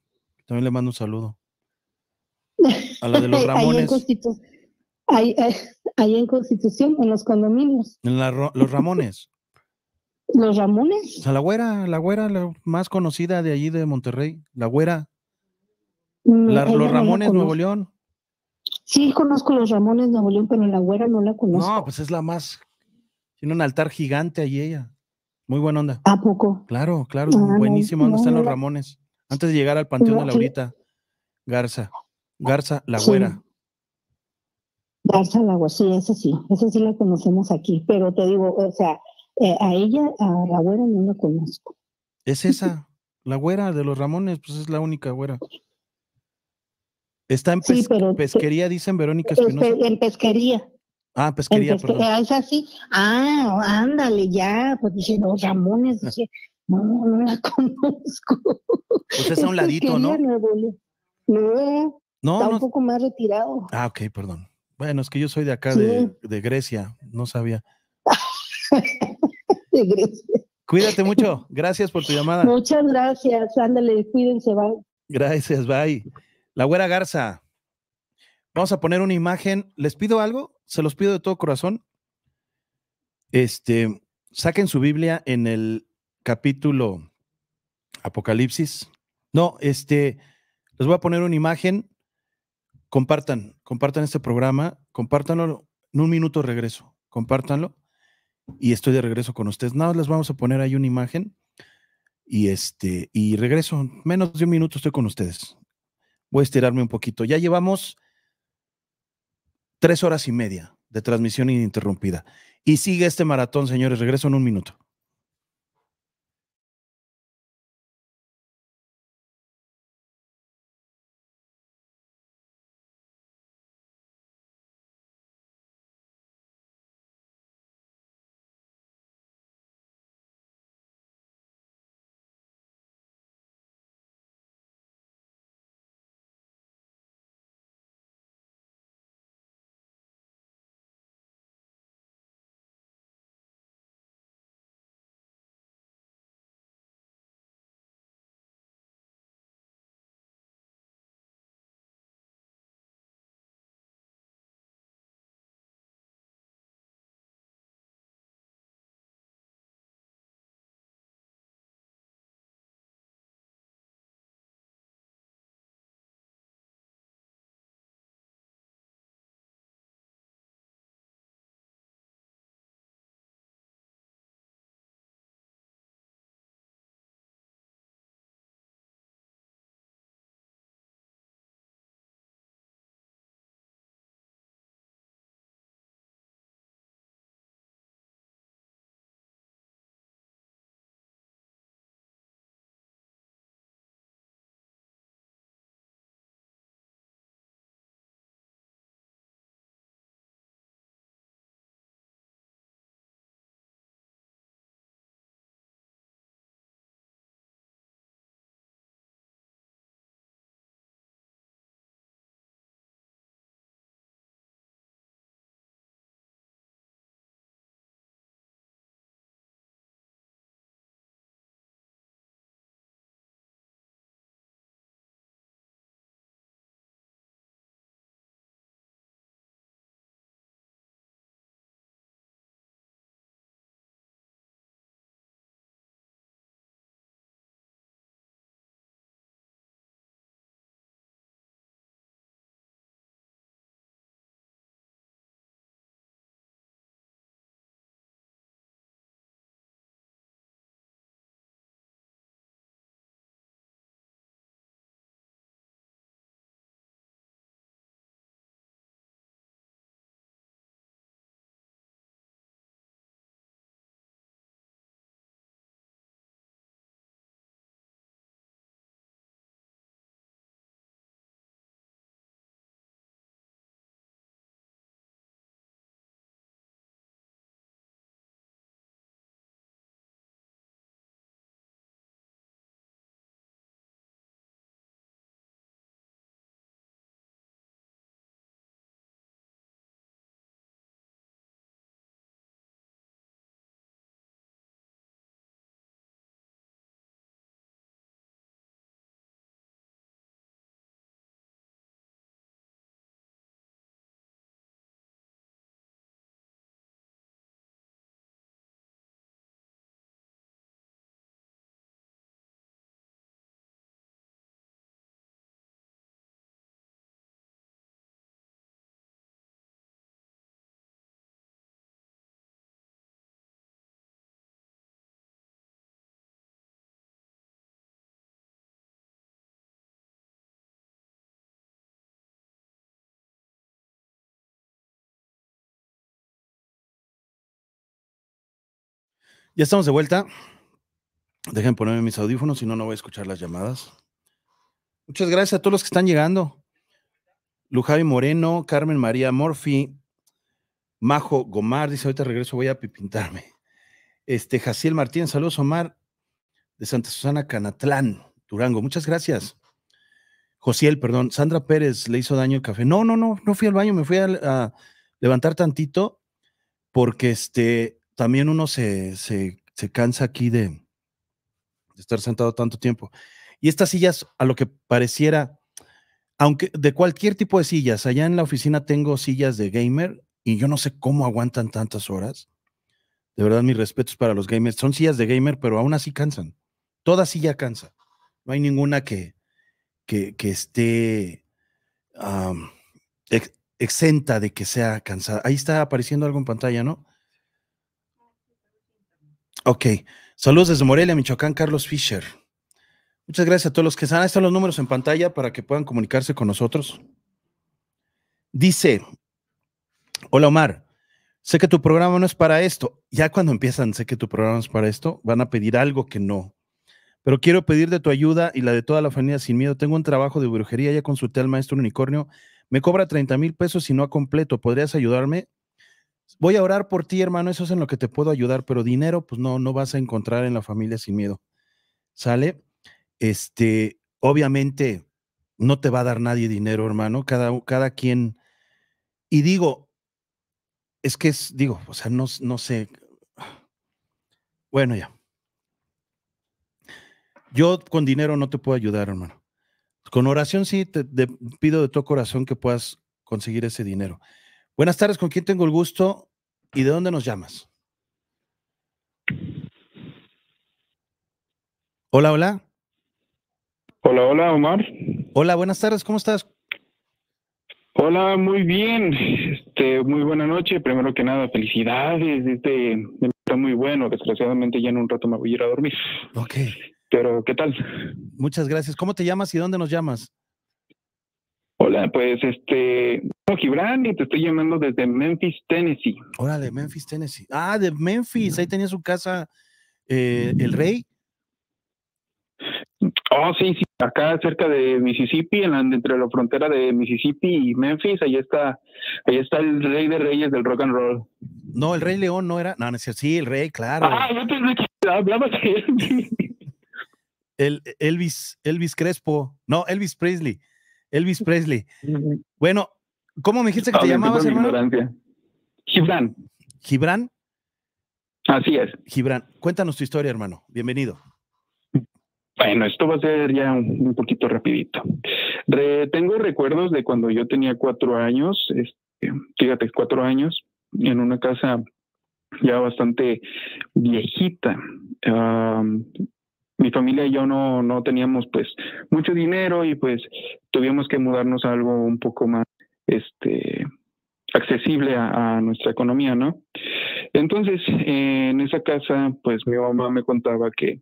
también le mando un saludo. A la de los <laughs> Ramones. Eh, ahí, en Constitución, en los condominios. En los Ramones. <laughs> los Ramones. O la güera, la güera, la más conocida de allí de Monterrey, la güera. Mm, los Ramones, Nuevo León. Sí, conozco los Ramones Nuevo León, pero la güera no la conozco. No, pues es la más. Tiene un altar gigante ahí ella. Muy buena onda. ¿A poco? Claro, claro. buenísimo. Ah, buenísima están los Ramones. Antes de llegar al Panteón de Laurita, Garza. Garza la güera. Garza la güera, sí, esa sí. Esa sí la conocemos aquí. Pero te digo, o sea, eh, a ella, a la güera no la conozco. Es esa, la güera de los Ramones, pues es la única güera. Está en pesquería, dicen Verónica este, Espinosa. En pesquería. Ah, pesquería, perdón. perdón. Es así. Ah, ándale, ya. Pues dije, no, Ramones, ah. dije, no, no la <laughs> conozco. Pues es a un ladito, ¿no? No, no, está un poco más retirado. Ah, ok, perdón. Bueno, es que yo soy de acá, de, de, Grecia, no sabía. <laughs> de Grecia. Cuídate mucho, gracias por tu llamada. Muchas gracias, ándale, cuídense, bye. Gracias, bye. La güera Garza. Vamos a poner una imagen. Les pido algo, se los pido de todo corazón. Este, saquen su Biblia en el capítulo Apocalipsis. No, este, les voy a poner una imagen. Compartan, compartan este programa, compártanlo. En un minuto regreso, compártanlo. Y estoy de regreso con ustedes. Nada, no, les vamos a poner ahí una imagen. Y este, y regreso. Menos de un minuto estoy con ustedes voy a estirarme un poquito. Ya llevamos tres horas y media de transmisión ininterrumpida. Y sigue este maratón, señores. Regreso en un minuto. Ya estamos de vuelta. Dejen ponerme mis audífonos, si no, no voy a escuchar las llamadas. Muchas gracias a todos los que están llegando. Lujavi Moreno, Carmen María Morfi, Majo Gomar, dice, ahorita regreso, voy a pintarme. Este, Jaciel Martínez, saludos Omar, de Santa Susana Canatlán, Durango. Muchas gracias. Josiel, perdón, Sandra Pérez le hizo daño el café. No, no, no, no fui al baño, me fui a levantar tantito porque este, también uno se, cansa aquí de, estar sentado tanto tiempo. Y estas sillas, a lo que pareciera, aunque de cualquier tipo de sillas, allá en la oficina tengo sillas de gamer y yo no sé cómo aguantan tantas horas. De verdad, mis respetos para los gamers. Son sillas de gamer, pero aún así cansan. Toda silla cansa. No hay ninguna que, que, esté exenta de que sea cansada. Ahí está apareciendo algo en pantalla, ¿no? Ok. Saludos desde Morelia, Michoacán, Carlos Fischer. Muchas gracias a todos los que están. Ahí están los números en pantalla para que puedan comunicarse con nosotros. Dice, hola Omar, sé que tu programa no es para esto. Ya cuando empiezan, sé que tu programa es para esto, van a pedir algo que no. Pero quiero pedir de tu ayuda y la de toda la familia sin miedo. Tengo un trabajo de brujería, ya consulté al maestro unicornio. Me cobra 30 mil pesos y no a completo. ¿Podrías ayudarme? voy a orar por ti, hermano, eso es en lo que te puedo ayudar, pero dinero, pues no, no vas a encontrar en la familia sin miedo. ¿Sale? Este, obviamente, no te va a dar nadie dinero, hermano, cada, cada quien. Y digo, es que es, digo, o sea, no, no sé. Bueno, ya. Yo con dinero no te puedo ayudar, hermano. Con oración sí, te, te pido de todo corazón que puedas conseguir ese dinero. Buenas tardes, ¿con quién tengo el gusto y de dónde nos llamas? Hola, hola. Hola, hola, Omar. Hola, buenas tardes, ¿cómo estás? Hola, muy bien. Este, muy buena noche. Primero que nada, felicidades. Este está muy bueno. Desgraciadamente ya en un rato me voy a ir a dormir. Ok. Pero, ¿qué tal? Muchas gracias. ¿Cómo te llamas y dónde nos llamas? Hola, pues este, soy Gibran, y te estoy llamando desde Memphis, Tennessee. de Memphis, Tennessee. Ah, de Memphis, ahí tenía su casa eh, el rey. Oh, sí, sí, acá cerca de Mississippi, entre la frontera de Mississippi y Memphis, ahí está, ahí está el rey de reyes del rock and roll. No, el rey león no era, no, no sí, el rey, claro. Ah, yo te que hablabas de Elvis. <laughs> El, Elvis, Elvis Crespo, no, Elvis Presley. Elvis Presley. Bueno, ¿cómo me dijiste que te llamabas, hermano? Ignorancia. Gibran. ¿Gibran? Así es. Gibran, cuéntanos tu historia, hermano. Bienvenido. Bueno, esto va a ser ya un, poquito rapidito. tengo recuerdos de cuando yo tenía cuatro años, este, fíjate, cuatro años, en una casa ya bastante viejita. Ah, mi familia y yo no, no teníamos pues mucho dinero y pues tuvimos que mudarnos a algo un poco más este accesible a, nuestra economía, ¿no? Entonces, eh, en esa casa, pues mi mamá me contaba que,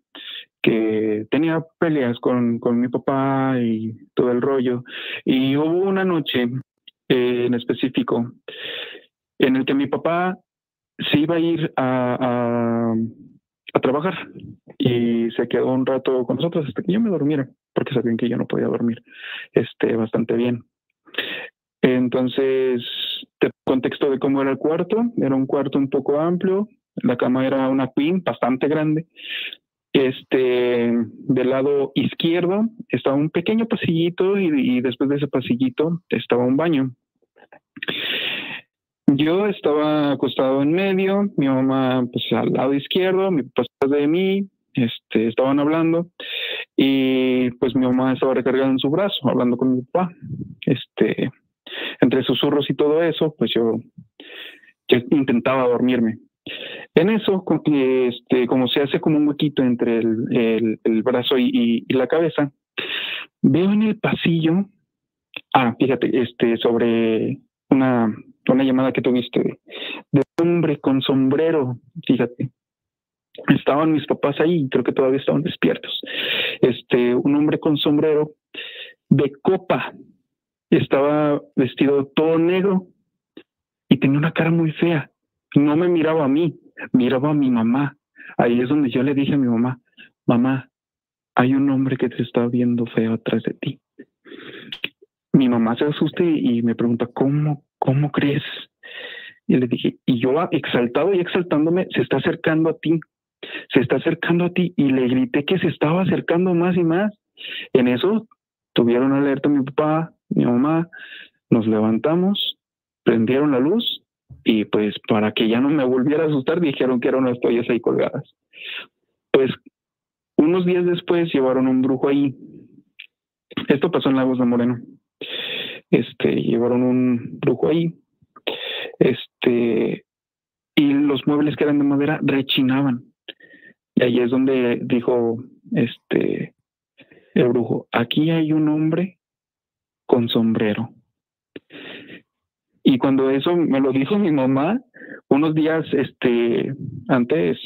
que tenía peleas con, con mi papá y todo el rollo. Y hubo una noche eh, en específico en el que mi papá se iba a ir a, a trabajar y se quedó un rato con nosotros hasta que yo me dormiera porque sabían que yo no podía dormir este, bastante bien. Entonces, te contexto de cómo era el cuarto, era un cuarto un poco amplio, la cama era una queen bastante grande. Este, del lado izquierdo estaba un pequeño pasillito y después de ese pasillito estaba un baño. Yo estaba acostado en medio, mi mamá pues al lado izquierdo, mi papá de mí, este, estaban hablando y pues mi mamá estaba recargada en su brazo, hablando con mi papá. Este, entre susurros y todo eso, pues yo, intentaba dormirme. En eso, este, como se hace como un huequito entre el, brazo y, la cabeza, veo en el pasillo, ah, fíjate, este, sobre una con una llamada que tuviste de, hombre con sombrero, fíjate. Estaban mis papás ahí, creo que todavía estaban despiertos. Este, un hombre con sombrero de copa, estaba vestido todo negro y tenía una cara muy fea. No me miraba a mí, miraba a mi mamá. Ahí es donde yo le dije a mi mamá, mamá, hay un hombre que te está viendo feo atrás de ti. Mi mamá se asusta y me pregunta, ¿cómo? ¿cómo crees? Y le dije, y yo exaltado y exaltándome, se está acercando a ti, se está acercando a ti, y le grité que se estaba acercando más y más. En eso tuvieron alerta mi papá, mi mamá, nos levantamos, prendieron la luz, y pues para que ya no me volviera a asustar, dijeron que eran las toallas ahí colgadas. Pues unos días después llevaron un brujo ahí. Esto pasó en Lagos de Moreno este, llevaron un brujo ahí, este, y los muebles que eran de madera rechinaban. Y ahí es donde dijo este el brujo, aquí hay un hombre con sombrero. Y cuando eso me lo dijo mi mamá, unos días este, antes,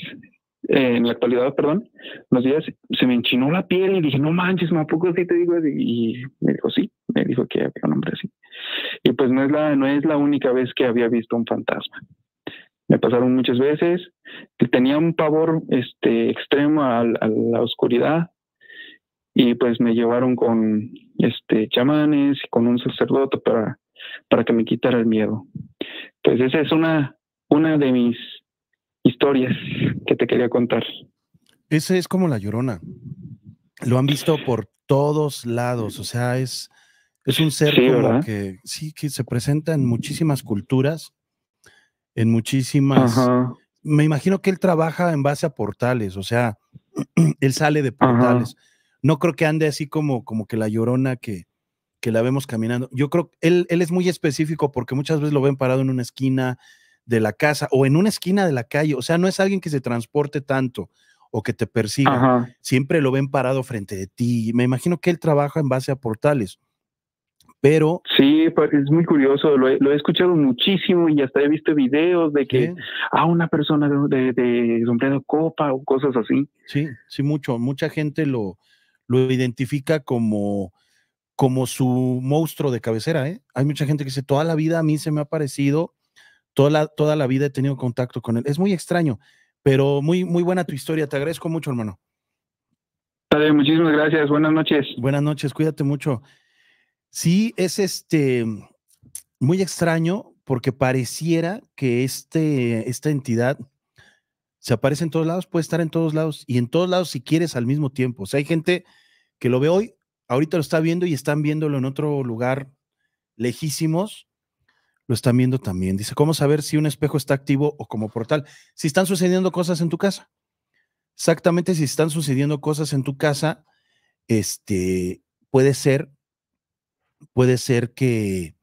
en la actualidad, perdón, unos días se me enchinó la piel y dije, no manches, ¿me poco sí te digo? Y me dijo, sí me dijo que había un hombre así. Y pues no es la, no es la única vez que había visto un fantasma. Me pasaron muchas veces. Tenía un pavor este, extremo a, la oscuridad. Y pues me llevaron con este chamanes y con un sacerdote para, para que me quitara el miedo. Pues esa es una, una de mis historias que te quería contar. Esa es como la llorona. Lo han visto por todos lados, o sea, es es un ser que sí, que se presenta en muchísimas culturas, en muchísimas. Me imagino que él trabaja en base a portales, o sea, <clears throat> él sale de portales. No creo que ande así como, como que la llorona que, que la vemos caminando. Yo creo que él, es muy específico porque muchas veces lo ven parado en una esquina de la casa o en una esquina de la calle. O sea, no es alguien que se transporte tanto o que te persiga. Siempre lo ven parado frente de ti. Me imagino que él trabaja en base a portales. Sí, pues, es muy curioso, lo he, escuchado muchísimo y hasta he visto videos de que a una persona de, de, de, copa o cosas así. Sí, sí, mucho, mucha gente lo, lo identifica como, como su monstruo de cabecera, ¿eh? Hay mucha gente que dice, toda la vida a mí se me ha parecido, toda la, toda la vida he tenido contacto con él. Es muy extraño, pero muy, muy buena tu historia, te agradezco mucho, hermano. Dale, muchísimas gracias, buenas noches. Buenas noches, cuídate mucho. Sí, es este muy extraño porque pareciera que este, esta entidad se aparece en todos lados, puede estar en todos lados y en todos lados si quieres al mismo tiempo. O sea, hay gente que lo ve hoy, ahorita lo está viendo y están viéndolo en otro lugar lejísimos, lo están viendo también. Dice, ¿cómo saber si un espejo está activo o como portal? Si están sucediendo cosas en tu casa. Exactamente, si están sucediendo cosas en tu casa, este puede ser puede ser que...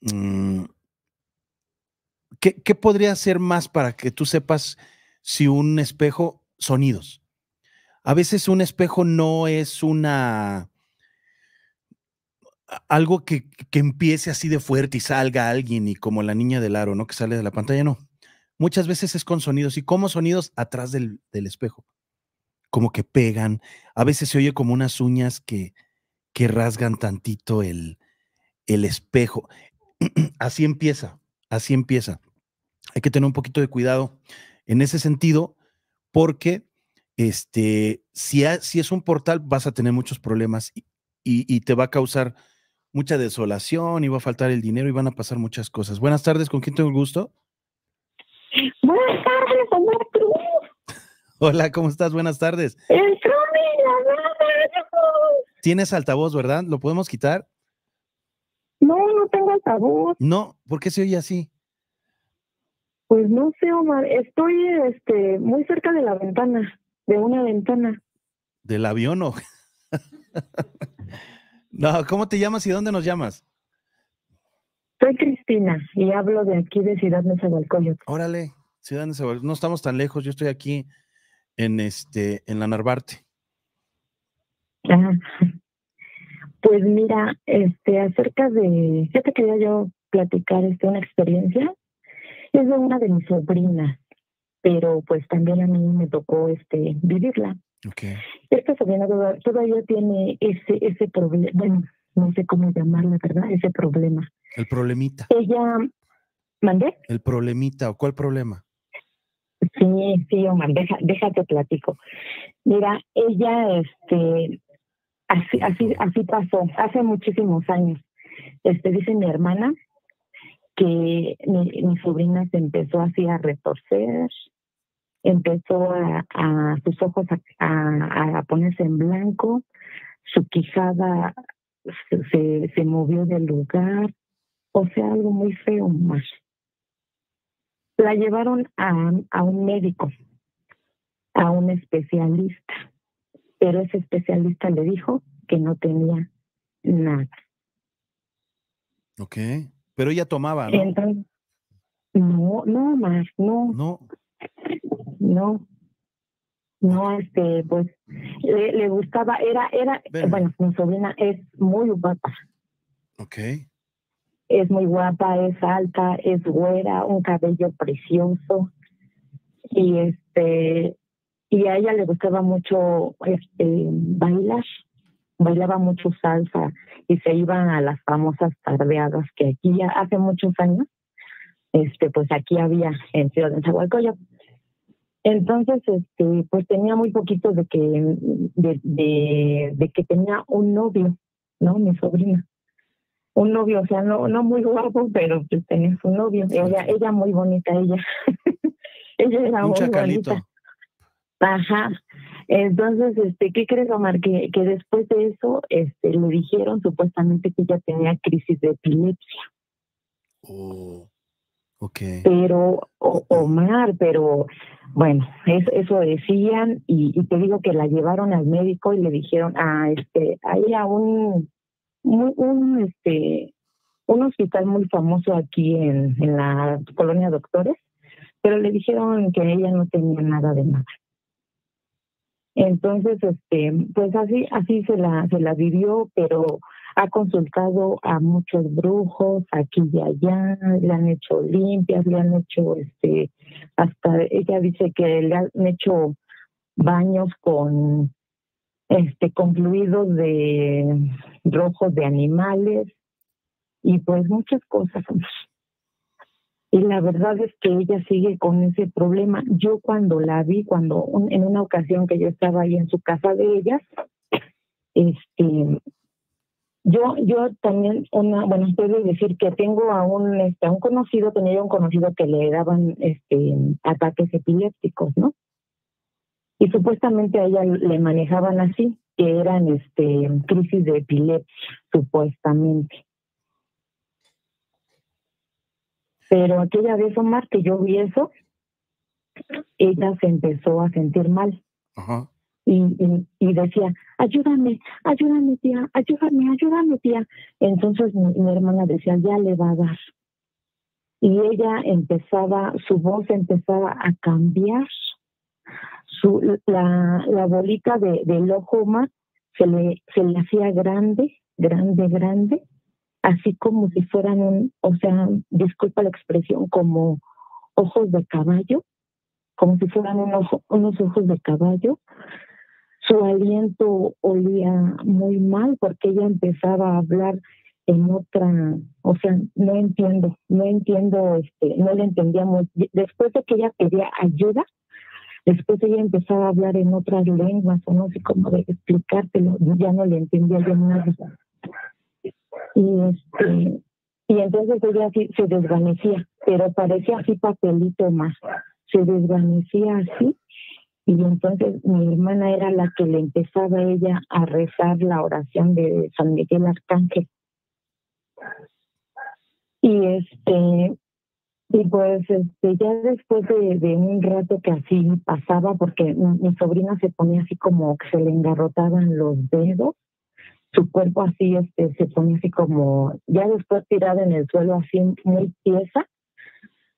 Mm, ¿qué, podría hacer más para que tú sepas si un espejo, sonidos? A veces un espejo no es una algo que, que, empiece así de fuerte y salga alguien y como la niña del aro, ¿no? Que sale de la pantalla, no. Muchas veces es con sonidos y como sonidos atrás del, del espejo, como que pegan. A veces se oye como unas uñas que, que rasgan tantito el, espejo. <clears throat> así empieza, así empieza. Hay que tener un poquito de cuidado en ese sentido, porque este, si, es un portal, vas a tener muchos problemas y, te va a causar mucha desolación y va a faltar el dinero y van a pasar muchas cosas. Buenas tardes, ¿con quién tengo el gusto? Buenas tardes, <laughs> Hola, ¿cómo estás? Buenas tardes. Tienes altavoz, ¿verdad? ¿Lo podemos quitar? No, no tengo altavoz. No, ¿por qué se oye así? Pues no sé, Omar. Estoy este, muy cerca de la ventana, de una ventana. ¿Del avión o? <laughs> no, ¿cómo te llamas y dónde nos llamas? Soy Cristina y hablo de aquí de Ciudad Nezahualcóyotl. Órale, Ciudad Nezahualcóyotl. No estamos tan lejos, yo estoy aquí en este en la Narvarte. <laughs> Pues mira, este, acerca de, ya te quería yo platicar este, una experiencia, es de una de mis sobrinas, pero pues también a mí me tocó este vivirla. Okay. Esta sobrina todavía tiene ese, ese problema, bueno, no sé cómo llamarla, ¿verdad? Ese problema. El problemita. Ella, ¿mandé? El problemita, ¿o cuál problema? Sí, sí, Omar, deja, déjate platico. Mira, ella, este, Así, así, así pasó, hace muchísimos años. Este, dice mi hermana que mi, sobrina se empezó así a retorcer, empezó a, sus ojos a, ponerse en blanco, su quijada se, movió del lugar, o sea, algo muy feo más. La llevaron a un médico, a un especialista pero ese especialista le dijo que no tenía nada. Ok, pero ella tomaba, ¿no? Entonces, no, no, más, no. No. No. No, este, pues, le, le gustaba, era, era, bueno, mi sobrina es muy guapa. Ok. Es muy guapa, es alta, es güera, un cabello precioso. Y este, y a ella le gustaba mucho este, bailar, bailaba mucho salsa y se iban a las famosas tardeadas que aquí ya hace muchos años, este, pues aquí había en Ciudad de Zahualcoyo. Entonces, este, pues tenía muy poquito de que, de, de, que tenía un novio, ¿no? Mi sobrina un novio, o sea, no, no muy guapo, pero pues tenía su novio. Ella, ella muy bonita, ella. <laughs> ella era muy Ajá. Entonces, este, ¿qué crees, Omar? Que, que después de eso, este, le dijeron supuestamente que ella tenía crisis de epilepsia. Oh, ok. Pero, Omar, pero bueno, eso decían y, te digo que la llevaron al médico y le dijeron ah, este, ahí un, un, este, un hospital muy famoso aquí en, en la colonia Doctores, pero le dijeron que ella no tenía nada de nada entonces, este, pues así, así se la, se la vivió, pero ha consultado a muchos brujos aquí y allá, le han hecho limpias, le han hecho, este, hasta ella dice que le han hecho baños con, este, con fluidos de rojos de animales y pues muchas cosas y la verdad es que ella sigue con ese problema. Yo cuando la vi, cuando en una ocasión que yo estaba ahí en su casa de ella, este, yo, yo también una, bueno, puedo decir que tengo a un, este, a un conocido, tenía un conocido que le daban este ataques epilépticos, ¿no? Y supuestamente a ella le manejaban así, que eran este crisis de epilepsia, supuestamente. Pero aquella vez, Omar, que yo vi eso, ella se empezó a sentir mal. Y, y, decía, ayúdame, ayúdame tía, ayúdame, ayúdame tía. Entonces mi, hermana decía, ya le va a dar. Y ella empezaba, su voz empezaba a cambiar, su, la, la bolita de, del ojo Omar, se le, se le hacía grande, grande, grande, así como si fueran un, o sea, disculpa la expresión, como ojos de caballo, como si fueran unos ojos de caballo. Su aliento olía muy mal porque ella empezaba a hablar en otra, o sea, no entiendo, no entiendo, este, no le entendíamos. Después de que ella pedía ayuda, después ella empezaba a hablar en otras lenguas, o no sé cómo de explicártelo, ya no le entendía yo nada. Y, este, y entonces ella se desvanecía, pero parecía así papelito más. Se desvanecía así y entonces mi hermana era la que le empezaba ella a rezar la oración de San Miguel Arcángel. Y este, y pues este, ya después de, un rato que así pasaba, porque mi, mi sobrina se ponía así como que se le engarrotaban los dedos su cuerpo así, este, se pone así como, ya después tirada en el suelo así muy tiesa,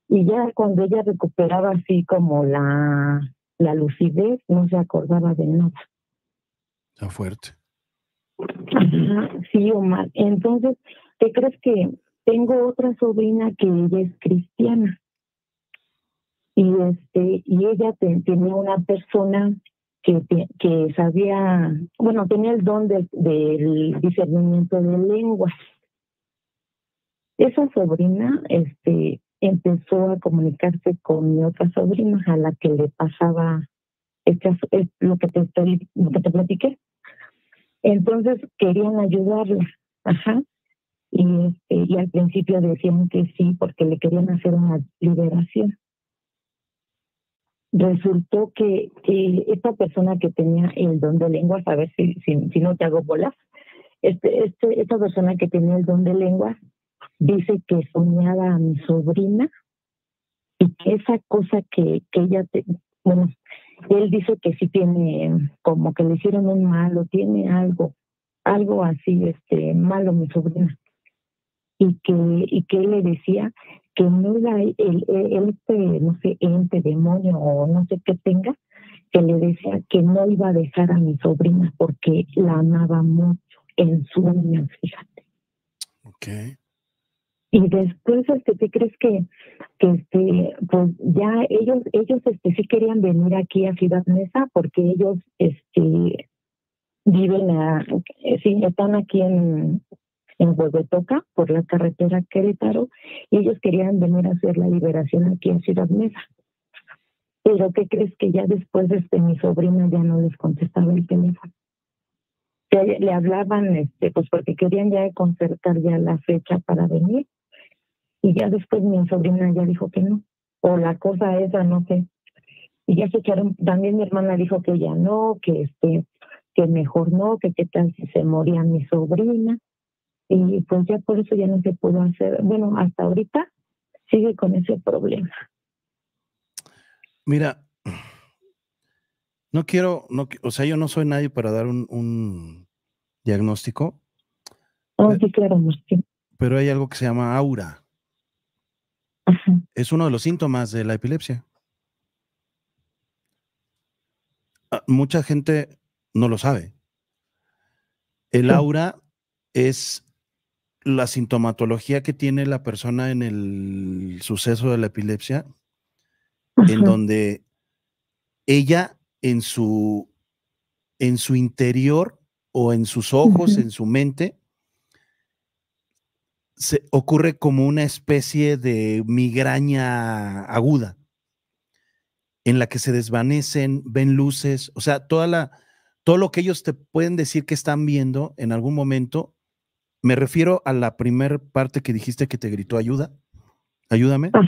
y ya cuando ella recuperaba así como la, lucidez, no se acordaba de nada. Está fuerte. Sí, Omar. Entonces, ¿qué crees que tengo otra sobrina que ella es cristiana? Y este, y ella tenía una persona que, sabía, bueno, tenía el don del discernimiento de lenguas. Esa sobrina este, empezó a comunicarse con mi otra sobrina, a la que le pasaba lo, que te estoy, lo que te platiqué. Entonces querían ayudarla, ajá. Y, este, y al principio decían que sí, porque le querían hacer una liberación resultó que, esta persona que tenía el don de lenguas, a ver si, si, no te hago bolas, este, este, esta persona que tenía el don de lenguas dice que soñaba a mi sobrina y que esa cosa que, que ella, bueno, él dice que sí tiene, como que le hicieron un malo, tiene algo, algo así, este, malo mi sobrina. Y que, y que él le decía que no la el, este, no sé, ente, demonio o no sé qué tenga, que le decía que no iba a dejar a mi sobrina porque la amaba mucho en sueños, fíjate. Ok. Y después, este, ¿qué crees que, este, pues ya ellos, ellos, este, sí querían venir aquí a Ciudad Mesa porque ellos, este, viven a, sí, están aquí en, en Huehuetoca por la carretera Querétaro y ellos querían venir a hacer la liberación aquí en Ciudad Mesa. Pero ¿qué crees que ya después este, mi sobrina ya no les contestaba el teléfono? le hablaban, este, pues porque querían ya concertar ya la fecha para venir. Y ya después mi sobrina ya dijo que no. O la cosa esa, no sé. Y ya se echaron, también mi hermana dijo que ya no, que este, que mejor no, que qué tal si se moría mi sobrina y pues ya por eso ya no se pudo hacer, bueno, hasta ahorita sigue con ese problema. Mira, no quiero, no, o sea, yo no soy nadie para dar un, diagnóstico. Oh, sí, claro, Pero hay algo que se llama aura. Es uno de los síntomas de la epilepsia. Ah, mucha gente no lo sabe. El aura es la sintomatología que tiene la persona en el suceso de la epilepsia, en donde ella en su, en su interior o en sus ojos, en su mente, se ocurre como una especie de migraña aguda en la que se desvanecen, ven luces, o sea, toda la, todo lo que ellos te pueden decir que están viendo en algún momento me refiero a la primera parte que dijiste que te gritó ayuda. Ayúdame. Ah,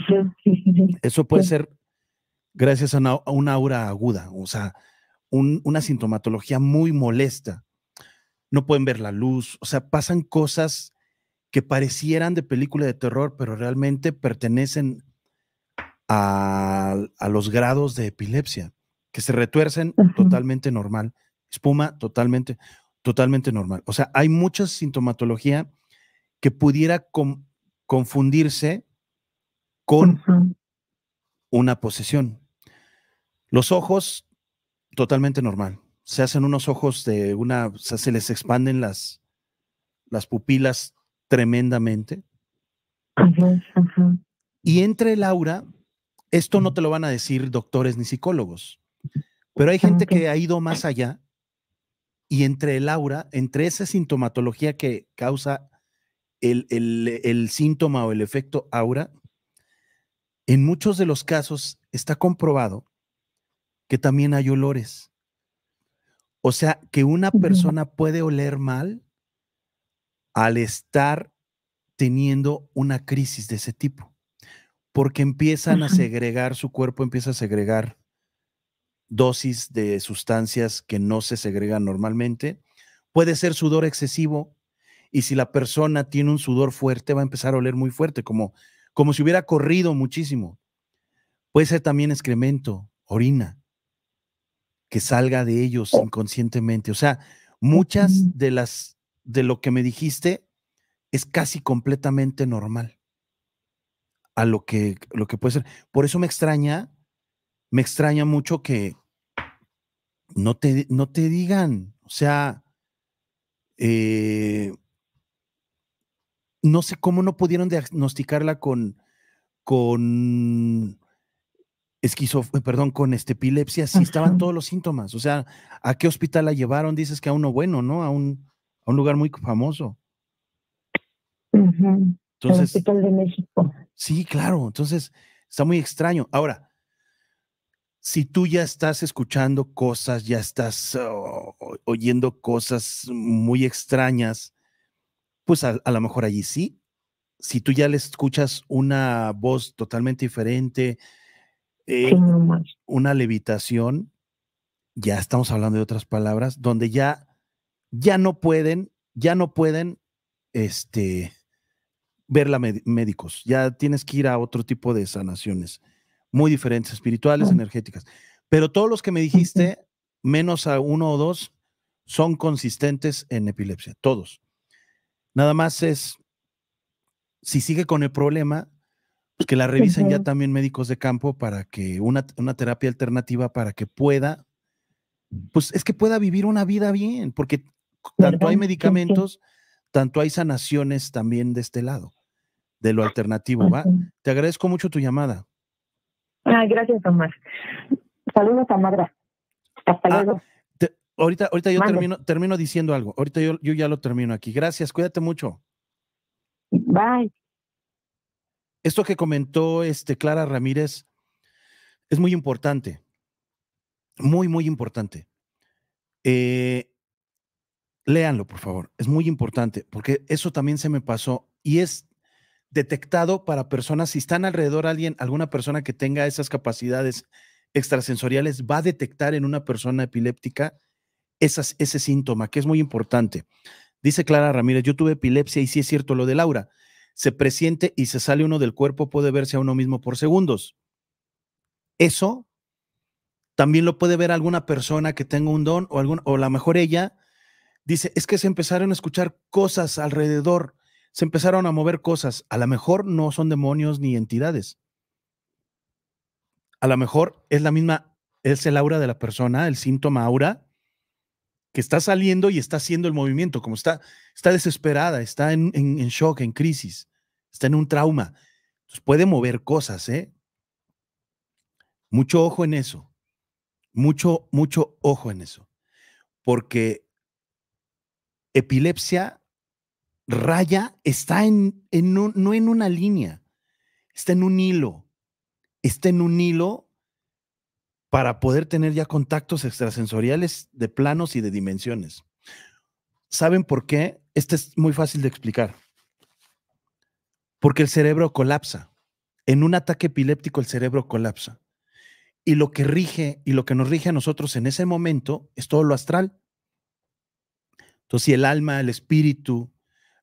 Eso puede ser gracias a una, aura aguda, o sea, una sintomatología muy molesta. No pueden ver la luz, o sea, pasan cosas que parecieran de película de terror, pero realmente pertenecen a, los grados de epilepsia, que se retuercen totalmente normal, espuma totalmente totalmente normal. O sea, hay mucha sintomatología que pudiera confundirse con una posesión. Los ojos, totalmente normal. Se hacen unos ojos de una, o sea, se les expanden las, las pupilas tremendamente. Y entre el aura, esto no te lo van a decir doctores ni psicólogos, pero hay ah, gente que ha ido más allá y entre el aura, entre esa sintomatología que causa el, síntoma o el efecto aura, en muchos de los casos está comprobado que también hay olores. O sea, que una persona puede oler mal al estar teniendo una crisis de ese tipo, porque empiezan a segregar, su cuerpo empieza a segregar dosis de sustancias que no se segregan normalmente. Puede ser sudor excesivo y si la persona tiene un sudor fuerte va a empezar a oler muy fuerte, como, como si hubiera corrido muchísimo. Puede ser también excremento, orina, que salga de ellos oh. inconscientemente. O sea, muchas de las de lo que me dijiste es casi completamente normal a lo que, lo que puede ser. Por eso me extraña, me extraña mucho que, no te, no te digan, o sea, eh, no sé cómo no pudieron diagnosticarla con, con eh, perdón, con este, epilepsia, si sí estaban todos los síntomas. O sea, ¿a qué hospital la llevaron? Dices que a uno bueno, ¿no? A un, a un lugar muy famoso. Entonces, Hospital de México. Sí, claro. Entonces, está muy extraño. Ahora, si tú ya estás escuchando cosas, ya estás oh, oyendo cosas muy extrañas, pues a, lo mejor allí sí. Si tú ya le escuchas una voz totalmente diferente, eh, una levitación, ya estamos hablando de otras palabras, donde ya, ya no pueden, ya no pueden, este, verla médicos, ya tienes que ir a otro tipo de sanaciones muy diferentes, espirituales, energéticas. Pero todos los que me dijiste, menos a uno o dos, son consistentes en epilepsia, todos. Nada más es, si sigue con el problema, pues que la revisen ya también médicos de campo para que una, terapia alternativa para que pueda, pues es que pueda vivir una vida bien, porque tanto hay medicamentos, tanto hay sanaciones también de este lado, de lo alternativo, ¿va? Te agradezco mucho tu llamada gracias, Tomás. Saludos a Hasta ah, luego. ahorita, ahorita yo termino, diciendo algo. Ahorita yo, ya lo termino aquí. Gracias, cuídate mucho. Bye. Esto que comentó este Clara Ramírez es muy importante. Muy, muy importante. Leanlo, eh, léanlo, por favor. Es muy importante, porque eso también se me pasó y es detectado para personas, si están alrededor alguien, alguna persona que tenga esas capacidades extrasensoriales, va a detectar en una persona epiléptica esas, ese síntoma, que es muy importante. Dice Clara Ramírez, yo tuve epilepsia y sí es cierto lo de Laura. Se presiente y se sale uno del cuerpo, puede verse a uno mismo por segundos. Eso también lo puede ver alguna persona que tenga un don o, algún, o a lo mejor ella dice, es que se empezaron a escuchar cosas alrededor se empezaron a mover cosas. A lo mejor no son demonios ni entidades. A lo mejor es la misma, es el aura de la persona, el síntoma aura, que está saliendo y está haciendo el movimiento, como está, está desesperada, está en, en shock, en crisis, está en un trauma. Entonces puede mover cosas, ¿eh? Mucho ojo en eso. Mucho, mucho ojo en eso. Porque epilepsia Raya está en, no en una línea, está en un hilo, está en un hilo para poder tener ya contactos extrasensoriales de planos y de dimensiones. ¿Saben por qué? Este es muy fácil de explicar. Porque el cerebro colapsa. En un ataque epiléptico el cerebro colapsa. Y lo que rige y lo que nos rige a nosotros en ese momento es todo lo astral. Entonces, si el alma, el espíritu,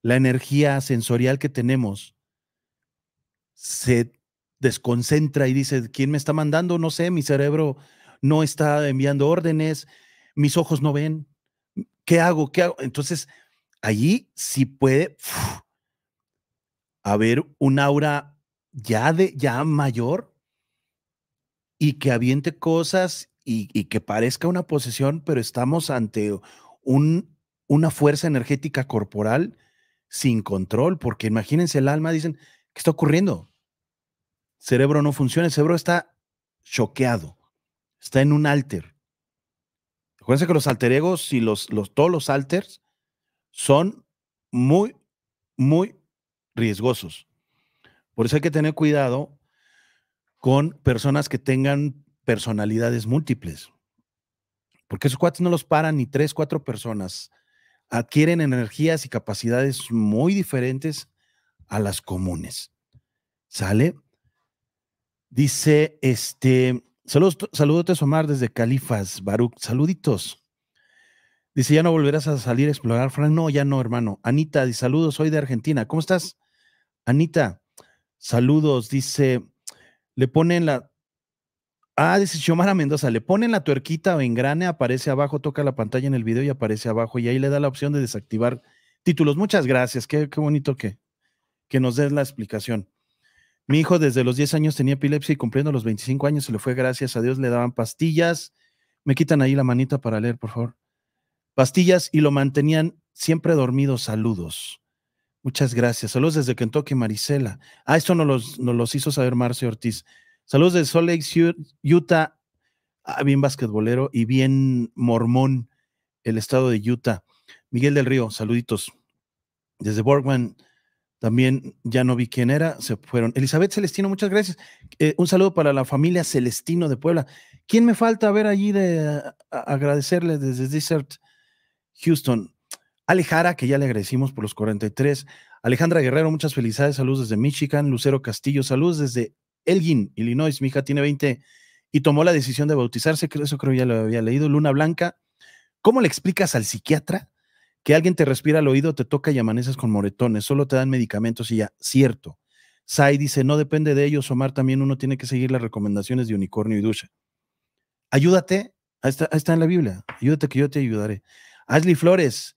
la energía sensorial que tenemos se desconcentra y dice, ¿quién me está mandando? No sé, mi cerebro no está enviando órdenes, mis ojos no ven, ¿qué hago? ¿Qué hago? Entonces, allí sí puede haber un aura ya, de, ya mayor y que aviente cosas y, que parezca una posesión, pero estamos ante un, una fuerza energética corporal sin control, porque imagínense el alma, dicen, ¿qué está ocurriendo? cerebro no funciona, el cerebro está choqueado, está en un alter. Acuérdense que los alter egos y los, los, todos los alters son muy, muy riesgosos. Por eso hay que tener cuidado con personas que tengan personalidades múltiples. Porque esos cuates no los paran ni tres, cuatro personas adquieren energías y capacidades muy diferentes a las comunes. ¿Sale? Dice, este, saludos, saludos Omar desde Califas, Baruch, saluditos. Dice, ya no volverás a salir a explorar, Fran? No, ya no, hermano. Anita, saludos, soy de Argentina. ¿Cómo estás? Anita, saludos, dice, le ponen la, Ah, dice Xiomara Mendoza, le ponen la tuerquita o engrane, aparece abajo, toca la pantalla en el video y aparece abajo y ahí le da la opción de desactivar títulos. Muchas gracias, qué, bonito que, que nos des la explicación. Mi hijo desde los 10 años tenía epilepsia y cumpliendo los 25 años se le fue, gracias a Dios, le daban pastillas. Me quitan ahí la manita para leer, por favor. Pastillas y lo mantenían siempre dormido. Saludos. Muchas gracias. Saludos desde toque Marisela. Ah, esto no los, los hizo saber Marcio Ortiz. Saludos desde Salt Lake, Utah. Ah, bien basquetbolero y bien mormón el estado de Utah. Miguel del Río, saluditos. Desde Borgman, también ya no vi quién era, se fueron. Elizabeth Celestino, muchas gracias. Eh, un saludo para la familia Celestino de Puebla. ¿Quién me falta ver allí de agradecerle desde Desert Houston? Alejara, que ya le agradecimos por los 43. Alejandra Guerrero, muchas felicidades. Saludos desde Michigan. Lucero Castillo, saludos desde Elgin, Illinois, mi hija tiene 20 y tomó la decisión de bautizarse, eso creo ya lo había leído, Luna Blanca. ¿Cómo le explicas al psiquiatra que alguien te respira al oído, te toca y amaneces con moretones, solo te dan medicamentos y ya? Cierto. Sai dice, no depende de ellos, Omar, también uno tiene que seguir las recomendaciones de Unicornio y ducha Ayúdate, está, ahí está en la Biblia, ayúdate que yo te ayudaré. Ashley Flores,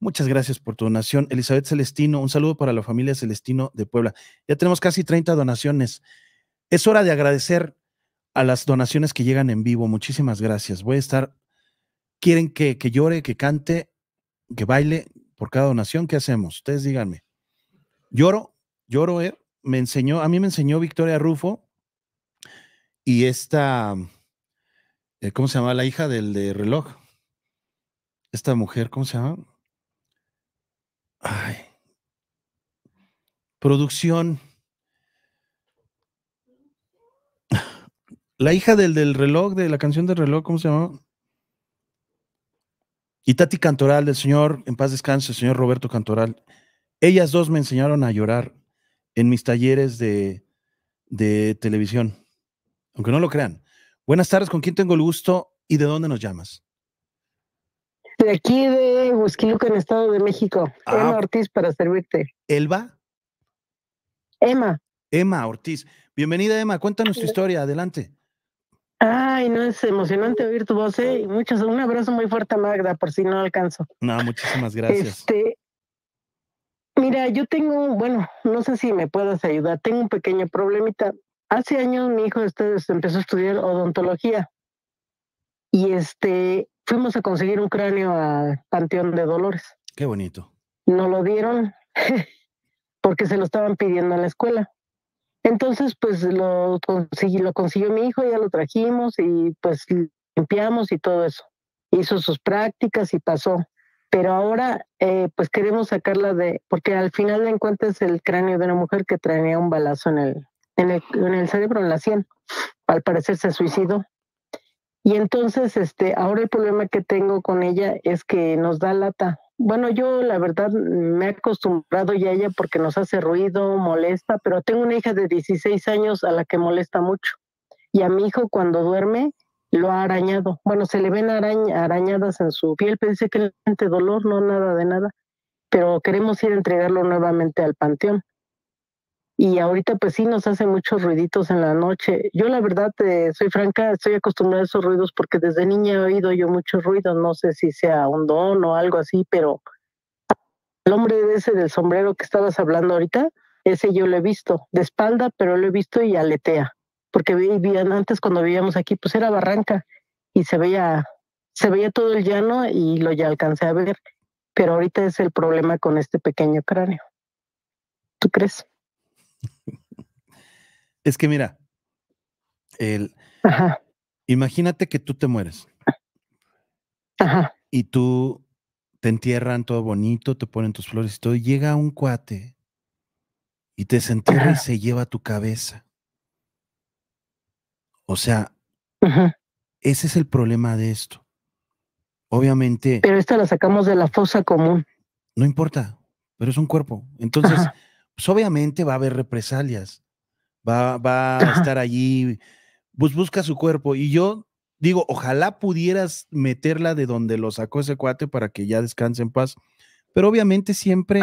Muchas gracias por tu donación. Elizabeth Celestino, un saludo para la familia Celestino de Puebla. Ya tenemos casi 30 donaciones. Es hora de agradecer a las donaciones que llegan en vivo. Muchísimas gracias. Voy a estar. ¿Quieren que, llore, que cante, que baile por cada donación? ¿Qué hacemos? Ustedes díganme. Lloro, lloro, eh. Me enseñó, a mí me enseñó Victoria Rufo y esta, eh, ¿cómo se llama? La hija del de reloj. Esta mujer, ¿cómo se llama? Ay. Producción. La hija del, del reloj, de la canción del reloj, ¿cómo se llamaba? Y Tati Cantoral, del señor, en paz descanse, el señor Roberto Cantoral. Ellas dos me enseñaron a llorar en mis talleres de, de televisión. Aunque no lo crean. Buenas tardes, ¿con quién tengo el gusto y de dónde nos llamas? De aquí de Busquiluca, en el Estado de México. Ah. Emma Ortiz, para servirte. ¿Elba? Emma. Emma Ortiz. Bienvenida, Emma. Cuéntanos tu historia. Adelante. Ay, no, es emocionante oír tu voz, ¿eh? Muchos, un abrazo muy fuerte a Magda, por si no alcanzo. No, muchísimas gracias. Este, mira, yo tengo, bueno, no sé si me puedas ayudar, tengo un pequeño problemita. Hace años mi hijo este, este empezó a estudiar odontología y este, fuimos a conseguir un cráneo a Panteón de Dolores. Qué bonito. No lo dieron <laughs> porque se lo estaban pidiendo en la escuela. Entonces, pues lo, consiguió, lo consiguió mi hijo, ya lo trajimos y pues limpiamos y todo eso. Hizo sus prácticas y pasó. Pero ahora, eh, pues queremos sacarla de, porque al final de es el cráneo de una mujer que traía un balazo en el, en el, cerebro, en la sien. Al parecer se suicidó. Y entonces, este, ahora el problema que tengo con ella es que nos da lata bueno, yo la verdad me he acostumbrado ya a ella porque nos hace ruido, molesta, pero tengo una hija de 16 años a la que molesta mucho. Y a mi hijo cuando duerme lo ha arañado. Bueno, se le ven araña, arañadas en su piel, pensé que le dolor, no nada de nada. Pero queremos ir a entregarlo nuevamente al panteón y ahorita pues sí nos hace muchos ruiditos en la noche. Yo la verdad, eh, soy franca, estoy acostumbrada a esos ruidos porque desde niña he oído yo muchos ruidos, no sé si sea un don o algo así, pero el hombre ese del sombrero que estabas hablando ahorita, ese yo lo he visto, de espalda, pero lo he visto y aletea, porque vivían antes cuando vivíamos aquí, pues era barranca y se veía, se veía todo el llano y lo ya alcancé a ver, pero ahorita es el problema con este pequeño cráneo. ¿Tú crees? Es que mira, el, imagínate que tú te mueres. Y tú te entierran todo bonito, te ponen tus flores y todo. llega un cuate y te entierra y se lleva tu cabeza. O sea, ese es el problema de esto. Obviamente. Pero esta la sacamos de la fosa común. No importa, pero es un cuerpo. Entonces, pues obviamente va a haber represalias va, a estar allí, pues busca su cuerpo. Y yo digo, ojalá pudieras meterla de donde lo sacó ese cuate para que ya descanse en paz. Pero obviamente siempre,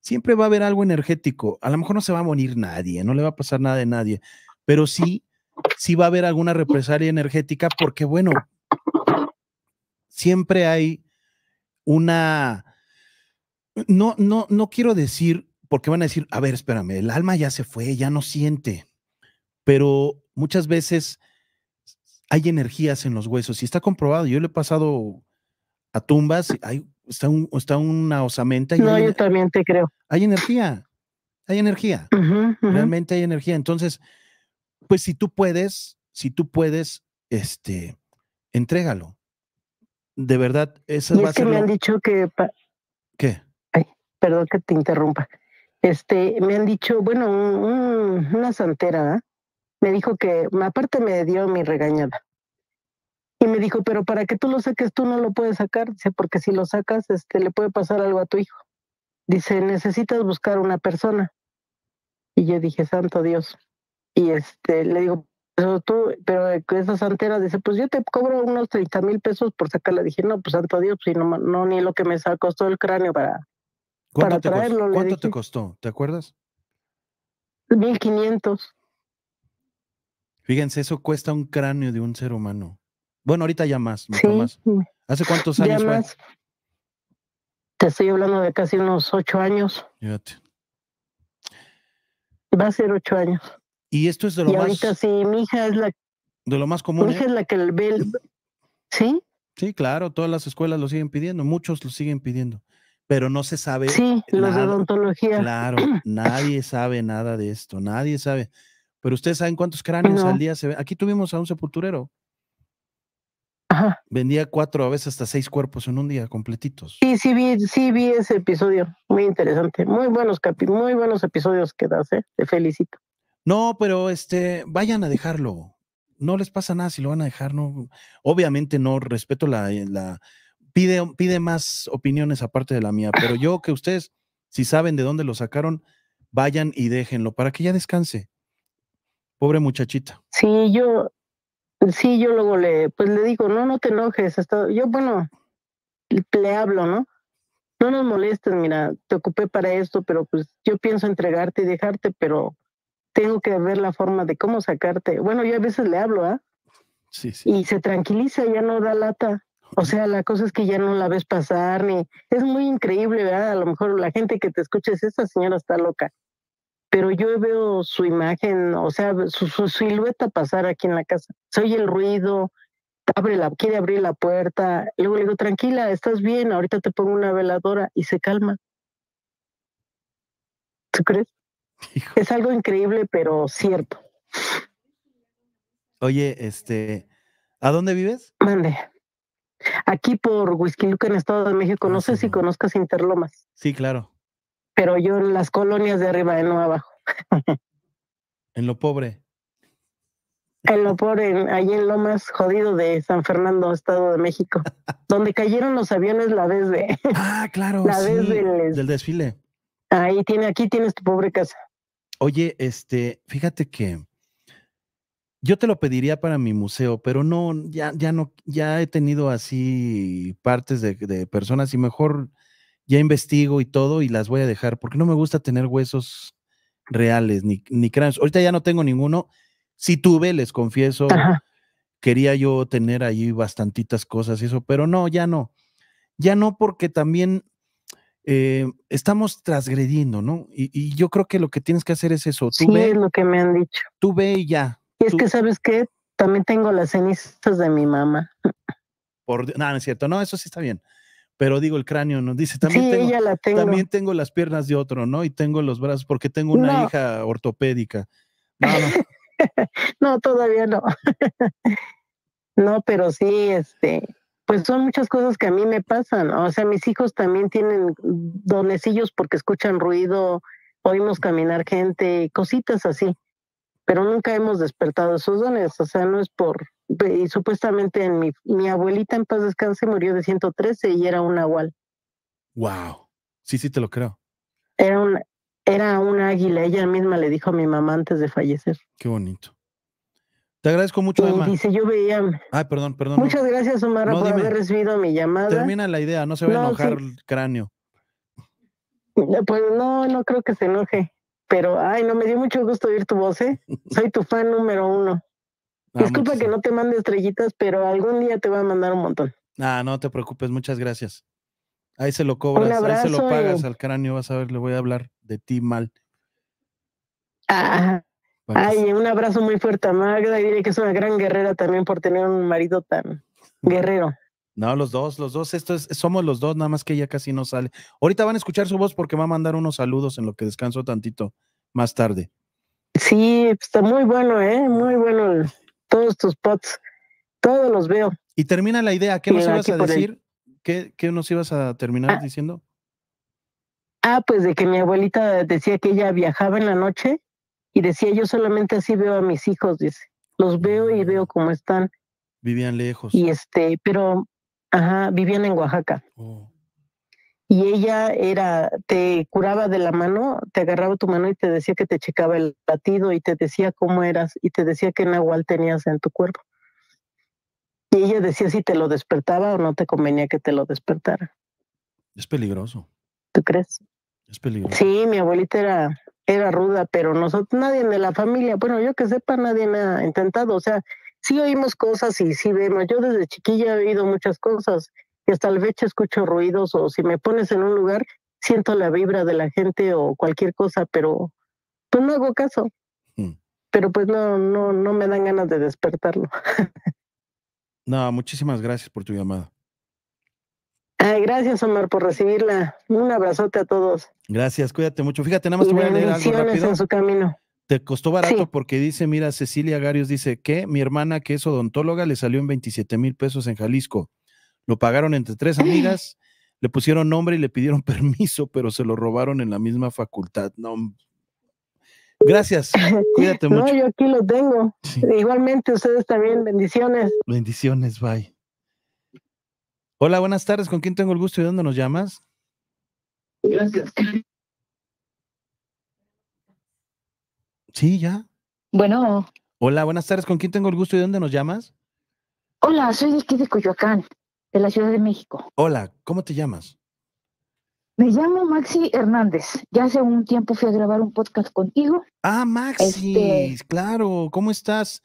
siempre va a haber algo energético. A lo mejor no se va a morir nadie, no le va a pasar nada de nadie, pero sí, sí va a haber alguna represalia energética porque, bueno, siempre hay una, no, no, no quiero decir porque van a decir, a ver, espérame, el alma ya se fue, ya no siente, pero muchas veces hay energías en los huesos y está comprobado, yo le he pasado a tumbas, hay, está, un, está una osamenta. Y no, yo también te creo. Hay energía, hay energía, realmente hay energía. Entonces, pues si tú puedes, si tú puedes, este, entrégalo. De verdad, esa es que me han dicho que... ¿Qué? Ay, perdón que te interrumpa este, me han dicho, bueno, una santera me dijo que, aparte me dio mi regañada. Y me dijo, pero para que tú lo saques, tú no lo puedes sacar. Dice, porque si lo sacas, este, le puede pasar algo a tu hijo. Dice, necesitas buscar una persona. Y yo dije, santo Dios. Y este, le digo, pero tú, pero esa santera dice, pues yo te cobro unos 30 mil pesos por sacarla. Dije, no, pues santo Dios, si no, ni lo que me todo el cráneo para ¿Cuánto, te, costó? te costó? ¿Te acuerdas? 1500. Fíjense, eso cuesta un cráneo de un ser humano. Bueno, ahorita ya más, más. ¿Hace cuántos años más, Te estoy hablando de casi unos ocho años. Va a ser ocho años. Y esto es de lo más. Ahorita sí, mi hija es la. De lo más común. Mi eh? hija es la que ve. El... <clears throat> ¿Sí? Sí, claro, todas las escuelas lo siguen pidiendo, muchos lo siguen pidiendo pero no se sabe. Sí, la los odontología. Claro, <clears throat> nadie sabe nada de esto, nadie sabe. Pero ustedes saben cuántos cráneos al día se ven. Aquí tuvimos a un sepulturero. Ajá. Vendía cuatro, a veces hasta seis cuerpos en un día completitos. Sí, sí vi, sí vi ese episodio, muy interesante. Muy buenos capi, muy buenos episodios que das, ¿eh? te felicito. No, pero este, vayan a dejarlo. No les pasa nada si lo van a dejar, no. Obviamente no respeto la eh, pide, pide más opiniones aparte de la mía, pero yo que ustedes, si saben de dónde lo sacaron, vayan y déjenlo para que ya descanse. Pobre muchachita. Sí, yo, sí, yo luego le, pues le digo, no, no te enojes, yo, bueno, le hablo, ¿no? No nos molestes, mira, te ocupé para esto, pero pues yo pienso entregarte y dejarte, pero tengo que ver la forma de cómo sacarte. Bueno, yo a veces le hablo, ¿ah? Sí, sí. Y se tranquiliza, ya no da lata. O sea, la cosa es que ya no la ves pasar ni es muy increíble, ¿verdad? A lo mejor la gente que te escucha es esa señora está loca. Pero yo veo su imagen, o sea, su, silueta pasar aquí en la casa. Se oye el ruido, abre la, quiere abrir la puerta. Luego le digo, tranquila, estás bien, ahorita te pongo una veladora y se calma. ¿Tú crees? Es algo increíble, pero cierto. Oye, este, ¿a dónde vives? Mande. Aquí por Huizquiluca, en Estado de México, no ah, sé si conozcas Interlomas. Sí, claro. Pero yo en las colonias de arriba, no abajo. <laughs> en lo pobre. En lo pobre, ahí en Lomas, jodido de San Fernando, Estado de México, <laughs> donde cayeron los aviones la vez de. Ah, claro. <laughs> La vez del, del, desfile. Ahí tiene, aquí tienes tu pobre casa. Oye, este, fíjate que yo te lo pediría para mi museo, pero no, ya, ya no, ya he tenido así partes de, personas y mejor ya investigo y todo y las voy a dejar, porque no me gusta tener huesos reales ni, ni cráneos. Ahorita ya no tengo ninguno. Si tuve, les confieso, quería yo tener ahí bastantitas cosas y eso, pero no, ya no. Ya no, porque también eh, estamos transgrediendo, ¿no? Y, yo creo que lo que tienes que hacer es eso. sí, es lo que me han dicho. Tú ve y ya. Y es que, ¿sabes qué? También tengo las cenizas de mi mamá. Por, no, es cierto, no, eso sí está bien. Pero digo, el cráneo nos dice, también, sí, también tengo las piernas de otro, ¿no? Y tengo los brazos, porque tengo una hija ortopédica. No, <laughs> todavía no. <laughs> no, pero sí, este, pues son muchas cosas que a mí me pasan. O sea, mis hijos también tienen donecillos porque escuchan ruido, oímos caminar gente, cositas así pero nunca hemos despertado esos dones, o sea, no es por... Y supuestamente en mi, abuelita en paz descanse murió de 113 y era un nahual. ¡Wow! Sí, sí, te lo creo. Era un, era un águila, ella misma le dijo a mi mamá antes de fallecer. Qué bonito. Te agradezco mucho, Dice, yo veía. Ay, perdón, perdón. Muchas gracias, Omar, por haber recibido mi llamada. Termina la idea, no se va a enojar el cráneo. Pues no, no creo que se enoje. Pero, ay, no, me dio mucho gusto oír tu voz, ¿eh? <laughs> Soy tu fan número uno. Ah, Disculpa que no te mande estrellitas, pero algún día te voy a mandar un montón. Ah, no te preocupes, muchas gracias. Ahí se lo cobras, ahí se lo pagas al cráneo, vas a ver, le voy a hablar de ti mal. Ah, ay, un abrazo muy fuerte a Magda y que es una gran guerrera también por tener un marido tan <laughs> guerrero. No, los dos, los dos, esto somos los dos, nada más que ella casi no sale. Ahorita van a escuchar su voz porque va a mandar unos saludos en lo que descanso tantito más tarde. Sí, está muy bueno, ¿eh? Muy bueno todos tus pots, todos los veo. Y termina la idea, ¿qué nos ibas a decir? ¿Qué, nos ibas a terminar ah. diciendo? Ah, pues de que mi abuelita decía que ella viajaba en la noche y decía, yo solamente así veo a mis hijos, dice, los veo y mm. veo cómo están. Vivían lejos. Y este, pero Ajá, vivían en Oaxaca. Oh. Y ella era, te curaba de la mano, te agarraba tu mano y te decía que te checaba el latido y te decía cómo eras y te decía qué nahual tenías en tu cuerpo. Y ella decía si te lo despertaba o no te convenía que te lo despertara. Es peligroso. ¿Tú crees? Es peligroso. Sí, mi abuelita era, era ruda, pero nosotros, nadie de la familia, bueno, yo que sepa, nadie me ha intentado. O sea, sí oímos cosas y sí vemos. Yo desde chiquilla he oído muchas cosas y hasta el fecha escucho ruidos o si me pones en un lugar siento la vibra de la gente o cualquier cosa, pero pues no hago caso. Hmm. Pero pues no, no, no me dan ganas de despertarlo. no, muchísimas gracias por tu llamada. Ay, gracias, Omar, por recibirla. Un abrazote a todos. Gracias, cuídate mucho. Fíjate, nada más te voy a leer algo rápido. en su camino. Te costó barato porque dice, mira, Cecilia Garios dice que mi hermana que es odontóloga le salió en 27 mil pesos en Jalisco. Lo pagaron entre tres <gasps> amigas, le pusieron nombre y le pidieron <laughs> permiso, pero se lo robaron en la misma facultad. No, Gracias. <laughs> Cuídate mucho. No, yo aquí lo tengo. Igualmente ustedes también. Bendiciones. Bendiciones, bye. Hola, buenas tardes. ¿Con quién tengo el gusto y dónde nos llamas? Gracias. Sí, ya. Bueno. Hola, buenas tardes. ¿Con quién tengo el gusto y dónde nos llamas? Hola, soy de aquí de Coyoacán, de la Ciudad de México. Hola, ¿cómo te llamas? Me llamo Maxi Hernández. Ya hace un tiempo fui a grabar un podcast contigo. Ah, Maxi, este claro. ¿Cómo estás?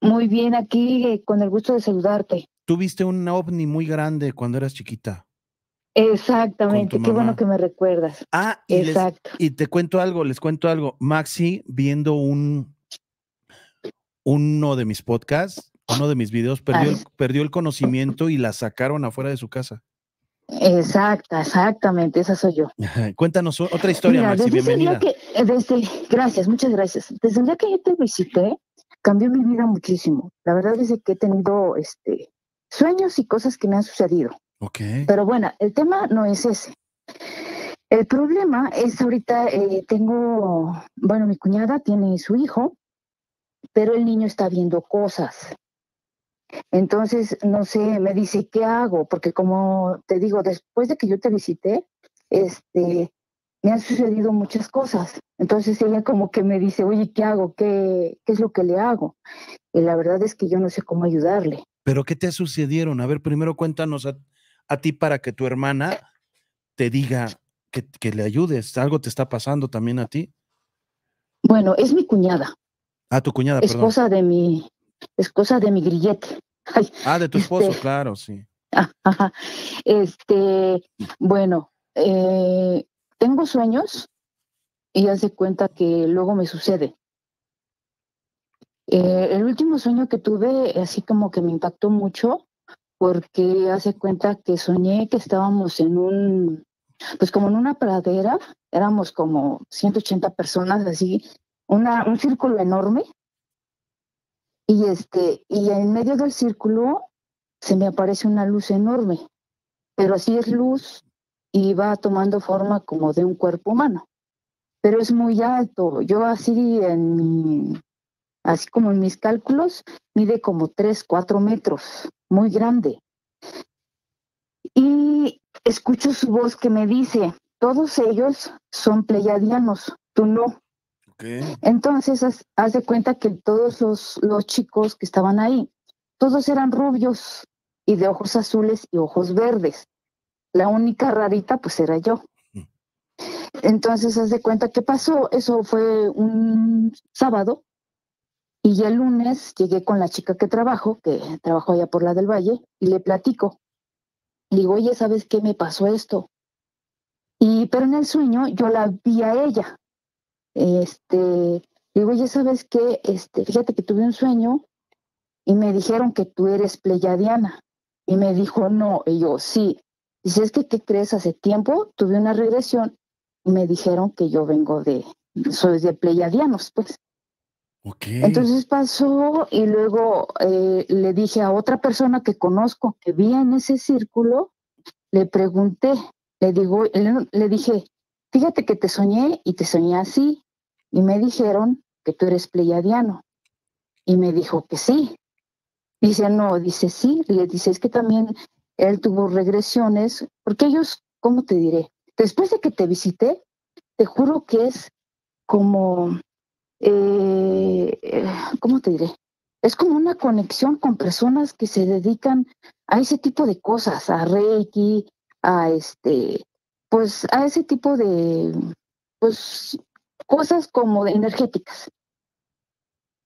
Muy bien, aquí eh, con el gusto de saludarte. Tuviste un ovni muy grande cuando eras chiquita. Exactamente, qué bueno que me recuerdas. Ah, Exacto. y te cuento algo, les cuento algo. Maxi, viendo un uno de mis podcasts, uno de mis videos, perdió, el, conocimiento y la sacaron afuera de su casa. Exacta, exactamente, esa soy yo. <laughs> Cuéntanos otra historia, Maxi, desde bienvenida. Eh, desde, gracias, muchas gracias. Desde el día que yo te visité, cambió mi vida muchísimo. La verdad es que he tenido este, sueños y cosas que me han sucedido. Pero bueno, el tema no es ese. El problema es ahorita eh, tengo, bueno, mi cuñada tiene su hijo, pero el niño está viendo cosas. Entonces, no sé, me dice, ¿qué hago? Porque como te digo, después de que yo te visité, este, me han sucedido muchas cosas. Entonces ella como que me dice, oye, ¿qué hago? ¿Qué, ¿Qué es lo que le hago? Y la verdad es que yo no sé cómo ayudarle. ¿Pero qué te sucedieron? A ver, primero cuéntanos a, a ti para que tu hermana te diga que, le ayudes? ¿Algo te está pasando también a ti? Bueno, es mi cuñada. Ah, tu cuñada, perdón. Esposa de mi, esposa de mi grillete. <laughs> ah, de tu este, esposo, claro, sí. Ah, este, bueno, eh, tengo sueños y hace cuenta que luego me sucede. Eh, el último sueño que tuve, así como que me impactó mucho, porque hace cuenta que soñé que estábamos en un, pues como en una pradera, éramos como 180 personas así, una, un círculo enorme. Y, este, y en medio del círculo se me aparece una luz enorme, pero así es luz y va tomando forma como de un cuerpo humano. Pero es muy alto. Yo así en así como en mis cálculos, mide como 3, 4 metros muy grande. Y escucho su voz que me dice, todos ellos son pleiadianos, tú no. Entonces, haz, de cuenta que todos los, los chicos que estaban ahí, todos eran rubios y de ojos azules y ojos verdes. La única rarita, pues era yo. Mm. Entonces, haz de cuenta que pasó, eso fue un sábado, y el lunes llegué con la chica que trabajo, que trabajo allá por la del Valle, y le platico. digo, oye, ¿sabes qué me pasó esto? Y, pero en el sueño yo la vi a ella. Este, le digo, oye, ¿sabes qué? Este, fíjate que tuve un sueño y me dijeron que tú eres pleyadiana. Y me dijo, no, y yo, sí. Dice, es que, ¿qué crees? Hace tiempo tuve una regresión y me dijeron que yo vengo de, soy de pleyadianos, pues. Entonces pasó y luego eh, le dije a otra persona que conozco que vi en ese círculo, le pregunté, le, digo, le dije, fíjate que te soñé y te soñé así. Y me dijeron que tú eres pleiadiano. Y me dijo que sí. Dice, no, dice sí. Le dice, es que también él tuvo regresiones, porque ellos, ¿cómo te diré? Después de que te visité, te juro que es como eh, eh, ¿cómo te diré? Es como una conexión con personas que se dedican a ese tipo de cosas, a Reiki, a este, pues a ese tipo de, pues, cosas como energéticas.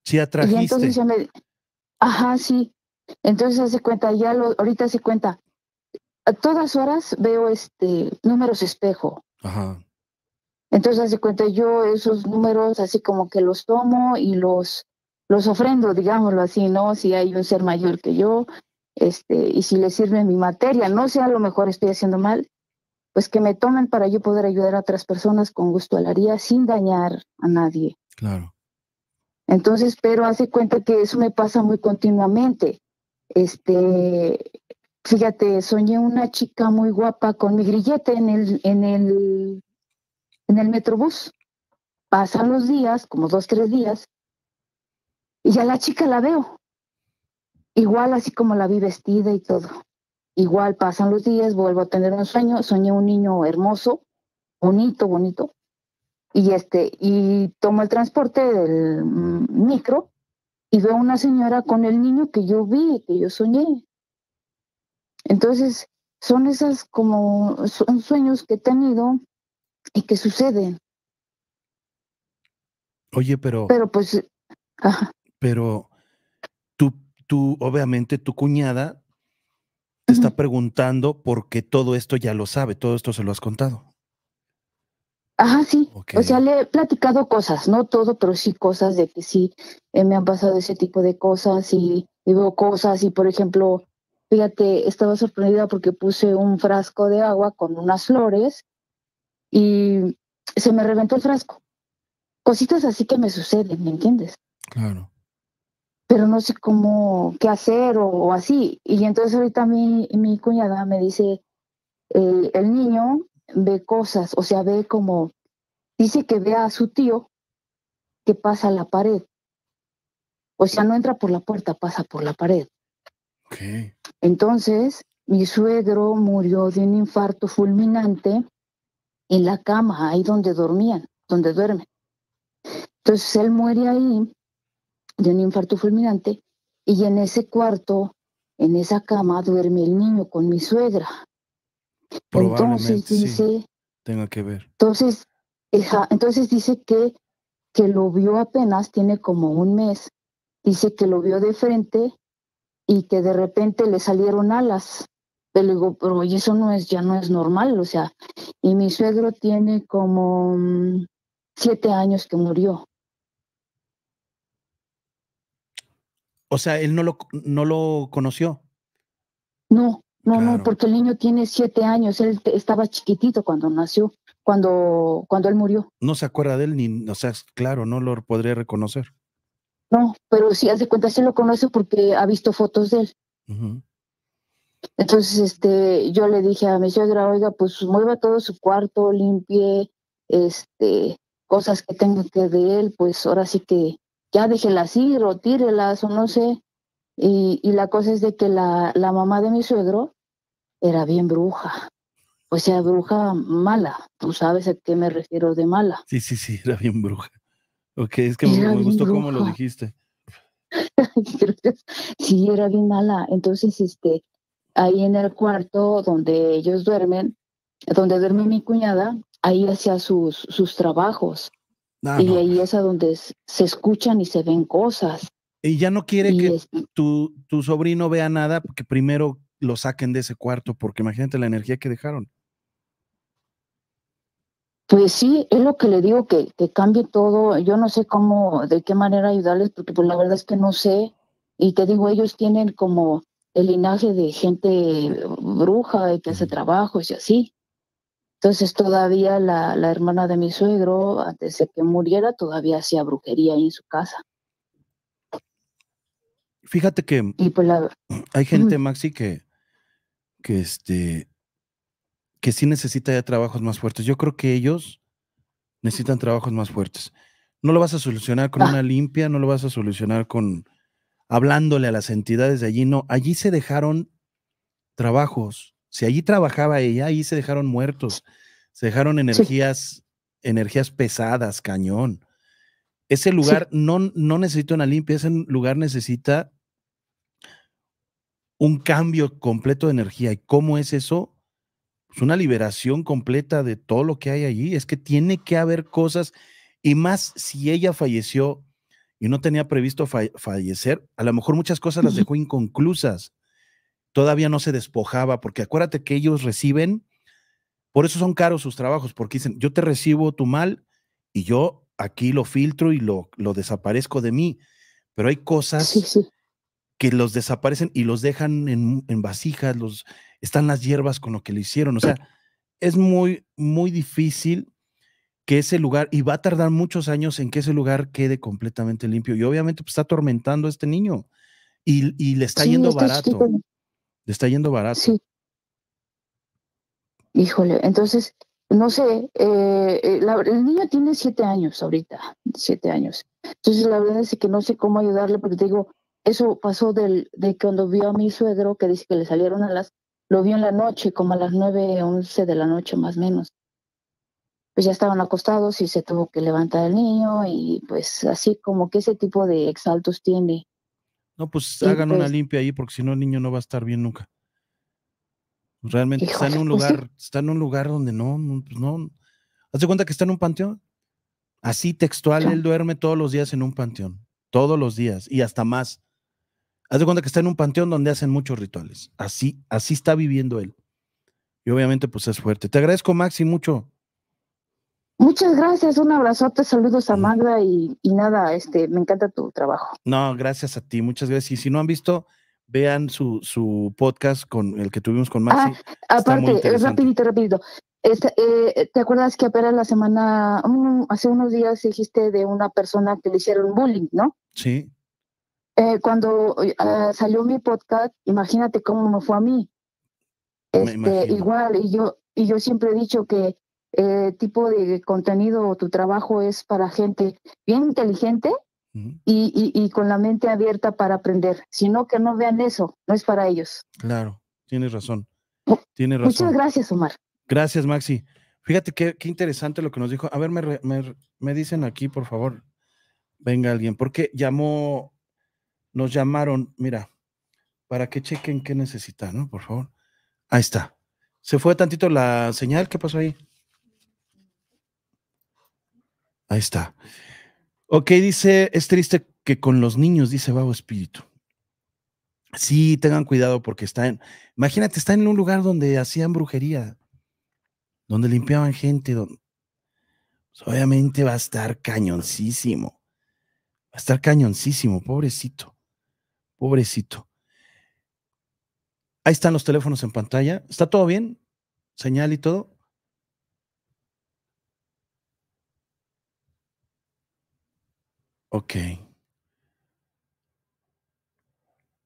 Sí, atrajiste. entonces ya me, ajá, sí. Entonces hace cuenta, ya lo, ahorita se cuenta, a todas horas veo este números espejo. Ajá. Entonces, hace cuenta yo esos números así como que los tomo y los, los ofrendo, digámoslo así, ¿no? Si hay un ser mayor que yo, este, y si le sirve mi materia, no sea lo mejor estoy haciendo mal, pues que me tomen para yo poder ayudar a otras personas con gusto la haría sin dañar a nadie. Claro. Entonces, pero hace cuenta que eso me pasa muy continuamente. Este, fíjate, soñé una chica muy guapa con mi grillete en el, en el en el metrobús. Pasan los días, como dos, tres días, y ya la chica la veo. Igual así como la vi vestida y todo. Igual pasan los días, vuelvo a tener un sueño, soñé un niño hermoso, bonito, bonito. Y este, y tomo el transporte del micro y veo una señora con el niño que yo vi, que yo soñé. Entonces, son esas como son sueños que he tenido ¿Y qué sucede? Oye, pero. Pero pues. Pero tú, tú, obviamente, tu cuñada te está preguntando porque todo esto ya lo sabe, todo esto se lo has contado. Ajá, sí. O sea, le he platicado cosas, no todo, pero sí cosas de que sí eh, me han pasado ese tipo de cosas y, veo cosas y, por ejemplo, fíjate, estaba sorprendida porque puse un frasco de agua con unas flores y se me reventó el frasco. Cositas así que me suceden, ¿me entiendes? Claro. Pero no sé cómo, qué hacer o, así. Y entonces ahorita mi, mi cuñada me dice, eh, el niño ve cosas, o sea, ve como, dice que ve a su tío que pasa la pared. O sea, no entra por la puerta, pasa por la pared. Okay. Entonces, mi suegro murió de un infarto fulminante en la cama, ahí donde dormían, donde duermen. Entonces él muere ahí de un infarto fulminante y en ese cuarto, en esa cama, duerme el niño con mi suegra. entonces dice, tenga que ver. Entonces, entonces dice que, que lo vio apenas, tiene como un mes, dice que lo vio de frente y que de repente le salieron alas pero digo, pero eso no es, ya no es normal, o sea, y mi suegro tiene como mm, siete años que murió. O sea, él no lo, no lo conoció. No, no, no, porque el niño tiene siete años, él estaba chiquitito cuando nació, cuando, cuando él murió. No se acuerda de él, ni, o sea, claro, no lo podría reconocer. No, pero si hace cuenta, sí lo conoce porque ha visto fotos de él. Ajá. Entonces, este, yo le dije a mi suegra, oiga, pues mueva todo su cuarto, limpie, este, cosas que tenga que de él, pues ahora sí que ya déjela así, o o no sé. Y, y la cosa es de que la, la mamá de mi suegro era bien bruja, o sea, bruja mala, tú sabes a qué me refiero de mala. Sí, sí, sí, era bien bruja. Ok, es que me, gustó cómo lo dijiste. <laughs> sí, era bien mala. Entonces, este, ahí en el cuarto donde ellos duermen, donde duerme mi cuñada, ahí hacía sus, sus trabajos. Ah, y ahí es a donde se escuchan y se ven cosas. Y ya no quiere que tu, tu sobrino vea nada, porque primero lo saquen de ese cuarto, porque imagínate la energía que dejaron. Pues sí, es lo que le digo, que, que cambie todo. Yo no sé cómo, de qué manera ayudarles, porque pues la verdad es que no sé. Y te digo, ellos tienen como el linaje de gente bruja y que hace trabajos y así. Entonces todavía la, hermana de mi suegro, antes de que muriera, todavía hacía brujería en su casa. Fíjate que pues, hay gente, Maxi, que, que este que sí necesita ya trabajos más fuertes. Yo creo que ellos necesitan trabajos más fuertes. No lo vas a solucionar con ah. una limpia, no lo vas a solucionar con, hablándole a las entidades de allí. No, allí se dejaron trabajos. Si allí trabajaba ella, allí se dejaron muertos, se dejaron energías, energías pesadas, cañón. Ese lugar no, no necesita una limpia, ese lugar necesita un cambio completo de energía. ¿Y cómo es eso? Es pues una liberación completa de todo lo que hay allí. Es que tiene que haber cosas, y más si ella falleció y no tenía previsto fallecer, a lo mejor muchas cosas las dejó inconclusas. Todavía no se despojaba, porque acuérdate que ellos reciben, por eso son caros sus trabajos, porque dicen, yo te recibo tu mal y yo aquí lo filtro y lo, lo desaparezco de mí. Pero hay cosas que los desaparecen y los dejan en, en, vasijas, los, están las hierbas con lo que lo hicieron. O sea, es muy, muy difícil que ese lugar, y va a tardar muchos años en que ese lugar quede completamente limpio. Y obviamente pues, está atormentando a este niño y, y le está yendo barato. Le está yendo barato. Sí. Híjole, entonces, no sé, eh, eh, el niño tiene siete años ahorita, siete años. Entonces, la verdad es que no sé cómo ayudarle, porque te digo, eso pasó del, de cuando vio a mi suegro, que dice que le salieron a las, lo vio en la noche, como a las nueve, once de la noche más o menos pues ya estaban acostados y se tuvo que levantar el niño y pues así como que ese tipo de exaltos tiene. No, pues hagan una pues limpia ahí porque si no el niño no va a estar bien nunca. Realmente está en un lugar, en un lugar donde no, no, pues no. Haz de cuenta que está en un panteón. Así textual, ah. él duerme todos los días en un panteón, todos los días y hasta más. Haz de cuenta que está en un panteón donde hacen muchos rituales. Así, así está viviendo él. Y obviamente, pues es fuerte. Te agradezco, Maxi, mucho Muchas gracias, un abrazote, saludos a Magda y, nada, este, me encanta tu trabajo. No, gracias a ti, muchas gracias. Y si no han visto, vean su, su podcast con el que tuvimos con Maxi. Ah, aparte eh, aparte, rapidito, rapidito. Este, eh, ¿Te acuerdas que apenas la semana, mm, hace unos días dijiste de una persona que le hicieron bullying, no? Sí. Eh, cuando salió mi podcast, imagínate cómo me fue a mí. Este, igual, y yo, y yo siempre he dicho que eh, tipo de contenido o tu trabajo es para gente bien inteligente y, con la mente abierta para aprender, sino que no vean eso, no es para ellos. Claro, tienes razón. razón. Muchas gracias, Omar. Gracias, Maxi. Fíjate qué, interesante lo que nos dijo. A ver, me, me dicen aquí, por favor, venga alguien, porque llamó, nos llamaron, mira, para que chequen qué necesitan, ¿no? Por favor. Ahí está. Se fue tantito la señal, ¿qué pasó ahí? Ahí está. Ok, dice, es triste que con los niños, dice Babo Espíritu. Sí, tengan cuidado porque están, imagínate, están en un lugar donde hacían brujería, donde limpiaban gente, pues, obviamente va a estar cañoncísimo, va a estar cañoncísimo, pobrecito, pobrecito. Ahí están los teléfonos en pantalla, ¿está todo bien? ¿Señal y todo? Ok.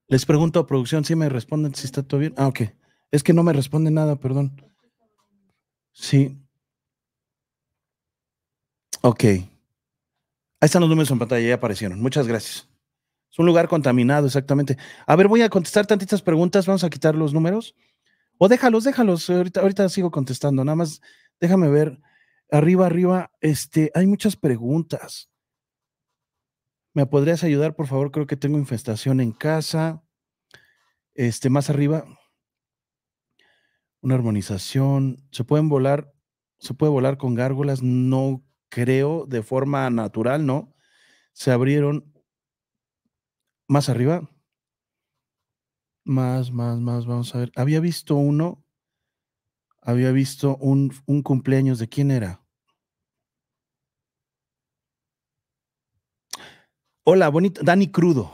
Les pregunto a producción si me responden si está todo bien. Ah, ok. Es que no me responde nada, perdón. Sí. Ok. Ahí están los números en pantalla, ya aparecieron. Muchas gracias. Es un lugar contaminado, exactamente. A ver, voy a contestar tantitas preguntas. Vamos a quitar los números. O déjalos, déjalos. Ahorita, ahorita sigo contestando. Nada más, déjame ver. Arriba, arriba, este, hay muchas preguntas. ¿Me podrías ayudar, por favor? Creo que tengo infestación en casa. Este, más arriba, una armonización. ¿Se pueden volar? ¿Se puede volar con gárgolas? No creo, de forma natural, ¿no? Se abrieron más arriba. Más, más, más, vamos a ver. Había visto uno, había visto un, un cumpleaños, ¿de quién era? Hola, bonita, Dani Crudo.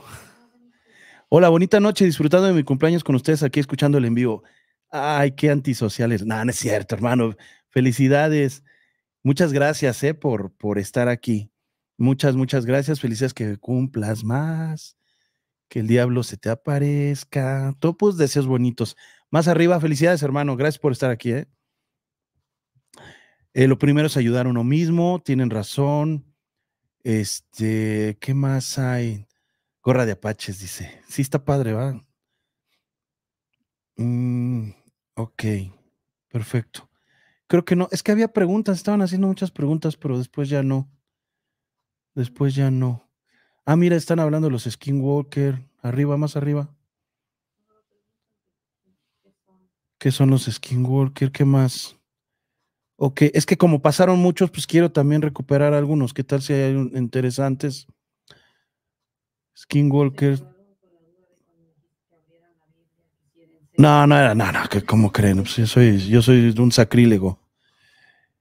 Hola, bonita noche, disfrutando de mi cumpleaños con ustedes aquí escuchando el en vivo. Ay, qué antisociales. No, no es cierto, hermano. Felicidades. Muchas gracias, eh, por, por estar aquí. Muchas, muchas gracias. Felices que cumplas más. Que el diablo se te aparezca. Topos, deseos bonitos. Más arriba, felicidades, hermano. Gracias por estar aquí, eh. eh lo primero es ayudar a uno mismo, tienen razón. Este, ¿qué más hay? Gorra de Apaches, dice. Sí, está padre, va. Mm, ok, perfecto. Creo que no, es que había preguntas, estaban haciendo muchas preguntas, pero después ya no. Después ya no. Ah, mira, están hablando los Skinwalker. Arriba, más arriba. ¿Qué son los Skinwalker? ¿Qué más? Ok, es que como pasaron muchos, pues quiero también recuperar algunos. ¿Qué tal si hay interesantes? Skinwalker. No, no no, no, cómo creen, pues yo soy, yo un sacrílego.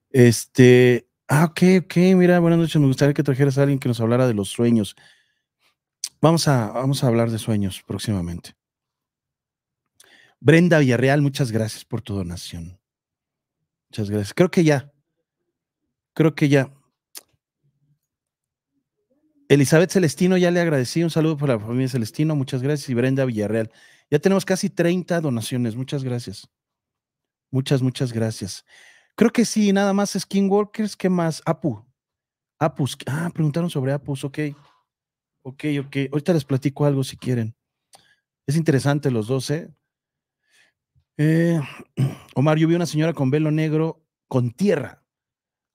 Este, ah, ok, ok, mira, buenas noches, me gustaría que trajeras a alguien que nos hablara de los sueños. Vamos a, vamos a hablar de sueños próximamente. Brenda Villarreal, muchas gracias por tu donación. Muchas gracias. Creo que ya. Creo que ya. Elizabeth Celestino, ya le agradecí. Un saludo para la familia Celestino. Muchas gracias. Y Brenda Villarreal. Ya tenemos casi 30 donaciones. Muchas gracias. Muchas, muchas gracias. Creo que sí, nada más Skinwalkers. ¿Qué más? Apu. Apus. Ah, preguntaron sobre Apus. Ok. Ok, ok. Ahorita les platico algo si quieren. Es interesante los dos, ¿eh? Eh, <clears throat> Omar, yo vi una señora con velo negro con tierra.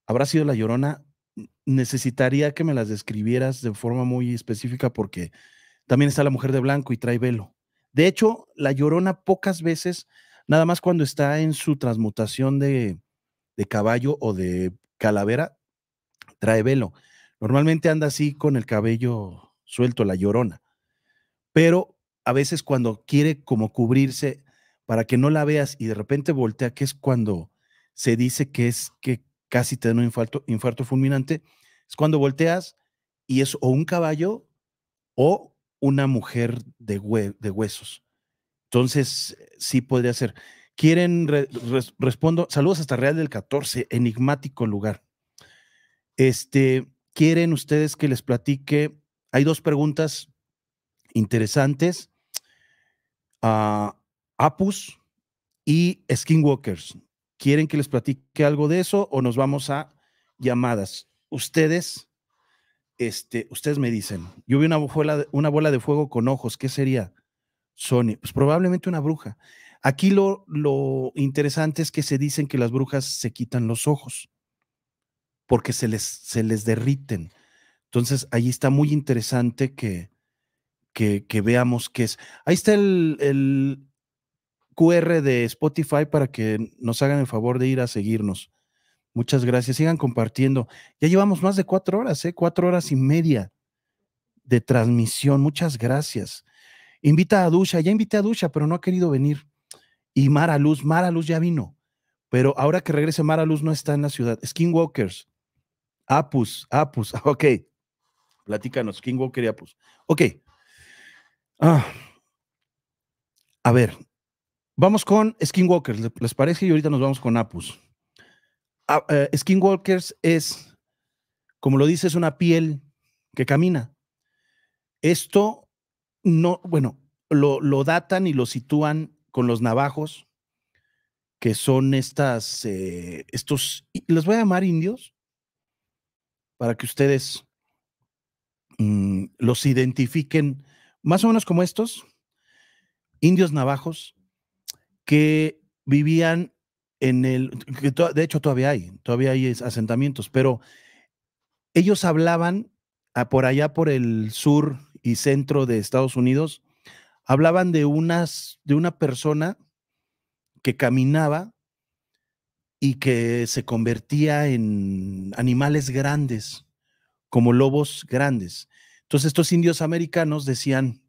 ¿Habrá sido la llorona? Necesitaría que me las describieras de forma muy específica porque también está la mujer de blanco y trae velo. De hecho, la llorona pocas veces, nada más cuando está en su transmutación de, de caballo o de calavera, trae velo. Normalmente anda así con el cabello suelto, la llorona. Pero a veces cuando quiere como cubrirse para que no la veas y de repente voltea, que es cuando se dice que es que casi te da un infarto, infarto fulminante, es cuando volteas y es o un caballo o una mujer de, huesos. Entonces, sí podría ser. Quieren, respondo, saludos hasta Real del 14, enigmático lugar. Este, quieren ustedes que les platique, hay dos preguntas interesantes. Ah, Apus y Skinwalkers. ¿Quieren que les platique algo de eso o nos vamos a llamadas? Ustedes, este, ustedes me dicen, yo vi una bola, una bola de fuego con ojos, ¿qué sería? Sony, pues probablemente una bruja. Aquí lo, lo interesante es que se dicen que las brujas se quitan los ojos porque se les, se les derriten. Entonces, ahí está muy interesante que, que, veamos qué es. Ahí está el, QR de Spotify para que nos hagan el favor de ir a seguirnos. Muchas gracias. Sigan compartiendo. Ya llevamos más de cuatro horas, ¿eh? cuatro horas y media de transmisión. Muchas gracias. Invita a Dusha. Ya invité a Dusha, pero no ha querido venir. Y Mara Luz. Mara Luz ya vino. Pero ahora que regrese Mara Luz no está en la ciudad. Skinwalkers. Apus. Apus. <laughs> Ok. Platícanos. Skinwalker y Apus. Ok. Ah, a ver, Vamos con Skinwalkers, ¿les parece? Y ahorita nos vamos con Apus. Ah, eh, Skinwalkers es, como lo dice, es una piel que camina. Esto no, bueno, lo, datan y lo sitúan con los navajos, que son estas, eh, estos, los voy a llamar indios, para que ustedes mm, los identifiquen, más o menos como estos, indios navajos, que vivían en el, de hecho todavía hay, todavía hay asentamientos, pero ellos hablaban por allá por el sur y centro de Estados Unidos, hablaban de, unas, de una persona que caminaba y que se convertía en animales grandes, como lobos grandes. Entonces estos indios americanos decían,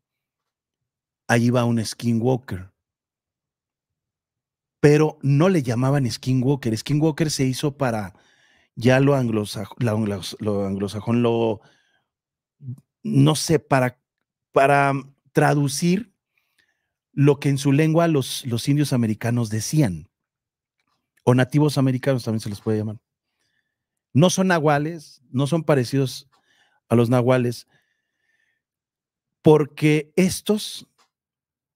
ahí va un skinwalker pero no le llamaban Skinwalker. Skinwalker se hizo para ya lo, anglosajón, lo, no sé, para, para traducir lo que en su lengua los, los indios americanos decían, o nativos americanos también se los puede llamar. No son nahuales, no son parecidos a los nahuales, porque estos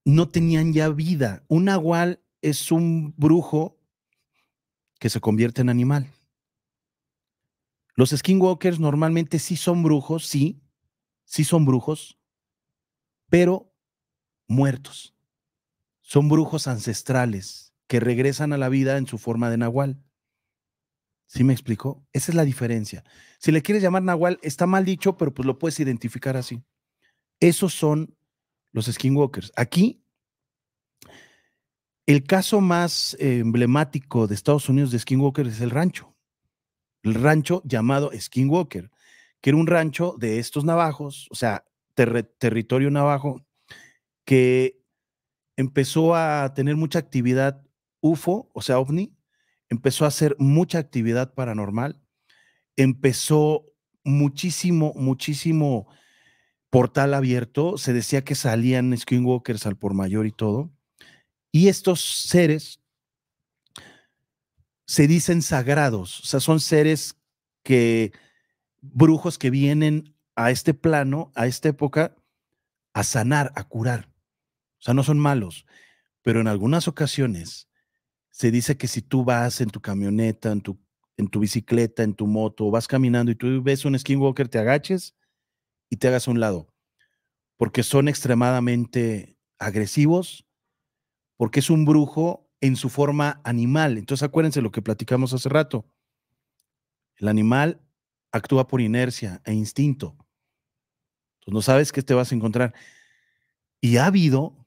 no tenían ya vida. Un nahual es un brujo que se convierte en animal. Los skinwalkers normalmente sí son brujos, sí, sí son brujos, pero muertos. Son brujos ancestrales que regresan a la vida en su forma de nahual. ¿Sí me explico? Esa es la diferencia. Si le quieres llamar nahual, está mal dicho, pero pues lo puedes identificar así. Esos son los skinwalkers. Aquí el caso más eh, emblemático de Estados Unidos de Skinwalker es el rancho. El rancho llamado Skinwalker, que era un rancho de estos navajos, o sea, territorio navajo, que empezó a tener mucha actividad UFO, o sea, ovni, empezó a hacer mucha actividad paranormal, empezó muchísimo, muchísimo portal abierto, se decía que salían skinwalkers al por mayor y todo. Y estos seres se dicen sagrados, o sea, son seres que, brujos que vienen a este plano, a esta época, a sanar, a curar. O sea, no son malos, pero en algunas ocasiones se dice que si tú vas en tu camioneta, en tu, en tu bicicleta, en tu moto, vas caminando y tú ves un skinwalker, te agaches y te hagas a un lado, porque son extremadamente agresivos, porque es un brujo en su forma animal. Entonces acuérdense lo que platicamos hace rato. El animal actúa por inercia e instinto. Entonces no sabes qué te vas a encontrar. Y ha habido,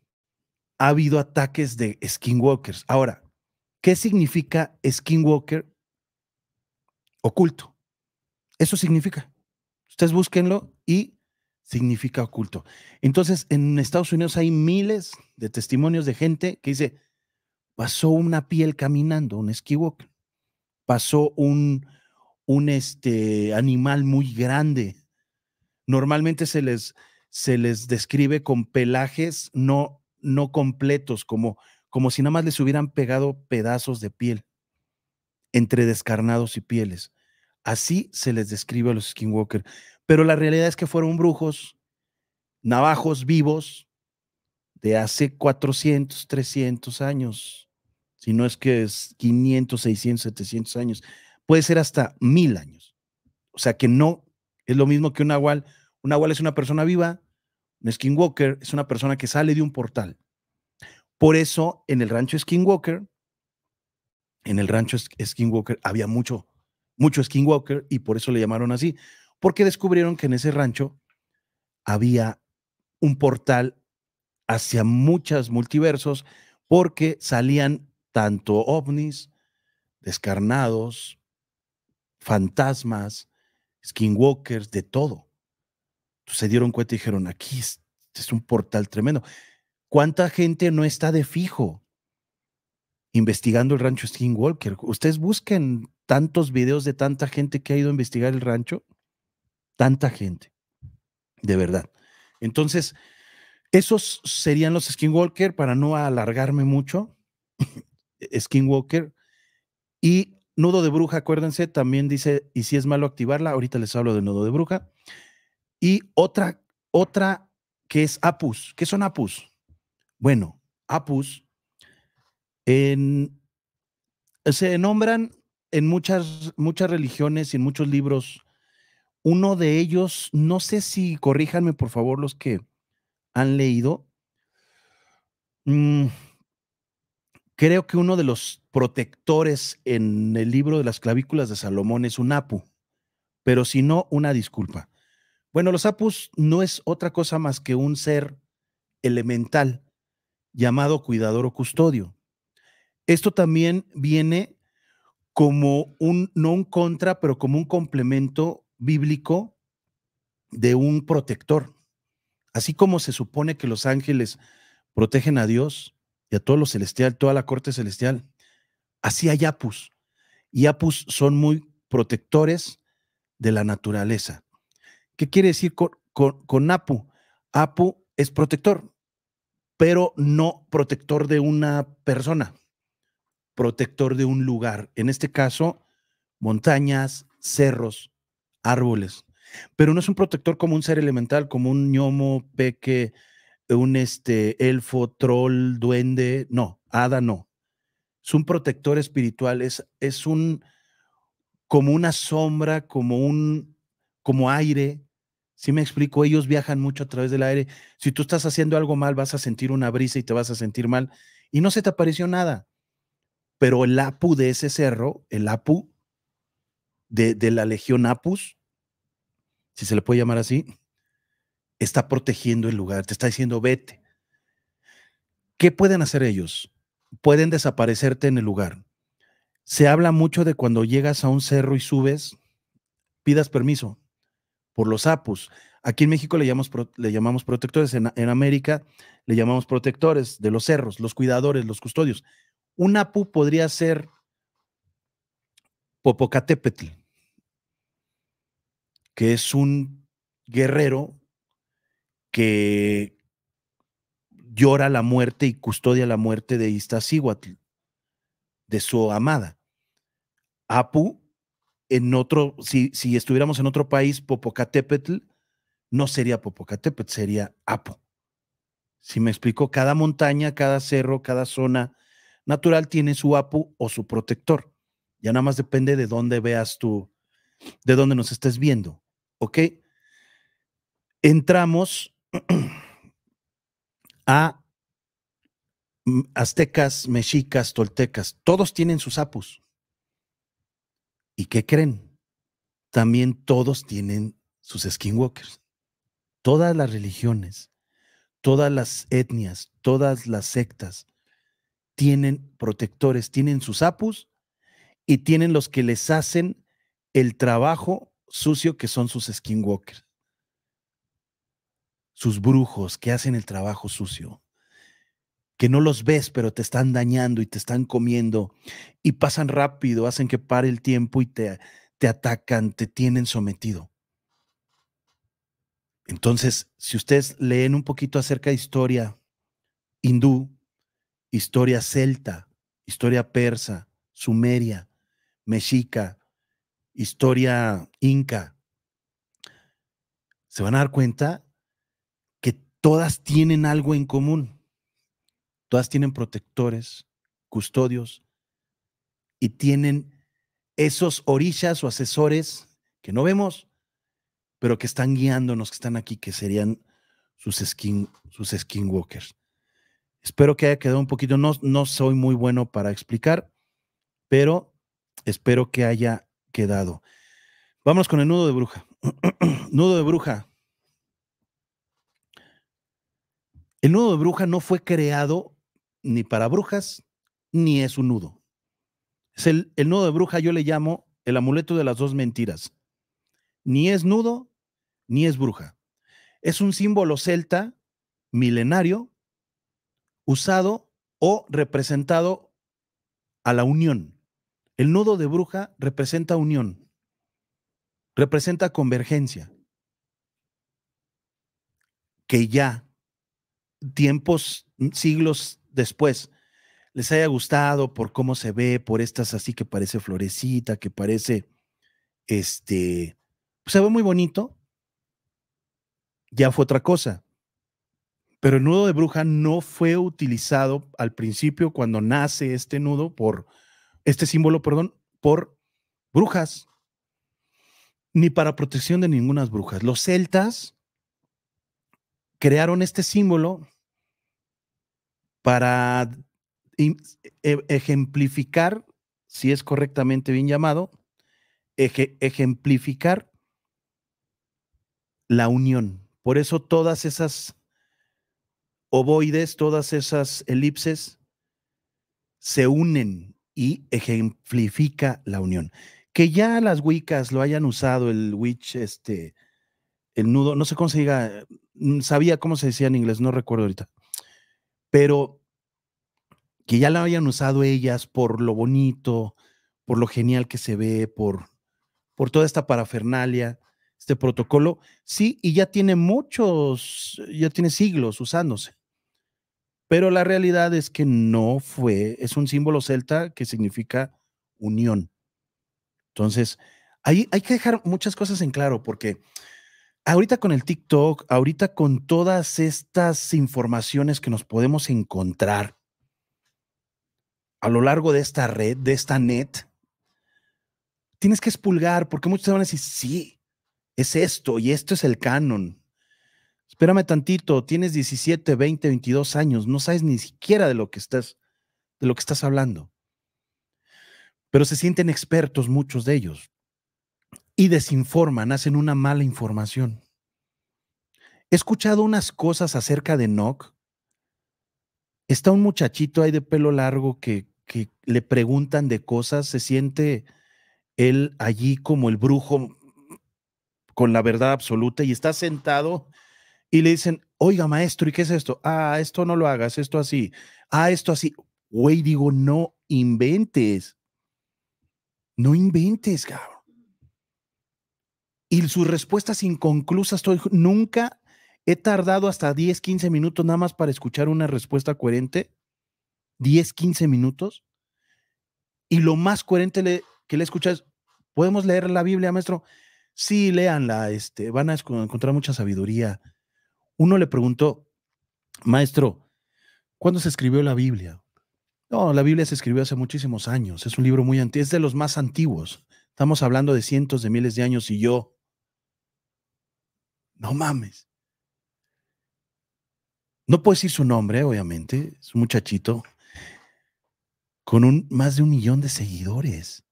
ha habido ataques de skinwalkers. Ahora, ¿qué significa skinwalker oculto? Eso significa. Ustedes búsquenlo y significa oculto. Entonces, en Estados Unidos hay miles de testimonios de gente que dice, pasó una piel caminando, un skiwalker. pasó un, un este, animal muy grande. Normalmente se les, se les describe con pelajes no, no completos, como, como si nada más les hubieran pegado pedazos de piel entre descarnados y pieles. Así se les describe a los skinwalker. Pero la realidad es que fueron brujos, navajos vivos de hace 400, 300 años, si no es que es 500, 600, 700 años, puede ser hasta mil años. O sea que no es lo mismo que un nahual. Un nahual es una persona viva, un skinwalker es una persona que sale de un portal. Por eso en el rancho skinwalker, en el rancho skinwalker había mucho, mucho skinwalker y por eso le llamaron así, porque descubrieron que en ese rancho había un portal hacia muchos multiversos porque salían tanto ovnis, descarnados, fantasmas, skinwalkers, de todo. Entonces se dieron cuenta y dijeron, aquí es, es un portal tremendo. ¿Cuánta gente no está de fijo investigando el rancho Skinwalker? Ustedes busquen tantos videos de tanta gente que ha ido a investigar el rancho tanta gente. De verdad. Entonces, esos serían los Skinwalker, para no alargarme mucho. <laughs> Skinwalker. Y nudo de bruja, acuérdense, también dice, y si es malo activarla, ahorita les hablo de nudo de bruja. Y otra, otra que es Apus. ¿Qué son Apus? Bueno, Apus se nombran en muchas, muchas religiones y en muchos libros uno de ellos, no sé si corríjanme por favor los que han leído, mm, creo que uno de los protectores en el libro de las clavículas de Salomón es un apu, pero si no, una disculpa. Bueno, los apus no es otra cosa más que un ser elemental llamado cuidador o custodio. Esto también viene como un, no un contra, pero como un complemento bíblico de un protector. Así como se supone que los ángeles protegen a Dios y a todo lo celestial, toda la corte celestial, así hay apus. Y apus son muy protectores de la naturaleza. ¿Qué quiere decir con, apu? Apu es protector, pero no protector de una persona, protector de un lugar. En este caso, montañas, cerros, árboles. Pero no es un protector como un ser elemental, como un ñomo, peque, un este, elfo, troll, duende. No, hada no. Es un protector espiritual, es, un como una sombra, como un como aire. Si me explico, ellos viajan mucho a través del aire. Si tú estás haciendo algo mal, vas a sentir una brisa y te vas a sentir mal. Y no se te apareció nada. Pero el Apu de ese cerro, el Apu, de, la Legión Apus, si se le puede llamar así, está protegiendo el lugar, te está diciendo vete. ¿Qué pueden hacer ellos? Pueden desaparecerte en el lugar. Se habla mucho de cuando llegas a un cerro y subes, pidas permiso por los apus. Aquí en México le llamamos, le llamamos protectores, en, en, América le llamamos protectores de los cerros, los cuidadores, los custodios. Un apu podría ser Popocatépetl, que es un guerrero que llora la muerte y custodia la muerte de Iztaccíhuatl, de su amada. Apu, en otro, si, si estuviéramos en otro país, Popocatépetl, no sería Popocatépetl, sería Apu. Si me explico, cada montaña, cada cerro, cada zona natural tiene su Apu o su protector. Ya nada más depende de dónde veas tú, de dónde nos estés viendo. ¿ok? Entramos a aztecas, mexicas, toltecas, todos tienen sus apus. ¿Y qué creen? También todos tienen sus skinwalkers. Todas las religiones, todas las etnias, todas las sectas tienen protectores, tienen sus apus y tienen los que les hacen el trabajo sucio que son sus skinwalkers, sus brujos que hacen el trabajo sucio, que no los ves, pero te están dañando y te están comiendo y pasan rápido, hacen que pare el tiempo y te, te atacan, te tienen sometido. Entonces, si ustedes leen un poquito acerca de historia hindú, historia celta, historia persa, sumeria, mexica, historia inca, se van a dar cuenta que todas tienen algo en común. Todas tienen protectores, custodios y tienen esos orillas o asesores que no vemos, pero que están guiándonos, que están aquí, que serían sus, skin, sus skinwalkers. Espero que haya quedado un poquito, no, no soy muy bueno para explicar, pero espero que haya quedado. Vamos con el nudo de bruja. <clears throat> nudo de bruja. El nudo de bruja no fue creado ni para brujas, ni es un nudo. Es el, el nudo de bruja yo le llamo el amuleto de las dos mentiras. Ni es nudo, ni es bruja. Es un símbolo celta milenario usado o representado a la unión. El nudo de bruja representa unión, representa convergencia, que ya tiempos, siglos después, les haya gustado por cómo se ve, por estas así que parece florecita, que parece, este, pues, se ve muy bonito, ya fue otra cosa. Pero el nudo de bruja no fue utilizado al principio cuando nace este nudo por este símbolo, perdón, por brujas, ni para protección de ninguna brujas. Los celtas crearon este símbolo para e-, ejemplificar, si es correctamente bien llamado, ejemplificar la unión. Por eso todas esas ovoides, todas esas elipses se unen y ejemplifica la unión. Que ya las Wiccas lo hayan usado, el witch, este, el nudo, no sé cómo se diga, mm, sabía cómo se decía en inglés, no recuerdo ahorita, pero que ya la hayan usado ellas por lo bonito, por lo genial que se ve, por, por toda esta parafernalia, este protocolo, sí, y ya tiene muchos, ya tiene siglos usándose. Pero la realidad es que no fue, es un símbolo celta que significa unión. Entonces, hay que dejar muchas cosas en claro porque ahorita con el TikTok, ahorita con todas estas informaciones que nos podemos encontrar a lo largo de esta red, de esta net, tienes que expulgar porque muchos te van a decir, sí, es esto y esto es el canon. Espérame tantito, tienes 17, 20, 22 años, no sabes ni siquiera de lo que estás, de lo que estás hablando. Pero se sienten expertos muchos de ellos y desinforman, hacen una mala información. He escuchado unas cosas acerca de Nock. Está un muchachito ahí de pelo largo que, que le preguntan de cosas, se siente él allí como el brujo con la verdad absoluta y está sentado y le dicen, oiga maestro, ¿y qué es esto? Ah, esto no lo hagas, esto así, ah, esto así. Güey, digo, no inventes. No inventes, cabrón. Y sus respuestas inconclusas, nunca he tardado hasta 10, 15 minutos nada más para escuchar una respuesta coherente. 10, 15 minutos. Y lo más coherente le, que le escuchas, ¿podemos leer la Biblia, maestro? Sí, léanla, este, van a encontrar mucha sabiduría. Uno le preguntó, maestro, ¿cuándo se escribió la Biblia? No, la Biblia se escribió hace muchísimos años, es un libro muy antiguo, es de los más antiguos. Estamos hablando de cientos de miles de años y yo, no mames. No puedo decir su nombre, obviamente, es un muchachito con un, más de un millón de seguidores.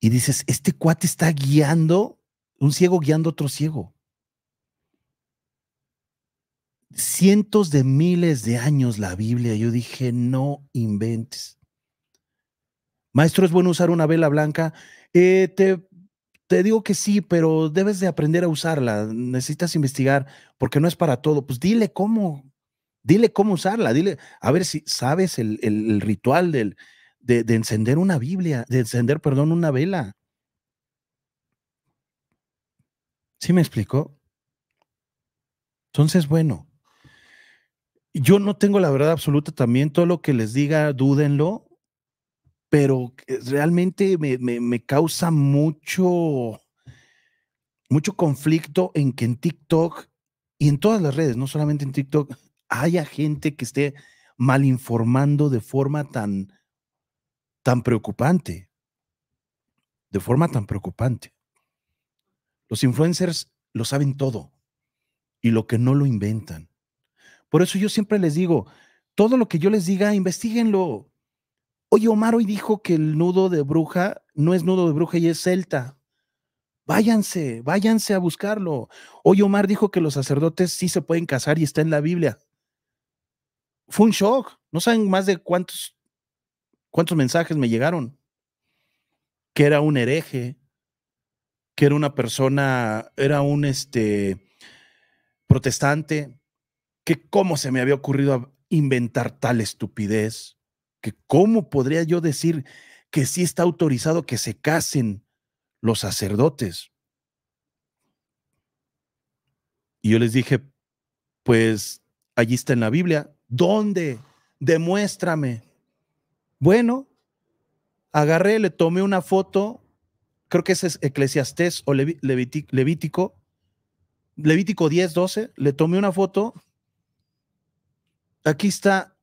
Y dices, este cuate está guiando, un ciego guiando a otro ciego cientos de miles de años la Biblia. Yo dije, no inventes. Maestro, ¿es bueno usar una vela blanca? Eh, te, te digo que sí, pero debes de aprender a usarla. Necesitas investigar porque no es para todo. Pues dile cómo, dile cómo usarla. Dile, a ver si sabes el, ritual del, de, de encender una Biblia, de encender, perdón, una vela. ¿Sí me explicó? Entonces, bueno, yo no tengo la verdad absoluta también, todo lo que les diga, dúdenlo, pero realmente me, me, causa mucho, mucho conflicto en que en TikTok y en todas las redes, no solamente en TikTok, haya gente que esté mal informando de forma tan, tan preocupante. De forma tan preocupante. Los influencers lo saben todo y lo que no lo inventan. Por eso yo siempre les digo, todo lo que yo les diga, investiguenlo. Oye, Omar hoy dijo que el nudo de bruja no es nudo de bruja y es celta. Váyanse, váyanse a buscarlo. Hoy Omar dijo que los sacerdotes sí se pueden casar y está en la Biblia. Fue un shock. No saben más de cuántos, cuántos mensajes me llegaron. Que era un hereje, que era una persona, era un este protestante, que cómo se me había ocurrido inventar tal estupidez, que cómo podría yo decir que sí está autorizado que se casen los sacerdotes. Y yo les dije, pues allí está en la Biblia, ¿dónde? Demuéstrame. Bueno, agarré, le tomé una foto, creo que ese es Eclesiastés o Levítico, Levítico 10, 12, le tomé una foto aquí está,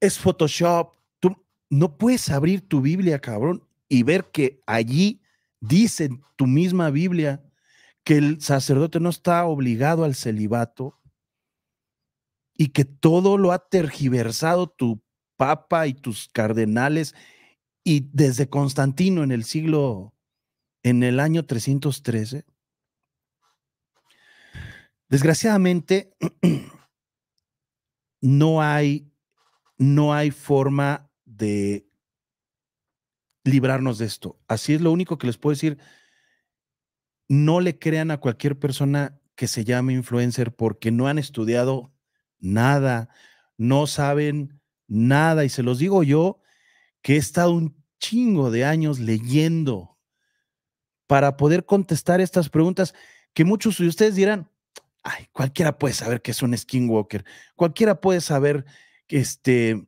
es Photoshop. Tú no puedes abrir tu Biblia, cabrón, y ver que allí dice tu misma Biblia que el sacerdote no está obligado al celibato y que todo lo ha tergiversado tu papa y tus cardenales y desde Constantino en el siglo, en el año 313. Desgraciadamente, <clears throat> no hay, no hay forma de librarnos de esto. Así es lo único que les puedo decir. No le crean a cualquier persona que se llame influencer porque no han estudiado nada, no saben nada. Y se los digo yo que he estado un chingo de años leyendo para poder contestar estas preguntas que muchos de ustedes dirán, Ay, cualquiera puede saber que es un skinwalker, cualquiera puede saber este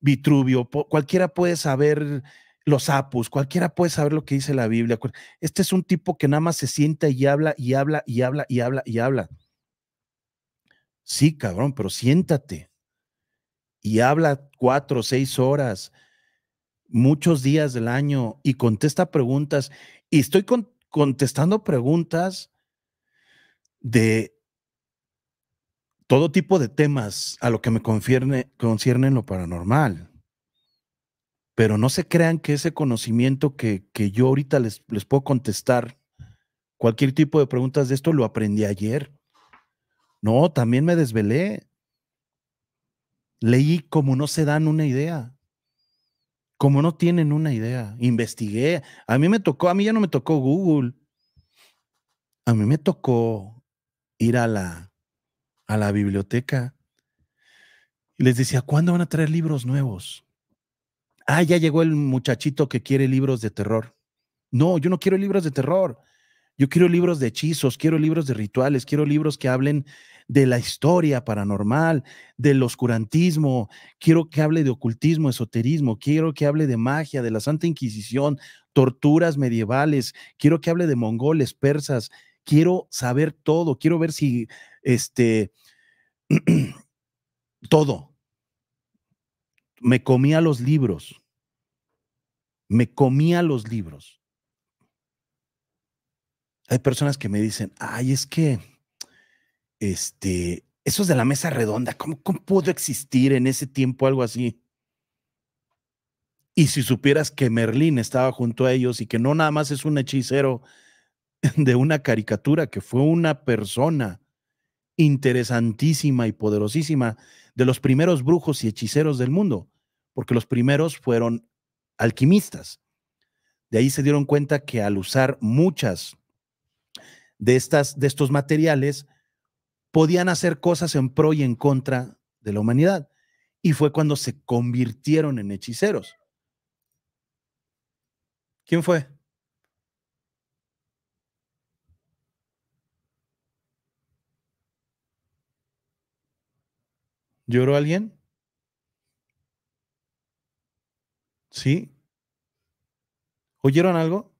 Vitruvio, cualquiera puede saber los apus, cualquiera puede saber lo que dice la Biblia. Este es un tipo que nada más se sienta y habla y habla y habla y habla y habla. Sí, cabrón, pero siéntate y habla cuatro o seis horas, muchos días del año y contesta preguntas. Y estoy contestando preguntas de todo tipo de temas a lo que me concierne en lo paranormal. Pero no se crean que ese conocimiento que, yo ahorita les, les puedo contestar, cualquier tipo de preguntas de esto, lo aprendí ayer. No, también me desvelé. Leí como no se dan una idea, como no tienen una idea. Investigué. A mí me tocó, a mí ya no me tocó Google. A mí me tocó ir a la a la biblioteca y les decía, ¿cuándo van a traer libros nuevos? Ah, ya llegó el muchachito que quiere libros de terror. No, yo no quiero libros de terror. Yo quiero libros de hechizos, quiero libros de rituales, quiero libros que hablen de la historia paranormal, del oscurantismo, quiero que hable de ocultismo, esoterismo, quiero que hable de magia, de la Santa Inquisición, torturas medievales, quiero que hable de mongoles, persas, quiero saber todo, quiero ver si este, <clears throat> todo. Me comía los libros. Me comía los libros. Hay personas que me dicen, ay, es que, este, eso es de la mesa redonda, ¿cómo, cómo pudo existir en ese tiempo algo así? Y si supieras que Merlín estaba junto a ellos y que no nada más es un hechicero <laughs> de una caricatura, que fue una persona interesantísima y poderosísima de los primeros brujos y hechiceros del mundo, porque los primeros fueron alquimistas. De ahí se dieron cuenta que al usar muchas de, estas, de estos materiales, podían hacer cosas en pro y en contra de la humanidad. Y fue cuando se convirtieron en hechiceros. ¿Quién fue? ¿Lloró alguien? ¿Sí? ¿Oyeron algo?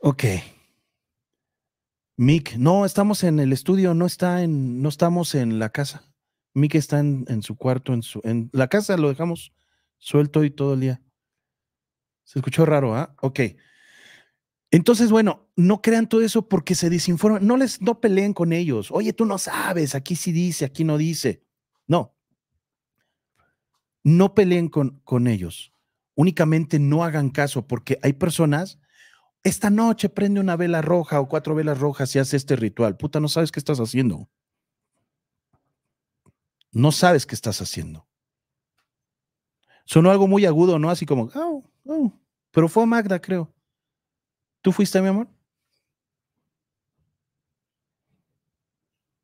Ok. Mick, no, estamos en el estudio, no está en, no estamos en la casa. Mick está en, en su cuarto, en su, en la casa lo dejamos suelto y todo el día. Se escuchó raro, ¿ah? Ok. Entonces, bueno, no crean todo eso porque se desinforman. No les, no peleen con ellos. Oye, tú no sabes, aquí sí dice, aquí no dice. No. No peleen con, con ellos. Únicamente no hagan caso porque hay personas. Esta noche prende una vela roja o cuatro velas rojas y hace este ritual. Puta, no sabes qué estás haciendo. No sabes qué estás haciendo. Sonó algo muy agudo, ¿no? Así como, Pero fue Magda, creo. ¿Tú fuiste, mi amor?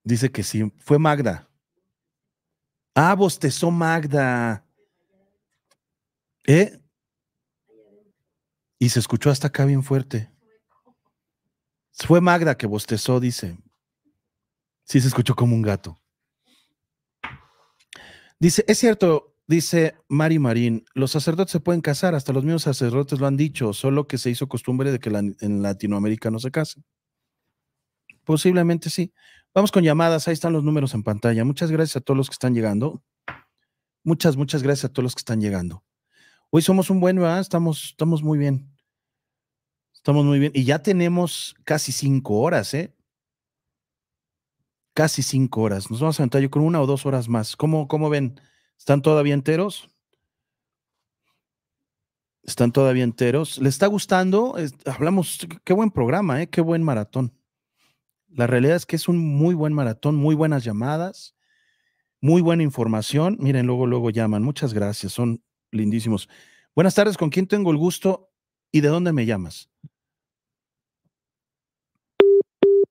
Dice que sí, fue Magda. Ah, bostezó Magda. ¿Eh? Y se escuchó hasta acá bien fuerte. Fue Magda que bostezó, dice. Sí, se escuchó como un gato. Dice, es cierto, Dice Mari Marín, los sacerdotes se pueden casar, hasta los mismos sacerdotes lo han dicho, solo que se hizo costumbre de que en Latinoamérica no se casen. Posiblemente sí. Vamos con llamadas, ahí están los números en pantalla. Muchas gracias a todos los que están llegando. Muchas, muchas gracias a todos los que están llegando. Hoy somos un buen, ¿verdad? Estamos, estamos muy bien. Estamos muy bien. Y ya tenemos casi cinco horas, ¿eh? Casi cinco horas. Nos vamos a aventar yo con una o dos horas más. ¿Cómo, cómo ven? ¿Están todavía enteros? Están todavía enteros. ¿Les está gustando? hablamos, qué buen programa, ¿eh? qué buen maratón. La realidad es que es un muy buen maratón, muy buenas llamadas, muy buena información. Miren, luego, luego llaman. Muchas gracias, son lindísimos. Buenas tardes, ¿con quién tengo el gusto y de dónde me llamas?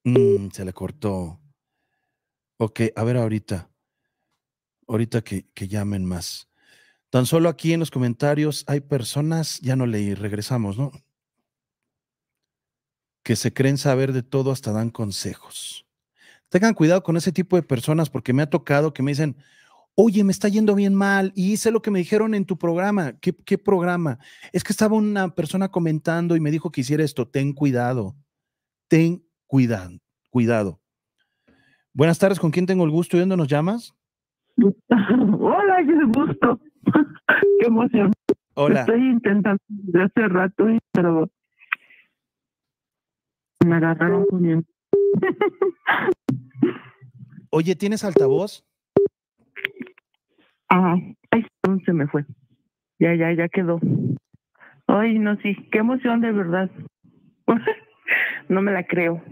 Mm, se le cortó. Ok, a ver ahorita ahorita que, que llamen más. Tan solo aquí en los comentarios hay personas, ya no leí, regresamos, ¿no? Que se creen saber de todo hasta dan consejos. Tengan cuidado con ese tipo de personas porque me ha tocado que me dicen, oye, me está yendo bien mal y hice lo que me dijeron en tu programa. ¿Qué, programa? Es que estaba una persona comentando y me dijo que hiciera esto. Ten cuidado, ten cuidado, cuidado. Buenas tardes, ¿con quién tengo el gusto? ¿Y dónde nos llamas? <laughs> Hola, qué gusto. <laughs> qué emoción. Estoy intentando desde hace rato, pero me agarraron poniendo. Em- <laughs> Oye, ¿tienes altavoz? Ah, ay, se me fue. Ya, ya, ya quedó. Ay, no, sí, qué emoción de verdad. no me la creo,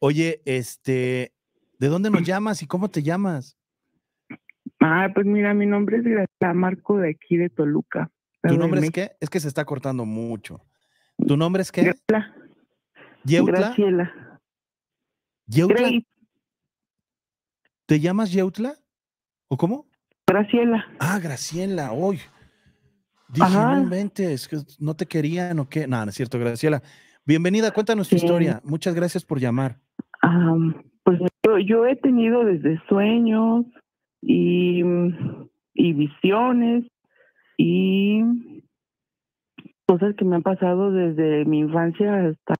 Oye, este, ¿De dónde nos <clears throat> llamas y cómo te llamas? Ah, pues mira, mi nombre es Graciela Marco de aquí de Toluca. ¿Tu nombre es qué? Es que se está cortando mucho. ¿Tu nombre es qué? Graciela. Graciela. ¿Te llamas Yeutla? ¿O cómo? Graciela. Ah, Graciela, hoy. Dije, es que no te querían o qué. No, es cierto, Graciela. Bienvenida, cuéntanos tu historia. Muchas gracias por llamar. Ah, pues yo, he tenido desde sueños y, visiones y cosas que me han pasado desde mi infancia hasta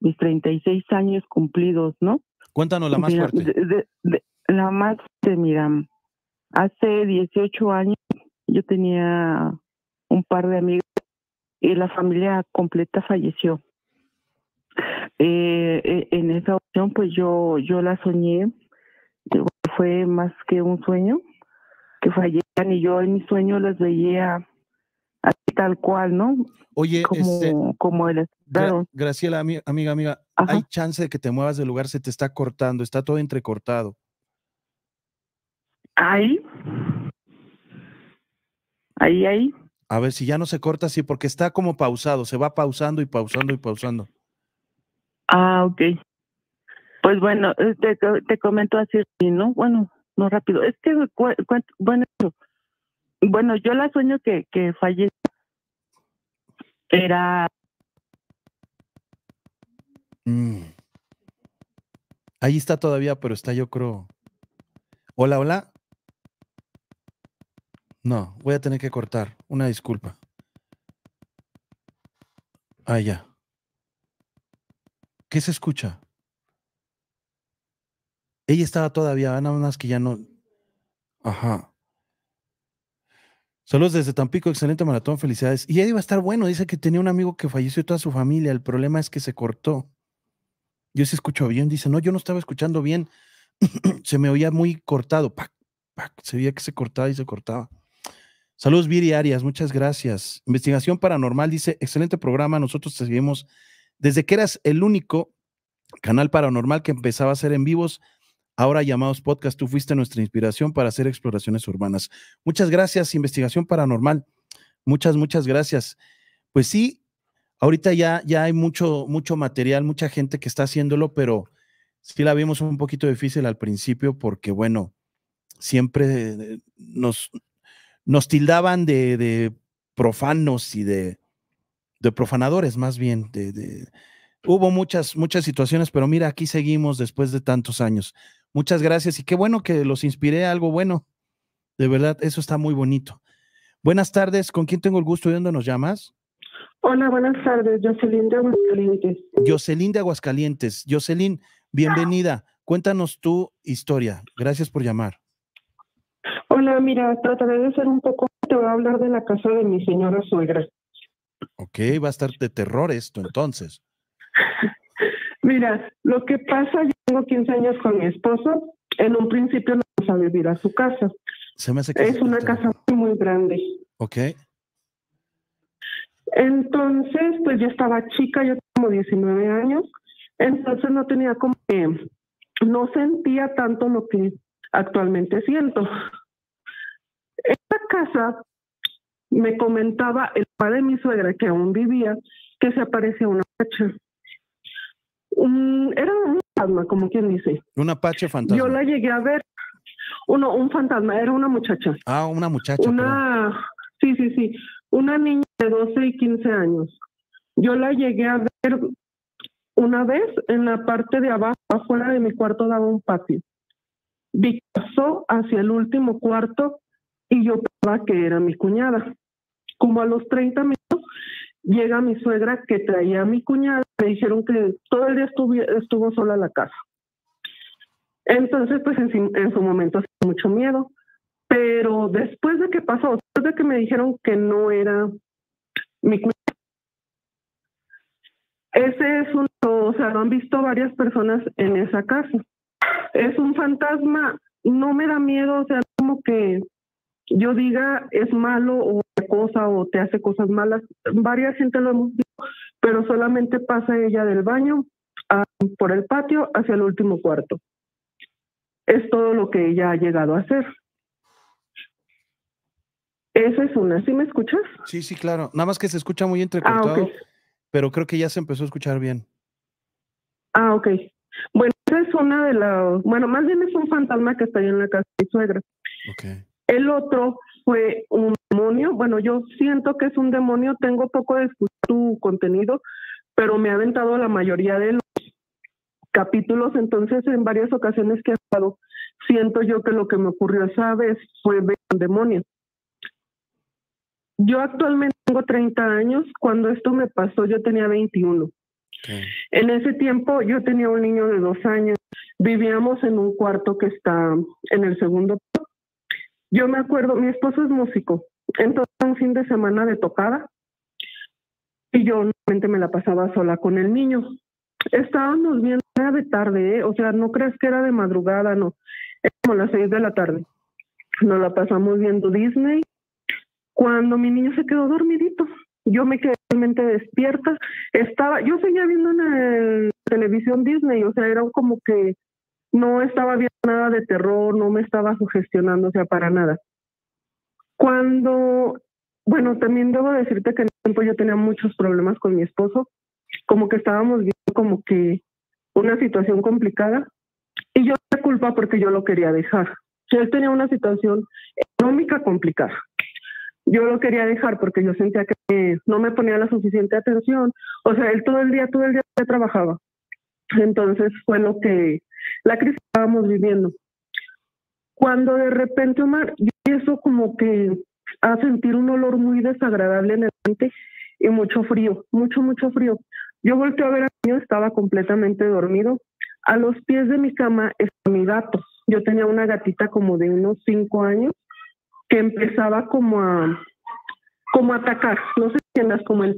mis 36 años cumplidos, ¿no? Cuéntanos la más fuerte. la más fuerte, mira, hace 18 años yo tenía un par de amigos y la familia completa falleció. Eh, eh, en esa opción, pues yo, yo la soñé, fue más que un sueño, que fallé, y yo en mi sueño las veía tal cual, ¿no? Oye, como, este, como el Graciela, amiga, amiga, ¿hay chance de que te muevas del lugar? Se te está cortando, está todo entrecortado. Ahí. Ahí, ahí. A ver si ya no se corta así, porque está como pausado, se va pausando y pausando y pausando. Ah, ok. Pues bueno, eh, te, comento así, ¿no? Bueno, no rápido. Es que, bueno, bueno, yo la sueño que, que Era... Mm. Ahí está todavía, pero está yo creo... Hola, hola. No, voy a tener que cortar. Una disculpa. Ah, ya. ¿Qué se escucha? Ella estaba todavía, nada más que ya no. Ajá. Saludos desde Tampico, excelente maratón, felicidades. Y ella iba a estar bueno, dice que tenía un amigo que falleció toda su familia, el problema es que se cortó. Yo se escucho bien, dice, no, yo no estaba escuchando bien, <clears throat> se me oía muy cortado, se veía que se cortaba y se cortaba. Saludos, Viri Arias, muchas gracias. Investigación Paranormal dice, excelente programa, nosotros te seguimos desde que eras el único canal paranormal que empezaba a hacer en vivos, ahora llamados podcast, tú fuiste nuestra inspiración para hacer exploraciones urbanas. Muchas gracias, Investigación Paranormal. Muchas, muchas gracias. Pues sí, ahorita ya, ya hay mucho, mucho material, mucha gente que está haciéndolo, pero sí la vimos un poquito difícil al principio porque, bueno, siempre nos, nos tildaban de profanos y de de profanadores más bien. De, de, hubo muchas, muchas situaciones, pero mira, aquí seguimos después de tantos años. Muchas gracias y qué bueno que los inspiré algo bueno. De verdad, eso está muy bonito. Buenas tardes, ¿con quién tengo el gusto? ¿De dónde llamas? Hola, buenas tardes, Jocelyn de Aguascalientes. Jocelyn de Aguascalientes. Jocelyn, bienvenida. Cuéntanos tu historia. Gracias por llamar. Hola, mira, trataré de ser un poco, te voy a hablar de la casa de mi señora suegra. Ok, va a estar de terror esto <laughs> entonces. Mira, lo que pasa, yo tengo 15 años con mi esposo, en un principio no vamos a vivir a su casa. Se me hace que es una casa muy, muy grande. Ok. Entonces, pues yo estaba chica, yo tengo 19 años, entonces no tenía como que, no sentía tanto lo que actualmente siento. Esta casa me comentaba el padre de mi suegra, que aún vivía, que se aparecía una pacha. era un fantasma, como quien dice. ¿Una apache fantasma. Yo la llegué a ver. Uno, un fantasma, era una muchacha. Ah, una muchacha. Una, sí, sí, sí. Una niña de 12 y 15 años. Yo la llegué a ver una vez en la parte de abajo, afuera de mi cuarto daba un patio. Vi pasó hacia el último cuarto y yo pensaba que era mi cuñada. Como a los 30 minutos llega mi suegra que traía a mi cuñada, me dijeron que todo el día estuvo sola en la casa. Entonces, pues en, su momento hacía mucho miedo, pero después de que pasó, después de que me dijeron que no era mi cuñada, ese es un, o sea, lo han visto varias personas en esa casa. Es un fantasma, no me da miedo, o sea, como que yo diga es malo o cosa o te hace cosas malas. Varias gente lo hemos visto, pero solamente pasa ella del baño ah, por el patio hacia el último cuarto. Es todo lo que ella ha llegado a hacer. Esa es una. ¿Sí me escuchas? Sí, sí, claro. Nada más que se escucha muy ah, entrecortado, pero creo que ya se empezó a escuchar bien. Ah, ok. Bueno, esa es una de las... Bueno, más bien es un fantasma que está ahí en la casa de suegra. Okay. El otro fue un demonio. Bueno, yo siento que es un demonio, tengo poco de tu contenido, pero me ha aventado la mayoría de los capítulos, entonces en varias ocasiones que he estado, siento yo que lo que me ocurrió esa vez fue un demonio. Yo actualmente tengo 30 años, cuando esto me pasó yo tenía 21. En ese tiempo yo tenía un niño de dos años, vivíamos en un cuarto que está en el segundo yo me acuerdo, mi esposo es músico, entonces un fin de semana de tocada y yo normalmente me la pasaba sola con el niño. Estábamos bien de tarde, ¿eh? o sea, no crees que era de madrugada, no, Era como las seis de la tarde. Nos la pasamos viendo Disney. Cuando mi niño se quedó dormidito, yo me quedé realmente despierta. Estaba, yo seguía viendo en televisión Disney, o sea, era como que no estaba viendo nada de terror, no me estaba sugestionando, o sea, para nada. Cuando, bueno, también debo decirte que en el tiempo yo tenía muchos problemas con mi esposo, como que estábamos viendo como que una situación complicada y yo me culpa porque yo lo quería dejar. Él tenía una situación económica complicada. Yo lo quería dejar porque yo sentía que no me ponía la suficiente atención. O sea, él todo el día, todo el día trabajaba. Entonces fue lo que la crisis que estábamos viviendo. Cuando de repente, Omar, yo empiezo como que a sentir un olor muy desagradable en el ambiente y mucho frío, mucho, mucho frío. Yo volteo a ver a mí estaba completamente dormido. A los pies de mi cama está mi gato. Yo tenía una gatita como de unos cinco años que empezaba como a como atacar, no sé si entiendas como el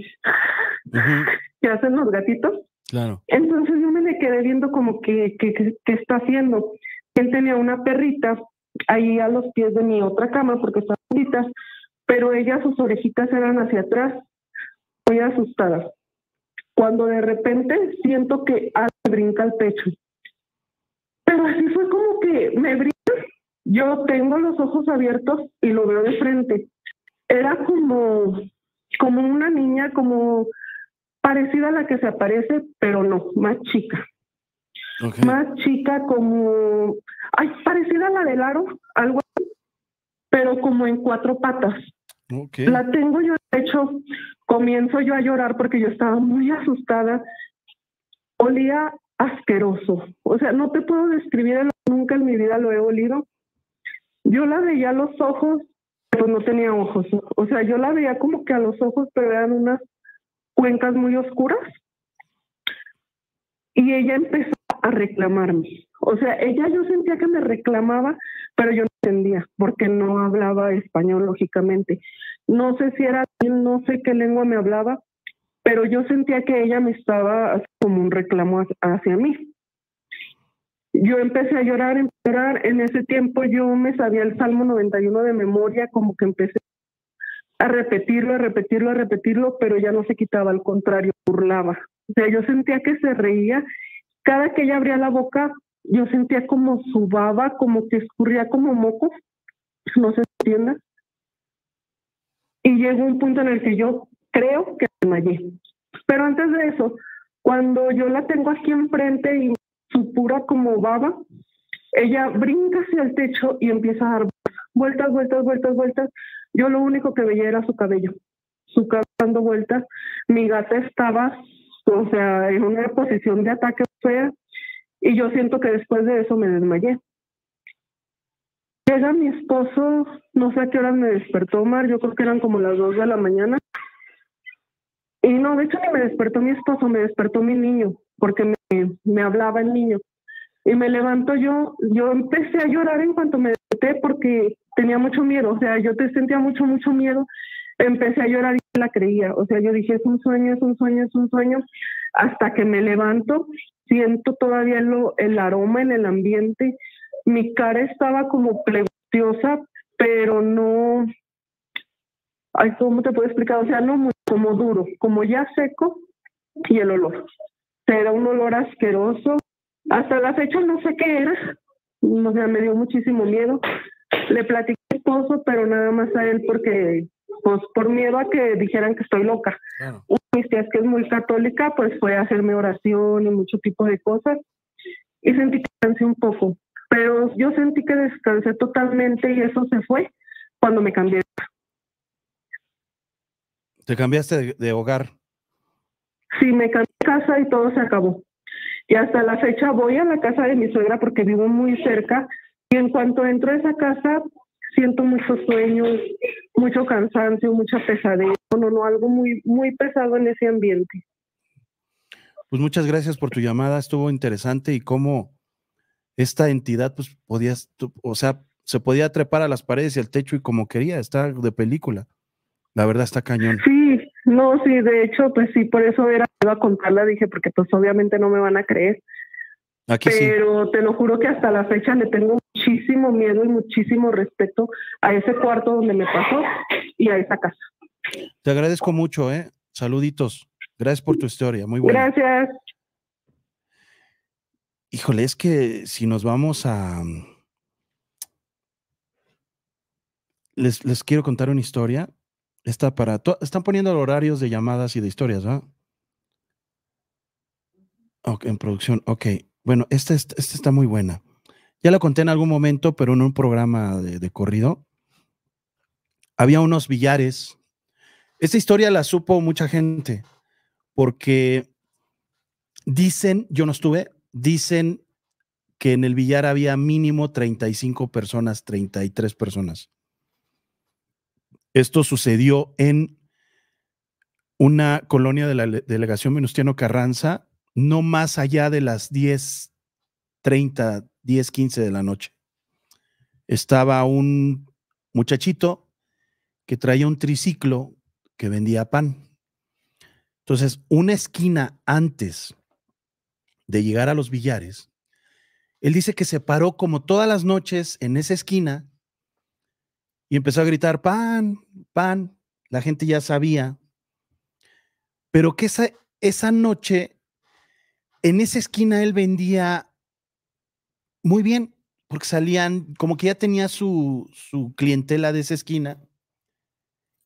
que hacen los gatitos, Claro. Entonces yo me quedé viendo como que, que, está haciendo. Él tenía una perrita ahí a los pies de mi otra cama porque está bonita, pero ella sus orejitas eran hacia atrás, muy asustada. Cuando de repente siento que brinca al pecho. Pero así fue como que me brinca. Yo tengo los ojos abiertos y lo veo de frente. Era como, como una niña, como parecida a la que se aparece, pero no, más chica. Más chica como, ay, parecida a la del aro, algo así, pero como en cuatro patas. La tengo yo, de hecho, comienzo yo a llorar porque yo estaba muy asustada. Olía asqueroso. O sea, no te puedo describir, nunca en mi vida lo he olido. Yo la veía a los ojos, pero no tenía ojos. O sea, yo la veía como que a los ojos, pero eran unas cuencas muy oscuras. Y ella empezó a reclamarme. O sea, ella yo sentía que me reclamaba, pero yo no entendía porque no hablaba español, lógicamente. No sé si era, no sé qué lengua me hablaba, pero yo sentía que ella me estaba como un reclamo hacia mí. Yo empecé a llorar, a llorar. En ese tiempo yo me sabía el Salmo 91 de memoria, como que empecé a repetirlo, a repetirlo, a repetirlo, pero ya no se quitaba, al contrario, burlaba. O sea, yo sentía que se reía. Cada que ella abría la boca, yo sentía como su baba, como que escurría como moco, no se entienda. Y llegó un punto en el que yo creo que desmayé. Pero antes de eso, cuando yo la tengo aquí enfrente y su pura como baba, ella brinca hacia el techo y empieza a dar vueltas, vueltas, vueltas, vueltas, yo lo único que veía era su cabello, su cabello dando vueltas. Mi gata estaba, o sea, en una posición de ataque fea y yo siento que después de eso me desmayé. Llega mi esposo, no sé a qué hora me despertó Omar, yo creo que eran como las dos de la mañana. Y no, de hecho ni me despertó mi esposo, me despertó mi niño, porque me, me hablaba el niño. Y me levanto yo, yo empecé a llorar en cuanto me porque tenía mucho miedo, o sea, yo te sentía mucho, mucho miedo. Empecé a llorar y la creía, o sea, yo dije, es un sueño, es un sueño, es un sueño, hasta que me levanto, siento todavía el aroma en el ambiente, mi cara estaba como plegiosa, pero no, ¿cómo te puedo explicar? O sea, no como duro, como ya seco y el olor. Era un olor asqueroso. Hasta la fecha no sé qué era, o sea, me dio muchísimo miedo. Le platiqué a mi esposo, pero nada más a él porque, pues por miedo a que dijeran que estoy loca. Una que es muy católica, pues fue a hacerme oración y mucho tipo de cosas. Y sentí que descansé un poco, pero yo sentí que descansé totalmente y eso se fue cuando me cambié. ¿Te cambiaste de, de hogar? Sí, me cambié de casa y todo se acabó. Y hasta la fecha voy a la casa de mi suegra porque vivo muy cerca y en cuanto entro a esa casa siento muchos sueños, mucho cansancio, mucha pesadez, no, no, algo muy, muy pesado en ese ambiente. Pues muchas gracias por tu llamada, estuvo interesante y cómo esta entidad, pues podías, o sea, se podía trepar a las paredes y al techo y como quería, está de película. La verdad está cañón. Sí, no, sí, de hecho, pues sí, por eso era, iba a contarla, dije, porque pues obviamente no me van a creer. Aquí Pero te lo juro que hasta la fecha le tengo muchísimo miedo y muchísimo respeto a ese cuarto donde me pasó y a esa casa. Te agradezco mucho, ¿eh? Saluditos. Gracias por tu historia, muy buena. Gracias. Híjole, es que si nos vamos a... Mm, les, les quiero contar una historia Está para. Están poniendo horarios de llamadas y de historias, ¿verdad? en producción, ok. Bueno, esta, está muy buena. Ya la conté en algún momento, pero en un programa de, de corrido. Había unos billares. Esta historia la supo mucha gente, porque dicen, yo no estuve, dicen que en el billar había mínimo 35 personas, 33 personas. Esto sucedió en una colonia de la delegación Venustiano Carranza, no más allá de las 10:30, 10:15 de la noche. Estaba un muchachito que traía un triciclo que vendía pan. Entonces, una esquina antes de llegar a los billares, él dice que se paró como todas las noches en esa esquina y empezó a gritar, pan, pan. La gente ya sabía. Pero que esa, esa noche, en esa esquina, él vendía muy bien, porque salían, como que ya tenía su, su clientela de esa esquina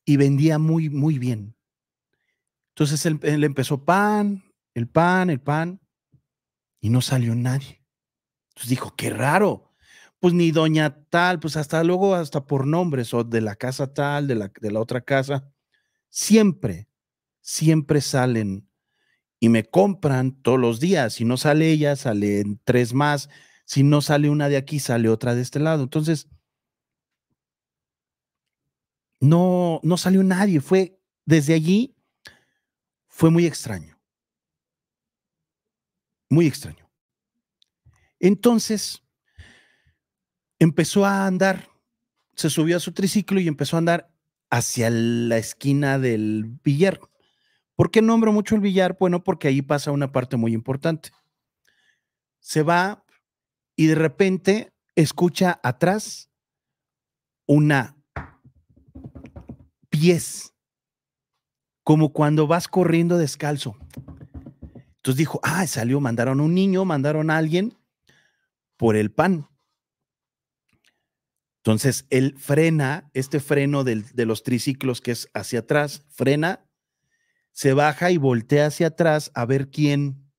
y vendía muy, muy bien. Entonces él, él empezó pan, el pan, el pan, y no salió nadie. Entonces dijo, qué raro, pues ni doña tal, pues hasta luego, hasta por nombres, o de la casa tal, de la, de la otra casa, siempre, siempre salen y me compran todos los días. Si no sale ella, salen tres más. Si no sale una de aquí, sale otra de este lado. Entonces, no, no salió nadie. Fue desde allí, fue muy extraño. Muy extraño. Entonces, empezó a andar, se subió a su triciclo y empezó a andar hacia la esquina del billar. ¿Por qué nombro mucho el billar? Bueno, porque ahí pasa una parte muy importante. Se va y de repente escucha atrás una pies, como cuando vas corriendo descalzo. Entonces dijo, ah, salió, mandaron un niño, mandaron a alguien por el pan. Entonces, él frena, este freno de los triciclos que es hacia atrás, frena, se baja y voltea hacia atrás a ver quién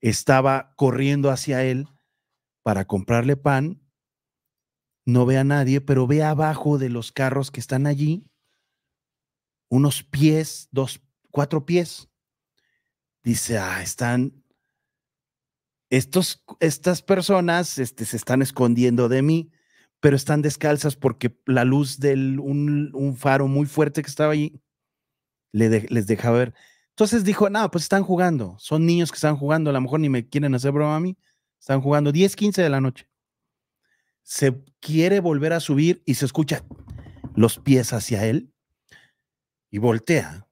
estaba corriendo hacia él para comprarle pan. No ve a nadie, pero ve abajo de los carros que están allí unos pies, dos, cuatro pies. Dice, ah, están, estos, estas personas este, se están escondiendo de mí pero están descalzas porque la luz de un, faro muy fuerte que estaba allí les deja ver. Entonces dijo, no, pues están jugando, son niños que están jugando, a lo mejor ni me quieren hacer broma a mí, están jugando 10, 15 de la noche. Se quiere volver a subir y se escucha los pies hacia él y voltea.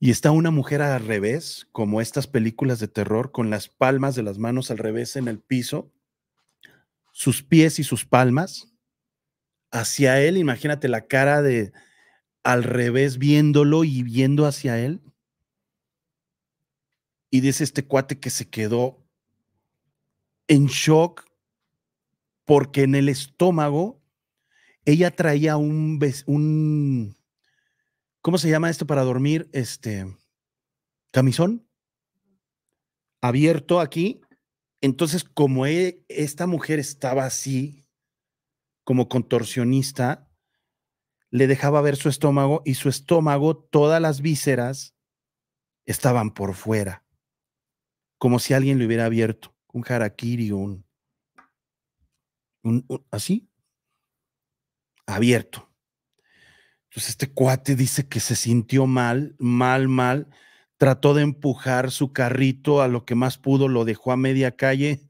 Y está una mujer al revés, como estas películas de terror, con las palmas de las manos al revés en el piso, sus pies y sus palmas hacia él. Imagínate la cara de al revés viéndolo y viendo hacia él. Y dice este cuate que se quedó en shock porque en el estómago ella traía un, un ¿cómo se llama esto para dormir? Este camisón abierto aquí entonces, como e, esta mujer estaba así, como contorsionista, le dejaba ver su estómago y su estómago, todas las vísceras estaban por fuera, como si alguien le hubiera abierto un harakiri, un, un así, abierto. Entonces este cuate dice que se sintió mal, mal, mal trató de empujar su carrito a lo que más pudo, lo dejó a media calle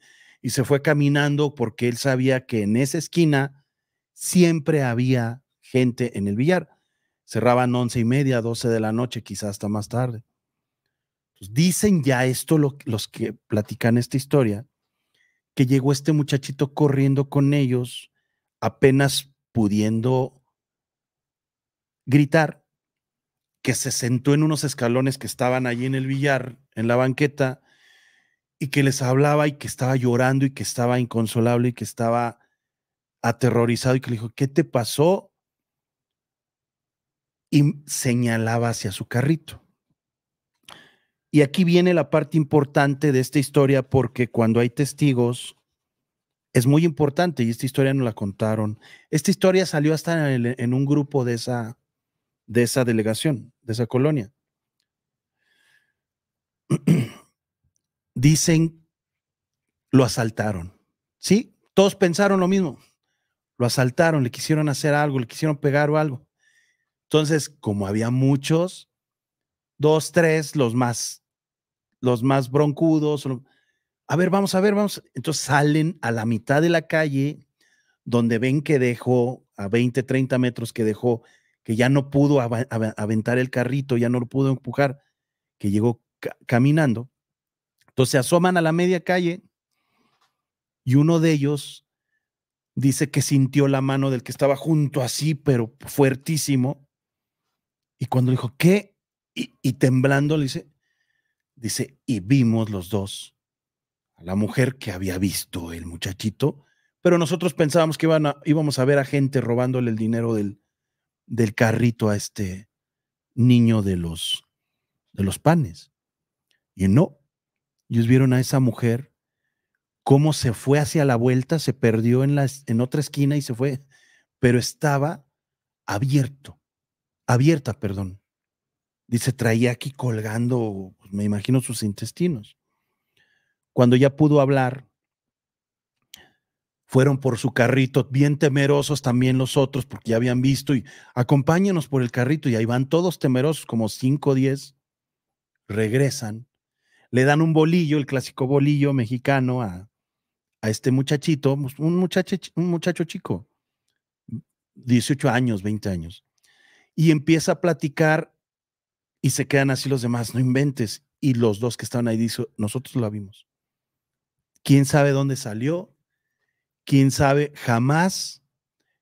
y se fue caminando porque él sabía que en esa esquina siempre había gente en el billar. Cerraban once y media, doce de la noche, quizás hasta más tarde. Pues, dicen ya esto los que platican esta historia, que llegó este muchachito corriendo con ellos, apenas pudiendo gritar, que se sentó en unos escalones que estaban allí en el billar, en la banqueta, y que les hablaba y que estaba llorando y que estaba inconsolable y que estaba aterrorizado y que le dijo, ¿qué te pasó? Y señalaba hacia su carrito. Y aquí viene la parte importante de esta historia porque cuando hay testigos es muy importante y esta historia no la contaron. Esta historia salió hasta en, un grupo de esa, de esa delegación de esa colonia. <clears throat> Dicen, lo asaltaron. ¿Sí? Todos pensaron lo mismo. Lo asaltaron, le quisieron hacer algo, le quisieron pegar o algo. Entonces, como había muchos, dos, tres, los más, los más broncudos. A ver, vamos a ver, vamos. Entonces salen a la mitad de la calle, donde ven que dejó, a 20, 30 metros que dejó que ya no pudo aventar el carrito, ya no lo pudo empujar, que llegó caminando. Entonces se asoman a la media calle y uno de ellos dice que sintió la mano del que estaba junto así, pero fuertísimo. Y cuando dijo, ¿qué? Y, temblando le dice, dice, y vimos los dos a la mujer que había visto el muchachito, pero nosotros pensábamos que iban íbamos a ver a gente robándole el dinero del, del carrito a este niño de los, de los panes. Y no, ellos vieron a esa mujer cómo se fue hacia la vuelta, se perdió en, en otra esquina y se fue, pero estaba abierto, abierta, perdón. Dice, traía aquí colgando, pues, me imagino, sus intestinos. Cuando ya pudo hablar, fueron por su carrito, bien temerosos también los otros, porque ya habían visto, y acompáñenos por el carrito, y ahí van todos temerosos, como 5 o 10, regresan, le dan un bolillo, el clásico bolillo mexicano, a, este muchachito, pues, un muchacho, un muchacho chico, 18 años, 20 años, y empieza a platicar y se quedan así los demás, no inventes. Y los dos que estaban ahí dicen, nosotros lo vimos. ¿Quién sabe dónde salió? quién sabe, jamás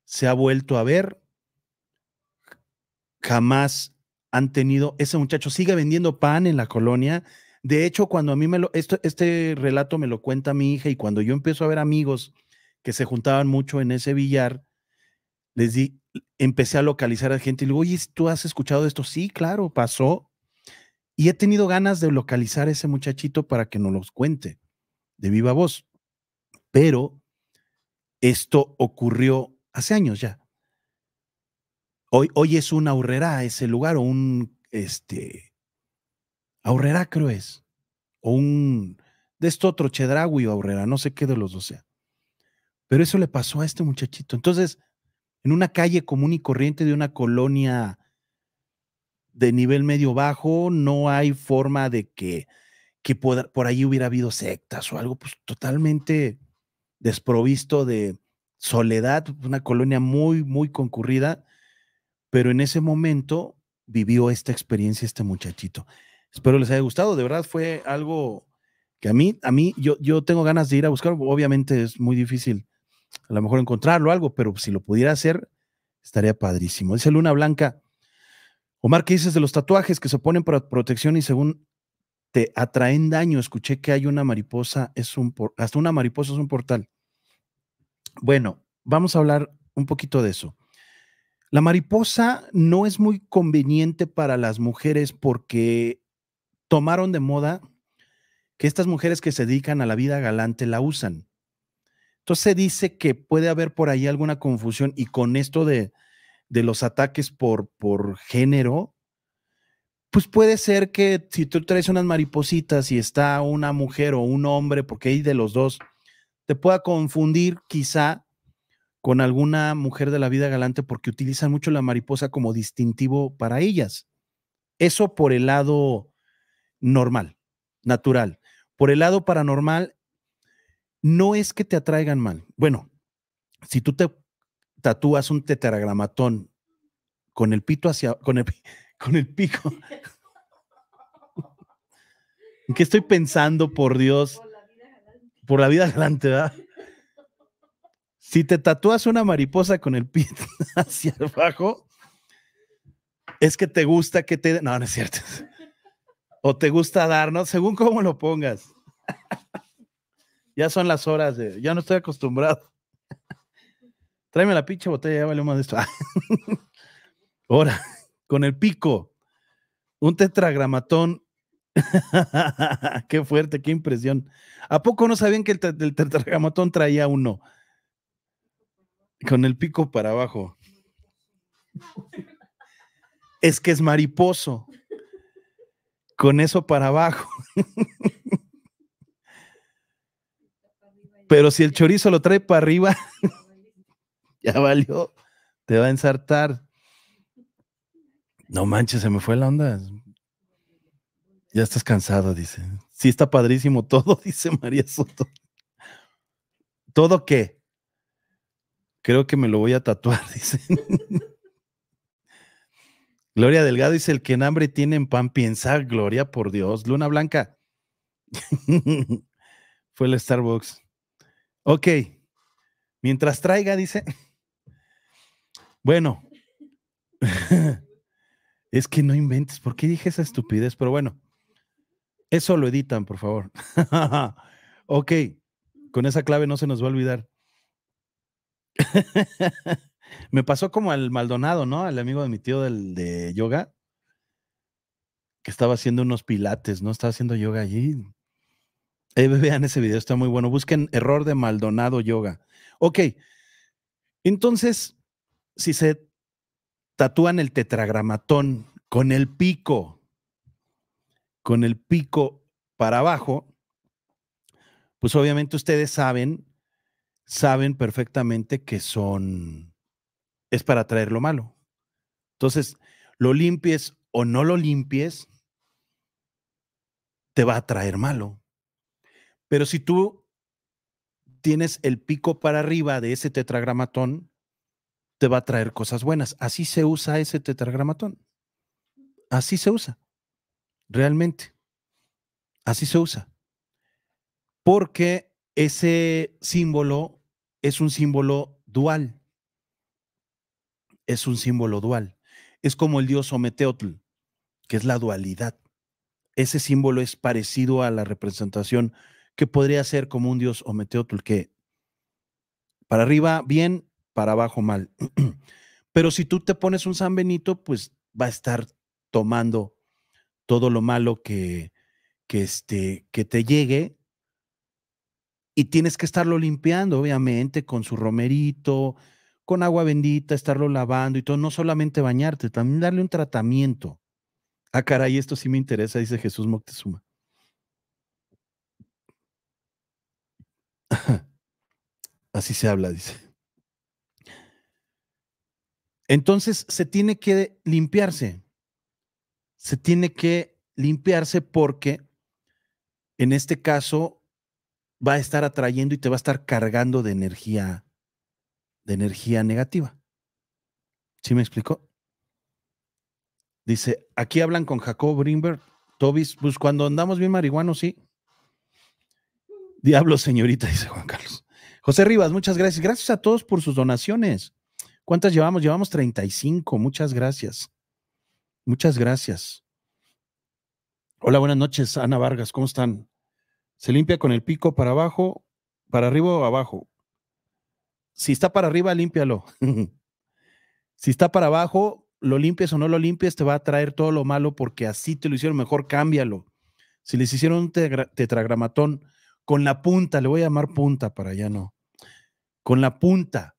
se ha vuelto a ver, jamás han tenido, ese muchacho sigue vendiendo pan en la colonia. De hecho, cuando a mí me lo, esto, este relato me lo cuenta mi hija y cuando yo empiezo a ver amigos que se juntaban mucho en ese billar, les di, empecé a localizar a gente y le digo, oye, ¿tú has escuchado esto? Sí, claro, pasó. Y he tenido ganas de localizar a ese muchachito para que nos los cuente de viva voz. Pero esto ocurrió hace años ya. Hoy, hoy es un aurrera ese lugar, o un, este, aurrera creo es, o un, de esto otro, Chedragui o aurrera, no sé qué de los dos sea. Pero eso le pasó a este muchachito. Entonces, en una calle común y corriente de una colonia de nivel medio bajo, no hay forma de que, que por, por ahí hubiera habido sectas o algo, pues totalmente desprovisto de soledad, una colonia muy, muy concurrida, pero en ese momento vivió esta experiencia este muchachito. Espero les haya gustado, de verdad fue algo que a mí, a mí, yo, yo tengo ganas de ir a buscar, obviamente es muy difícil a lo mejor encontrarlo algo, pero si lo pudiera hacer, estaría padrísimo. Dice Luna Blanca, Omar, ¿qué dices de los tatuajes que se ponen para protección y según te atraen daño. Escuché que hay una mariposa, es un hasta una mariposa es un portal. Bueno, vamos a hablar un poquito de eso. La mariposa no es muy conveniente para las mujeres porque tomaron de moda que estas mujeres que se dedican a la vida galante la usan. Entonces se dice que puede haber por ahí alguna confusión y con esto de, de los ataques por, por género, pues puede ser que si tú traes unas maripositas y está una mujer o un hombre, porque hay de los dos, te pueda confundir quizá con alguna mujer de la vida galante porque utilizan mucho la mariposa como distintivo para ellas. Eso por el lado normal, natural. Por el lado paranormal, no es que te atraigan mal. Bueno, si tú te tatúas un tetragramatón con el pito hacia, con con el pico. ¿En qué estoy pensando, por Dios? Por la vida adelante, ¿verdad? Si te tatúas una mariposa con el pie <laughs> hacia abajo, es que te gusta que te... No, no es cierto. O te gusta dar, ¿no? Según cómo lo pongas. <laughs> ya son las horas de... Ya no estoy acostumbrado. <laughs> Tráeme la pinche botella, ya vale más de esto. Ahora con el pico. Un tetragramatón. <laughs> qué fuerte, qué impresión. ¿A poco no sabían que el, tetragramatón traía uno? Con el pico para abajo. es que es mariposo. Con eso para abajo. Pero si el chorizo lo trae para arriba, <laughs> ya valió, te va a ensartar. No manches, se me fue la onda. Ya estás cansado, dice. Sí, está padrísimo todo, <laughs> dice María Soto. ¿Todo qué? Creo que me lo voy a tatuar, <laughs> dice. Gloria Delgado dice: el que en hambre tiene en pan piensa, Gloria, por Dios. Luna Blanca. <laughs> Fue el Starbucks. Ok. Mientras traiga, dice. Bueno. Es que no inventes, ¿por qué dije esa estupidez? Pero bueno, eso lo editan, por favor. <laughs> ok, con esa clave no se nos va a olvidar. <laughs> Me pasó como al Maldonado, ¿no? Al amigo de mi tío del, de yoga, que estaba haciendo unos pilates, ¿no? Estaba haciendo yoga allí. vean ese video, está muy bueno. Busquen error de Maldonado yoga. Ok, entonces, si se tatúan el tetragramatón con el pico, con el pico para abajo, pues obviamente ustedes saben, saben perfectamente que son, es para traer lo malo. Entonces, lo limpies o no lo limpies, te va a traer malo. Pero si tú tienes el pico para arriba de ese tetragramatón, te va a traer cosas buenas. Así se usa ese tetragramatón. Así se usa. Realmente. Así se usa. Porque ese símbolo es un símbolo dual. Es un símbolo dual. Es como el dios Ometeotl, que es la dualidad. Ese símbolo es parecido a la representación que podría ser como un dios Ometeotl, que para arriba bien para abajo mal. Pero si tú te pones un San Benito, pues va a estar tomando todo lo malo que, que, este, que te llegue y tienes que estarlo limpiando, obviamente, con su romerito, con agua bendita, estarlo lavando y todo, no solamente bañarte, también darle un tratamiento. Ah, caray, esto sí me interesa, dice Jesús Moctezuma. <laughs> Así se habla, dice. Entonces se tiene que limpiarse. Se tiene que limpiarse porque en este caso va a estar atrayendo y te va a estar cargando de energía de energía negativa. ¿Sí me explicó? Dice, aquí hablan con Jacob Brimberg, Tobis, pues cuando andamos bien marihuanos, sí. Diablo, señorita, <laughs> dice Juan Carlos. José Rivas, muchas gracias. Gracias a todos por sus donaciones. ¿Cuántas llevamos? Llevamos 35. Muchas gracias. Muchas gracias. Hola, buenas noches, Ana Vargas. ¿Cómo están? Se limpia con el pico para abajo, para arriba o abajo. Si está para arriba, límpialo. <laughs> si está para abajo, lo limpies o no lo limpias, te va a traer todo lo malo porque así te lo hicieron mejor, cámbialo. Si les hicieron un tetragramatón con la punta, le voy a llamar punta para allá no, con la punta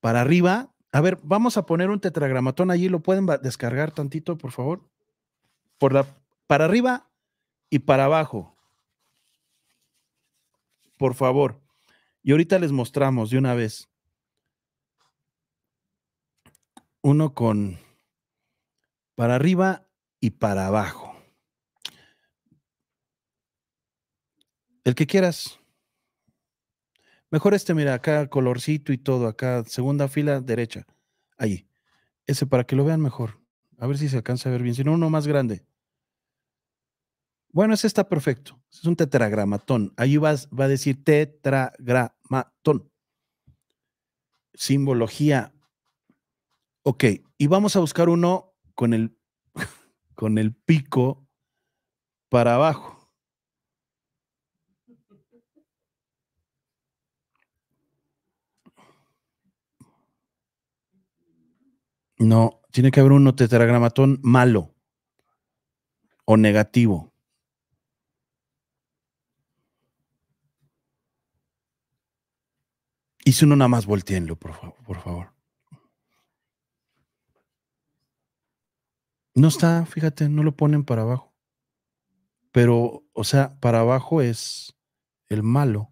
para arriba, a ver, vamos a poner un tetragramatón allí. ¿Lo pueden descargar tantito, por favor? Por para arriba y para abajo. Por favor. Y ahorita les mostramos de una vez. Uno con para arriba y para abajo. El que quieras. Mejor este, mira, acá colorcito y todo, acá, segunda fila, derecha. Ahí. Ese para que lo vean mejor. A ver si se alcanza a ver bien. Si no, uno más grande. Bueno, ese está perfecto. Es un tetragramatón. Ahí vas, va a decir tetragramatón. Simbología. Ok, y vamos a buscar uno con el, <laughs> con el pico para abajo. No, tiene que haber un tetragramatón malo o negativo. Y si uno nada más volteenlo, por favor, por favor. No está, fíjate, no lo ponen para abajo. Pero, o sea, para abajo es el malo.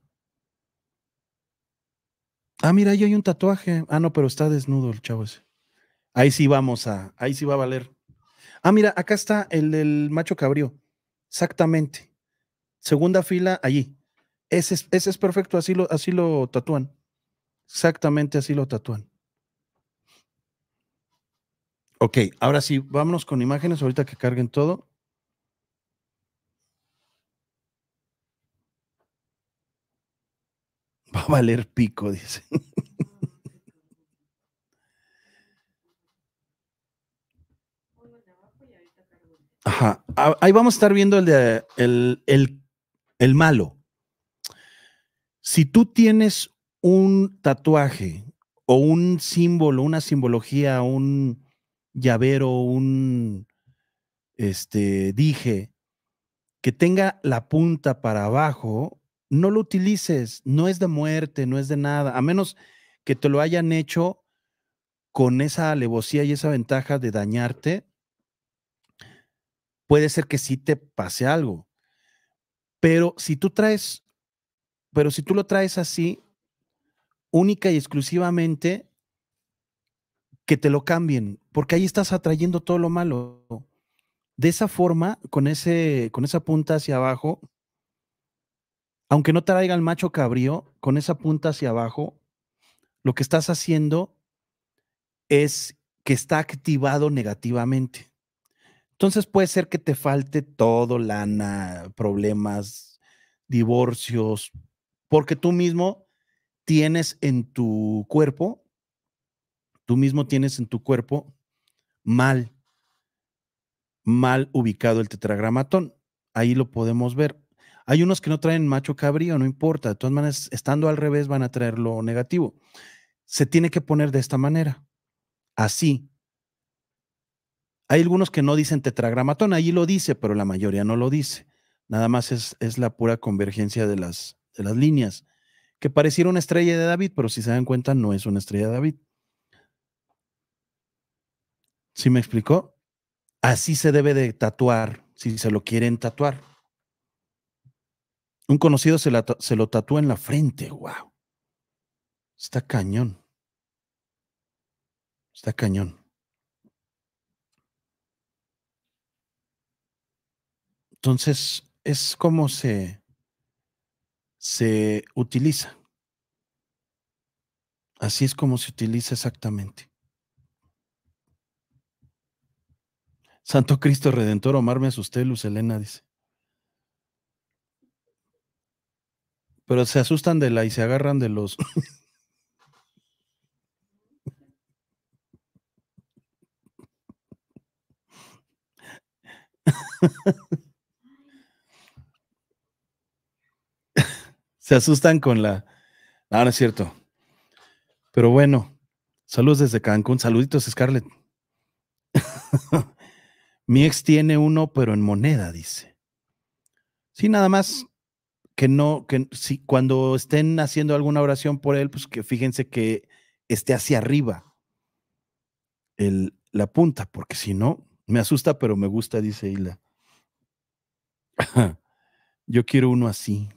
Ah, mira, ahí hay un tatuaje. Ah, no, pero está desnudo el chavo ese. Ahí sí vamos a, ahí sí va a valer. Ah, mira, acá está el del macho cabrío. Exactamente. Segunda fila allí. Ese es, ese es perfecto, así lo, así lo tatúan. Exactamente así lo tatúan. Ok, ahora sí, vámonos con imágenes ahorita que carguen todo. Va a valer pico, <laughs> dicen. Ahí vamos a estar viendo el el, malo. Si tú tienes un tatuaje o un símbolo, una simbología, un llavero, un este, dije que tenga la punta para abajo, no lo utilices, no es de muerte, no es de nada, a menos que te lo hayan hecho con esa alevosía y esa ventaja de dañarte, puede ser que sí te pase algo. Pero si tú traes, pero si tú lo traes así, única y exclusivamente, que te lo cambien, porque ahí estás atrayendo todo lo malo. De esa forma, con, ese, con esa punta hacia abajo, aunque no traiga el macho cabrío, con esa punta hacia abajo, lo que estás haciendo es que está activado negativamente. Entonces puede ser que te falte todo, lana, problemas, divorcios, porque tú mismo tienes en tu cuerpo, tú mismo tienes en tu cuerpo mal, mal ubicado el tetragramatón. Ahí lo podemos ver. Hay unos que no traen macho cabrío, no importa. De todas maneras, estando al revés van a traer lo negativo. Se tiene que poner de esta manera. Así, hay algunos que no dicen tetragramatón, ahí lo dice, pero la mayoría no lo dice. Nada más es, la pura convergencia de las, las líneas, que pareciera una estrella de David, pero si se dan cuenta no es una estrella de David. ¿Sí me explicó? Así se debe de tatuar, si se lo quieren tatuar. Un conocido se, se lo tatúa en la frente, wow. Está cañón. Está cañón. Entonces, es como se, se utiliza. Así es como se utiliza exactamente. Santo Cristo Redentor, Omar, me asusté, Luz Elena dice. Pero se asustan de la y se agarran de los. <laughs> Se asustan con la... No, es cierto. Pero bueno, saludos desde Cancún. Saluditos, Scarlett. <laughs> Mi ex tiene uno, pero en moneda, dice. Sí, nada más que no, que si cuando estén haciendo alguna oración por él, pues que fíjense que esté hacia arriba el, la punta, porque si no, me asusta, pero me gusta, dice Hila. <laughs> Yo quiero uno así.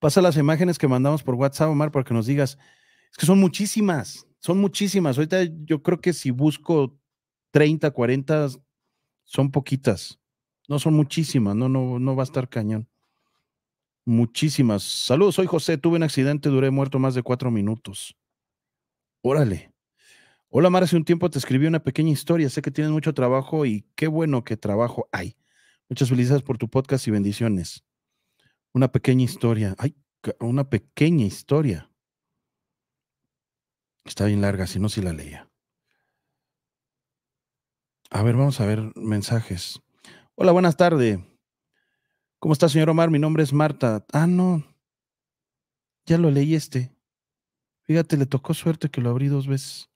Pasa las imágenes que mandamos por WhatsApp, Omar, para que nos digas. Es que son muchísimas, son muchísimas. Ahorita yo creo que si busco 30, 40, son poquitas. No son muchísimas, no, no, no va a estar cañón. Muchísimas. Saludos, soy José, tuve un accidente, duré muerto más de cuatro minutos. Órale. Hola, Mar, hace un tiempo te escribí una pequeña historia. Sé que tienes mucho trabajo y qué bueno que trabajo hay. Muchas felicidades por tu podcast y bendiciones. Una pequeña historia. Ay, una pequeña historia. Está bien larga, si no, si la leía. A ver, vamos a ver mensajes. Hola, buenas tardes. ¿Cómo está, señor Omar? Mi nombre es Marta. Ah, no. Ya lo leí este. Fíjate, le tocó suerte que lo abrí dos veces.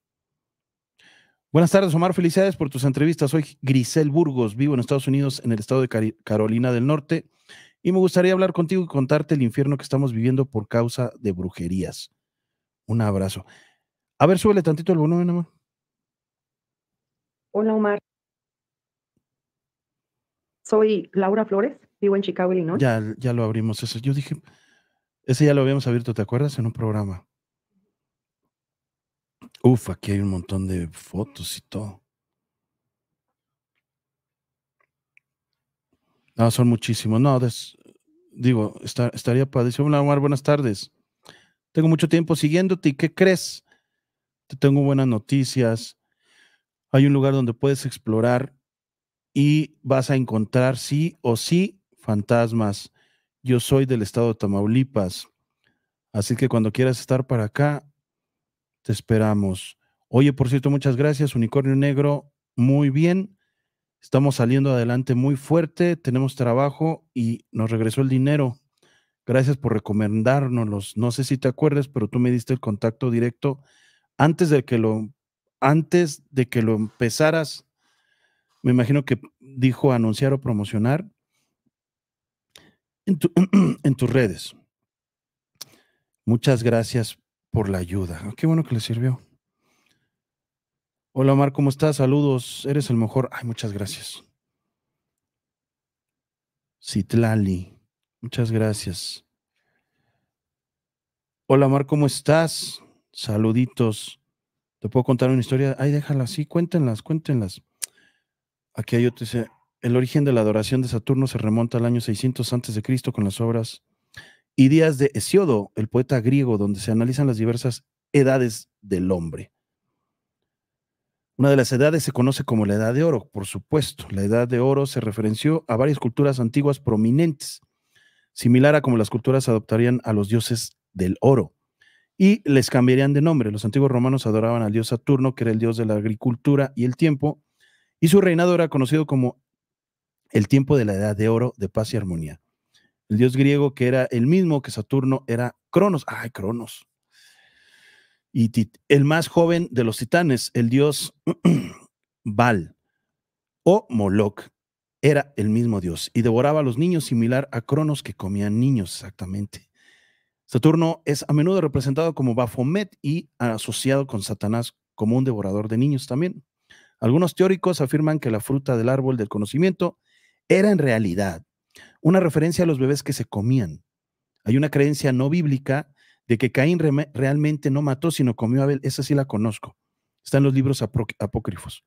Buenas tardes, Omar. Felicidades por tus entrevistas. Soy Grisel Burgos. Vivo en Estados Unidos, en el estado de Carolina del Norte. Y me gustaría hablar contigo y contarte el infierno que estamos viviendo por causa de brujerías. Un abrazo. A ver, súbele tantito el volumen, más? Hola, Omar. Soy Laura Flores, vivo en Chicago, Illinois. Ya, ya lo abrimos eso. Yo dije, ese ya lo habíamos abierto, ¿te acuerdas? En un programa. Uf, aquí hay un montón de fotos y todo. No, son muchísimos. No, digo, estaría para Hola, Omar, buenas tardes. Tengo mucho tiempo siguiéndote y ¿qué crees? Te tengo buenas noticias. Hay un lugar donde puedes explorar y vas a encontrar sí o sí fantasmas. Yo soy del estado de Tamaulipas, así que cuando quieras estar para acá, te esperamos. Oye, por cierto, muchas gracias, Unicornio Negro, muy bien. Estamos saliendo adelante muy fuerte, tenemos trabajo y nos regresó el dinero. Gracias por recomendárnoslos. No sé si te acuerdas, pero tú me diste el contacto directo antes de que lo antes de que lo empezaras. Me imagino que dijo anunciar o promocionar en <clears throat> tus redes. Muchas gracias por la ayuda. Ah, qué bueno que le sirvió. Hola Omar, ¿cómo estás? Saludos, eres el mejor. Ay, muchas gracias. Citlali, muchas gracias. Hola Omar, ¿cómo estás? Saluditos. ¿Te puedo contar una historia? Ay, déjala, así, cuéntenlas, cuéntenlas. Aquí hay otro, dice, el origen de la adoración de Saturno se remonta al año 600 a.C. con las obras y días de Hesiodo, el poeta griego, donde se analizan las diversas edades del hombre. Una de las edades se conoce como la Edad de Oro, por supuesto. La Edad de Oro se referenció a varias culturas antiguas prominentes, similar a como las culturas adoptarían a los dioses del oro y les cambiarían de nombre. Los antiguos romanos adoraban al dios Saturno, que era el dios de la agricultura y el tiempo, y su reinado era conocido como el tiempo de la edad de oro, de paz y armonía. El dios griego, que era el mismo que Saturno, era Cronos. ¡Ay, Cronos! y el más joven de los titanes, el dios <clears throat> Baal o Moloch, era el mismo dios y devoraba a los niños similar a Cronos que comían niños exactamente. Saturno es a menudo representado como Baphomet y asociado con Satanás como un devorador de niños también. Algunos teóricos afirman que la fruta del árbol del conocimiento era en realidad una referencia a los bebés que se comían. Hay una creencia no bíblica de que Caín realmente no mató, sino comió a Abel, esa sí la conozco. Está en los libros apócrifos.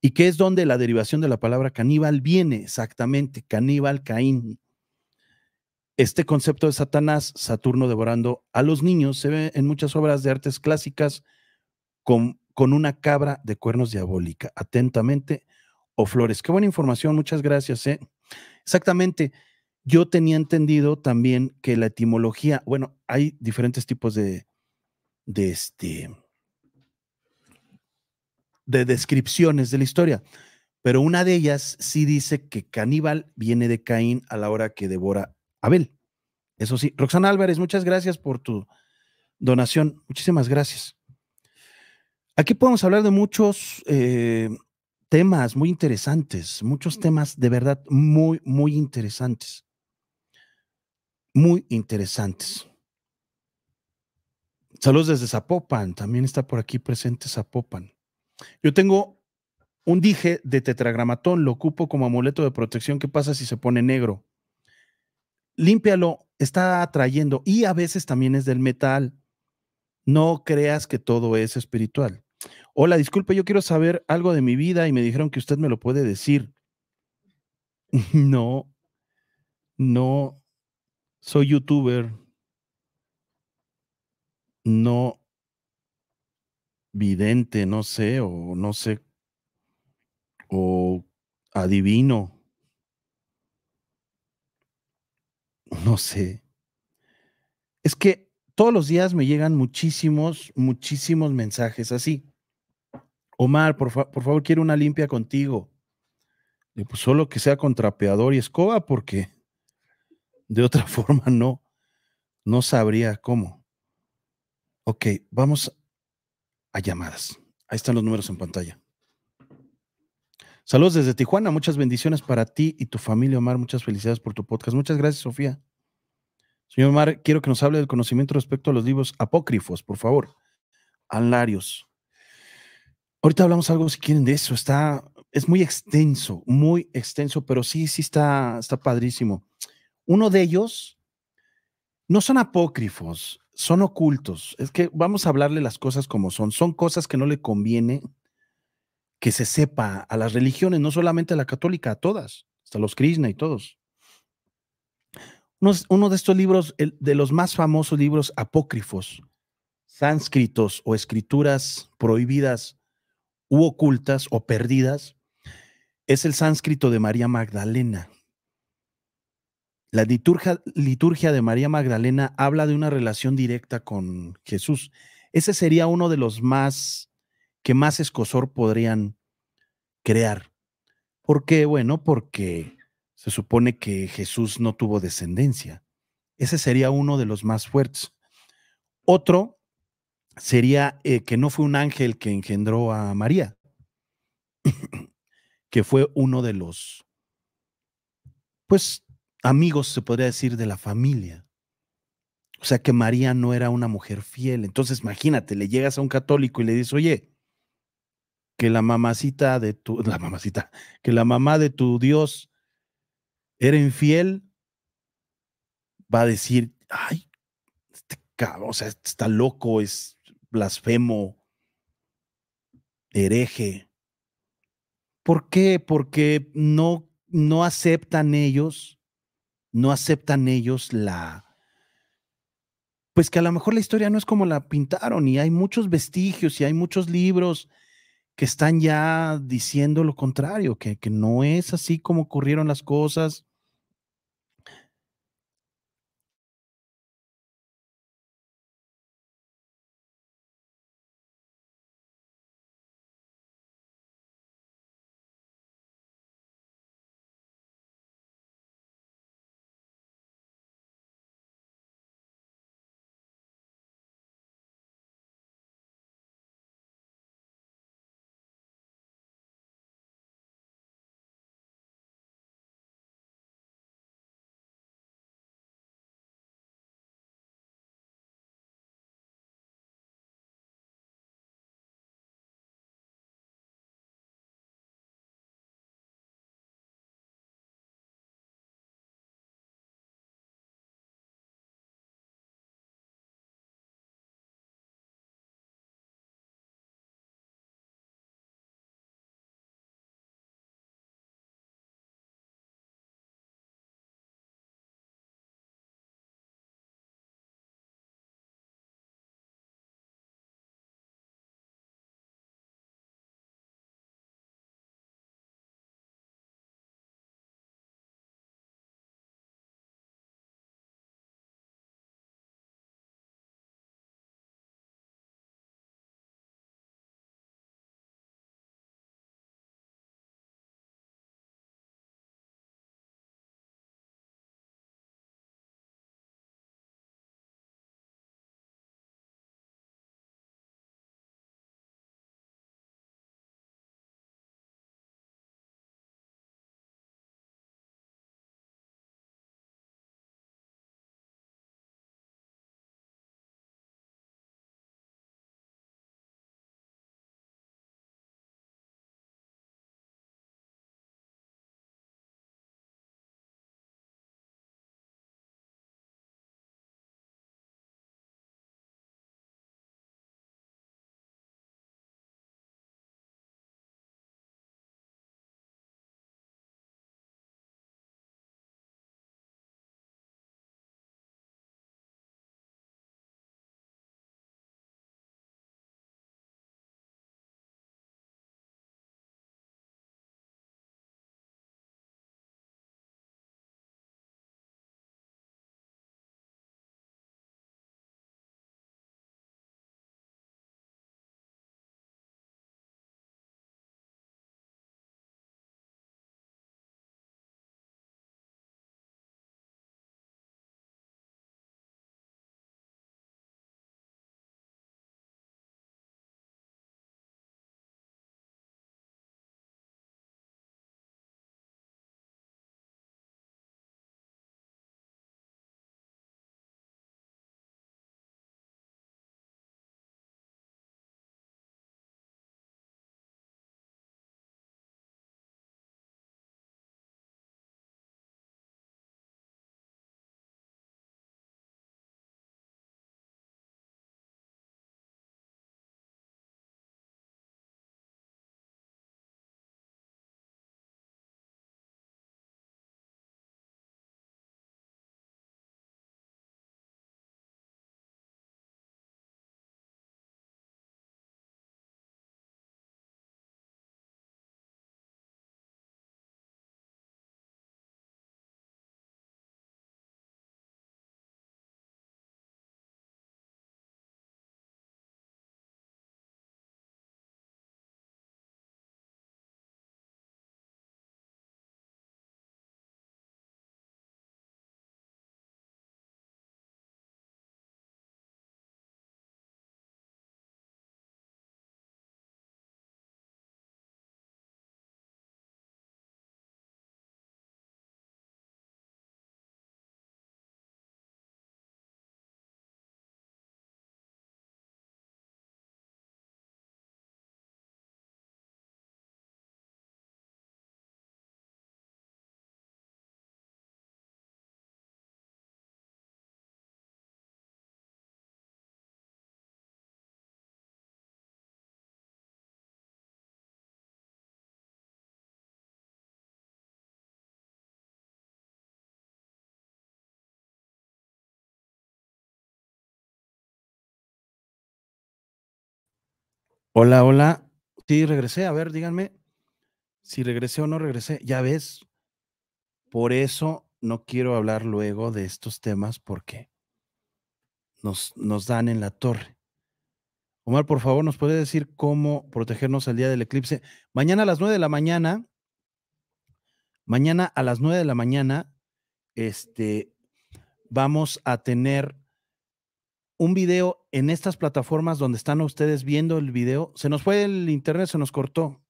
¿Y qué es donde la derivación de la palabra caníbal viene exactamente? Caníbal, Caín. Este concepto de Satanás, Saturno devorando a los niños, se ve en muchas obras de artes clásicas con, con una cabra de cuernos diabólica. Atentamente, o flores. Qué buena información, muchas gracias. ¿eh? Exactamente, yo tenía entendido también que la etimología, bueno, hay diferentes tipos de, este, de descripciones de la historia, pero una de ellas sí dice que caníbal viene de Caín a la hora que devora a Abel. Eso sí, Roxana Álvarez, muchas gracias por tu donación. Muchísimas gracias. Aquí podemos hablar de muchos eh, temas muy interesantes, muchos temas de verdad muy, muy interesantes muy interesantes. Saludos desde Zapopan, también está por aquí presente Zapopan. Yo tengo un dije de tetragramatón, lo ocupo como amuleto de protección. ¿Qué pasa si se pone negro? Límpialo, está atrayendo y a veces también es del metal. No creas que todo es espiritual. Hola, disculpe, yo quiero saber algo de mi vida y me dijeron que usted me lo puede decir. <laughs> No, no, soy youtuber, no vidente, no sé, o no sé, o adivino, no sé. Es que todos los días me llegan muchísimos, muchísimos mensajes así. Omar, por, por favor, quiero una limpia contigo. pues solo que sea con trapeador y escoba, porque de otra <laughs> forma, no, no sabría cómo. Ok, vamos a llamadas. Ahí están los números en pantalla. Saludos desde Tijuana, muchas bendiciones para ti y tu familia, Omar. Muchas felicidades por tu podcast. Muchas gracias, Sofía. Señor Omar, quiero que nos hable del conocimiento respecto a los libros apócrifos, por favor. Alarios. Ahorita hablamos algo, si quieren, de eso. Está, es muy extenso, muy extenso, pero sí, sí está, está padrísimo. Uno de ellos no son apócrifos, son ocultos. Es que vamos a hablarle las cosas como son. Son cosas que no le conviene que se sepa a las religiones, no solamente a la católica, a todas, hasta los Krishna y todos. Uno, de estos libros, de los más famosos libros apócrifos, sánscritos o escrituras prohibidas u ocultas o perdidas, es el sánscrito de María Magdalena. La liturgia, de María Magdalena habla de una relación directa con Jesús. Ese sería uno de los más que más escosor podrían crear. ¿Por qué? Bueno, porque se supone que Jesús no tuvo descendencia. Ese sería uno de los más fuertes. Otro sería eh, que no fue un ángel que engendró a María, <clears throat> que fue uno de los, pues amigos, se podría decir, de la familia. O sea que María no era una mujer fiel. Entonces, imagínate, le llegas a un católico y le dices, oye, que la mamacita de tu, la mamacita, que la mamá de tu Dios era infiel, va a decir, ay, este cabrón, o sea, está loco, es blasfemo, hereje. ¿Por qué? Porque no, no aceptan ellos no aceptan ellos la, pues que a lo mejor la historia no es como la pintaron y hay muchos vestigios y hay muchos libros que están ya diciendo lo contrario, que, no es así como ocurrieron las cosas, Hola, hola. Sí, regresé. A ver, díganme si regresé o no regresé. Ya ves. Por eso no quiero hablar luego de estos temas porque nos, nos dan en la torre. Omar, por favor, ¿nos puede decir cómo protegernos al día del eclipse? Mañana a las 9 de la mañana. Mañana a las 9 de la mañana, este, vamos a tener un video en estas plataformas donde están ustedes viendo el video. Se nos fue el internet, se nos cortó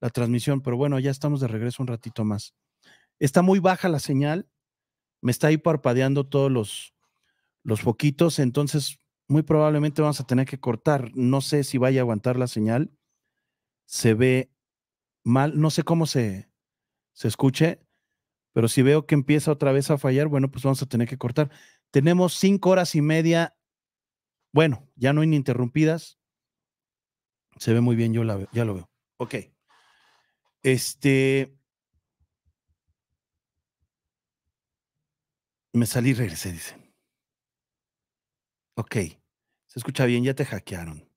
la transmisión, pero bueno, ya estamos de regreso un ratito más. Está muy baja la señal, me está ahí parpadeando todos los, los foquitos, entonces muy probablemente vamos a tener que cortar. No sé si vaya a aguantar la señal. Se ve mal, no sé cómo se, se escuche, pero si veo que empieza otra vez a fallar, bueno, pues vamos a tener que cortar. Tenemos cinco horas y media bueno, ya no hay interrumpidas Se ve muy bien, yo la veo, ya lo veo. Ok. Este. Me salí y regresé, dicen. Ok. Se escucha bien, ya te hackearon.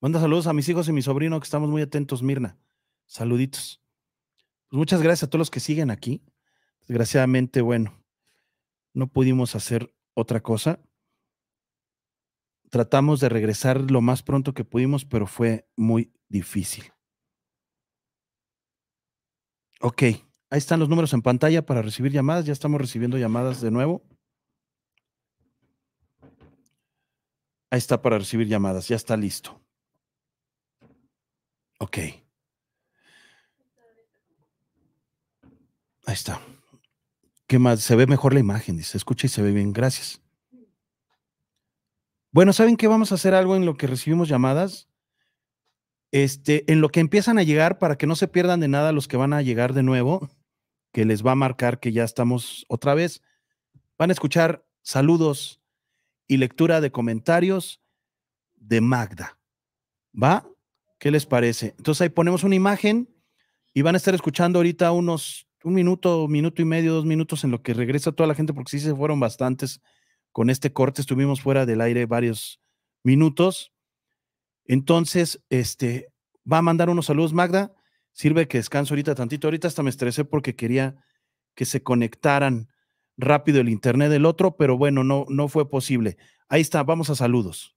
Manda saludos a mis hijos y mi sobrino que estamos muy atentos, Mirna. Saluditos. Pues muchas gracias a todos los que siguen aquí. Desgraciadamente, bueno, no pudimos hacer otra cosa tratamos de regresar lo más pronto que pudimos, pero fue muy difícil. Ok, ahí están los números en pantalla para recibir llamadas. Ya estamos recibiendo llamadas de nuevo. Ahí está para recibir llamadas, ya está listo. Ok. Ahí está. ¿Qué más? Se ve mejor la imagen, dice. Escucha y se ve bien. Gracias. Bueno, ¿saben qué? Vamos a hacer algo en lo que recibimos llamadas. Este, en lo que empiezan a llegar, para que no se pierdan de nada los que van a llegar de nuevo, que les va a marcar que ya estamos otra vez, van a escuchar saludos y lectura de comentarios de Magda. ¿Va? ¿Qué les parece? Entonces ahí ponemos una imagen y van a estar escuchando ahorita unos un minuto, minuto y medio, dos minutos en lo que regresa toda la gente, porque sí se fueron bastantes con este corte. Estuvimos fuera del aire varios minutos. Entonces, este, va a mandar unos saludos, Magda. Sirve que descanso ahorita tantito. Ahorita hasta me estresé porque quería que se conectaran rápido el internet del otro, pero bueno, no, no fue posible. Ahí está, vamos a saludos.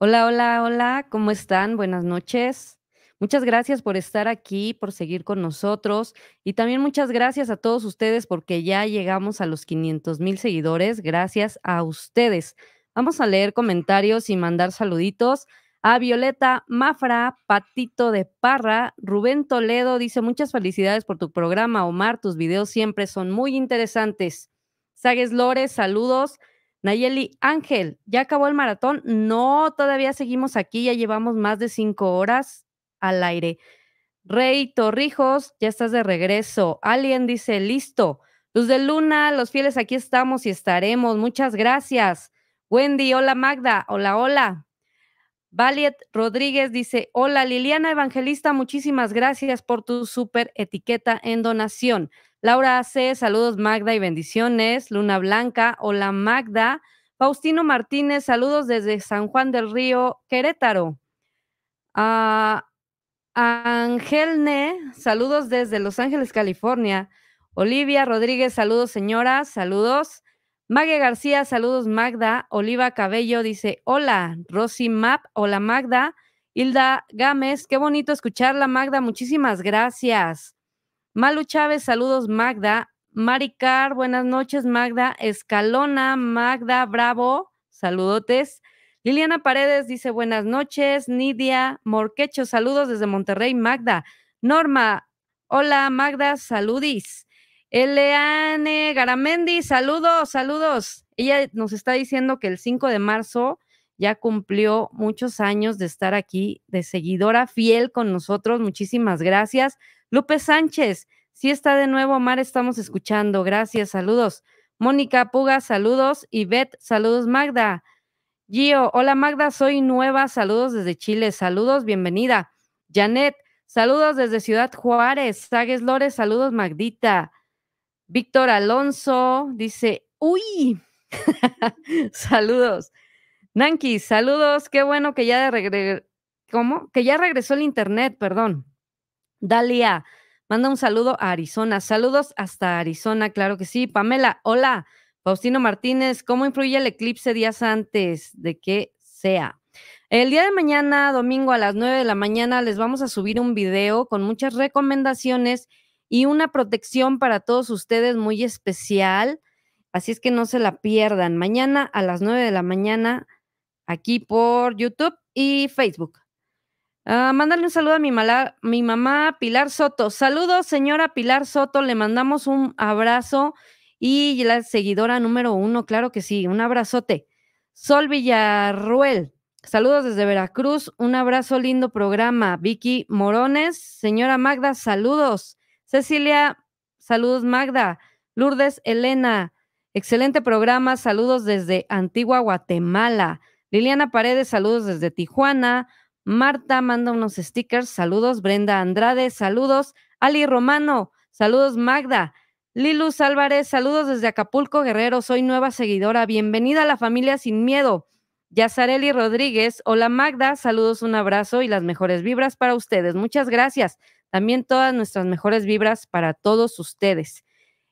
Hola, hola, hola, ¿cómo están? Buenas noches. Muchas gracias por estar aquí, por seguir con nosotros y también muchas gracias a todos ustedes porque ya llegamos a los 500 mil seguidores. Gracias a ustedes. Vamos a leer comentarios y mandar saluditos a Violeta Mafra, Patito de Parra, Rubén Toledo dice muchas felicidades por tu programa, Omar. Tus videos siempre son muy interesantes. Sagues Lores, saludos. Nayeli Ángel, ya acabó el maratón. No, todavía seguimos aquí, ya llevamos más de cinco horas al aire. Rey Torrijos, ya estás de regreso. Alien dice, listo. Luz de Luna, los fieles, aquí estamos y estaremos. Muchas gracias. Wendy, hola Magda, hola, hola. Valiet Rodríguez dice, hola Liliana Evangelista, muchísimas gracias por tu súper etiqueta en donación. Laura C., saludos Magda y bendiciones. Luna Blanca, hola Magda. Faustino Martínez, saludos desde San Juan del Río, Querétaro. Ah, Angel Ne, saludos desde Los Ángeles, California. Olivia Rodríguez, saludos señora, saludos. Mague García, saludos Magda. Oliva Cabello dice, hola. Rosy Map, hola Magda. Hilda Gámez, qué bonito escucharla Magda, muchísimas gracias. Malu Chávez, saludos Magda. Maricar, buenas noches Magda. Escalona, Magda, bravo, saludotes. Liliana Paredes dice buenas noches. Nidia Morquecho, saludos desde Monterrey, Magda. Norma, hola Magda, saludis. Eleane Garamendi, saludos, saludos. Ella nos está diciendo que el 5 de marzo ya cumplió muchos años de estar aquí, de seguidora fiel con nosotros. Muchísimas gracias. Lupe Sánchez, si está de nuevo, Mar. estamos escuchando. Gracias, saludos. Mónica Puga, saludos. y Beth, saludos. Magda. Gio, hola Magda, soy nueva. Saludos desde Chile. Saludos, bienvenida. Janet, saludos desde Ciudad Juárez. Sagues Lores, saludos, Magdita. Víctor Alonso dice, uy, <laughs> saludos. Nanki, saludos. Qué bueno que ya de ¿Cómo? Que ya regresó el internet, perdón. Dalia, manda un saludo a Arizona. Saludos hasta Arizona, claro que sí. Pamela, hola. Faustino Martínez, ¿cómo influye el eclipse días antes de que sea? El día de mañana, domingo a las 9 de la mañana, les vamos a subir un video con muchas recomendaciones y una protección para todos ustedes muy especial. Así es que no se la pierdan. Mañana a las 9 de la mañana, aquí por YouTube y Facebook. Ah, mándale un saludo a mi, mi mamá Pilar Soto. Saludos, señora Pilar Soto. Le mandamos un abrazo y la seguidora número uno, claro que sí, un abrazote. Sol Villarruel, saludos desde Veracruz, un abrazo, lindo programa. Vicky Morones, señora Magda, saludos. Cecilia, saludos Magda. Lourdes Elena, excelente programa, saludos desde Antigua Guatemala. Liliana Paredes, saludos desde Tijuana. Marta manda unos stickers, saludos. Brenda Andrade, saludos. Ali Romano, saludos. Magda. Lilus Álvarez, saludos desde Acapulco, Guerrero. Soy nueva seguidora. Bienvenida a la familia Sin Miedo. Yazareli Rodríguez, hola Magda, saludos, un abrazo y las mejores vibras para ustedes. Muchas gracias. También todas nuestras mejores vibras para todos ustedes.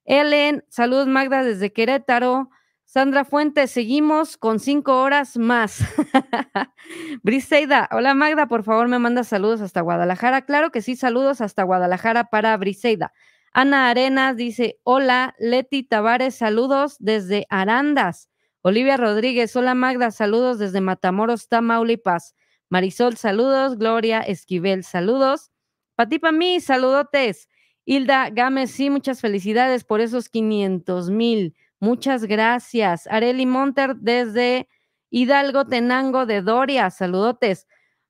Ellen, saludos Magda desde Querétaro. Sandra Fuentes, seguimos con cinco horas más. <laughs> Briseida, hola Magda, por favor me manda saludos hasta Guadalajara. Claro que sí, saludos hasta Guadalajara para Briseida. Ana Arenas dice, hola Leti Tavares, saludos desde Arandas. Olivia Rodríguez, hola Magda, saludos desde Matamoros, Tamaulipas. Marisol, saludos. Gloria Esquivel, saludos. Patipa mí, saludotes. Hilda Gámez, sí, muchas felicidades por esos 500 mil. Muchas gracias. Areli Monter desde Hidalgo Tenango de Doria. Saludotes.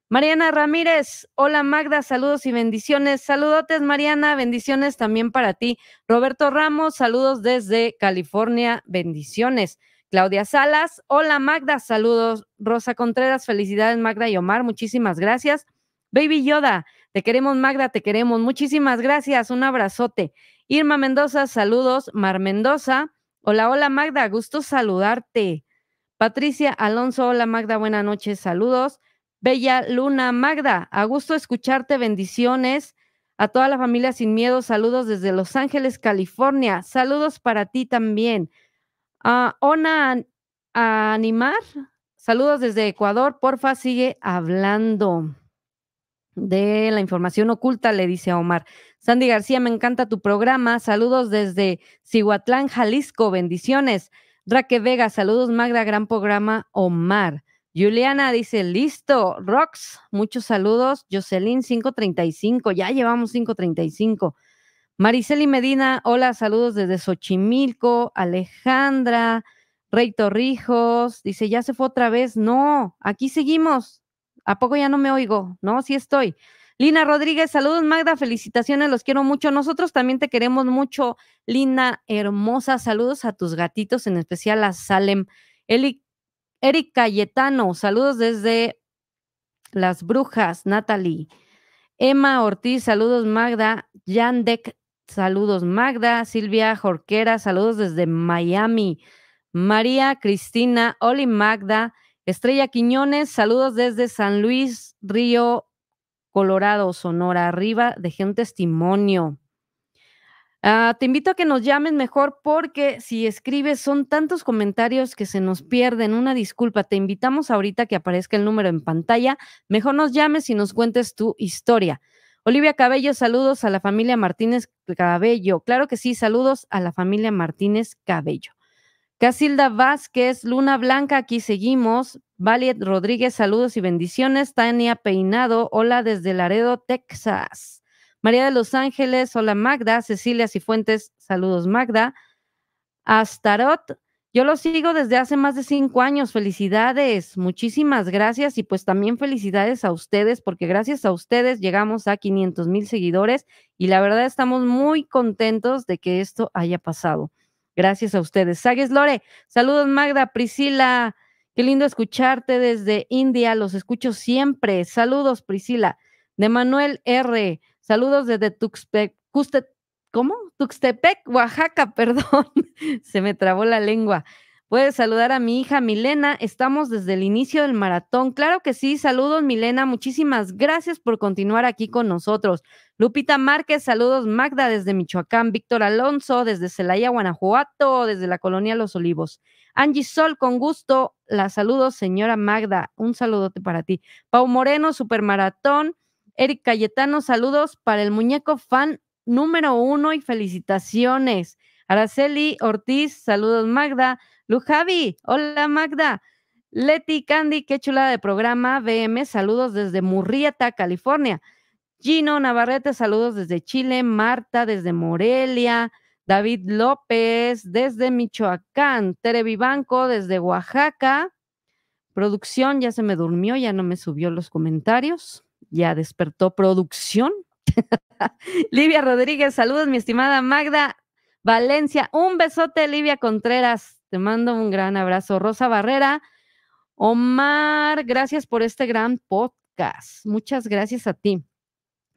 Mariana Ramírez, hola Magda, saludos y bendiciones. Saludotes Mariana, bendiciones también para ti. Roberto Ramos, saludos desde California, bendiciones. Claudia Salas, hola Magda, saludos. Rosa Contreras, felicidades Magda y Omar, muchísimas gracias. Baby Yoda, te queremos Magda, te queremos, muchísimas gracias, un abrazote. Irma Mendoza, saludos. Mar Mendoza, Hola, hola Magda, gusto saludarte. Patricia Alonso, hola Magda, buenas noches, saludos. Bella Luna, Magda, a gusto escucharte, bendiciones. A toda la familia sin miedo, saludos desde Los Ángeles, California. Saludos para ti también. a ah, Ona Animar, saludos desde Ecuador, porfa, sigue hablando de la información oculta, le dice a Omar. Sandy García, me encanta tu programa. Saludos desde Cihuatlán, Jalisco. Bendiciones. Raque Vega, saludos Magda, gran programa Omar. Juliana dice, listo, Rox, muchos saludos. Jocelyn 535, ya llevamos 535. Mariceli Medina, hola, saludos desde Xochimilco. Alejandra, Rey Torrijos, dice, ya se fue otra vez. No, aquí seguimos, ¿A poco ya no me oigo? No, sí estoy. Lina Rodríguez, saludos Magda, felicitaciones, los quiero mucho. Nosotros también te queremos mucho, Lina hermosa. Saludos a tus gatitos, en especial a Salem. Eli, Eric Cayetano, saludos desde Las Brujas, Natalie. Emma Ortiz, saludos Magda. Yandek, saludos Magda. Silvia Jorquera, saludos desde Miami. María Cristina, Oli Magda. Estrella Quiñones, saludos desde San Luis, Río Colorado, Sonora. Arriba, dejé un testimonio. Ah, te invito a que nos llamen mejor porque si escribes son tantos comentarios que se nos pierden. Una disculpa, te invitamos ahorita que aparezca el número en pantalla. Mejor nos llames y nos cuentes tu historia. Olivia Cabello, saludos a la familia Martínez Cabello. Claro que sí, saludos a la familia Martínez Cabello. Casilda Vázquez, Luna Blanca, aquí seguimos. Valiet Rodríguez, saludos y bendiciones. Tania Peinado, hola desde Laredo, Texas. María de los Ángeles, hola Magda. Cecilia Cifuentes, saludos Magda. Astarot, yo lo sigo desde hace más de cinco años. Felicidades, muchísimas gracias y pues también felicidades a ustedes porque gracias a ustedes llegamos a 500 mil seguidores y la verdad estamos muy contentos de que esto haya pasado. Gracias a ustedes. Sagues Lore, saludos Magda, Priscila, qué lindo escucharte desde India, los escucho siempre. Saludos Priscila, de Manuel R, saludos desde Tuxtepec, ¿cómo? Tuxtepec, Oaxaca, <laughs> perdón, se me trabó la lengua. Puedes saludar a mi hija Milena. Estamos desde el inicio del maratón. Claro que sí. Saludos, Milena. Muchísimas gracias por continuar aquí con nosotros. Lupita Márquez, saludos. Magda desde Michoacán. Víctor Alonso desde Celaya, Guanajuato, desde la colonia Los Olivos. Angie Sol, con gusto. La saludo, señora Magda. Un saludote para ti. Pau Moreno, Supermaratón. Eric Cayetano, saludos para el muñeco fan número uno y felicitaciones. Araceli Ortiz, saludos Magda. Lujavi, hola Magda. Leti Candy, qué chulada de programa. BM, saludos desde Murrieta, California. Gino Navarrete, saludos desde Chile. Marta desde Morelia. David López desde Michoacán. Tere Vivanco desde Oaxaca. Producción, ya se me durmió, ya no me subió los comentarios. Ya despertó producción. <laughs> Livia Rodríguez, saludos, mi estimada Magda Valencia. Un besote, Livia Contreras. Te mando un gran abrazo. Rosa Barrera, Omar, gracias por este gran podcast. Muchas gracias a ti.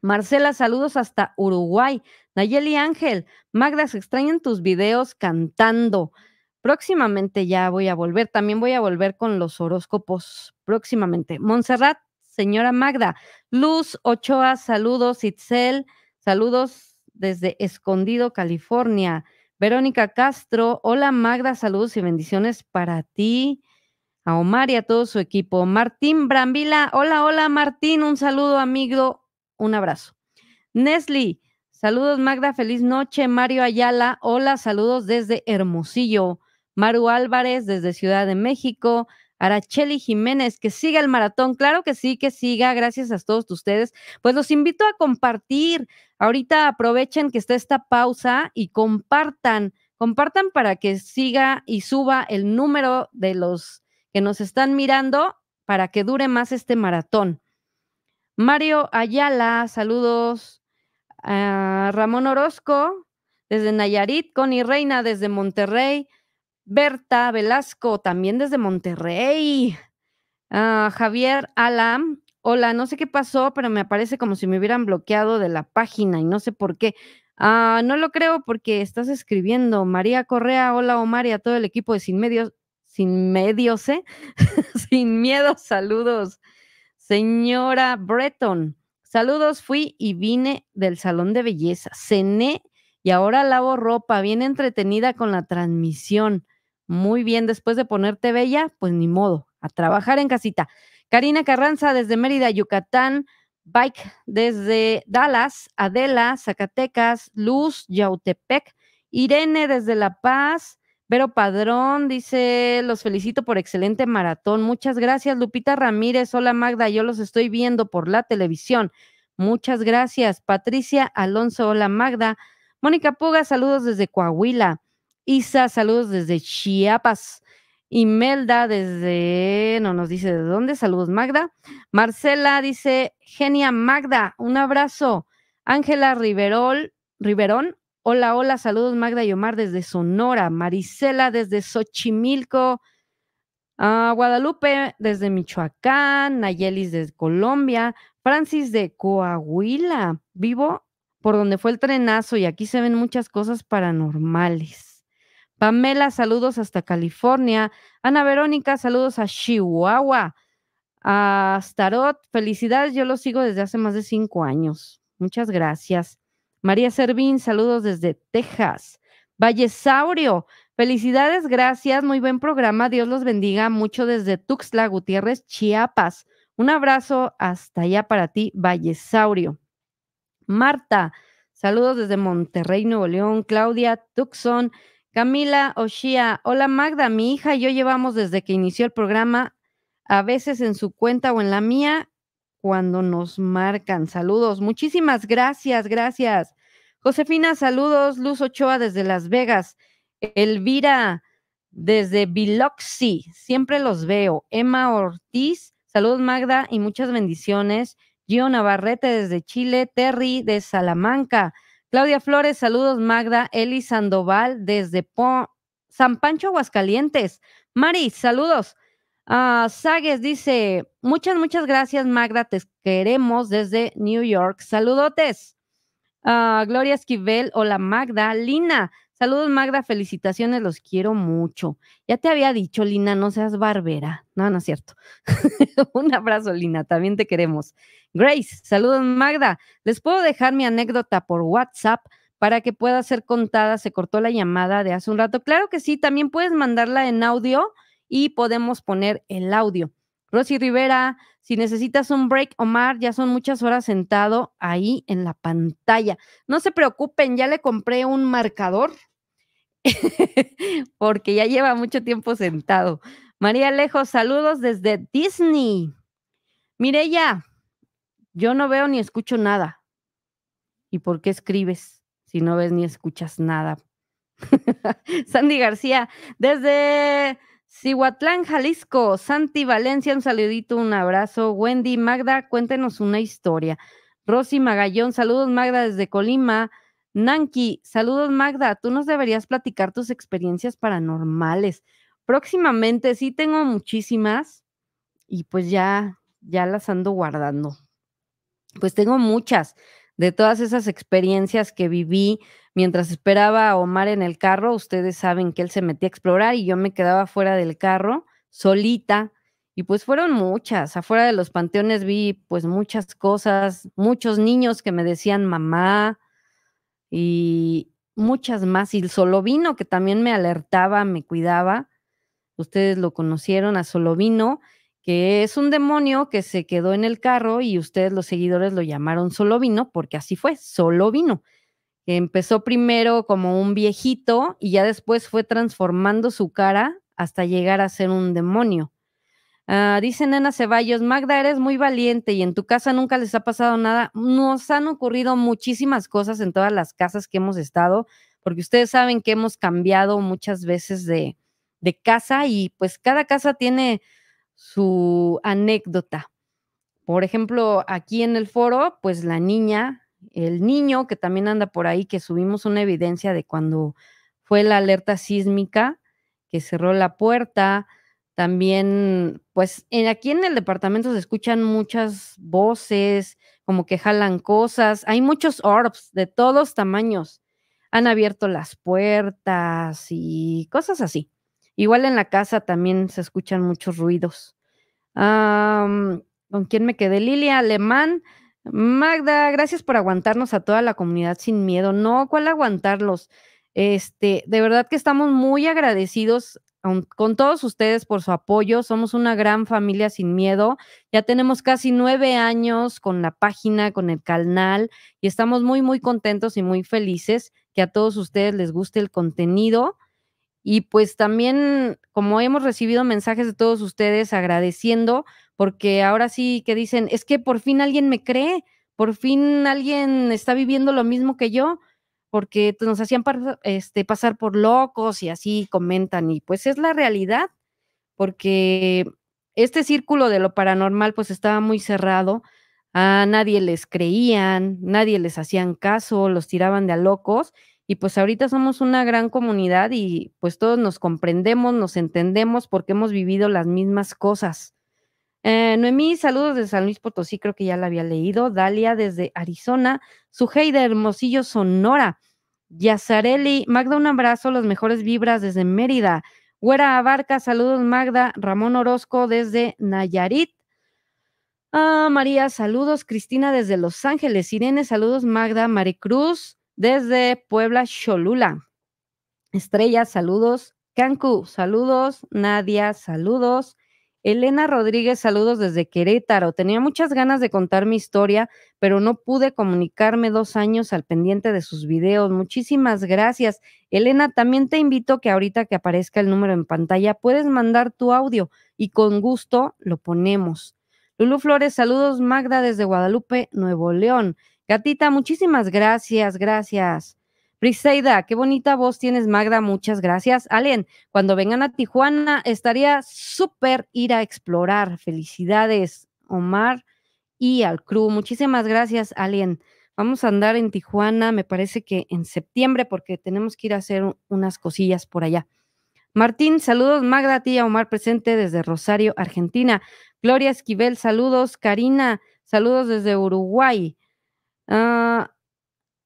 Marcela, saludos hasta Uruguay. Nayeli Ángel, Magda, se extrañan tus videos cantando. Próximamente ya voy a volver. También voy a volver con los horóscopos próximamente. Montserrat, señora Magda. Luz Ochoa, saludos. Itzel, saludos desde Escondido, California. Verónica Castro, hola Magda, saludos y bendiciones para ti, a Omar y a todo su equipo. Martín Brambila, hola, hola Martín, un saludo amigo, un abrazo. Nesli, saludos Magda, feliz noche. Mario Ayala, hola, saludos desde Hermosillo. Maru Álvarez desde Ciudad de México. Aracheli Jiménez, que siga el maratón, claro que sí, que siga, gracias a todos ustedes. Pues los invito a compartir, ahorita aprovechen que está esta pausa y compartan, compartan para que siga y suba el número de los que nos están mirando para que dure más este maratón. Mario Ayala, saludos. A ah, Ramón Orozco, desde Nayarit, Connie Reina, desde Monterrey. Berta Velasco, también desde Monterrey. Ah, Javier Alam, hola, no sé qué pasó, pero me aparece como si me hubieran bloqueado de la página y no sé por qué. Ah, no lo creo porque estás escribiendo. María Correa, hola Omar y a todo el equipo de Sin Medios, Sin Medios, ¿eh? <laughs> sin miedo, saludos. Señora Breton, saludos, fui y vine del salón de belleza, cené y ahora lavo ropa, bien entretenida con la transmisión. Muy bien, después de ponerte bella, pues ni modo, a trabajar en casita. Karina Carranza desde Mérida, Yucatán. Bike desde Dallas, Adela, Zacatecas, Luz, Yautepec, Irene desde La Paz, Vero Padrón dice, los felicito por excelente maratón. Muchas gracias, Lupita Ramírez. Hola Magda, yo los estoy viendo por la televisión. Muchas gracias, Patricia Alonso. Hola Magda. Mónica Puga, saludos desde Coahuila. Isa, saludos desde Chiapas. Imelda desde, no nos dice de dónde, saludos Magda. Marcela dice, genia Magda, un abrazo. Ángela Riverol, Riverón, hola, hola, saludos Magda y Omar desde Sonora. Marisela desde Xochimilco. Ah, Guadalupe desde Michoacán. Nayelis desde Colombia. Francis de Coahuila. Vivo por donde fue el trenazo y aquí se ven muchas cosas paranormales. Pamela, saludos hasta California. Ana Verónica, saludos a Chihuahua. A felicidades, yo lo sigo desde hace más de cinco años. Muchas gracias. María Servín, saludos desde Texas. Vallesaurio, felicidades, gracias, muy buen programa, Dios los bendiga mucho desde Tuxtla Gutiérrez, Chiapas. Un abrazo hasta allá para ti, Vallesaurio. Marta, saludos desde Monterrey, Nuevo León. Claudia Tucson, Camila Oshia, hola Magda, mi hija y yo llevamos desde que inició el programa, a veces en su cuenta o en la mía, cuando nos marcan. Saludos, muchísimas gracias, gracias. Josefina, saludos. Luz Ochoa desde Las Vegas. Elvira desde Biloxi, siempre los veo. Emma Ortiz, saludos Magda y muchas bendiciones. Gio Navarrete desde Chile, Terry de Salamanca. Claudia Flores, saludos Magda, Eli Sandoval desde San Pancho, Aguascalientes. Mari, saludos. Uh, Sagues dice, muchas, muchas gracias Magda, te queremos desde New York. Saludotes. Ah, Gloria Esquivel, hola Magda. Lina, Saludos, Magda, felicitaciones, los quiero mucho. Ya te había dicho, Lina, no seas barbera. No, no es cierto. <laughs> Un abrazo, Lina, también te queremos. Grace, saludos, Magda. Les puedo dejar mi anécdota por WhatsApp para que pueda ser contada. Se cortó la llamada de hace un rato. Claro que sí, también puedes mandarla en audio y podemos poner el audio. Rosy Rivera, si necesitas un break, Omar, ya son muchas horas sentado ahí en la pantalla. No se preocupen, ya le compré un marcador <laughs> porque ya lleva mucho tiempo sentado. María Lejos, saludos desde Disney. Mireya, yo no veo ni escucho nada. ¿Y por qué escribes si no ves ni escuchas nada? <laughs> Sandy García, desde Cihuatlán, Jalisco. Santi Valencia, un saludito, un abrazo. Wendy, Magda, cuéntenos una historia. Rosy Magallón, saludos Magda desde Colima. Nanki, saludos Magda, tú nos deberías platicar tus experiencias paranormales. Próximamente sí tengo muchísimas y pues ya ya las ando guardando. Pues tengo muchas de todas esas experiencias que viví mientras esperaba a Omar en el carro. Ustedes saben que él se metía a explorar y yo me quedaba fuera del carro solita. Y pues fueron muchas. Afuera de los panteones vi pues muchas cosas, muchos niños que me decían mamá, y muchas más. Y Solovino, que también me alertaba, me cuidaba. Ustedes lo conocieron a Solovino, que es un demonio que se quedó en el carro y ustedes los seguidores lo llamaron Solovino porque así fue, Solovino. Empezó primero como un viejito y ya después fue transformando su cara hasta llegar a ser un demonio. Ah, dice Nena Ceballos, Magda, eres muy valiente y en tu casa nunca les ha pasado nada. Nos han ocurrido muchísimas cosas en todas las casas que hemos estado, porque ustedes saben que hemos cambiado muchas veces de, de casa y pues cada casa tiene su anécdota. Por ejemplo, aquí en el foro, pues la niña, el niño que también anda por ahí, que subimos una evidencia de cuando fue la alerta sísmica, que cerró la puerta también, pues en, aquí en el departamento se escuchan muchas voces, como que jalan cosas. Hay muchos orbs de todos tamaños. Han abierto las puertas y cosas así. Igual en la casa también se escuchan muchos ruidos. ¿Con quién me quedé? Lilia Alemán. Magda, gracias por aguantarnos a toda la comunidad sin miedo. No, ¿cuál aguantarlos? Este, de verdad que estamos muy agradecidos con todos ustedes por su apoyo. Somos una gran familia sin miedo. Ya tenemos casi nueve años con la página, con el canal y estamos muy, muy contentos y muy felices que a todos ustedes les guste el contenido. Y pues también, como hemos recibido mensajes de todos ustedes agradeciendo, porque ahora sí que dicen, es que por fin alguien me cree, por fin alguien está viviendo lo mismo que yo porque pues, nos hacían este, pasar por locos y así comentan. Y pues es la realidad, porque este círculo de lo paranormal pues estaba muy cerrado, a nadie les creían, nadie les hacían caso, los tiraban de a locos. Y pues ahorita somos una gran comunidad y pues todos nos comprendemos, nos entendemos porque hemos vivido las mismas cosas. Eh, Noemí, saludos de San Luis Potosí, creo que ya la había leído. Dalia desde Arizona. Sujei de Hermosillo, Sonora. Yazareli, Magda, un abrazo, las mejores vibras desde Mérida. Huera Abarca, saludos Magda. Ramón Orozco desde Nayarit. Ah, María, saludos. Cristina desde Los Ángeles. Irene, saludos Magda. Maricruz desde Puebla, Cholula. Estrella, saludos. Cancu, saludos. Nadia, saludos. Elena Rodríguez, saludos desde Querétaro. Tenía muchas ganas de contar mi historia, pero no pude comunicarme dos años al pendiente de sus videos. Muchísimas gracias. Elena, también te invito que ahorita que aparezca el número en pantalla, puedes mandar tu audio y con gusto lo ponemos. Lulu Flores, saludos Magda desde Guadalupe, Nuevo León. Gatita, muchísimas gracias, gracias. Prisaida, qué bonita voz tienes, Magda. Muchas gracias. Alien, cuando vengan a Tijuana, estaría súper ir a explorar. Felicidades, Omar y al crew. Muchísimas gracias, Alien. Vamos a andar en Tijuana, me parece que en septiembre, porque tenemos que ir a hacer unas cosillas por allá. Martín, saludos. Magda, tía Omar presente desde Rosario, Argentina. Gloria Esquivel, saludos. Karina, saludos desde Uruguay. Ah,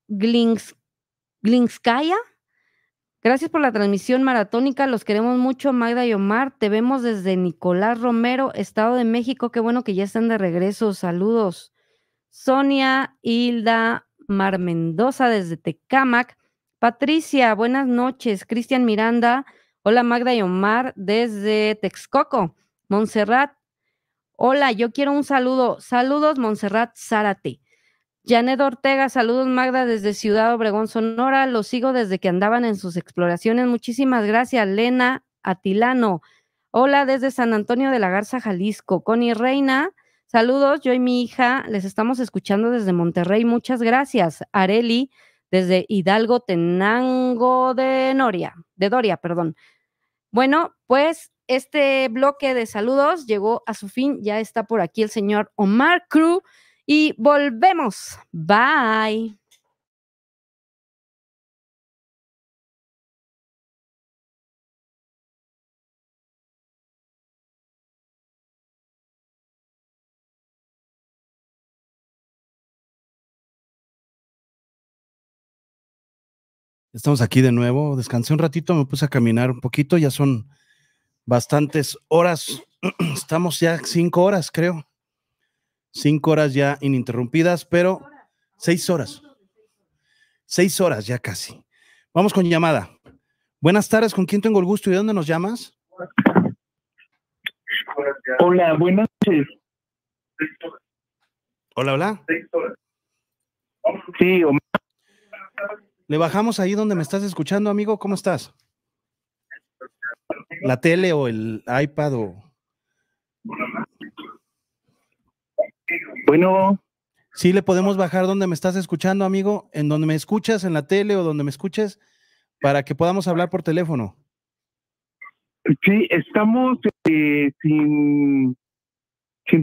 Glinks. Glinskaya, gracias por la transmisión maratónica, los queremos mucho, Magda y Omar, te vemos desde Nicolás Romero, Estado de México, qué bueno que ya están de regreso, saludos. Sonia, Hilda, Mar Mendoza desde Tecámac, Patricia, buenas noches, Cristian Miranda, hola Magda y Omar desde Texcoco, Montserrat, hola, yo quiero un saludo, saludos Montserrat Zárate. Janet Ortega, saludos Magda desde Ciudad Obregón, Sonora. Los sigo desde que andaban en sus exploraciones. Muchísimas gracias, Lena Atilano. Hola desde San Antonio de la Garza, Jalisco. Connie Reina, saludos. Yo y mi hija les estamos escuchando desde Monterrey. Muchas gracias. Areli, desde Hidalgo, Tenango de Noria, de Doria, perdón. Bueno, pues este bloque de saludos llegó a su fin. Ya está por aquí el señor Omar Cruz y volvemos. Bye. Estamos aquí de nuevo, descansé un ratito, me puse a caminar un poquito, ya son bastantes horas, <clears throat> estamos ya cinco horas creo Cinco horas ya ininterrumpidas, pero seis horas. Seis horas ya casi. Vamos con llamada. Buenas tardes, ¿con quién tengo el gusto y de dónde nos llamas? Hola, buenas noches. Hola, hola. Sí, Le bajamos ahí donde me estás escuchando, amigo. ¿Cómo estás? ¿La tele o el iPad o...? Bueno. Sí, le podemos bajar donde me estás escuchando, amigo, en donde me escuchas, en la tele o donde me escuches, para que podamos hablar por teléfono. Sí, estamos eh, sin,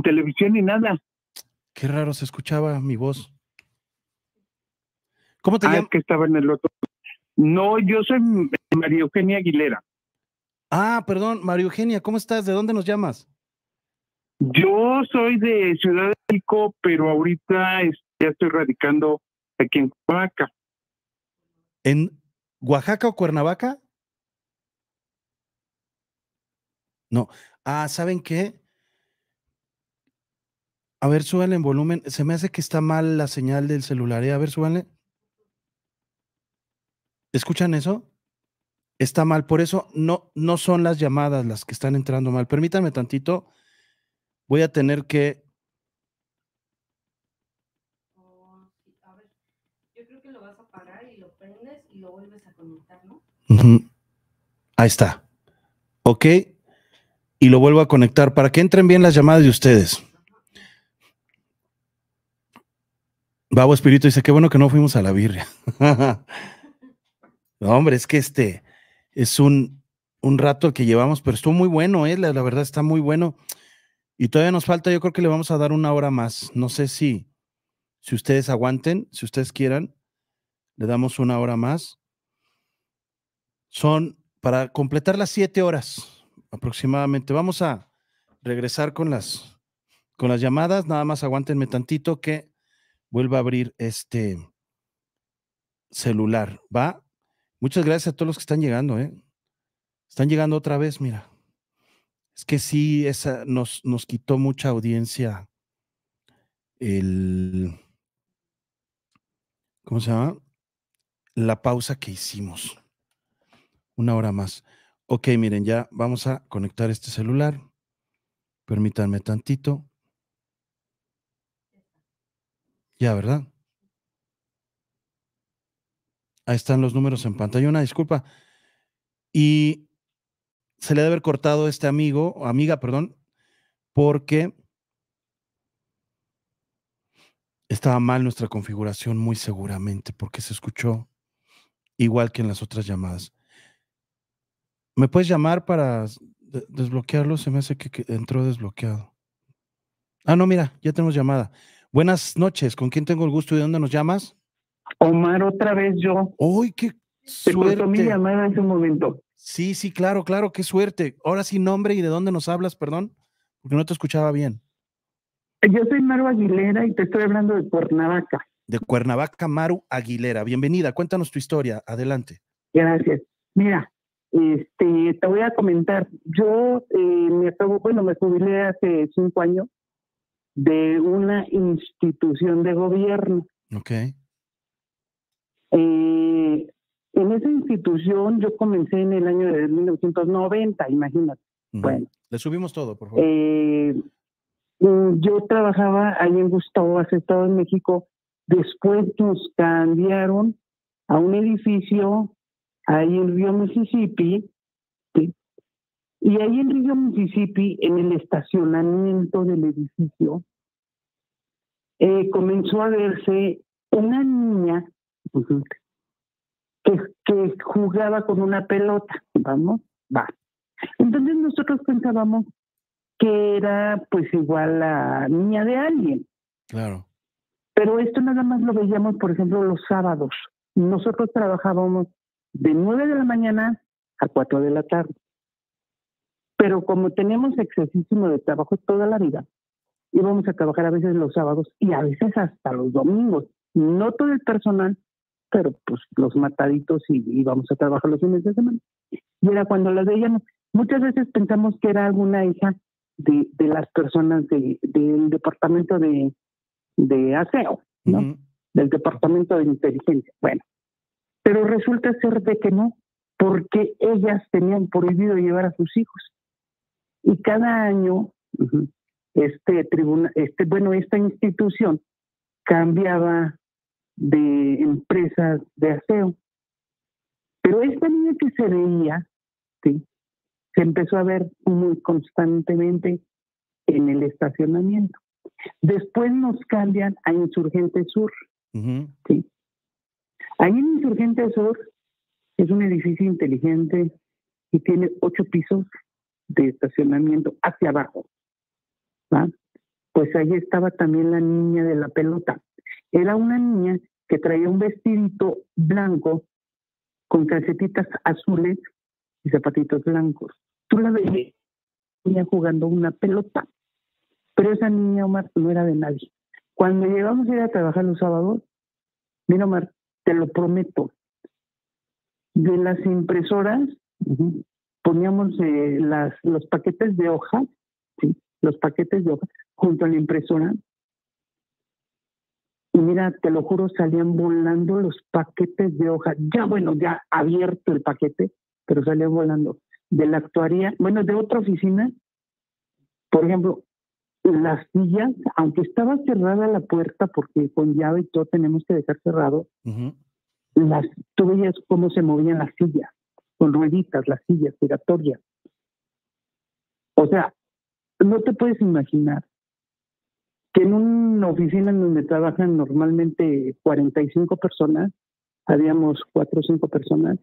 televisión ni nada. Qué raro se escuchaba mi voz. ¿Cómo te ah, llamas? que estaba en el otro. No, yo soy María Eugenia Aguilera. Ah, perdón, María Eugenia, ¿cómo estás? ¿De dónde nos llamas? Yo soy de Ciudad de México, pero ahorita ya estoy radicando aquí en Oaxaca. ¿En Oaxaca o Cuernavaca? No. Ah, ¿saben qué? A ver, súbanle en volumen. Se me hace que está mal la señal del celular. ¿eh? A ver, súbanle. ¿Escuchan eso? Está mal. Por eso no, no son las llamadas las que están entrando mal. Permítanme tantito voy a tener que... Oh, yo creo que lo vas a apagar y lo prendes y lo vuelves a conectar, ¿no? Ahí está. Ok. Y lo vuelvo a conectar para que entren bien las llamadas de ustedes. Babo Espíritu dice, qué bueno que no fuimos a la birria. <laughs> hombre, es que este es un, rato que llevamos, pero estuvo muy bueno, ¿eh? la verdad está muy bueno. Y todavía nos falta, yo creo que le vamos a dar una hora más. No sé si, si ustedes aguanten, si ustedes quieran, le damos una hora más. Son para completar las siete horas aproximadamente. Vamos a regresar con las, con las llamadas. Nada más aguántenme tantito que vuelva a abrir este celular. ¿Va? Muchas gracias a todos los que están llegando, ¿eh? Están llegando otra vez, mira. Es que sí, esa nos, nos quitó mucha audiencia el. ¿Cómo se llama? La pausa que hicimos. Una hora más. Ok, miren, ya vamos a conectar este celular. Permítanme tantito. Ya, ¿verdad? Ahí están los números en pantalla. Una disculpa. Y se le debe haber cortado este amigo, amiga, perdón, porque estaba mal nuestra configuración muy seguramente, porque se escuchó igual que en las otras llamadas. ¿Me puedes llamar para desbloquearlo? Se me hace que, entró desbloqueado. Ah, no, mira, ya tenemos llamada. Buenas noches, ¿con quién tengo el gusto y de dónde nos llamas? Omar, otra vez yo. ¡Uy, qué Se mi llamada hace un momento. Sí, sí, claro, claro, qué suerte. Ahora sí, nombre y de dónde nos hablas, perdón, porque no te escuchaba bien. Yo soy Maru Aguilera y te estoy hablando de Cuernavaca. De Cuernavaca, Maru Aguilera. Bienvenida, cuéntanos tu historia, adelante. Gracias. Mira, este, te voy a comentar. Yo eh, me acabo, bueno, me jubilé hace cinco años de una institución de gobierno. Ok. Eh, en esa institución yo comencé en el año de 1990, imagínate. Bueno. Le subimos todo, por favor. Eh, mm, yo trabajaba ahí en Gustavo hace Estado en México. Después nos cambiaron a un edificio ahí en Río Mississippi. Y ahí en Río Mississippi, en el estacionamiento del edificio, eh, comenzó a verse una niña que, jugaba con una pelota, vamos, va. Entonces nosotros pensábamos que era pues igual la niña de alguien. Claro. Pero esto nada más lo veíamos, por ejemplo, los sábados. Nosotros trabajábamos de 9 de la mañana a 4 de la tarde. Pero como tenemos excesísimo de trabajo toda la vida, íbamos a trabajar a veces los sábados y a veces hasta los domingos. No todo el personal, pero pues los mataditos y íbamos a trabajar los fines de semana. Y era cuando las veíamos. Muchas veces pensamos que era alguna hija de, las personas del departamento de, de aseo, ¿no? Del departamento de inteligencia. Bueno, pero resulta ser de que no, porque ellas tenían prohibido llevar a sus hijos. Y cada año, este tribunal, este, bueno, esta institución cambiaba de empresas de aseo. Pero esta niña que se veía, ¿sí? se empezó a ver muy constantemente en el estacionamiento. Después nos cambian a Insurgente Sur. ¿sí? Ahí en Insurgente Sur es un edificio inteligente y tiene ocho pisos de estacionamiento hacia abajo. Pues ahí estaba también la niña de la pelota. Era una niña que traía un vestidito blanco con calcetitas azules y zapatitos blancos. Tú la veías jugando una pelota, pero esa niña, Omar, no era de nadie. Cuando llegamos a ir a trabajar los sábados, mira, Omar, te lo prometo, de las impresoras poníamos eh, las, los paquetes de hoja, los paquetes de hoja junto a la impresora y mira, te lo juro, salían volando los paquetes de hojas. Ya, bueno, ya abierto el paquete, pero salían volando. De la actuaría, bueno, de otra oficina, por ejemplo, las sillas, aunque estaba cerrada la puerta, porque con llave y todo tenemos que dejar cerrado, las, tú veías cómo se movían las sillas, con rueditas, las sillas giratorias. O sea, no te puedes imaginar que en una oficina en donde trabajan normalmente 45 personas, habíamos cuatro o 5 personas,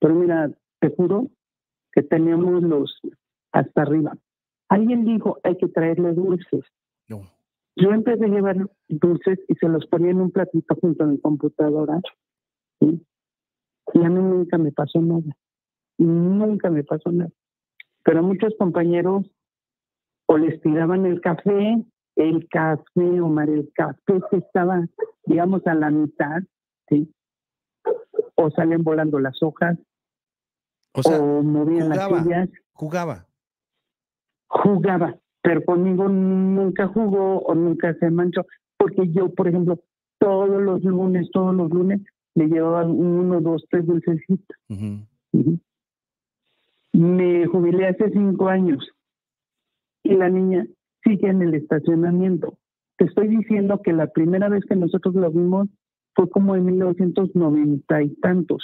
pero mira, te juro que teníamos los hasta arriba. Alguien dijo, hay que traerle dulces. Yo empecé a llevar dulces y se los ponía en un platito junto a mi computadora. Y a mí nunca me pasó nada. Nunca me pasó nada. Pero muchos compañeros o les tiraban el café el café, Omar, el café que estaba, digamos, a la mitad, ¿sí? O salen volando las hojas, o, sea, movían jugaba, las sillas. Jugaba. Jugaba, pero conmigo nunca jugó o nunca se manchó, porque yo, por ejemplo, todos los lunes, todos los lunes, le llevaba uno, dos, tres dulcecitos. Me jubilé hace cinco años y la niña sigue en el estacionamiento. Te estoy diciendo que la primera vez que nosotros lo vimos fue como en 1990 y tantos.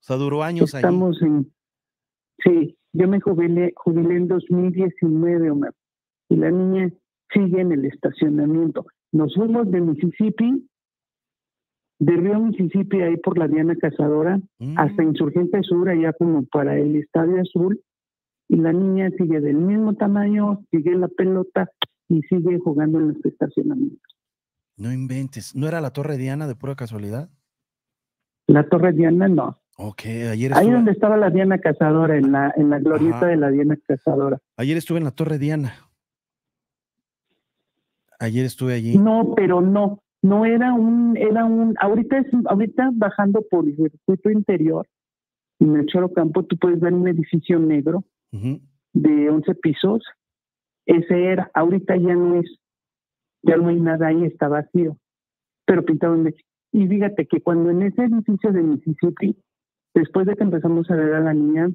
O sea, duró años Estamos en. Sí, yo me jubilé, jubilé en 2019, Omar. Y la niña sigue en el estacionamiento. Nos fuimos de Mississippi, de Río Mississippi, ahí por la Diana Cazadora, mm. hasta Insurgente Sur, allá como para el Estadio Azul y la niña sigue del mismo tamaño, sigue la pelota y sigue jugando en los estacionamientos. No inventes, ¿no era la Torre Diana de pura casualidad? La Torre Diana no. ayer Ahí donde estaba la Diana Cazadora, en la, en la glorieta de la Diana Cazadora. Ayer estuve en la Torre Diana. Ayer estuve allí. No, pero no, no era un, era un, ahorita es, ahorita bajando por el circuito interior, en el Choro Campo, tú puedes ver un edificio negro de 11 pisos, ese era, ahorita ya no es, ya no hay nada ahí, está vacío, pero pintado en Y fíjate que cuando en ese edificio de Mississippi, después de que empezamos a ver a la niña,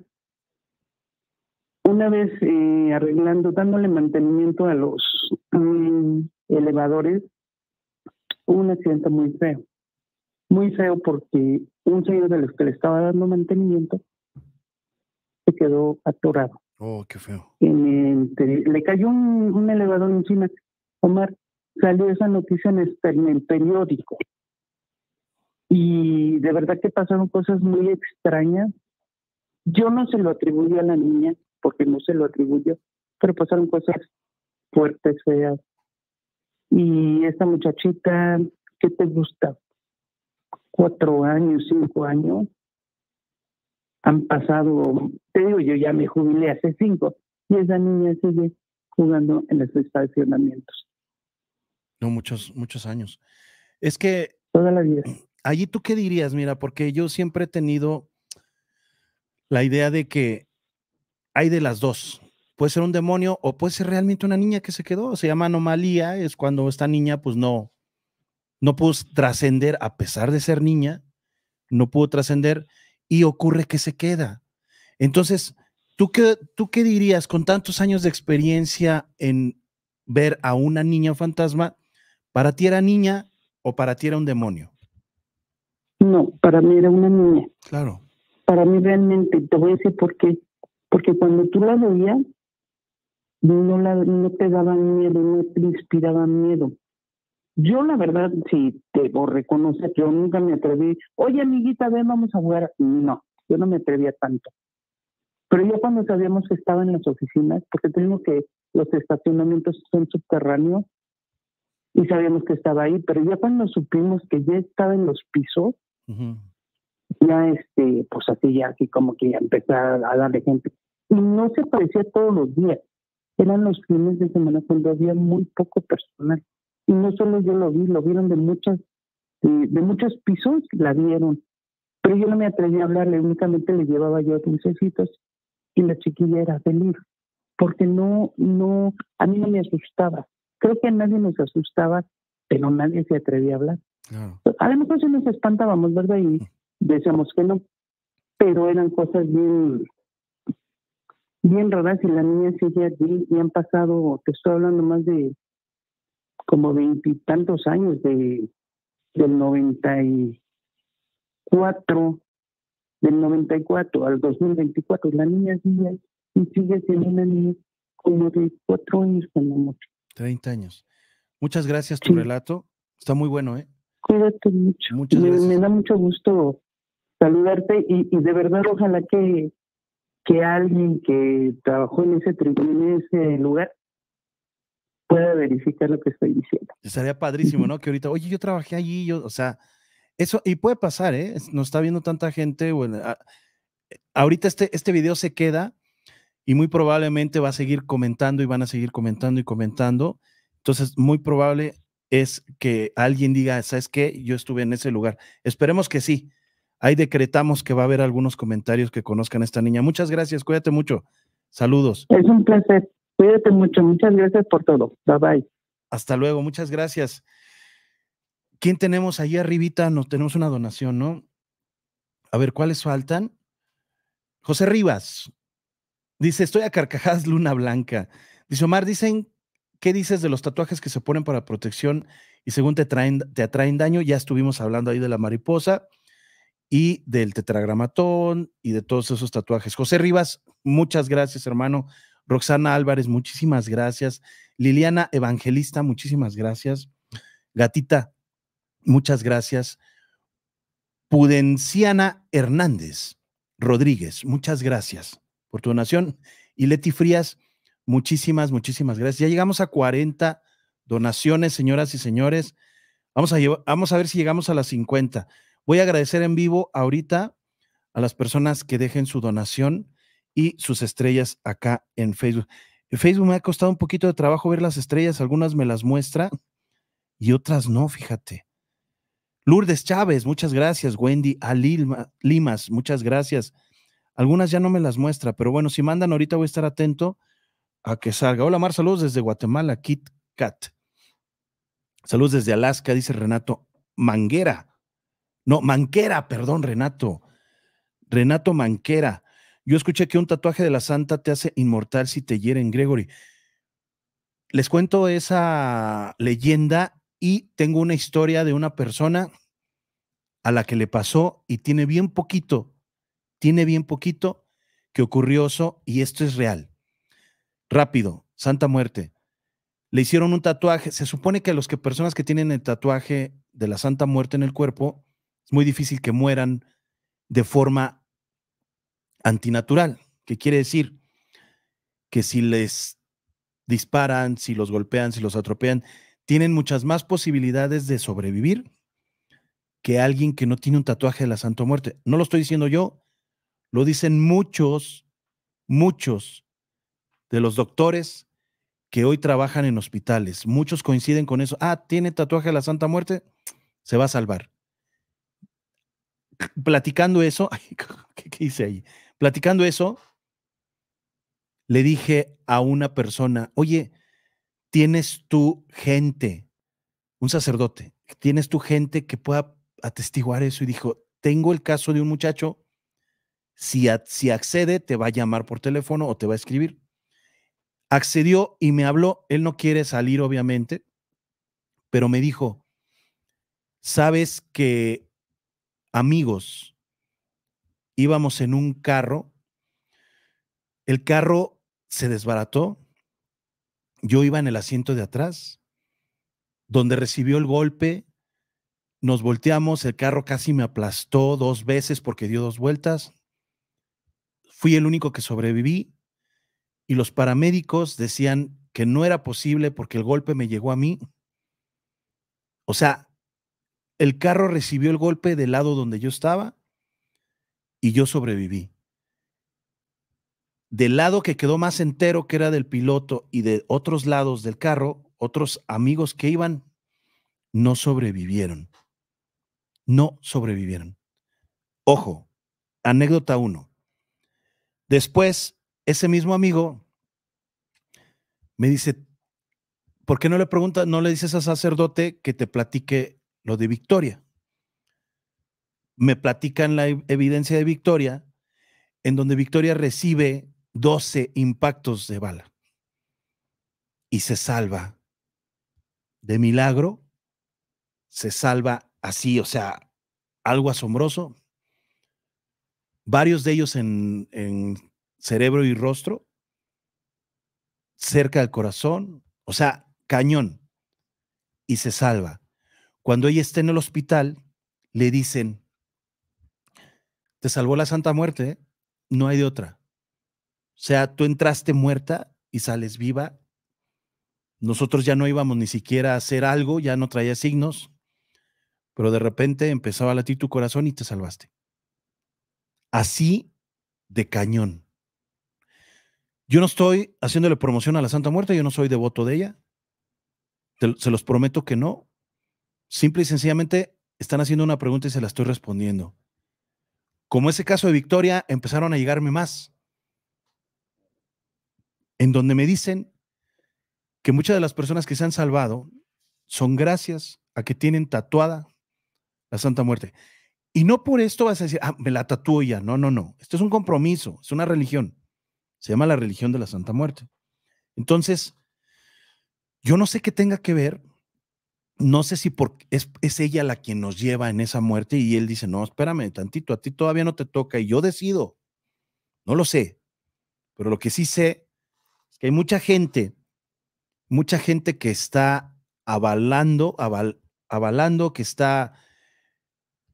una vez eh, arreglando, dándole mantenimiento a los mm, elevadores, hubo un accidente muy feo. Muy feo porque un señor de los que le estaba dando mantenimiento quedó atorado. Oh, qué feo. le cayó un, elevador encima. Omar, salió esa noticia este, en el, periódico. Y de verdad que pasaron cosas muy extrañas. Yo no se lo atribuyo a la niña, porque no se lo atribuyo, pero pasaron cosas fuertes, feas. Y esta muchachita, ¿qué te gusta? Cuatro años, cinco años, han pasado, te digo, yo ya me jubilé hace cinco y esa niña sigue jugando en los estacionamientos. No, muchos, muchos años. Es que... Toda la vida. Allí tú qué dirías, mira, porque yo siempre he tenido la idea de que hay de las dos. Puede ser un demonio o puede ser realmente una niña que se quedó. Se llama anomalía, es cuando esta niña pues no, no pudo trascender, a pesar de ser niña, no pudo trascender y ocurre que se queda. Entonces, ¿tú qué, ¿tú qué dirías con tantos años de experiencia en ver a una niña fantasma? ¿Para ti era niña o para ti era un demonio? No, para mí era una niña. Claro. Para mí realmente, te voy a decir por qué. Porque cuando tú la veías, no, la, no te daba miedo, no te inspiraba miedo. Yo la verdad, si debo reconocer, yo nunca me atreví, oye amiguita, ven, vamos a jugar. No, yo no me atrevía tanto. Pero ya cuando sabíamos que estaba en las oficinas, porque tenemos que los estacionamientos son subterráneos y sabíamos que estaba ahí, pero ya cuando supimos que ya estaba en los pisos, ya este, pues así ya así como que ya empezó a darle gente. Y no se aparecía todos los días, eran los fines de semana cuando había muy poco personal. Y no solo yo lo vi, lo vieron de muchos de, muchos pisos, la vieron. Pero yo no me atreví a hablarle, únicamente le llevaba yo dulcecitos y la chiquilla era feliz, porque no, no, a mí no me asustaba. Creo que a nadie nos asustaba, pero nadie se atrevía a hablar. A lo mejor sí nos espantábamos, ¿verdad? Y decíamos que no, pero eran cosas bien, bien raras y la niña sigue ya y han pasado, te estoy hablando más de como veintitantos años de, del 94, del 94 al 2024. La niña sigue, y sigue siendo una niña como de cuatro años como mucho. Treinta años. Muchas gracias tu relato. Está muy bueno, ¿eh? Cuídate mucho. me, da mucho gusto saludarte y, y de verdad ojalá que, que alguien que trabajó en ese, en ese lugar pueda verificar lo que estoy diciendo. Estaría padrísimo, ¿no? Que ahorita, oye, yo trabajé allí, yo, o sea, eso, y puede pasar, ¿eh? Nos está viendo tanta gente, bueno, ahorita este, este video se queda y muy probablemente va a seguir comentando y van a seguir comentando y comentando. Entonces, muy probable es que alguien diga, ¿sabes qué? Yo estuve en ese lugar. Esperemos que sí. Ahí decretamos que va a haber algunos comentarios que conozcan a esta niña. Muchas gracias, cuídate mucho. Saludos. Es un placer. Cuídate mucho, muchas gracias por todo. Bye bye. Hasta luego, muchas gracias. ¿Quién tenemos ahí arribita? Nos tenemos una donación, ¿no? A ver, ¿cuáles faltan? José Rivas dice: Estoy a carcajadas luna blanca. Dice Omar, dicen, ¿qué dices de los tatuajes que se ponen para protección y según te, traen, te atraen daño? Ya estuvimos hablando ahí de la mariposa y del tetragramatón y de todos esos tatuajes. José Rivas, muchas gracias, hermano. Roxana Álvarez, muchísimas gracias. Liliana Evangelista, muchísimas gracias. Gatita, muchas gracias. Pudenciana Hernández Rodríguez, muchas gracias por tu donación. Y Leti Frías, muchísimas, muchísimas gracias. Ya llegamos a 40 donaciones, señoras y señores. Vamos a, vamos a ver si llegamos a las 50. Voy a agradecer en vivo ahorita a las personas que dejen su donación y sus estrellas acá en Facebook. Facebook me ha costado un poquito de trabajo ver las estrellas, algunas me las muestra y otras no, fíjate. Lourdes Chávez, muchas gracias. Wendy A. Limas, muchas gracias. Algunas ya no me las muestra, pero bueno, si mandan ahorita voy a estar atento a que salga. Hola Mar, saludos desde Guatemala, Kit Kat. Saludos desde Alaska, dice Renato Manguera. No, Manquera, perdón, Renato. Renato Manquera. Yo escuché que un tatuaje de la santa te hace inmortal si te hieren, Gregory. Les cuento esa leyenda y tengo una historia de una persona a la que le pasó y tiene bien poquito, tiene bien poquito que ocurrió eso y esto es real. Rápido, Santa Muerte. Le hicieron un tatuaje. Se supone que a los que personas que tienen el tatuaje de la Santa Muerte en el cuerpo, es muy difícil que mueran de forma antinatural, que quiere decir que si les disparan, si los golpean, si los atropellan, tienen muchas más posibilidades de sobrevivir que alguien que no tiene un tatuaje de la Santa Muerte. No lo estoy diciendo yo, lo dicen muchos, muchos de los doctores que hoy trabajan en hospitales. Muchos coinciden con eso. Ah, tiene tatuaje de la Santa Muerte, se va a salvar. Platicando eso, <laughs> ¿qué, hice ahí? Platicando eso, le dije a una persona, oye, tienes tu gente, un sacerdote, tienes tu gente que pueda atestiguar eso. Y dijo, tengo el caso de un muchacho, si, si accede, te va a llamar por teléfono o te va a escribir. Accedió y me habló, él no quiere salir, obviamente, pero me dijo, sabes que amigos íbamos en un carro, el carro se desbarató, yo iba en el asiento de atrás, donde recibió el golpe, nos volteamos, el carro casi me aplastó dos veces porque dio dos vueltas, fui el único que sobreviví y los paramédicos decían que no era posible porque el golpe me llegó a mí. O sea, el carro recibió el golpe del lado donde yo estaba y yo sobreviví. Del lado que quedó más entero, que era del piloto, y de otros lados del carro, otros amigos que iban, no sobrevivieron. No sobrevivieron. Ojo, anécdota uno, Después, ese mismo amigo me dice, ¿por qué no le preguntas, no le dices al sacerdote que te platique lo de Victoria? me platican la evidencia de Victoria, en donde Victoria recibe 12 impactos de bala y se salva. De milagro, se salva así, o sea, algo asombroso. Varios de ellos en, cerebro y rostro, cerca del corazón, o sea, cañón, y se salva. Cuando ella está en el hospital, le dicen, te salvó la santa muerte, no hay de otra. O sea, tú entraste muerta y sales viva. Nosotros ya no íbamos ni siquiera a hacer algo, ya no traía signos, pero de repente empezaba a latir tu corazón y te salvaste. Así de cañón. Yo no estoy haciéndole promoción a la Santa Muerte, yo no soy devoto de ella. se los prometo que no. Simple y sencillamente están haciendo una pregunta y se la estoy respondiendo. Como ese caso de Victoria, empezaron a llegarme más, en donde me dicen que muchas de las personas que se han salvado son gracias a que tienen tatuada la Santa Muerte. Y no por esto vas a decir, ah, me la tatúo ya. No, no, no. Esto es un compromiso, es una religión. Se llama la religión de la Santa Muerte. Entonces, yo no sé qué tenga que ver no sé si por, es, es, ella la quien nos lleva en esa muerte y él dice, no, espérame tantito, a ti todavía no te toca y yo decido. No lo sé, pero lo que sí sé es que hay mucha gente, mucha gente que está avalando, avalando, que está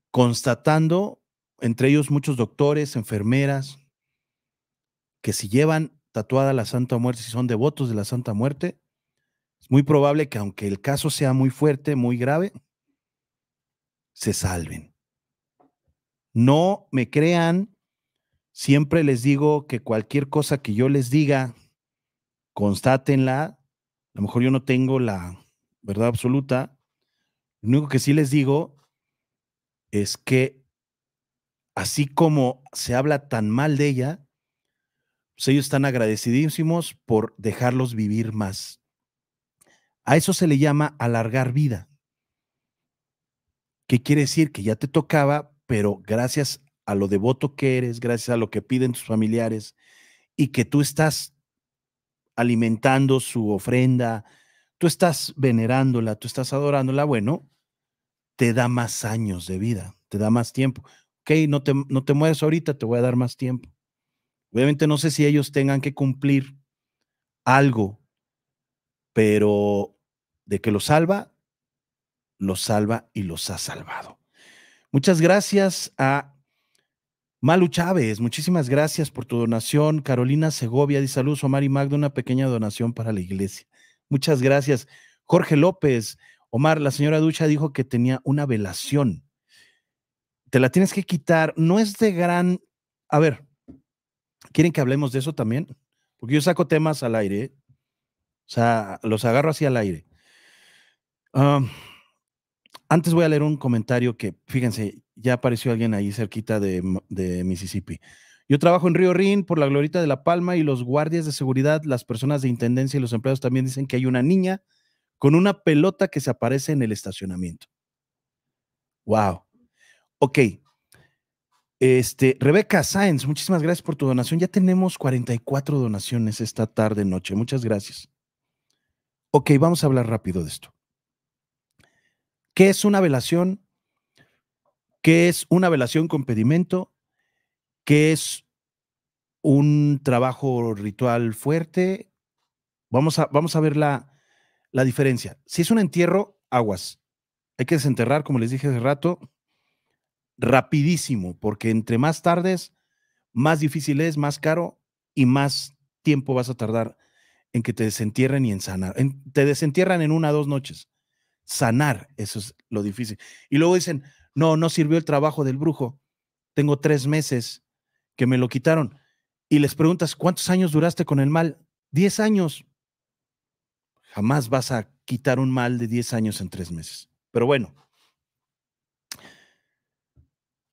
constatando, entre ellos muchos doctores, enfermeras, que si llevan tatuada la Santa Muerte, si son devotos de la Santa Muerte, es muy probable que aunque el caso sea muy fuerte, muy grave, se salven. No me crean, siempre les digo que cualquier cosa que yo les diga, constátenla. A lo mejor yo no tengo la verdad absoluta. Lo único que sí les digo es que así como se habla tan mal de ella, pues ellos están agradecidísimos por dejarlos vivir más. A eso se le llama alargar vida. ¿Qué quiere decir? Que ya te tocaba, pero gracias a lo devoto que eres, gracias a lo que piden tus familiares y que tú estás alimentando su ofrenda, tú estás venerándola, tú estás adorándola, bueno, te da más años de vida, te da más tiempo. Ok, no te, no te mueres ahorita, te voy a dar más tiempo. Obviamente no sé si ellos tengan que cumplir algo, pero de que lo salva, los salva y los ha salvado. Muchas gracias a Malu Chávez, muchísimas gracias por tu donación. Carolina Segovia di saludos Omar y Magda, una pequeña donación para la iglesia. Muchas gracias. Jorge López, Omar, la señora Ducha dijo que tenía una velación. Te la tienes que quitar. No es de gran... A ver, ¿quieren que hablemos de eso también? Porque yo saco temas al aire. O sea, los agarro así al aire antes voy a leer un comentario que, fíjense, ya apareció alguien ahí cerquita de, Mississippi. Yo trabajo en Río Rin por la Glorita de La Palma y los guardias de seguridad, las personas de intendencia y los empleados también dicen que hay una niña con una pelota que se aparece en el estacionamiento. Wow. Ok. Este, Rebeca Sáenz, muchísimas gracias por tu donación. Ya tenemos 44 donaciones esta tarde noche. Muchas gracias. Ok, vamos a hablar rápido de esto. ¿Qué es una velación? ¿Qué es una velación con pedimento? ¿Qué es un trabajo ritual fuerte? Vamos a, vamos a ver la, diferencia. Si es un entierro, aguas. Hay que desenterrar, como les dije hace rato, rapidísimo, porque entre más tardes, más difícil es, más caro y más tiempo vas a tardar en que te desentierren y en sanar. te desentierran en una o dos noches sanar, eso es lo difícil. Y luego dicen, no, no sirvió el trabajo del brujo, tengo tres meses que me lo quitaron. Y les preguntas, ¿cuántos años duraste con el mal? Diez años. Jamás vas a quitar un mal de diez años en tres meses. Pero bueno,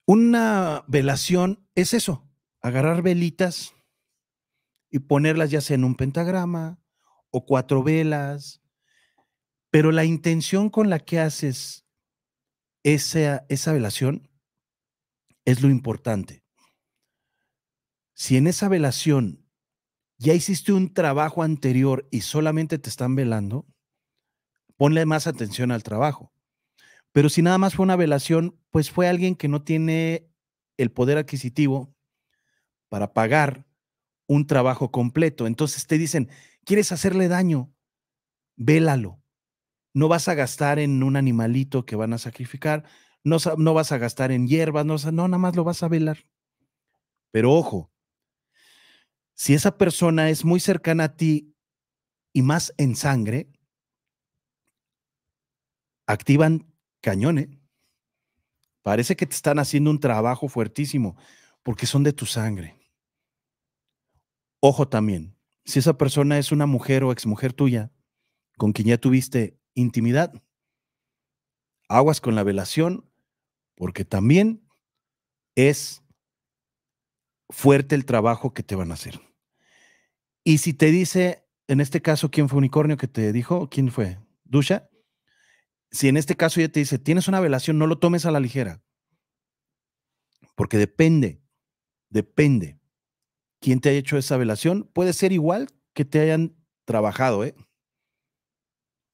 una velación es eso, agarrar velitas y ponerlas ya sea en un pentagrama o cuatro velas pero la intención con la que haces esa, velación es lo importante. Si en esa velación ya hiciste un trabajo anterior y solamente te están velando, ponle más atención al trabajo. Pero si nada más fue una velación, pues fue alguien que no tiene el poder adquisitivo para pagar un trabajo completo. Entonces te dicen, ¿quieres hacerle daño? Vélalo no vas a gastar en un animalito que van a sacrificar, no, no vas a gastar en hierbas, no, no, nada más lo vas a velar. Pero ojo, si esa persona es muy cercana a ti y más en sangre, activan cañones. ¿eh? Parece que te están haciendo un trabajo fuertísimo porque son de tu sangre. Ojo también, si esa persona es una mujer o exmujer tuya con quien ya tuviste intimidad. Aguas con la velación, porque también es fuerte el trabajo que te van a hacer. Y si te dice, en este caso, ¿quién fue Unicornio que te dijo? ¿Quién fue? ducha Si en este caso ya te dice, tienes una velación, no lo tomes a la ligera. Porque depende, depende. ¿Quién te ha hecho esa velación? Puede ser igual que te hayan trabajado, ¿eh?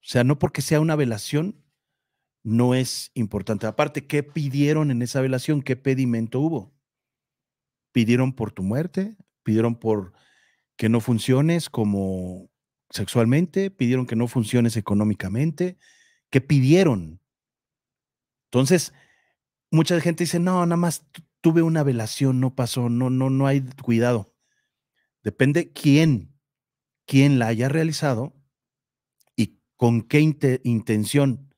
O sea, no porque sea una velación, no es importante. Aparte, ¿qué pidieron en esa velación? ¿Qué pedimento hubo? ¿Pidieron por tu muerte? ¿Pidieron por que no funciones como sexualmente? ¿Pidieron que no funciones económicamente? ¿Qué pidieron? Entonces, mucha gente dice, no, nada más tuve una velación, no pasó, no, no, no hay cuidado. Depende quién, quién la haya realizado con qué intención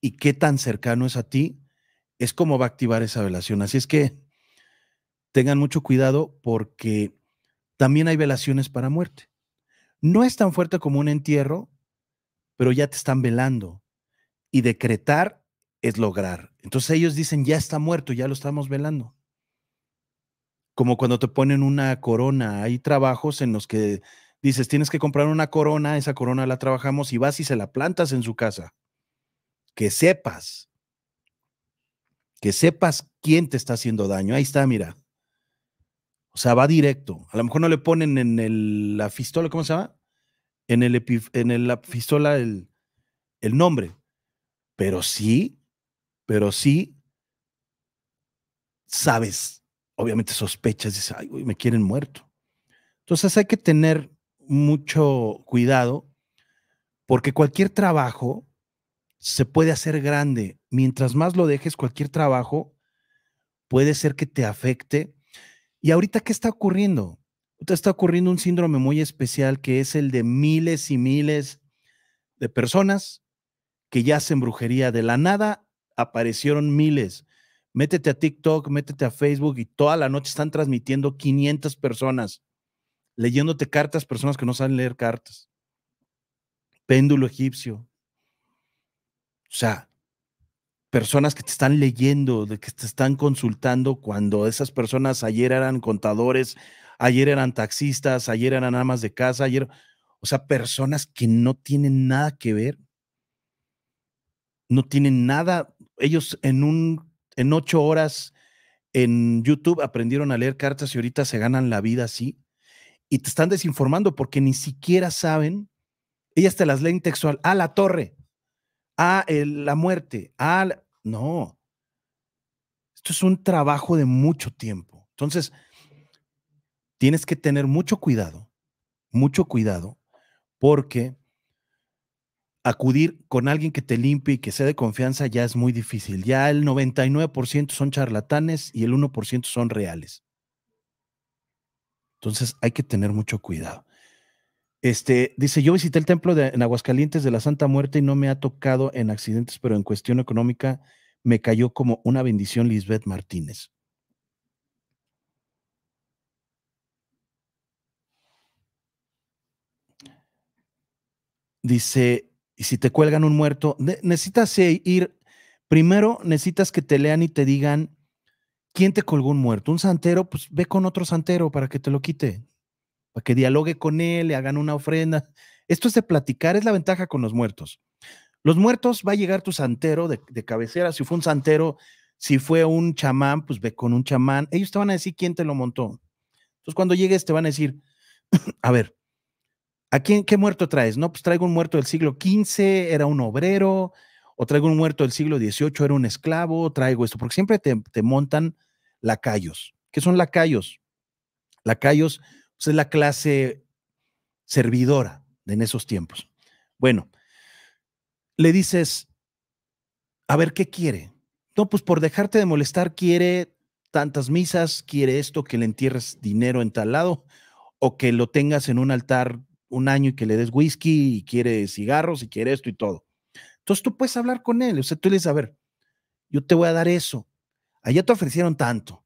y qué tan cercano es a ti, es como va a activar esa velación. Así es que tengan mucho cuidado porque también hay velaciones para muerte. No es tan fuerte como un entierro, pero ya te están velando. Y decretar es lograr. Entonces ellos dicen, ya está muerto, ya lo estamos velando. Como cuando te ponen una corona, hay trabajos en los que dices, tienes que comprar una corona, esa corona la trabajamos y vas y se la plantas en su casa. Que sepas, que sepas quién te está haciendo daño. Ahí está, mira. O sea, va directo. A lo mejor no le ponen en la pistola, ¿cómo se llama? En, el en la pistola el, el nombre. Pero sí, pero sí, sabes, obviamente sospechas, dices, ay, uy, me quieren muerto. Entonces hay que tener mucho cuidado porque cualquier trabajo se puede hacer grande. Mientras más lo dejes, cualquier trabajo puede ser que te afecte. ¿Y ahorita qué está ocurriendo? te está ocurriendo un síndrome muy especial que es el de miles y miles de personas que ya hacen brujería. De la nada aparecieron miles. Métete a TikTok, métete a Facebook y toda la noche están transmitiendo 500 personas leyéndote cartas personas que no saben leer cartas. Péndulo egipcio. O sea, personas que te están leyendo, de que te están consultando cuando esas personas ayer eran contadores, ayer eran taxistas, ayer eran amas de casa, ayer, o sea, personas que no tienen nada que ver. No tienen nada. Ellos en un, en ocho horas en YouTube aprendieron a leer cartas y ahorita se ganan la vida así y te están desinformando porque ni siquiera saben, ellas te las leen textual, a ah, la torre, a ah, la muerte, ah, a No, esto es un trabajo de mucho tiempo. Entonces, tienes que tener mucho cuidado, mucho cuidado, porque acudir con alguien que te limpie y que sea de confianza ya es muy difícil. Ya el 99% son charlatanes y el 1% son reales. Entonces hay que tener mucho cuidado. Este, dice, yo visité el templo de, en Aguascalientes de la Santa Muerte y no me ha tocado en accidentes, pero en cuestión económica me cayó como una bendición Lisbeth Martínez. Dice, y si te cuelgan un muerto, necesitas ir, primero necesitas que te lean y te digan ¿Quién te colgó un muerto? ¿Un santero? Pues ve con otro santero para que te lo quite, para que dialogue con él, le hagan una ofrenda. Esto es de platicar, es la ventaja con los muertos. Los muertos va a llegar tu santero de, cabecera. Si fue un santero, si fue un chamán, pues ve con un chamán. Ellos te van a decir quién te lo montó. Entonces, cuando llegues, te van a decir, <clears throat> a ver, ¿a quién, qué muerto traes? No, pues traigo un muerto del siglo XV, era un obrero, o traigo un muerto del siglo XVIII, era un esclavo, traigo esto, porque siempre te montan lacayos. ¿Qué son lacayos? Lacayos pues, es la clase servidora en esos tiempos. Bueno, le dices, a ver, ¿qué quiere? No, pues por dejarte de molestar quiere tantas misas, quiere esto, que le entierres dinero en tal lado, o que lo tengas en un altar un año y que le des whisky y quiere cigarros y quiere esto y todo. Entonces tú puedes hablar con él, o sea, tú le dices, a ver, yo te voy a dar eso, allá ah, te ofrecieron tanto,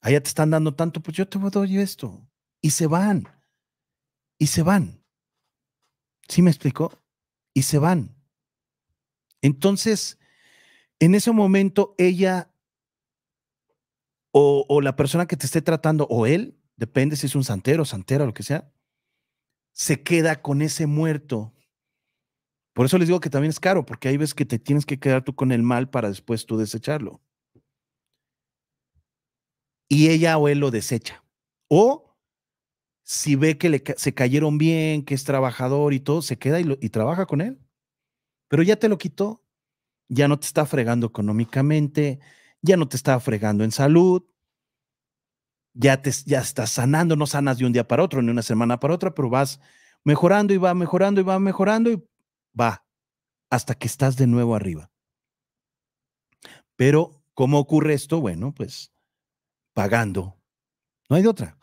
allá ah, te están dando tanto, pues yo te doy esto. Y se van, y se van. ¿Sí me explico? Y se van. Entonces, en ese momento ella o, la persona que te esté tratando o él, depende si es un santero, santera, lo que sea, se queda con ese muerto. Por eso les digo que también es caro, porque hay ves que te tienes que quedar tú con el mal para después tú desecharlo y ella o él lo desecha. O si ve que se cayeron bien, que es trabajador y todo, se queda y, trabaja con él. Pero ya te lo quitó, ya no te está fregando económicamente, ya no te está fregando en salud, ya, te, ya estás sanando, no sanas de un día para otro, ni una semana para otra, pero vas mejorando y va mejorando y va mejorando y va hasta que estás de nuevo arriba. Pero, ¿cómo ocurre esto? Bueno, pues pagando. No hay de otra.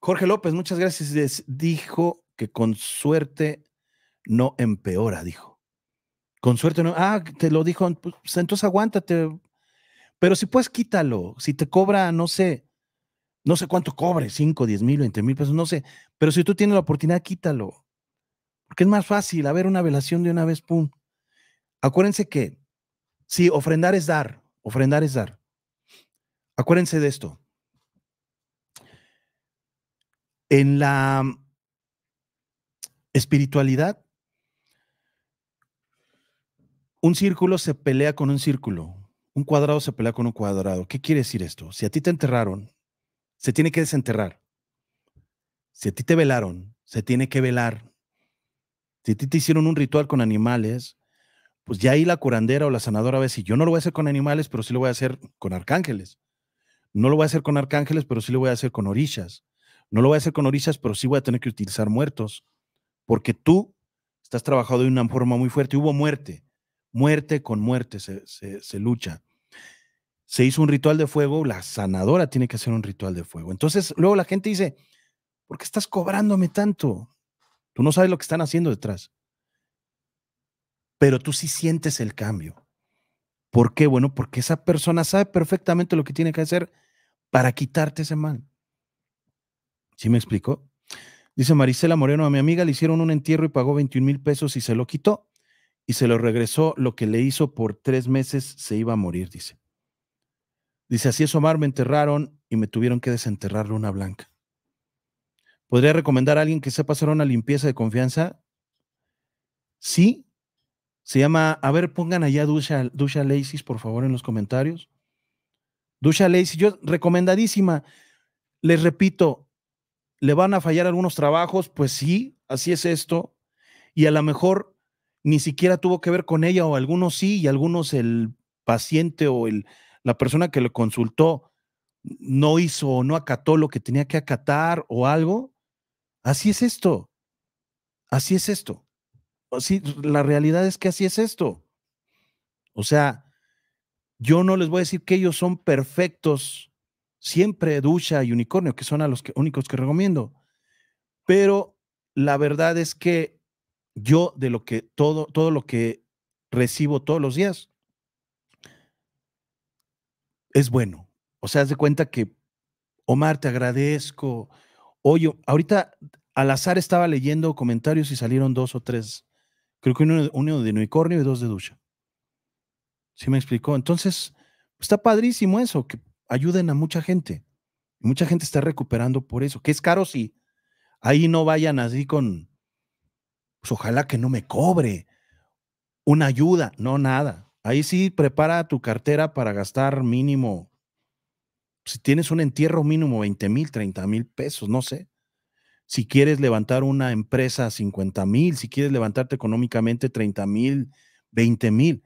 Jorge López, muchas gracias. Les dijo que con suerte no empeora, dijo. Con suerte no. Ah, te lo dijo. Pues, pues entonces aguántate. Pero si puedes, quítalo. Si te cobra, no sé, no sé cuánto cobre, 5, diez mil, 20 mil pesos, no sé. Pero si tú tienes la oportunidad, quítalo. Porque es más fácil. haber una velación de una vez, pum. Acuérdense que si ofrendar es dar, ofrendar es dar. Acuérdense de esto. En la espiritualidad, un círculo se pelea con un círculo, un cuadrado se pelea con un cuadrado. ¿Qué quiere decir esto? Si a ti te enterraron, se tiene que desenterrar. Si a ti te velaron, se tiene que velar. Si a ti te hicieron un ritual con animales, pues ya ahí la curandera o la sanadora ve si. yo no lo voy a hacer con animales, pero sí lo voy a hacer con arcángeles. No lo voy a hacer con arcángeles, pero sí lo voy a hacer con orillas. No lo voy a hacer con orillas, pero sí voy a tener que utilizar muertos, porque tú estás trabajado de una forma muy fuerte. Hubo muerte, muerte con muerte se, se lucha. Se hizo un ritual de fuego, la sanadora tiene que hacer un ritual de fuego. Entonces, luego la gente dice, ¿por qué estás cobrándome tanto? Tú no sabes lo que están haciendo detrás. Pero tú sí sientes el cambio. ¿Por qué? Bueno, porque esa persona sabe perfectamente lo que tiene que hacer para quitarte ese mal. ¿Sí me explico? Dice Marisela Moreno, a mi amiga le hicieron un entierro y pagó 21 mil pesos y se lo quitó y se lo regresó lo que le hizo por tres meses, se iba a morir, dice. Dice, así es Omar, me enterraron y me tuvieron que desenterrar una blanca. ¿Podría recomendar a alguien que sepa hacer una limpieza de confianza? Sí, se llama, a ver, pongan allá Dusha, ducha por favor, en los comentarios. Dusha Laces, yo recomendadísima. Les repito, ¿le van a fallar algunos trabajos? Pues sí, así es esto. Y a lo mejor ni siquiera tuvo que ver con ella, o algunos sí, y algunos el paciente o el, la persona que lo consultó no hizo o no acató lo que tenía que acatar o algo. Así es esto. Así es esto sí, la realidad es que así es esto. O sea, yo no les voy a decir que ellos son perfectos, siempre ducha y unicornio, que son a los únicos que recomiendo. Pero la verdad es que yo de lo que todo, todo lo que recibo todos los días es bueno. O sea, haz de cuenta que, Omar, te agradezco. Oye, ahorita al azar estaba leyendo comentarios y salieron dos o tres Creo que uno, de unicornio y dos de ducha. ¿Sí me explicó? Entonces, está padrísimo eso, que ayuden a mucha gente. Mucha gente está recuperando por eso, que es caro, si, Ahí no vayan así con, pues ojalá que no me cobre una ayuda, no nada. Ahí sí prepara tu cartera para gastar mínimo, si tienes un entierro mínimo, 20 mil, 30 mil pesos, no sé si quieres levantar una empresa 50 mil, si quieres levantarte económicamente 30 mil, 20 mil.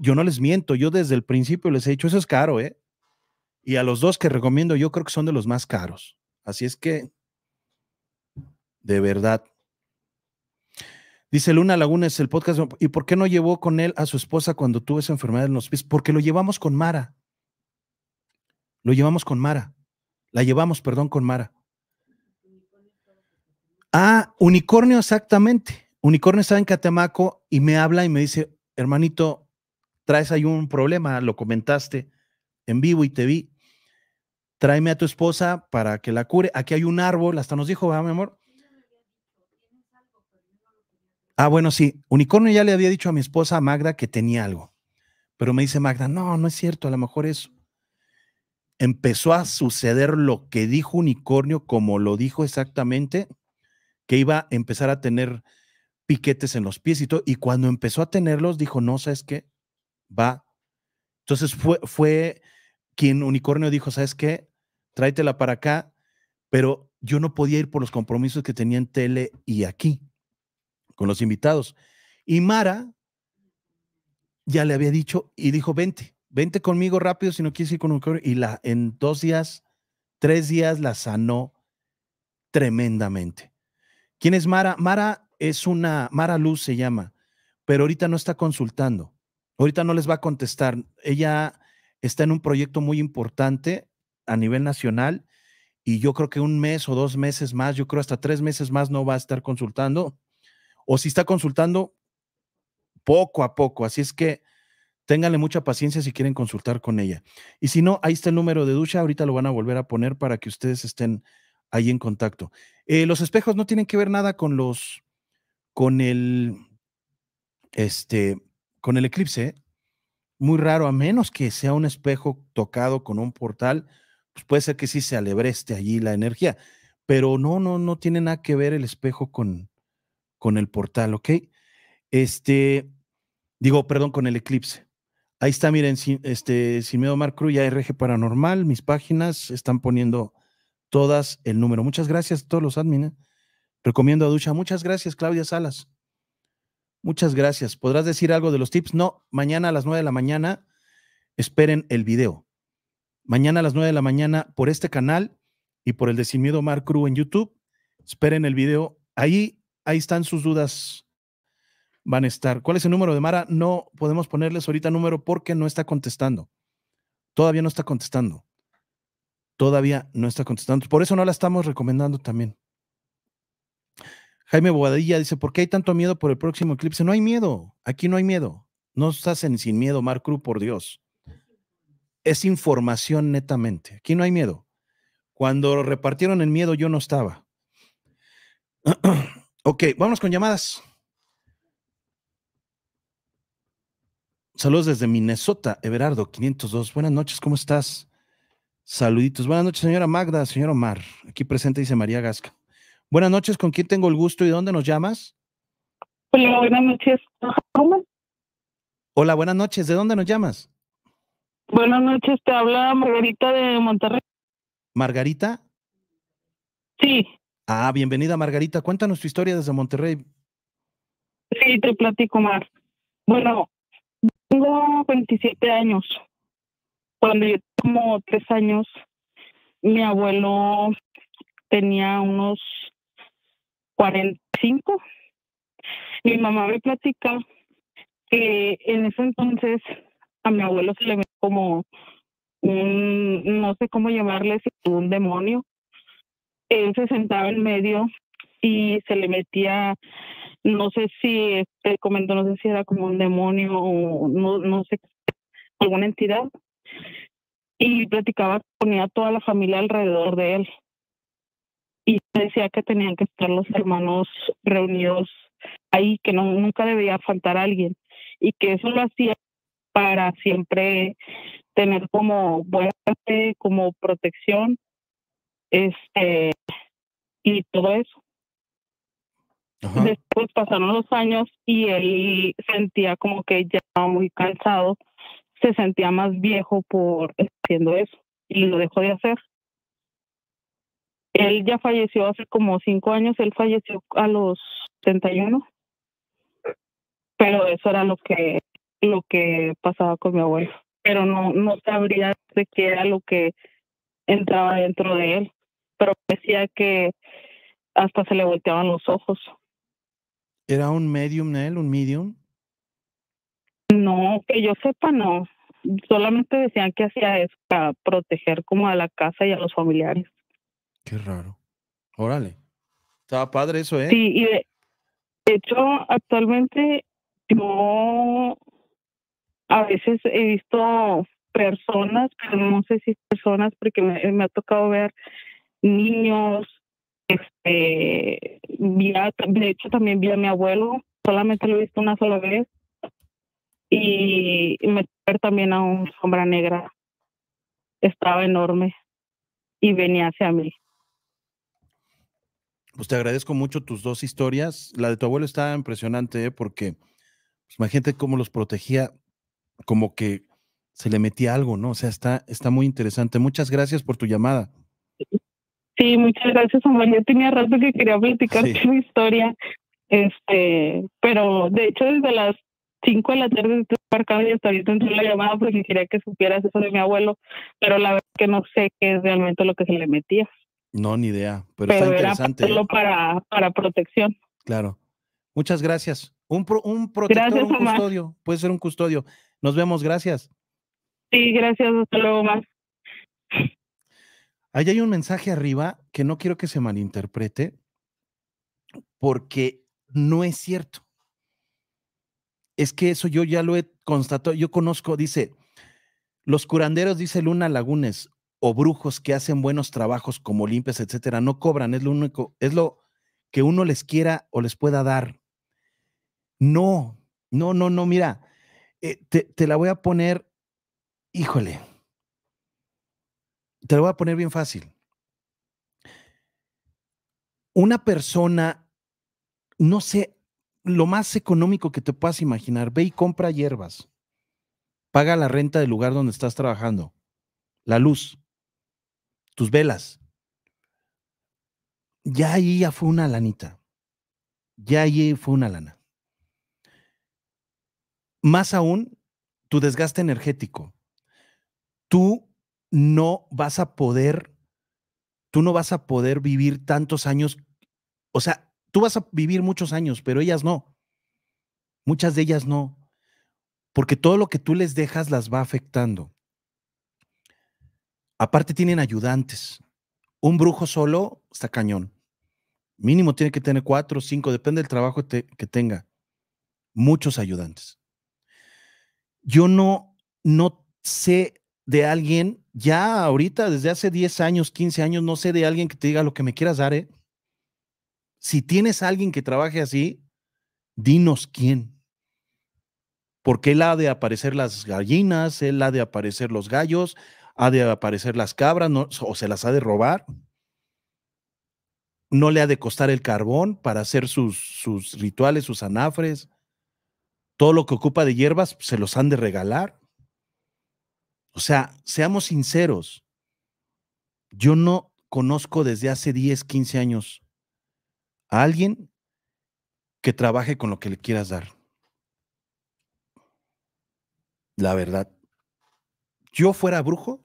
Yo no les miento, yo desde el principio les he dicho, eso es caro, ¿eh? Y a los dos que recomiendo, yo creo que son de los más caros. Así es que, de verdad. Dice Luna Laguna, es el podcast, ¿y por qué no llevó con él a su esposa cuando tuvo esa enfermedad en los pies? Porque lo llevamos con Mara. Lo llevamos con Mara. La llevamos, perdón, con Mara. Ah, unicornio, exactamente. Unicornio está en Catemaco y me habla y me dice, hermanito, traes ahí un problema, lo comentaste en vivo y te vi. Tráeme a tu esposa para que la cure. Aquí hay un árbol, hasta nos dijo, ¿verdad, ah, mi amor? Ah, bueno, sí. Unicornio ya le había dicho a mi esposa, Magda, que tenía algo. Pero me dice Magda, no, no es cierto, a lo mejor eso. Empezó a suceder lo que dijo Unicornio, como lo dijo exactamente que iba a empezar a tener piquetes en los pies y todo. Y cuando empezó a tenerlos, dijo, no, ¿sabes qué? Va. Entonces fue, fue quien Unicornio dijo, ¿sabes qué? Tráetela para acá, pero yo no podía ir por los compromisos que tenía en tele y aquí, con los invitados. Y Mara ya le había dicho y dijo, vente, vente conmigo rápido si no quieres ir con Unicornio. Y la, en dos días, tres días la sanó tremendamente. ¿Quién es Mara? Mara es una, Mara Luz se llama, pero ahorita no está consultando. Ahorita no les va a contestar. Ella está en un proyecto muy importante a nivel nacional y yo creo que un mes o dos meses más, yo creo hasta tres meses más no va a estar consultando. O si está consultando, poco a poco. Así es que ténganle mucha paciencia si quieren consultar con ella. Y si no, ahí está el número de ducha. Ahorita lo van a volver a poner para que ustedes estén ahí en contacto. Eh, los espejos no tienen que ver nada con los, con el, este, con el eclipse. Muy raro, a menos que sea un espejo tocado con un portal, pues puede ser que sí se alebreste allí la energía, pero no, no, no tiene nada que ver el espejo con, con el portal, ¿ok? Este, digo, perdón, con el eclipse. Ahí está, miren, este, sin miedo, Cruz, ya RG Paranormal, mis páginas están poniendo todas el número. Muchas gracias a todos los admins. ¿eh? Recomiendo a Ducha. Muchas gracias, Claudia Salas. Muchas gracias. ¿Podrás decir algo de los tips? No, mañana a las 9 de la mañana esperen el video. Mañana a las 9 de la mañana por este canal y por el de Sin Miedo Mar Crew en YouTube. Esperen el video. Ahí, ahí están sus dudas. Van a estar. ¿Cuál es el número de Mara? No podemos ponerles ahorita número porque no está contestando. Todavía no está contestando todavía no está contestando. Por eso no la estamos recomendando también. Jaime Bogadilla dice, ¿por qué hay tanto miedo por el próximo eclipse? No hay miedo, aquí no hay miedo. No estás en sin miedo, Marcru, por Dios. Es información netamente. Aquí no hay miedo. Cuando repartieron el miedo, yo no estaba. <clears throat> ok, vamos con llamadas. Saludos desde Minnesota, Everardo 502. Buenas noches, ¿cómo estás? Saluditos. Buenas noches, señora Magda, señor Omar. Aquí presente dice María Gasca. Buenas noches, ¿con quién tengo el gusto y dónde nos llamas? Hola, buenas noches. ¿Cómo? Hola, buenas noches. ¿De dónde nos llamas? Buenas noches, te habla Margarita de Monterrey. ¿Margarita? Sí. Ah, bienvenida Margarita. Cuéntanos tu historia desde Monterrey. Sí, te platico más. Bueno, tengo 27 años. Cuando yo como tres años, mi abuelo tenía unos 45. Mi mamá me platica que en ese entonces a mi abuelo se le ve como un, no sé cómo llamarle, un demonio. Él se sentaba en medio y se le metía, no sé si, te comentó, no sé si era como un demonio o no, no sé, alguna entidad y platicaba, ponía toda la familia alrededor de él. Y decía que tenían que estar los hermanos reunidos ahí, que nunca debía faltar alguien. Y que eso lo hacía para siempre tener como buena parte, como protección, este, y todo eso. Después pasaron los años y él sentía como que ya estaba muy cansado se sentía más viejo por haciendo eso y lo dejó de hacer. Él ya falleció hace como cinco años, él falleció a los 71, pero eso era lo que, lo que pasaba con mi abuelo. Pero no, no sabría de qué era lo que entraba dentro de él, pero decía que hasta se le volteaban los ojos. ¿Era un medium, él? ¿Un medium? No, que yo sepa, no. Solamente decían que hacía eso para proteger como a la casa y a los familiares. Qué raro. Órale. Estaba padre eso, ¿eh? Sí, y de, hecho, actualmente yo a veces he visto personas, pero no sé si personas, porque me, ha tocado ver niños, este, de hecho también vi a mi abuelo, solamente lo he visto una sola vez, y meter también a un sombra negra. Estaba enorme y venía hacia mí. Pues te agradezco mucho tus dos historias. La de tu abuelo está impresionante ¿eh? porque pues, imagínate cómo los protegía, como que se le metía algo, ¿no? O sea, está, está muy interesante. Muchas gracias por tu llamada. Sí, muchas gracias, Omar. Yo tenía rato que quería platicar tu historia. Este, pero de hecho desde las 5 de la tarde estoy aparcado y hasta ahorita entró la llamada porque quería que supieras eso de mi abuelo, pero la verdad que no sé qué es realmente lo que se le metía. No, ni idea, pero, está interesante. Era para, para protección. Claro. Muchas gracias. Un, pro, un protector, un custodio. Puede ser un custodio. Nos vemos, gracias. Sí, gracias. Hasta luego, más. Ahí hay un mensaje arriba que no quiero que se malinterprete porque no es cierto es que eso yo ya lo he constatado, yo conozco, dice, los curanderos, dice Luna Lagunes, o brujos que hacen buenos trabajos como limpias, etcétera, no cobran, es lo único, es lo que uno les quiera o les pueda dar. No, no, no, no, mira, eh, te, te, la voy a poner, híjole, te la voy a poner bien fácil. Una persona, no sé, lo más económico que te puedas imaginar. Ve y compra hierbas. Paga la renta del lugar donde estás trabajando, la luz, tus velas. Ya ahí ya fue una lanita. Ya ahí fue una lana. Más aún, tu desgaste energético. Tú no vas a poder, tú no vas a poder vivir tantos años. O sea, Tú vas a vivir muchos años, pero ellas no. Muchas de ellas no. Porque todo lo que tú les dejas las va afectando. Aparte tienen ayudantes. Un brujo solo está cañón. Mínimo tiene que tener cuatro, cinco, depende del trabajo que tenga. Muchos ayudantes. Yo no, no sé de alguien, ya ahorita, desde hace 10 años, 15 años, no sé de alguien que te diga lo que me quieras dar, ¿eh? si tienes a alguien que trabaje así, dinos quién. Porque él ha de aparecer las gallinas, él ha de aparecer los gallos, ha de aparecer las cabras, o se las ha de robar. No le ha de costar el carbón para hacer sus, sus rituales, sus anafres. Todo lo que ocupa de hierbas se los han de regalar. O sea, seamos sinceros. Yo no conozco desde hace 10, 15 años a alguien que trabaje con lo que le quieras dar. La verdad. Yo fuera brujo,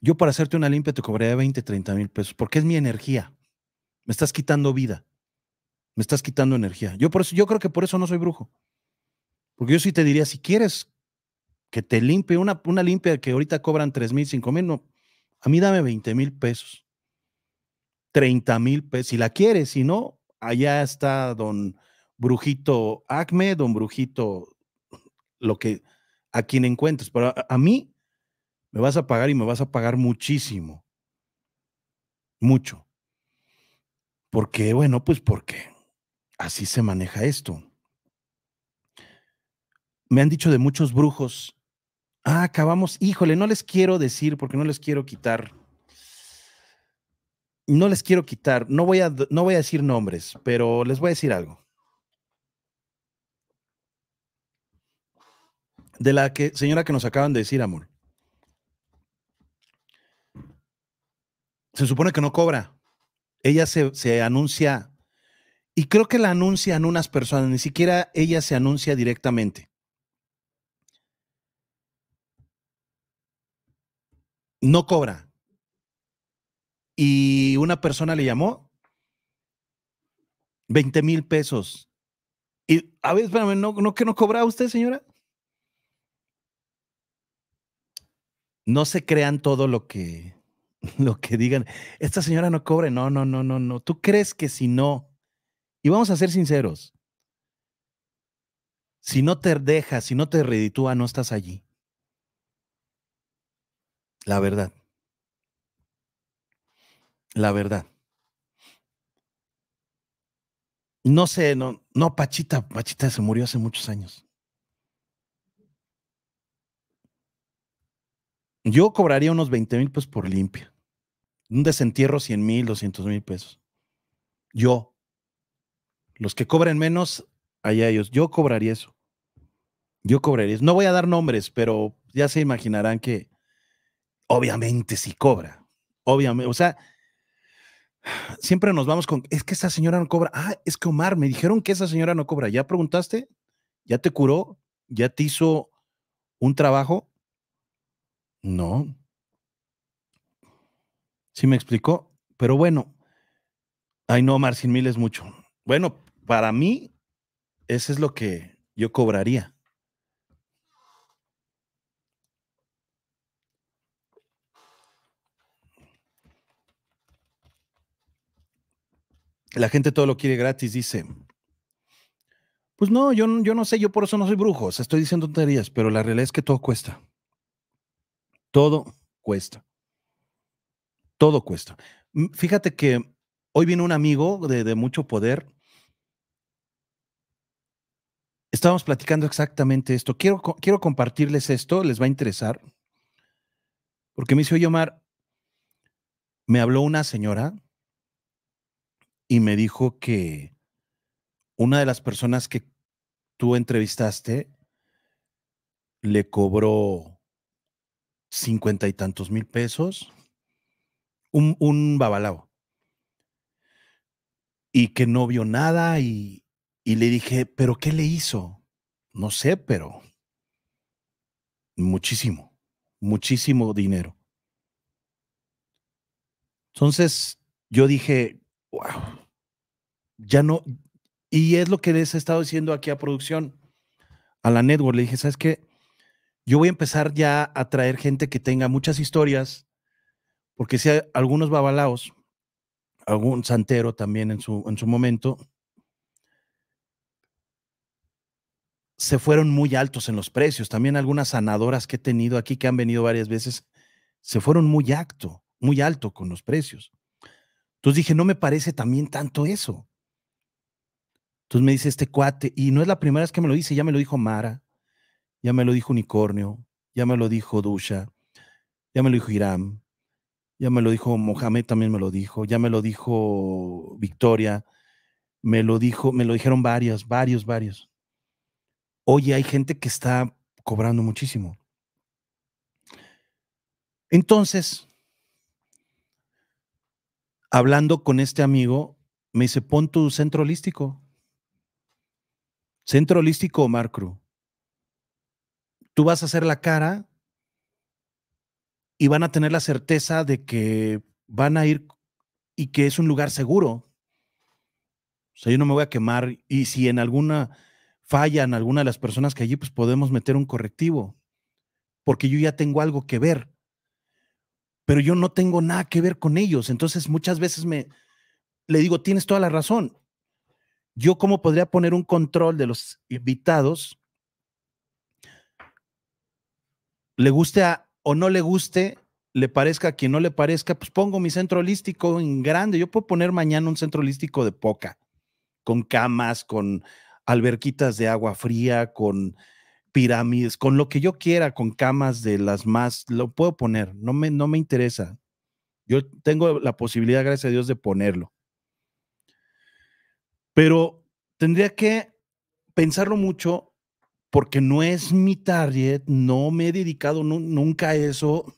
yo para hacerte una limpia te cobraría 20, 30 mil pesos, porque es mi energía. Me estás quitando vida. Me estás quitando energía. Yo, por yo creo que por eso no soy brujo. Porque yo sí te diría, si quieres que te limpie, una, una limpia que ahorita cobran 3 mil, 5 mil, no. A mí dame 20 mil pesos. 30 mil pesos, si la quieres, si no, allá está don Brujito Acme, don Brujito, lo que, a quien encuentres, pero a, mí me vas a pagar y me vas a pagar muchísimo, mucho. Porque, bueno, pues porque así se maneja esto. Me han dicho de muchos brujos, ah, acabamos, híjole, no les quiero decir porque no les quiero quitar no les quiero quitar, no voy, a, no voy a decir nombres, pero les voy a decir algo. De la que, señora que nos acaban de decir, amor. Se supone que no cobra. Ella se, se anuncia, y creo que la anuncian unas personas, ni siquiera ella se anuncia directamente. No cobra, y una persona le llamó 20 mil pesos. Y, a ver, espérame, ¿no, no que no cobra usted, señora? No se crean todo lo que, <laughs> lo que digan. Esta señora no cobre. No, no, no, no, no. ¿Tú crees que si no? Y vamos a ser sinceros. Si no te deja, si no te reditúa, no estás allí. La verdad la verdad. No sé, no, no, Pachita, Pachita se murió hace muchos años. Yo cobraría unos 20 mil pesos por limpia. Un desentierro 100 mil, 200 mil pesos. Yo. Los que cobren menos, allá ellos. Yo cobraría eso. Yo cobraría eso. No voy a dar nombres, pero ya se imaginarán que obviamente sí cobra. Obviamente, o sea, siempre nos vamos con, es que esa señora no cobra. Ah, es que Omar, me dijeron que esa señora no cobra. ¿Ya preguntaste? ¿Ya te curó? ¿Ya te hizo un trabajo? No. ¿Sí me explicó? Pero bueno, ay no, Omar, 100 mil es mucho. Bueno, para mí, eso es lo que yo cobraría. La gente todo lo quiere gratis, dice. Pues no, yo, yo no sé, yo por eso no soy brujo, o sea, estoy diciendo tonterías, pero la realidad es que todo cuesta. Todo cuesta. Todo cuesta. Mm, fíjate que hoy vino un amigo de, mucho poder. Estábamos platicando exactamente esto. Quiero, quiero compartirles esto, les va a interesar. Porque me hizo llamar, Omar, me habló una señora y me dijo que una de las personas que tú entrevistaste le cobró cincuenta y tantos mil pesos, un, un, babalao, y que no vio nada y, y le dije, pero ¿qué le hizo? No sé, pero muchísimo, muchísimo dinero. Entonces yo dije, wow, ya no, y es lo que les he estado diciendo aquí a producción, a la network, le dije, ¿sabes qué? Yo voy a empezar ya a traer gente que tenga muchas historias, porque si hay algunos babalaos, algún santero también en su, en su momento, se fueron muy altos en los precios. También algunas sanadoras que he tenido aquí, que han venido varias veces, se fueron muy, acto, muy alto con los precios. Entonces dije, no me parece también tanto eso. Entonces me dice este cuate, y no es la primera vez que me lo dice, ya me lo dijo Mara, ya me lo dijo Unicornio, ya me lo dijo Dusha, ya me lo dijo Hiram, ya me lo dijo Mohamed, también me lo dijo, ya me lo dijo Victoria, me lo dijo, me lo dijeron varios, varios, varios. Oye, hay gente que está cobrando muchísimo. Entonces, hablando con este amigo, me dice, pon tu centro holístico. Centro holístico Omar Tú vas a hacer la cara y van a tener la certeza de que van a ir y que es un lugar seguro. O sea, yo no me voy a quemar y si en alguna fallan alguna de las personas que allí, pues podemos meter un correctivo, porque yo ya tengo algo que ver pero yo no tengo nada que ver con ellos. Entonces muchas veces me le digo, tienes toda la razón. Yo cómo podría poner un control de los invitados, le guste a, o no le guste, le parezca a quien no le parezca, pues pongo mi centro holístico en grande. Yo puedo poner mañana un centro holístico de poca, con camas, con alberquitas de agua fría, con pirámides, con lo que yo quiera, con camas de las más, lo puedo poner, no me, no me interesa. Yo tengo la posibilidad, gracias a Dios, de ponerlo. Pero tendría que pensarlo mucho porque no es mi target, no me he dedicado nunca a eso.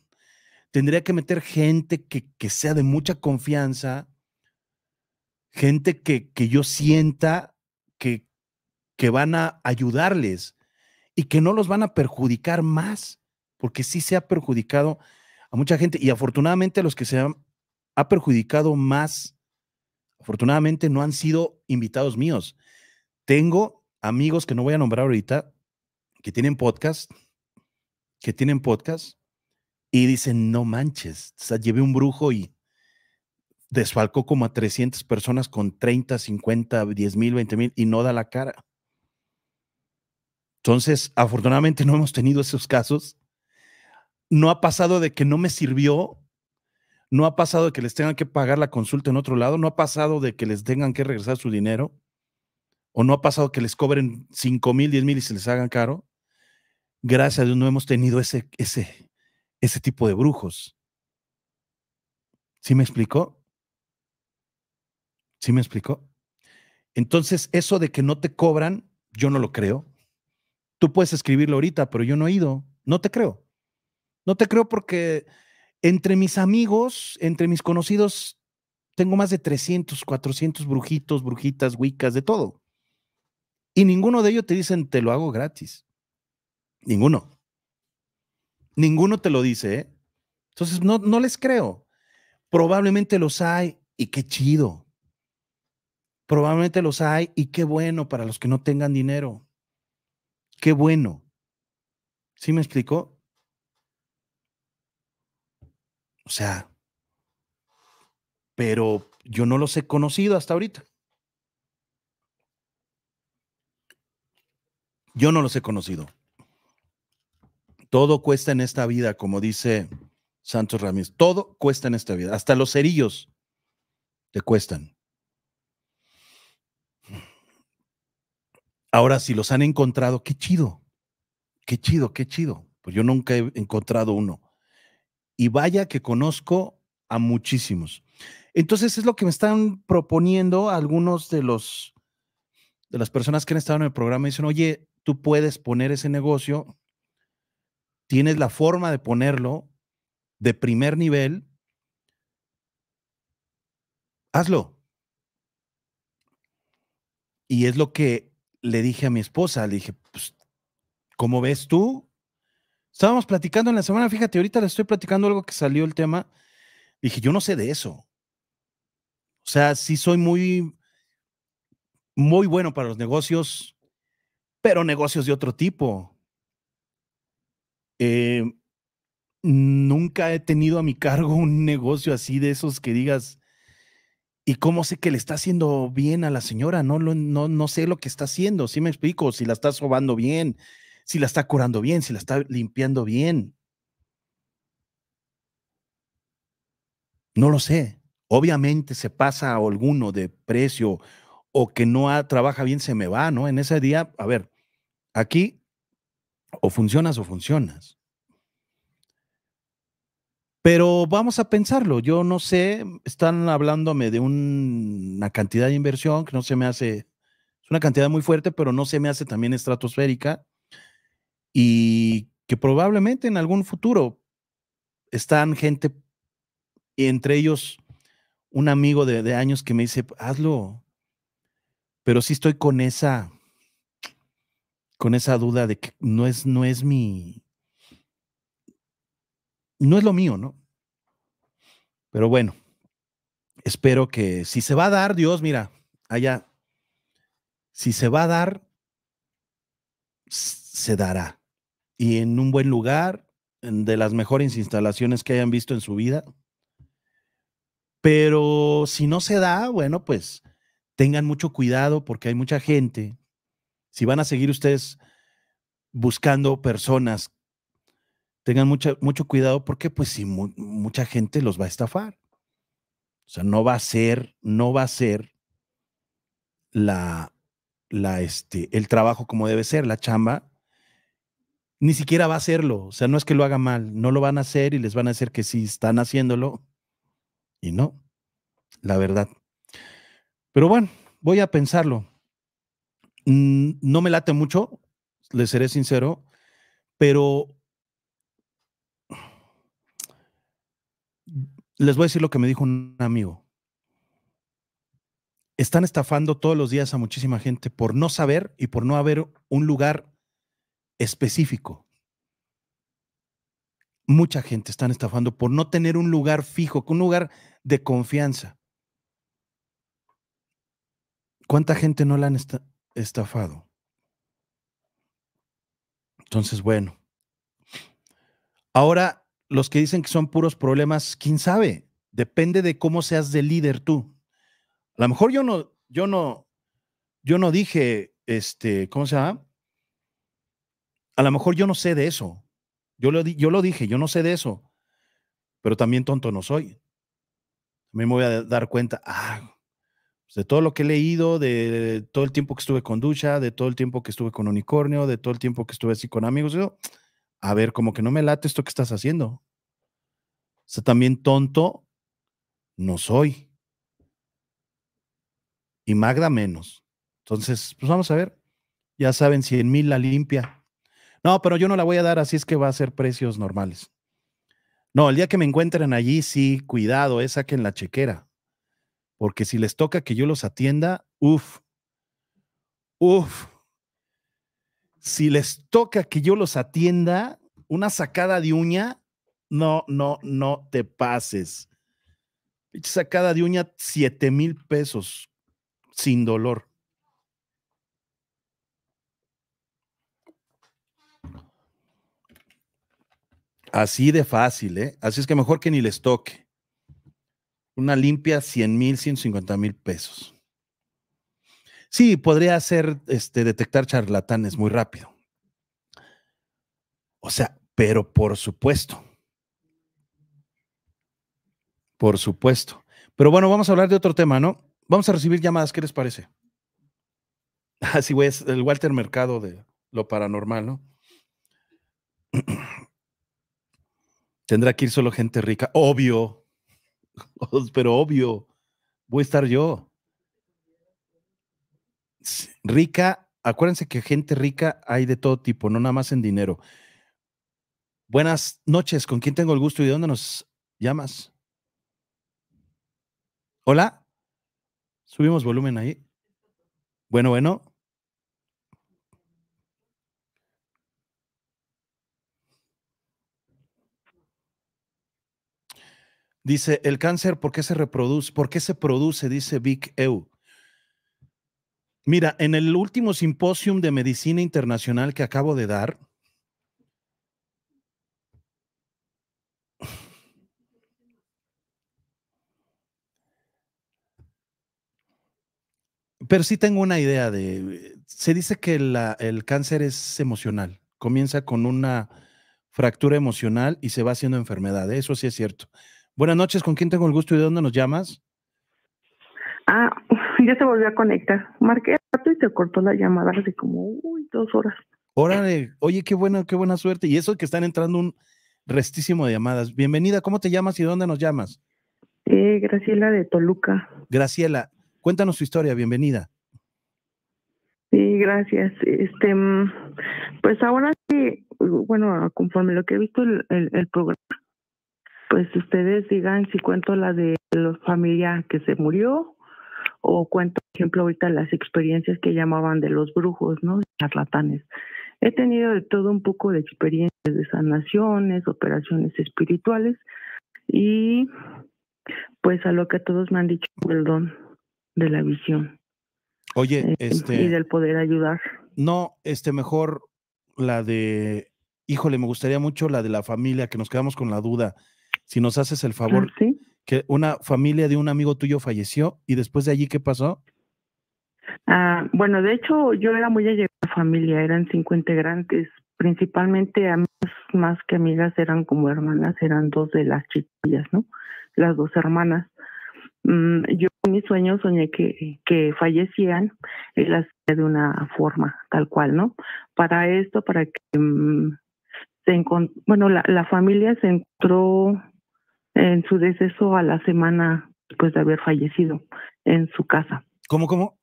Tendría que meter gente que, sea de mucha confianza, gente que, que yo sienta que, que van a ayudarles y que no los van a perjudicar más, porque sí se ha perjudicado a mucha gente y afortunadamente los que se han, ha perjudicado más, afortunadamente no han sido invitados míos. Tengo amigos que no voy a nombrar ahorita, que tienen podcast, que tienen podcast y dicen, no manches, o sea, llevé un brujo y desfalcó como a 300 personas con 30, 50, 10 mil, 20 mil y no da la cara. Entonces, afortunadamente no hemos tenido esos casos. No ha pasado de que no me sirvió, no ha pasado de que les tengan que pagar la consulta en otro lado, no ha pasado de que les tengan que regresar su dinero, o no ha pasado que les cobren 5 mil, 10 mil y se les hagan caro. Gracias a Dios no hemos tenido ese, ese, ese tipo de brujos. ¿Sí me explicó? ¿Sí me explicó? Entonces, eso de que no te cobran, yo no lo creo. Tú puedes escribirlo ahorita, pero yo no he ido. No te creo. No te creo porque entre mis amigos, entre mis conocidos, tengo más de 300, 400 brujitos, brujitas, wicas, de todo. Y ninguno de ellos te dicen, te lo hago gratis. Ninguno. Ninguno te lo dice. ¿eh? Entonces, no, no les creo. Probablemente los hay y qué chido. Probablemente los hay y qué bueno para los que no tengan dinero. Qué bueno. ¿Sí me explicó? O sea, pero yo no los he conocido hasta ahorita. Yo no los he conocido. Todo cuesta en esta vida, como dice Santos Ramírez. Todo cuesta en esta vida. Hasta los cerillos te cuestan. Ahora, si los han encontrado, qué chido, qué chido, qué chido. Pues yo nunca he encontrado uno. Y vaya que conozco a muchísimos. Entonces es lo que me están proponiendo algunos de los de las personas que han estado en el programa. Dicen, oye, tú puedes poner ese negocio, tienes la forma de ponerlo de primer nivel, hazlo. Y es lo que le dije a mi esposa, le dije, pues, ¿cómo ves tú? Estábamos platicando en la semana, fíjate, ahorita le estoy platicando algo que salió el tema. Dije, yo no sé de eso. O sea, sí soy muy, muy bueno para los negocios, pero negocios de otro tipo. Eh, nunca he tenido a mi cargo un negocio así de esos que digas, ¿Y cómo sé que le está haciendo bien a la señora? No, no, no sé lo que está haciendo, si me explico, si la está sobando bien, si la está curando bien, si la está limpiando bien. No lo sé. Obviamente se pasa a alguno de precio o que no trabaja bien, se me va, ¿no? En ese día, a ver, aquí o funcionas o funcionas. Pero vamos a pensarlo. Yo no sé, están hablándome de una cantidad de inversión que no se me hace, es una cantidad muy fuerte, pero no se me hace también estratosférica y que probablemente en algún futuro están gente, y entre ellos un amigo de, años que me dice, hazlo, pero sí estoy con esa, con esa duda de que no es, no es mi, no es lo mío, ¿no? Pero bueno, espero que si se va a dar, Dios, mira, allá, si se va a dar, se dará. Y en un buen lugar, de las mejores instalaciones que hayan visto en su vida. Pero si no se da, bueno, pues tengan mucho cuidado porque hay mucha gente. Si van a seguir ustedes buscando personas tengan mucho cuidado porque pues si mucha gente los va a estafar. O sea, no va a ser, no va a ser la, la, este, el trabajo como debe ser, la chamba, ni siquiera va a hacerlo. O sea, no es que lo haga mal, no lo van a hacer y les van a decir que sí están haciéndolo. Y no, la verdad. Pero bueno, voy a pensarlo. Mm, no me late mucho, les seré sincero, pero Les voy a decir lo que me dijo un amigo. Están estafando todos los días a muchísima gente por no saber y por no haber un lugar específico. Mucha gente están estafando por no tener un lugar fijo, un lugar de confianza. ¿Cuánta gente no la han estafado? Entonces, bueno. Ahora los que dicen que son puros problemas, quién sabe, depende de cómo seas de líder tú. A lo mejor yo no, yo no, yo no dije, este, ¿cómo se llama? A lo mejor yo no sé de eso. Yo lo, yo lo dije, yo no sé de eso, pero también tonto no soy. me voy a dar cuenta, ah, pues, de todo lo que he leído, de, todo el tiempo que estuve con Ducha, de todo el tiempo que estuve con Unicornio, de todo el tiempo que estuve así con amigos, a ver, como que no me late esto que estás haciendo. O sea, también tonto no soy. Y Magda menos. Entonces, pues vamos a ver. Ya saben, 100 mil la limpia. No, pero yo no la voy a dar, así es que va a ser precios normales. No, el día que me encuentren allí, sí, cuidado, eh, saquen la chequera. Porque si les toca que yo los atienda, uff, uff, si les toca que yo los atienda, una sacada de uña, no, no, no te pases. Sacada de uña, 7 mil pesos, sin dolor. Así de fácil, ¿eh? Así es que mejor que ni les toque. Una limpia, 100 mil, 150 mil pesos. Sí, podría hacer, este, detectar charlatanes muy rápido. O sea, pero por supuesto. Por supuesto. Pero bueno, vamos a hablar de otro tema, ¿no? Vamos a recibir llamadas, ¿qué les parece? Así, <laughs> ah, es el Walter Mercado de lo paranormal, ¿no? <clears throat> Tendrá que ir solo gente rica, obvio, <laughs> pero obvio, voy a estar yo rica, acuérdense que gente rica hay de todo tipo, no nada más en dinero. Buenas noches, ¿con quién tengo el gusto y de dónde nos llamas? Hola, subimos volumen ahí. Bueno, bueno. Dice, el cáncer, ¿por qué se reproduce? ¿Por qué se produce? Dice Vic Eu. Mira, en el último simposium de medicina internacional que acabo de dar, pero sí tengo una idea de, se dice que el cáncer es emocional, comienza con una fractura emocional y se va haciendo enfermedad, eso sí es cierto. Buenas noches, ¿con quién tengo el gusto y de dónde nos llamas? Ah, <laughs> ya se volvió a conectar. Marqué rato y se cortó la llamada hace como uy, dos horas. Órale, oye, qué buena, qué buena suerte. Y eso que están entrando un restísimo de llamadas. Bienvenida, ¿cómo te llamas y dónde nos llamas? Eh, Graciela de Toluca. Graciela, cuéntanos tu historia, bienvenida. Sí, gracias. Este, mm, pues ahora sí, bueno, conforme lo que he visto el, el, el programa, pues ustedes digan si cuento la de los familia que se murió o cuento, por ejemplo, ahorita las experiencias que llamaban de los brujos, ¿no? De Charlatanes. He tenido de todo un poco de experiencias de sanaciones, operaciones espirituales y pues a lo que todos me han dicho, el don de la visión. Oye, eh, este... Y del poder ayudar. No, este mejor la de, híjole, me gustaría mucho la de la familia, que nos quedamos con la duda. Si nos haces el favor, ah, ¿Sí? que una familia de un amigo tuyo falleció y después de allí, ¿qué pasó? Ah, bueno, de hecho, yo era muy allegada a la familia, eran cinco integrantes, principalmente amigas más que amigas, eran como hermanas, eran dos de las chiquillas, ¿no? Las dos hermanas. Mm, yo en mis sueños soñé que, que fallecían y las de una forma, tal cual, ¿no? Para esto, para que mm, se se bueno, la, la familia se encontró en su deceso a la semana después de haber fallecido en su casa. ¿Cómo, cómo?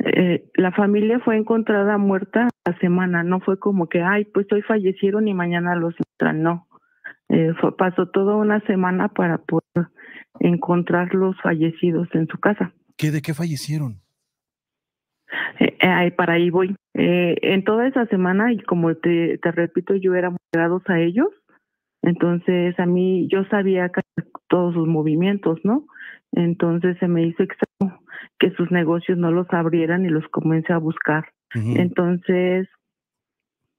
Eh, la familia fue encontrada muerta la semana, no fue como que, ay, pues hoy fallecieron y mañana los entran, no. Eh, pasó toda una semana para poder encontrar los fallecidos en su casa. ¿Qué, ¿De qué fallecieron? Eh, para ahí voy. en toda esa semana, y como te, repito, yo era muy a ellos, entonces a mí yo sabía todos sus movimientos, ¿no? Entonces se me hizo extraño que sus negocios no los abrieran y los comencé a buscar. Entonces,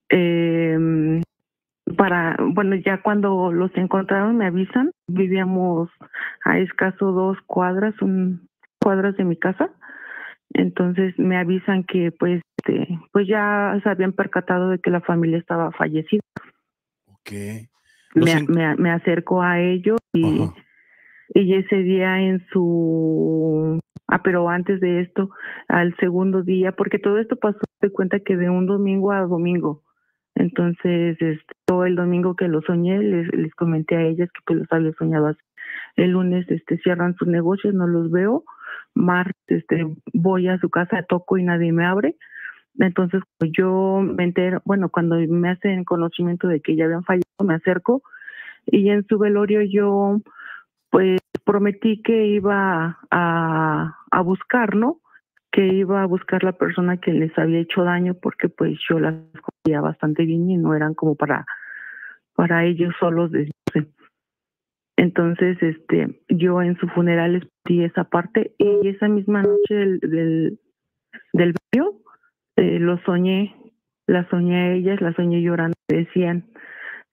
em, para, bueno, ya cuando los encontraron me avisan, vivíamos a escaso dos cuadras, un cuadras de mi casa. Entonces me avisan que pues este, pues ya se habían percatado de que la familia estaba fallecida. Okay. Me, me, acerco a ellos y, y ese día en su... Ah, pero antes de esto, al segundo día, porque todo esto pasó, de cuenta que de un domingo a domingo. Entonces, este, todo el domingo que lo soñé, les, les comenté a ellas que pues los había soñado así. El lunes este, cierran sus negocios, no los veo. Martes este, voy a su casa, toco y nadie me abre. Entonces pues, yo me entero, bueno, cuando me hacen conocimiento de que ya habían fallado, me acerco y en su velorio yo pues prometí que iba a, a buscar, Que iba a buscar la persona que les había hecho daño porque pues yo las conocía bastante bien y no eran como para, para ellos solos. Entonces, este, yo en su funeral les esa parte y esa misma noche del, del, eh, lo soñé, la soñé a ellas, la soñé llorando, decían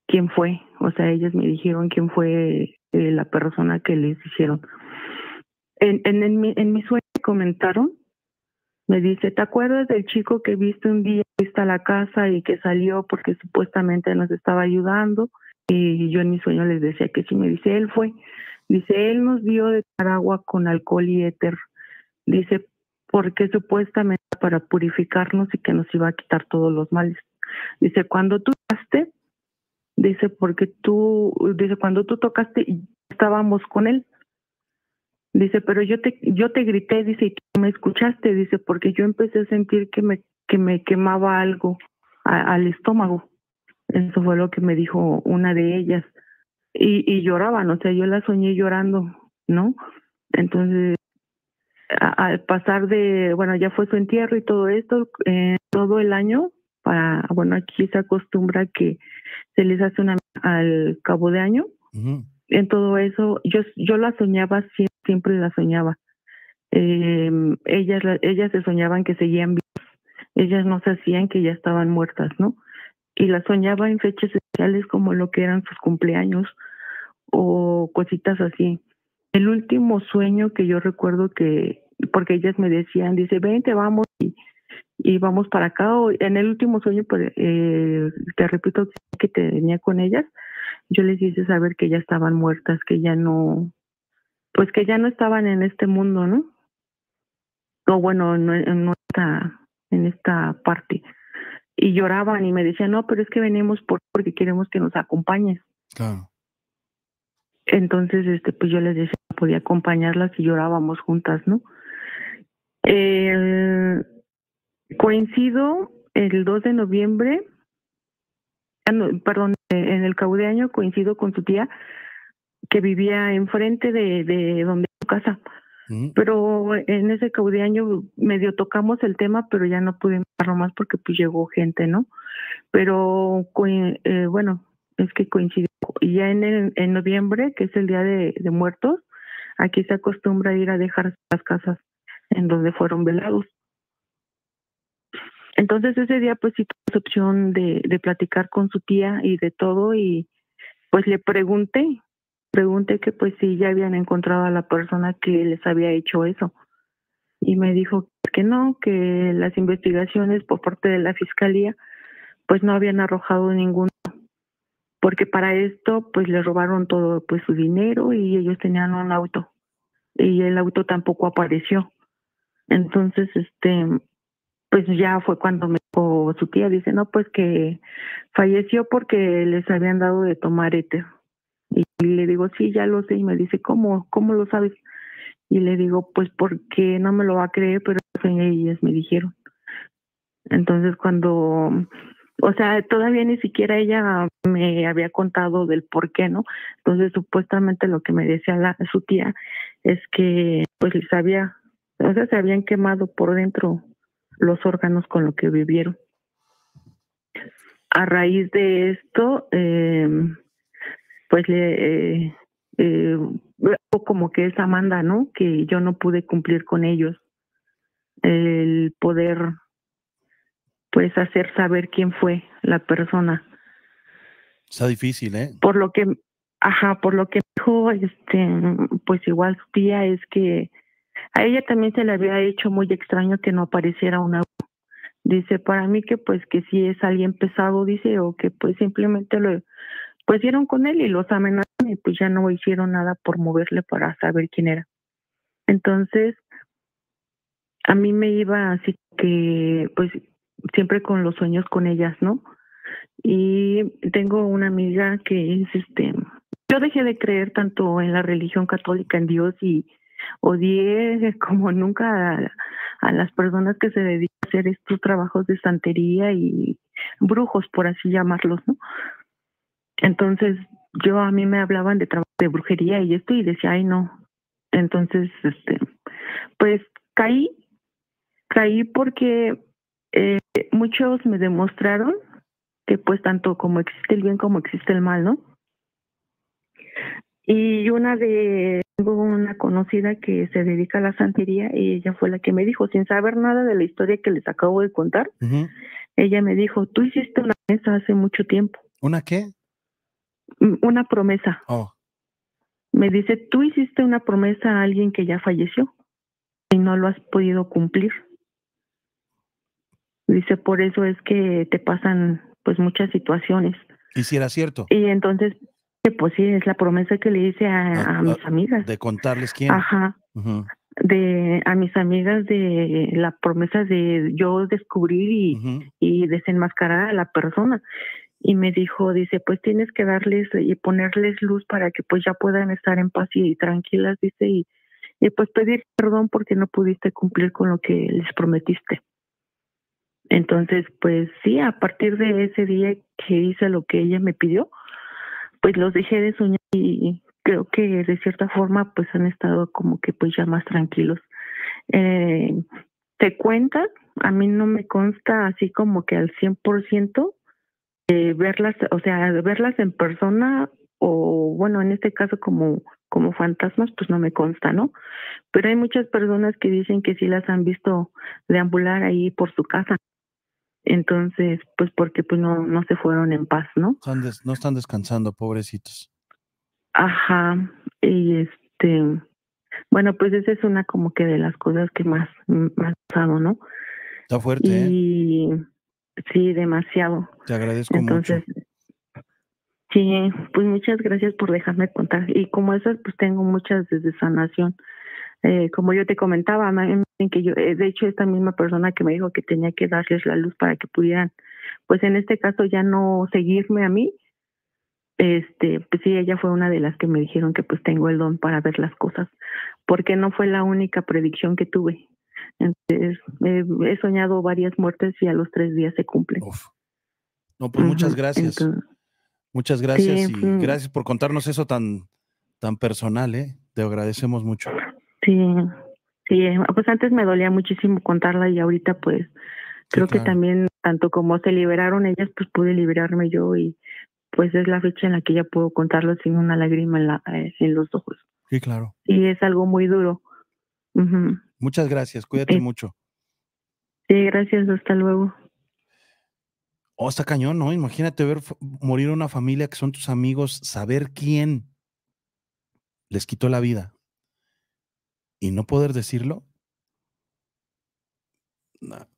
quién fue, o sea, ellas me dijeron quién fue eh, la persona que les hicieron En, en, mi, en mi sueño comentaron, me dice, ¿te acuerdas del chico que viste un día, viste a la casa y que salió porque supuestamente nos estaba ayudando? Y yo en mi sueño les decía que sí, me dice, él fue, dice, él nos dio de agua con alcohol y éter, dice, porque supuestamente para purificarnos y que nos iba a quitar todos los males. Dice, cuando tú tocaste, dice, porque tú, dice, cuando tú tocaste, estábamos con él. Dice, pero yo te, yo te grité, dice, y tú me escuchaste, dice, porque yo empecé a sentir que me, que me quemaba algo al estómago. Eso fue lo que me dijo una de ellas. Y, y lloraban, o sea, yo la soñé llorando, ¿no? Entonces, al pasar de, bueno, ya fue su entierro y todo esto, eh, todo el año, para, bueno, aquí se acostumbra que se les hace una al cabo de año. En todo eso, yo, yo la soñaba, siempre, la soñaba. Em, ellas, ellas se soñaban que seguían vivas, ellas no se hacían que ya estaban muertas, ¿no? Y la soñaba en fechas especiales como lo que eran sus cumpleaños o cositas así. El último sueño que yo recuerdo que, porque ellas me decían, dice, vente, vamos y, vamos para acá. en el último sueño, pues, eh, te repito que te venía con ellas, yo les hice saber que ya estaban muertas, que ya no, pues que ya no estaban en este mundo, ¿no? O bueno, no, está en esta parte. Y lloraban y me decían, no, pero es que venimos por, porque queremos que nos acompañes. Claro. Entonces, este, pues yo les decía, podía acompañarlas y llorábamos juntas, ¿no? Eh, coincido el 2 de noviembre, ah, perdón, en el cabo año coincido con su tía que vivía enfrente de, de donde su casa. Mm. Pero en ese caudeaño medio tocamos el tema, pero ya no pudimos hablar más porque pues llegó gente, ¿no? Pero eh, bueno, es que coincidió. Ya en, en noviembre, que es el Día de Muertos, Aquí se acostumbra ir a dejar las casas en donde fueron velados. Entonces ese día pues sí tuve opción de, platicar con su tía y de todo y pues le pregunté, pregunté que pues si ya habían encontrado a la persona que les había hecho eso. Y me dijo que no, que las investigaciones por parte de la fiscalía pues no habían arrojado ningún porque para esto pues le robaron todo pues su dinero y ellos tenían un auto y el auto tampoco apareció. Entonces, este, pues ya fue cuando me dijo su tía, dice, no, pues que falleció porque les habían dado de tomar éter. Y le digo, sí, ya lo sé. Y me dice, ¿cómo, cómo lo sabes? Y le digo, pues porque no me lo va a creer, pero ellas me dijeron. Entonces, cuando o sea, todavía ni siquiera ella me había contado del por qué, ¿no? Entonces, supuestamente lo que me decía su tía es que, pues, les había, se habían quemado por dentro los órganos con lo que vivieron. A raíz de esto, em, pues, le, eh, eh como que esa manda, ¿no? Que yo no pude cumplir con ellos el poder pues hacer saber quién fue la persona. Está difícil, ¿eh? Por lo que, ajá, por lo que dijo, este, pues igual su tía es que a ella también se le había hecho muy extraño que no apareciera una dice para mí que pues que si es alguien pesado dice o que pues simplemente lo pues dieron con él y los amenazaron y pues ya no hicieron nada por moverle para saber quién era entonces a mí me iba así que pues siempre con los sueños con ellas, ¿no? Y tengo una amiga que es, este, yo dejé de creer tanto en la religión católica, en Dios y odié <laughs> como nunca a, las personas que se dedican a hacer estos trabajos de santería y brujos, por así llamarlos, ¿no? Entonces, yo a mí me hablaban de trabajo de brujería y esto y decía, ay no. Entonces, este, pues caí, caí porque eh, este, muchos me demostraron que pues tanto como existe el bien como existe el mal, ¿no? Y una de, tengo una conocida que se dedica a la santería y ella fue la que me dijo, sin saber nada de la historia que les acabo de contar, ella me dijo, tú hiciste una promesa hace mucho tiempo. ¿Una qué? Mm, una promesa. Oh. Me dice, tú hiciste una promesa a alguien que ya falleció y no lo has podido cumplir. Dice, por eso es que te pasan pues muchas situaciones. Y si era cierto. Y entonces, eh, pues sí, es la promesa que le hice a, ah, ah, mis amigas. De contarles quién. Ajá. De a mis amigas de la promesa de yo descubrir y, desenmascarar a la persona. Y me dijo, dice, pues tienes que darles y ponerles luz para que pues ya puedan estar en paz y tranquilas, dice, y, y pues pedir perdón porque no pudiste cumplir con lo que les prometiste. Entonces, pues sí, a partir de ese día que hice lo que ella me pidió, pues los dejé de soñar y creo que de cierta forma pues han estado como que pues ya más tranquilos. te eh, cuentas, a mí no me consta así como que al 100% eh, verlas, o sea, verlas en persona o bueno, en este caso como como fantasmas, pues no me consta, ¿no? Pero hay muchas personas que dicen que sí las han visto deambular ahí por su casa. Entonces, pues porque pues no, no se fueron en paz, ¿no? no están descansando, pobrecitos. Ajá, y este, bueno, pues esa es una como que de las cosas que más, más pasado, ¿no? Está fuerte. ¿eh? Y sí, demasiado. Te agradezco Entonces, Sí, pues muchas gracias por dejarme contar. Y como esas, pues tengo muchas desde sanación. Eh, como yo te comentaba, eh, de hecho esta misma persona que me dijo que tenía que darles la luz para que pudieran, pues en este caso ya no seguirme a mí, este, pues sí, ella fue una de las que me dijeron que pues tengo el don para ver las cosas, porque no fue la única predicción que tuve. Entonces, eh, he soñado varias muertes y a los tres días se cumplen. No, pues muchas gracias. muchas gracias y gracias por contarnos eso tan, tan personal, ¿eh? Te agradecemos mucho. Sí, sí, eh, pues antes me dolía muchísimo contarla y ahorita pues creo que también tanto como se liberaron ellas, pues pude liberarme yo y pues es la fecha en la que ya puedo contarlo sin una lágrima en, la, eh, en los ojos. Sí, claro. Y es algo muy duro. Muchas gracias, cuídate mucho. Sí, gracias, hasta luego. Oh, está cañón, ¿no? Imagínate ver morir una familia que son tus amigos, saber quién les quitó la vida y no poder decirlo,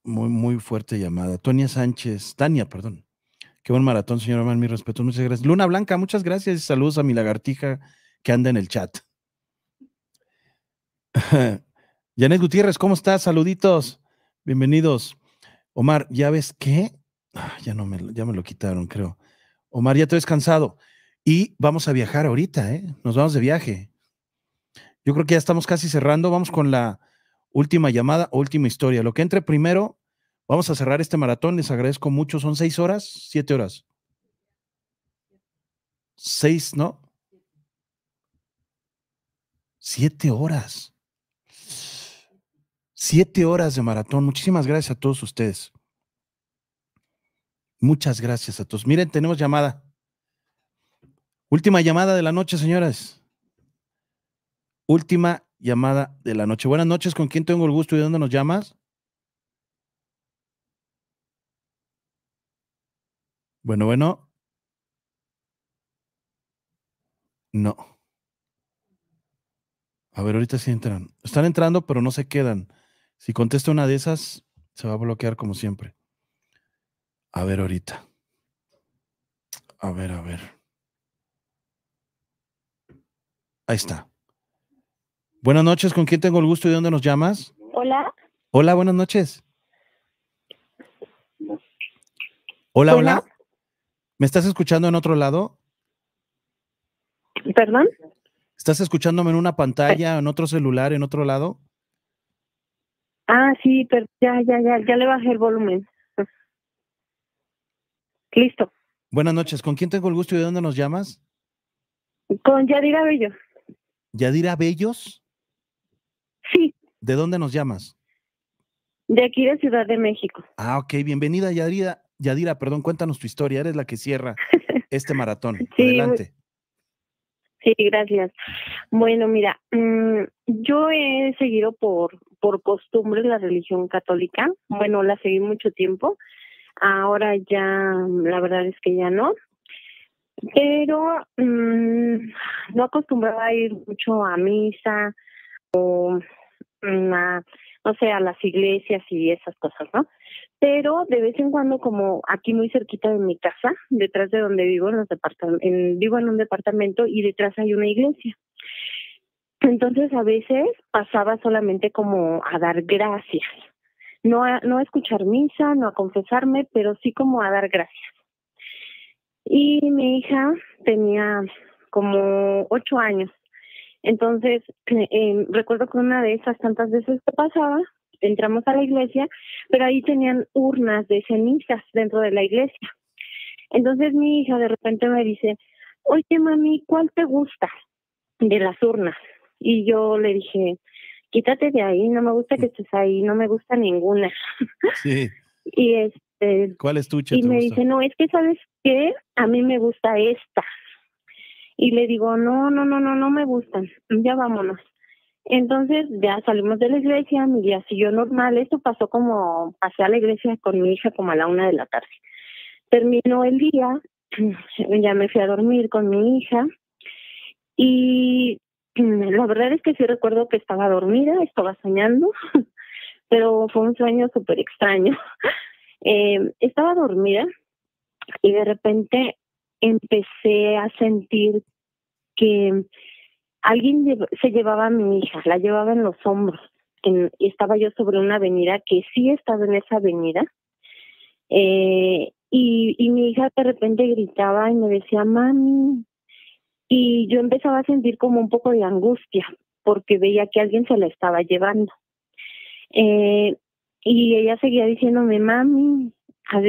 muy, muy fuerte llamada. Tania Sánchez, Tania, perdón. Qué buen maratón, señor Omar. mi respeto, muchas gracias. Luna Blanca, muchas gracias y saludos a mi lagartija que anda en el chat. <laughs> Janet Gutiérrez, ¿cómo estás? Saluditos, bienvenidos. Omar, ¿ya ves qué? Ah, ya no me, ya me lo quitaron, creo. Omar, ya te ves cansado. Y vamos a viajar ahorita, ¿eh? Nos vamos de viaje. Yo creo que ya estamos casi cerrando. Vamos con la última llamada, última historia. Lo que entre primero, vamos a cerrar este maratón. Les agradezco mucho. Son seis horas, siete horas. Seis, ¿no? Siete horas. Siete horas de maratón. Muchísimas gracias a todos ustedes. Muchas gracias a todos. Miren, tenemos llamada. Última llamada de la noche, señoras última llamada de la noche. Buenas noches, ¿con quién tengo el gusto y de dónde nos llamas? Bueno, bueno. No. A ver, ahorita sí entran. Están entrando, pero no se quedan. Si contesta una de esas, se va a bloquear como siempre. A ver, ahorita. A ver, a ver. Ahí está. Buenas noches, ¿con quién tengo el gusto y de dónde nos llamas? Hola. Hola, buenas noches. Hola, hola. ¿Me estás escuchando en otro lado? ¿Perdón? ¿Estás escuchándome en una pantalla, en otro celular, en otro lado? Ah, sí, pero ya, ya, ya, ya le bajé el volumen. Listo. Buenas noches, ¿con quién tengo el gusto y de dónde nos llamas? Con Yadira Bellos. ¿Yadira Bellos? Sí. ¿De dónde nos llamas? De aquí de Ciudad de México. Ah, ok, bienvenida Yadira. Yadira, perdón, cuéntanos tu historia, eres la que cierra <laughs> este maratón. sí, Adelante. Sí, gracias. Bueno, mira, mm, yo he seguido por, por costumbre la religión católica. Bueno, la seguí mucho tiempo. Ahora ya, la verdad es que ya no. Pero mm, no acostumbraba a ir mucho a misa o Mm, a, no sé, a las iglesias y esas cosas, ¿no? Pero de vez en cuando, como aquí muy cerquita de mi casa, detrás de donde vivo, en en, vivo en un departamento y detrás hay una iglesia. Entonces a veces pasaba solamente como a dar gracias, no no a escuchar misa, no a confesarme, pero sí como a dar gracias. Y mi hija tenía como ocho años entonces, <clears throat> em, recuerdo que una de esas tantas veces que pasaba, entramos a la iglesia, pero ahí tenían urnas de cenizas dentro de la iglesia. Entonces mi hija de repente me dice, oye mami, ¿cuál te gusta de las urnas? Y yo le dije, quítate de ahí, no me gusta que estés ahí, no me gusta ninguna. <laughs> Sí. y este... ¿Cuál tu Y me dice, no, es que sabes qué, a mí me gusta esta y le digo, no, no, no, no, no me gustan, ya vámonos. Entonces ya salimos de la iglesia, mi día siguió normal, esto pasó como, pasé a la iglesia con mi hija como a la una de la tarde. Terminó el día, <clears throat> ya me fui a dormir con mi hija y <clears throat> la verdad es que sí recuerdo que estaba dormida, estaba soñando, <laughs> pero fue un sueño súper extraño. <laughs> Eh, estaba dormida y de repente empecé a sentir que alguien se llevaba a mi hija, la llevaba en los hombros. En, estaba yo sobre una avenida que sí estaba en esa avenida. Eh, y, mi hija de repente gritaba y me decía, mami. Y yo empezaba a sentir como un poco de angustia porque veía que alguien se la estaba llevando. Eh, y ella seguía diciéndome, mami,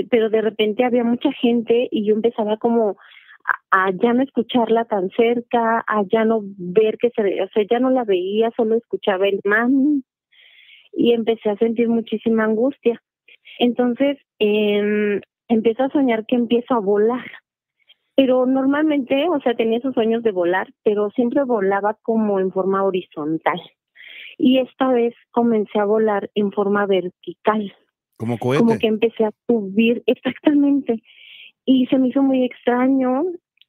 pero de repente había mucha gente y yo empezaba como a, ya no escucharla tan cerca, a ya no ver que se o sea, ya no la veía, solo escuchaba el man y empecé a sentir muchísima angustia. Entonces, em, empecé a soñar que empiezo a volar, pero normalmente, o sea, tenía esos sueños de volar, pero siempre volaba como en forma horizontal. Y esta vez comencé a volar en forma vertical como cohete. Como que empecé a subir, exactamente. Y se me hizo muy extraño,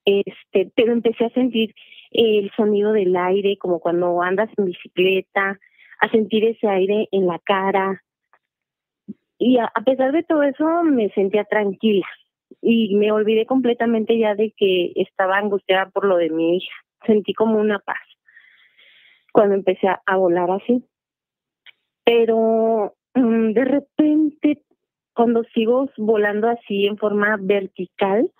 este, pero empecé a sentir el sonido del aire, como cuando andas en bicicleta, a sentir ese aire en la cara. Y a, a pesar de todo eso, me sentía tranquila y me olvidé completamente ya de que estaba angustiada por lo de mi hija. Sentí como una paz cuando empecé a, volar así. Pero Mm, de repente, cuando sigo volando así en forma vertical,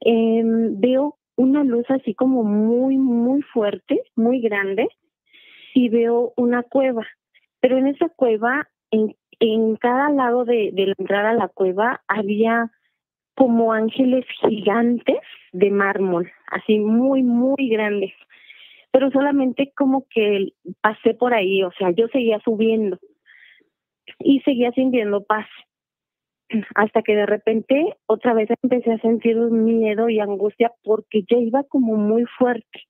em, veo una luz así como muy, muy fuerte, muy grande, y veo una cueva. Pero en esa cueva, en, en cada lado de, de la entrada a la cueva, había como ángeles gigantes de mármol, así muy, muy grandes. Pero solamente como que pasé por ahí, o sea, yo seguía subiendo y seguía sintiendo paz. Hasta que de repente otra vez empecé a sentir un miedo y angustia porque ya iba como muy fuerte.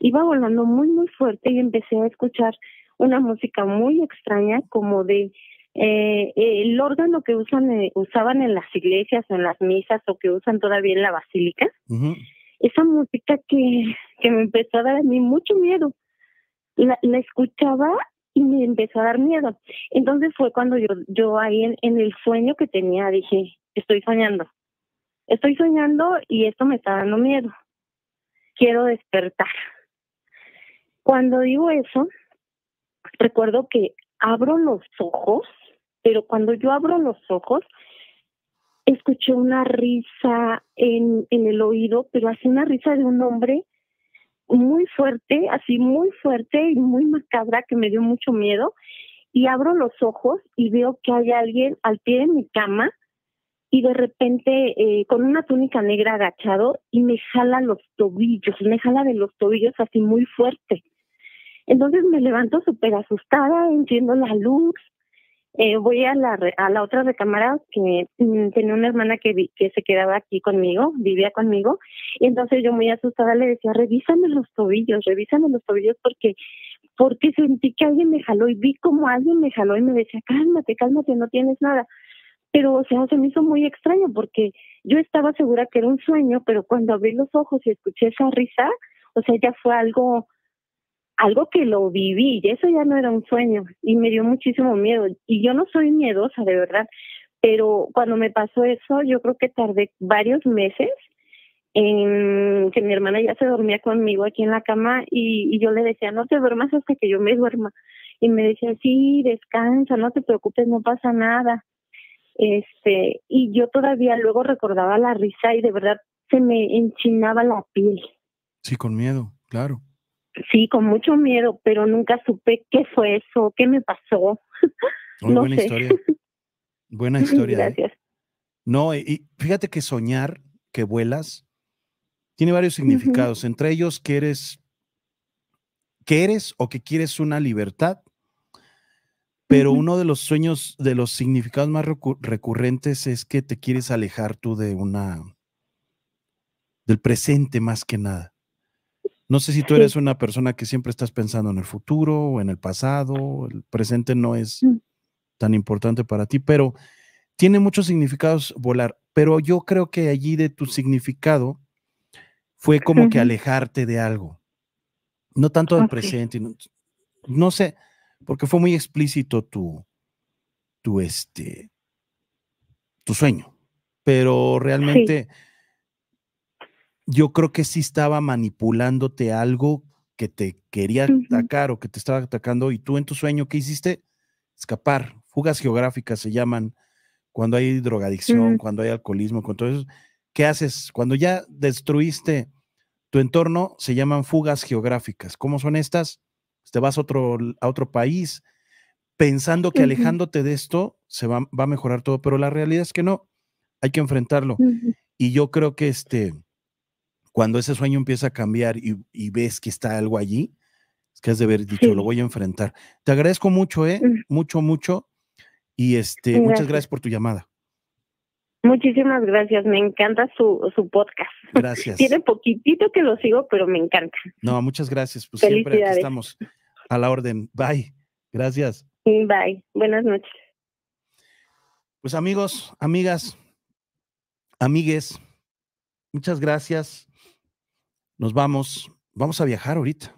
Iba volando muy, muy fuerte y empecé a escuchar una música muy extraña como de eh, eh, el órgano que usan eh, usaban en las iglesias o en las misas o que usan todavía en la basílica. Esa música que, que me empezó a dar a mí mucho miedo. la escuchaba y me empezó a dar miedo. Entonces fue cuando yo, yo ahí en, el sueño que tenía dije, estoy soñando, estoy soñando y esto me está dando miedo, quiero despertar. Cuando digo eso, recuerdo que abro los ojos, pero cuando yo abro los ojos, escuché una risa en, en el oído, pero así una risa de un hombre muy fuerte, así muy fuerte y muy macabra que me dio mucho miedo. Y abro los ojos y veo que hay alguien al pie de mi cama y de repente eh, con una túnica negra agachado y me jala los tobillos, me jala de los tobillos así muy fuerte. Entonces me levanto súper asustada, entiendo la luz eh, voy a la, a la otra recámara que mm, tenía una hermana que, que se quedaba aquí conmigo, vivía conmigo, y entonces yo muy asustada le decía, revísame los tobillos, revísame los tobillos porque porque sentí que alguien me jaló y vi como alguien me jaló y me decía, cálmate, cálmate, no tienes nada. Pero, o sea, se me hizo muy extraño porque yo estaba segura que era un sueño, pero cuando abrí los ojos y escuché esa risa, o sea, ya fue algo algo que lo viví, y eso ya no era un sueño, y me dio muchísimo miedo. Y yo no soy miedosa, de verdad, pero cuando me pasó eso, yo creo que tardé varios meses en que mi hermana ya se dormía conmigo aquí en la cama y, yo le decía, no te duermas hasta que yo me duerma. Y me decía, sí, descansa, no te preocupes, no pasa nada. Este, y yo todavía luego recordaba la risa y de verdad se me enchinaba la piel. Sí, con miedo, claro sí, con mucho miedo, pero nunca supe qué fue eso, qué me pasó. buena historia. Buena <laughs> historia. ¿eh? Gracias. No, y fíjate que soñar que vuelas tiene varios significados, entre ellos que eres que eres o que quieres una libertad. Pero uno de los sueños, de los significados más recurrentes es que te quieres alejar tú de una, del presente más que nada. No sé si tú eres una persona que siempre estás pensando en el futuro o en el pasado, el presente no es mm. tan importante para ti, pero tiene muchos significados volar, pero yo creo que allí de tu significado fue como que alejarte de algo, no tanto del presente, no, sé, porque fue muy explícito tu, tu, este, tu sueño, pero realmente yo creo que sí estaba manipulándote algo que te quería atacar o que te estaba atacando y tú en tu sueño, ¿qué hiciste? Escapar. Fugas geográficas se llaman cuando hay drogadicción, cuando hay alcoholismo, cuando todo eso. ¿Qué haces? Cuando ya destruiste tu entorno, se llaman fugas geográficas. ¿Cómo son estas? Pues, te vas a otro, a otro país pensando que alejándote de esto se va, a mejorar todo, pero la realidad es que no. Hay que enfrentarlo. Y yo creo que este cuando ese sueño empieza a cambiar y, ves que está algo allí, es que has de haber dicho, lo voy a enfrentar. Te agradezco mucho, ¿eh? Mm. Mucho, mucho. Y este, muchas gracias por tu llamada. Muchísimas gracias, me encanta su, su podcast. <laughs> Gracias. Tiene poquitito que lo sigo, pero me encanta. No, muchas gracias. Pues siempre aquí estamos a la orden. Bye. Gracias. Mm, bye. Buenas noches. Pues amigos, amigas, amigues, muchas gracias nos vamos, vamos a viajar ahorita.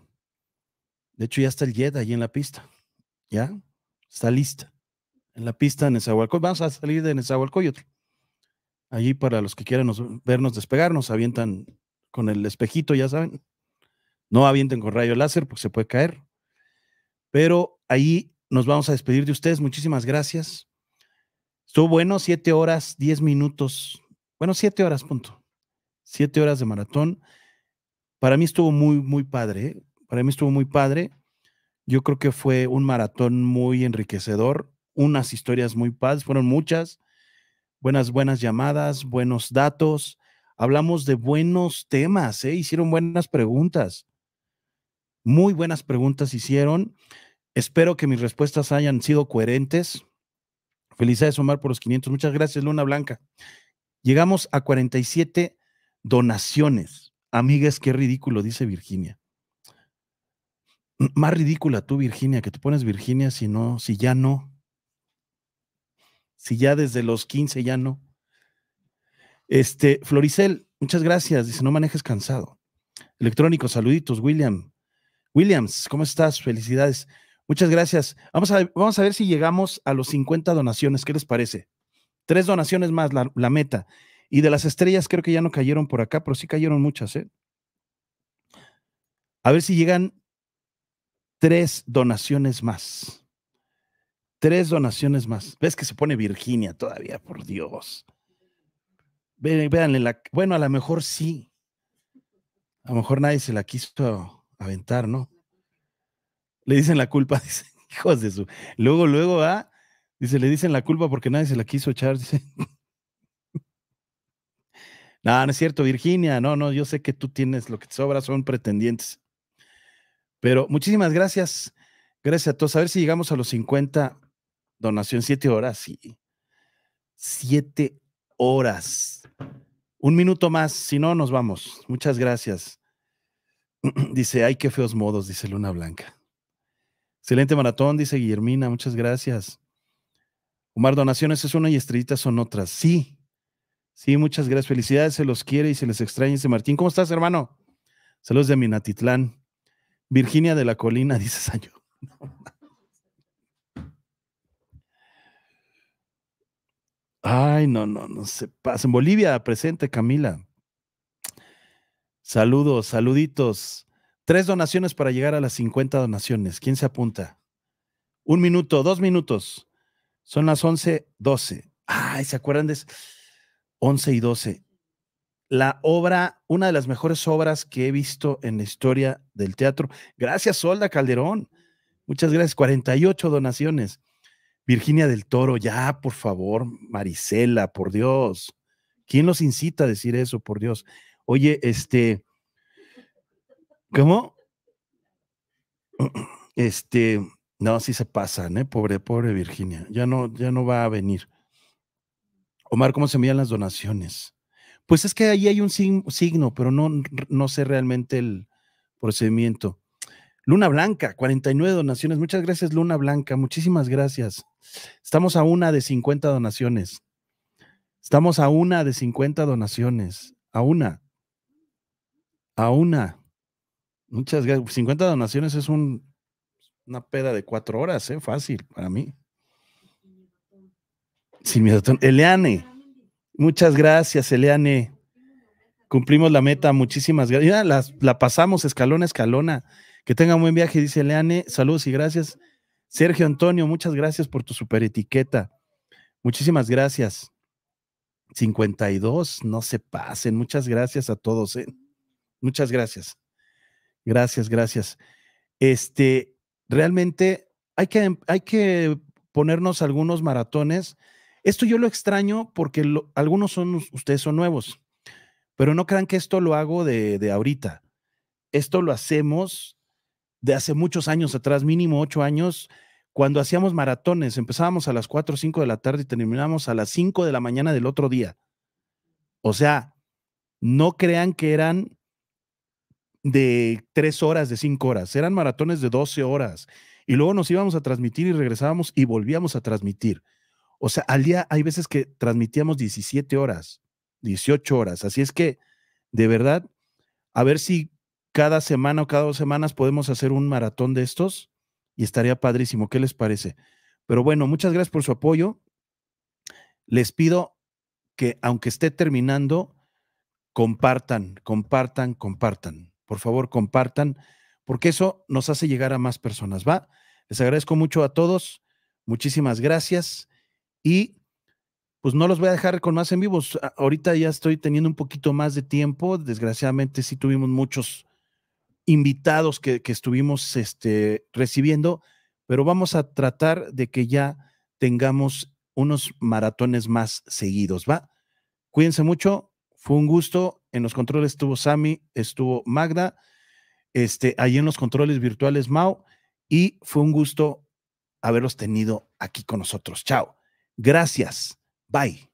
De hecho, ya está el jet ahí en la pista. ¿Ya? Está lista. En la pista en Nezahualcóyotl. Vamos a salir de Nezahualcóyotl. Allí para los que quieran vernos despegar, nos avientan con el espejito, ya saben. No avienten con rayo láser porque se puede caer. Pero ahí nos vamos a despedir de ustedes. Muchísimas gracias. Estuvo bueno, siete horas, diez minutos. Bueno, siete horas, punto. Siete horas de maratón. Para mí estuvo muy, muy padre. Para mí estuvo muy padre. Yo creo que fue un maratón muy enriquecedor, unas historias muy padres, fueron muchas, buenas, buenas llamadas, buenos datos. Hablamos de buenos temas, ¿eh? hicieron buenas preguntas. Muy buenas preguntas hicieron. Espero que mis respuestas hayan sido coherentes. Felicidades, Omar, por los 500. Muchas gracias, Luna Blanca. Llegamos a 47 donaciones. Amigas, qué ridículo, dice Virginia. Más ridícula tú, Virginia, que te pones Virginia si no, si ya no. Si ya desde los 15 ya no. Este, Floricel, muchas gracias. Dice, no manejes cansado. Electrónico, saluditos, William. Williams, ¿cómo estás? Felicidades. Muchas gracias. Vamos a, vamos a ver si llegamos a los 50 donaciones. ¿Qué les parece? Tres donaciones más, la meta. Y de las estrellas creo que ya no cayeron por acá, pero sí cayeron muchas, ¿eh? A ver si llegan tres donaciones más. Tres donaciones más. ¿Ves que se pone Virginia todavía? Por Dios. Véanle la. Bueno, a lo mejor sí. A lo mejor nadie se la quiso aventar, ¿no? Le dicen la culpa, <laughs> dicen, hijos de su. Luego, luego, ¿ah? Dice, le dicen la culpa porque nadie se la quiso echar. <laughs> Dice, no, no es cierto, Virginia. No, no, yo sé que tú tienes lo que te sobra, son pretendientes. Pero muchísimas gracias. Gracias a todos. A ver si llegamos a los 50 donación, siete horas, sí. Siete horas. Un minuto más, si no, nos vamos. Muchas gracias. <clears throat> dice, ay, qué feos modos, dice Luna Blanca. Excelente maratón, dice Guillermina, muchas gracias. Omar, donaciones es una y estrellitas son otras. Sí, Sí, muchas gracias. Felicidades, se los quiere y se les extraña, ese Martín. ¿Cómo estás, hermano? Saludos de Minatitlán. Virginia de la Colina, <laughs> dice Sancho. Ay, no, no, no se pasa. En Bolivia, presente, Camila. Saludos, saluditos. Tres donaciones para llegar a las 50 donaciones. ¿Quién se apunta? Un minuto, dos minutos. Son las 11, 12. Ay, ¿se acuerdan de eso? 11 y 12. La obra, una de las mejores obras que he visto en la historia del teatro. Gracias, Solda Calderón. Muchas gracias. 48 donaciones. Virginia del Toro, ya, por favor, Marisela, por Dios. ¿Quién los incita a decir eso, por Dios? Oye, este, ¿cómo? Este, no, sí se pasan, ¿eh? Pobre, pobre Virginia, ya no, ya no va a venir. Omar, ¿cómo se miden las donaciones? Pues es que ahí hay un signo, pero no, no sé realmente el procedimiento. Luna Blanca, 49 donaciones. Muchas gracias, Luna Blanca. Muchísimas gracias. Estamos a una de 50 donaciones. Estamos a una de 50 donaciones. A una. A una. Muchas gracias. 50 donaciones es una peda de cuatro horas, ¿eh? Fácil para mí. Eliane, muchas gracias, Eliane. Cumplimos la meta, muchísimas gracias. la, pasamos escalona, escalona. Que tenga un buen viaje, dice Eliane. Saludos y gracias. Sergio Antonio, muchas gracias por tu super etiqueta. Muchísimas gracias. 52, no se pasen. Muchas gracias a todos. ¿eh? Muchas gracias. Gracias, gracias. Este, realmente hay que, hay que ponernos algunos maratones esto yo lo extraño porque algunos son, ustedes son nuevos, pero no crean que esto lo hago de, ahorita. Esto lo hacemos de hace muchos años atrás, mínimo ocho años, cuando hacíamos maratones. Empezábamos a las cuatro o cinco de la tarde y terminábamos a las cinco de la mañana del otro día. O sea, no crean que eran de tres horas, de cinco horas, eran maratones de doce horas. Y luego nos íbamos a transmitir y regresábamos y volvíamos a transmitir. O sea, al día hay veces que transmitíamos 17 horas, 18 horas. Así es que, de verdad, a ver si cada semana o cada dos semanas podemos hacer un maratón de estos y estaría padrísimo. ¿Qué les parece? Pero bueno, muchas gracias por su apoyo. Les pido que, aunque esté terminando, compartan, compartan, compartan. Por favor, compartan, porque eso nos hace llegar a más personas. ¿Va? Les agradezco mucho a todos. Muchísimas gracias. Y pues no los voy a dejar con más en vivos. Ahorita ya estoy teniendo un poquito más de tiempo. Desgraciadamente sí tuvimos muchos invitados que, estuvimos este, recibiendo, pero vamos a tratar de que ya tengamos unos maratones más seguidos, ¿va? Cuídense mucho, fue un gusto. En los controles estuvo Sami, estuvo Magda, este, ahí en los controles virtuales Mau y fue un gusto haberlos tenido aquí con nosotros. Chao. Gracias. Bye.